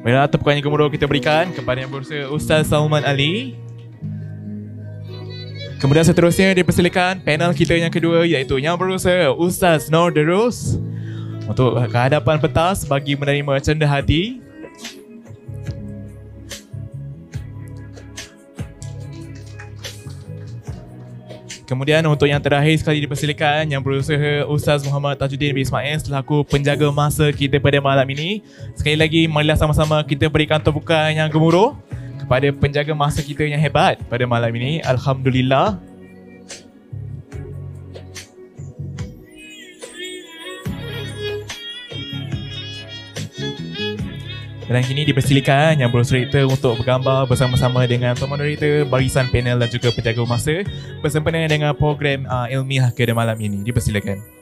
Baiklah, tepukan yang gemuruh kita berikan kepada yang berusaha Ustaz Salman Ali. Kemudian seterusnya dipersilakan panel kita yang kedua iaitu yang berusaha Ustaz Nor Derus untuk kehadapan petas bagi menerima cendah hati. Kemudian untuk yang terakhir sekali dipersilakan yang berusaha Ustaz Muhammad Tajuddin bin Ismail selaku penjaga masa kita pada malam ini. Sekali lagi marilah sama-sama kita berikan tepukan yang gemuruh kepada penjaga masa kita yang hebat pada malam ini. Alhamdulillah. Dan kini dipersilakan yang berus director untuk bergambar bersama-sama dengan tuan moderator, barisan panel dan juga penjaga masa bersempena dengan program uh, ilmiah ke malam ini. Dipersilakan.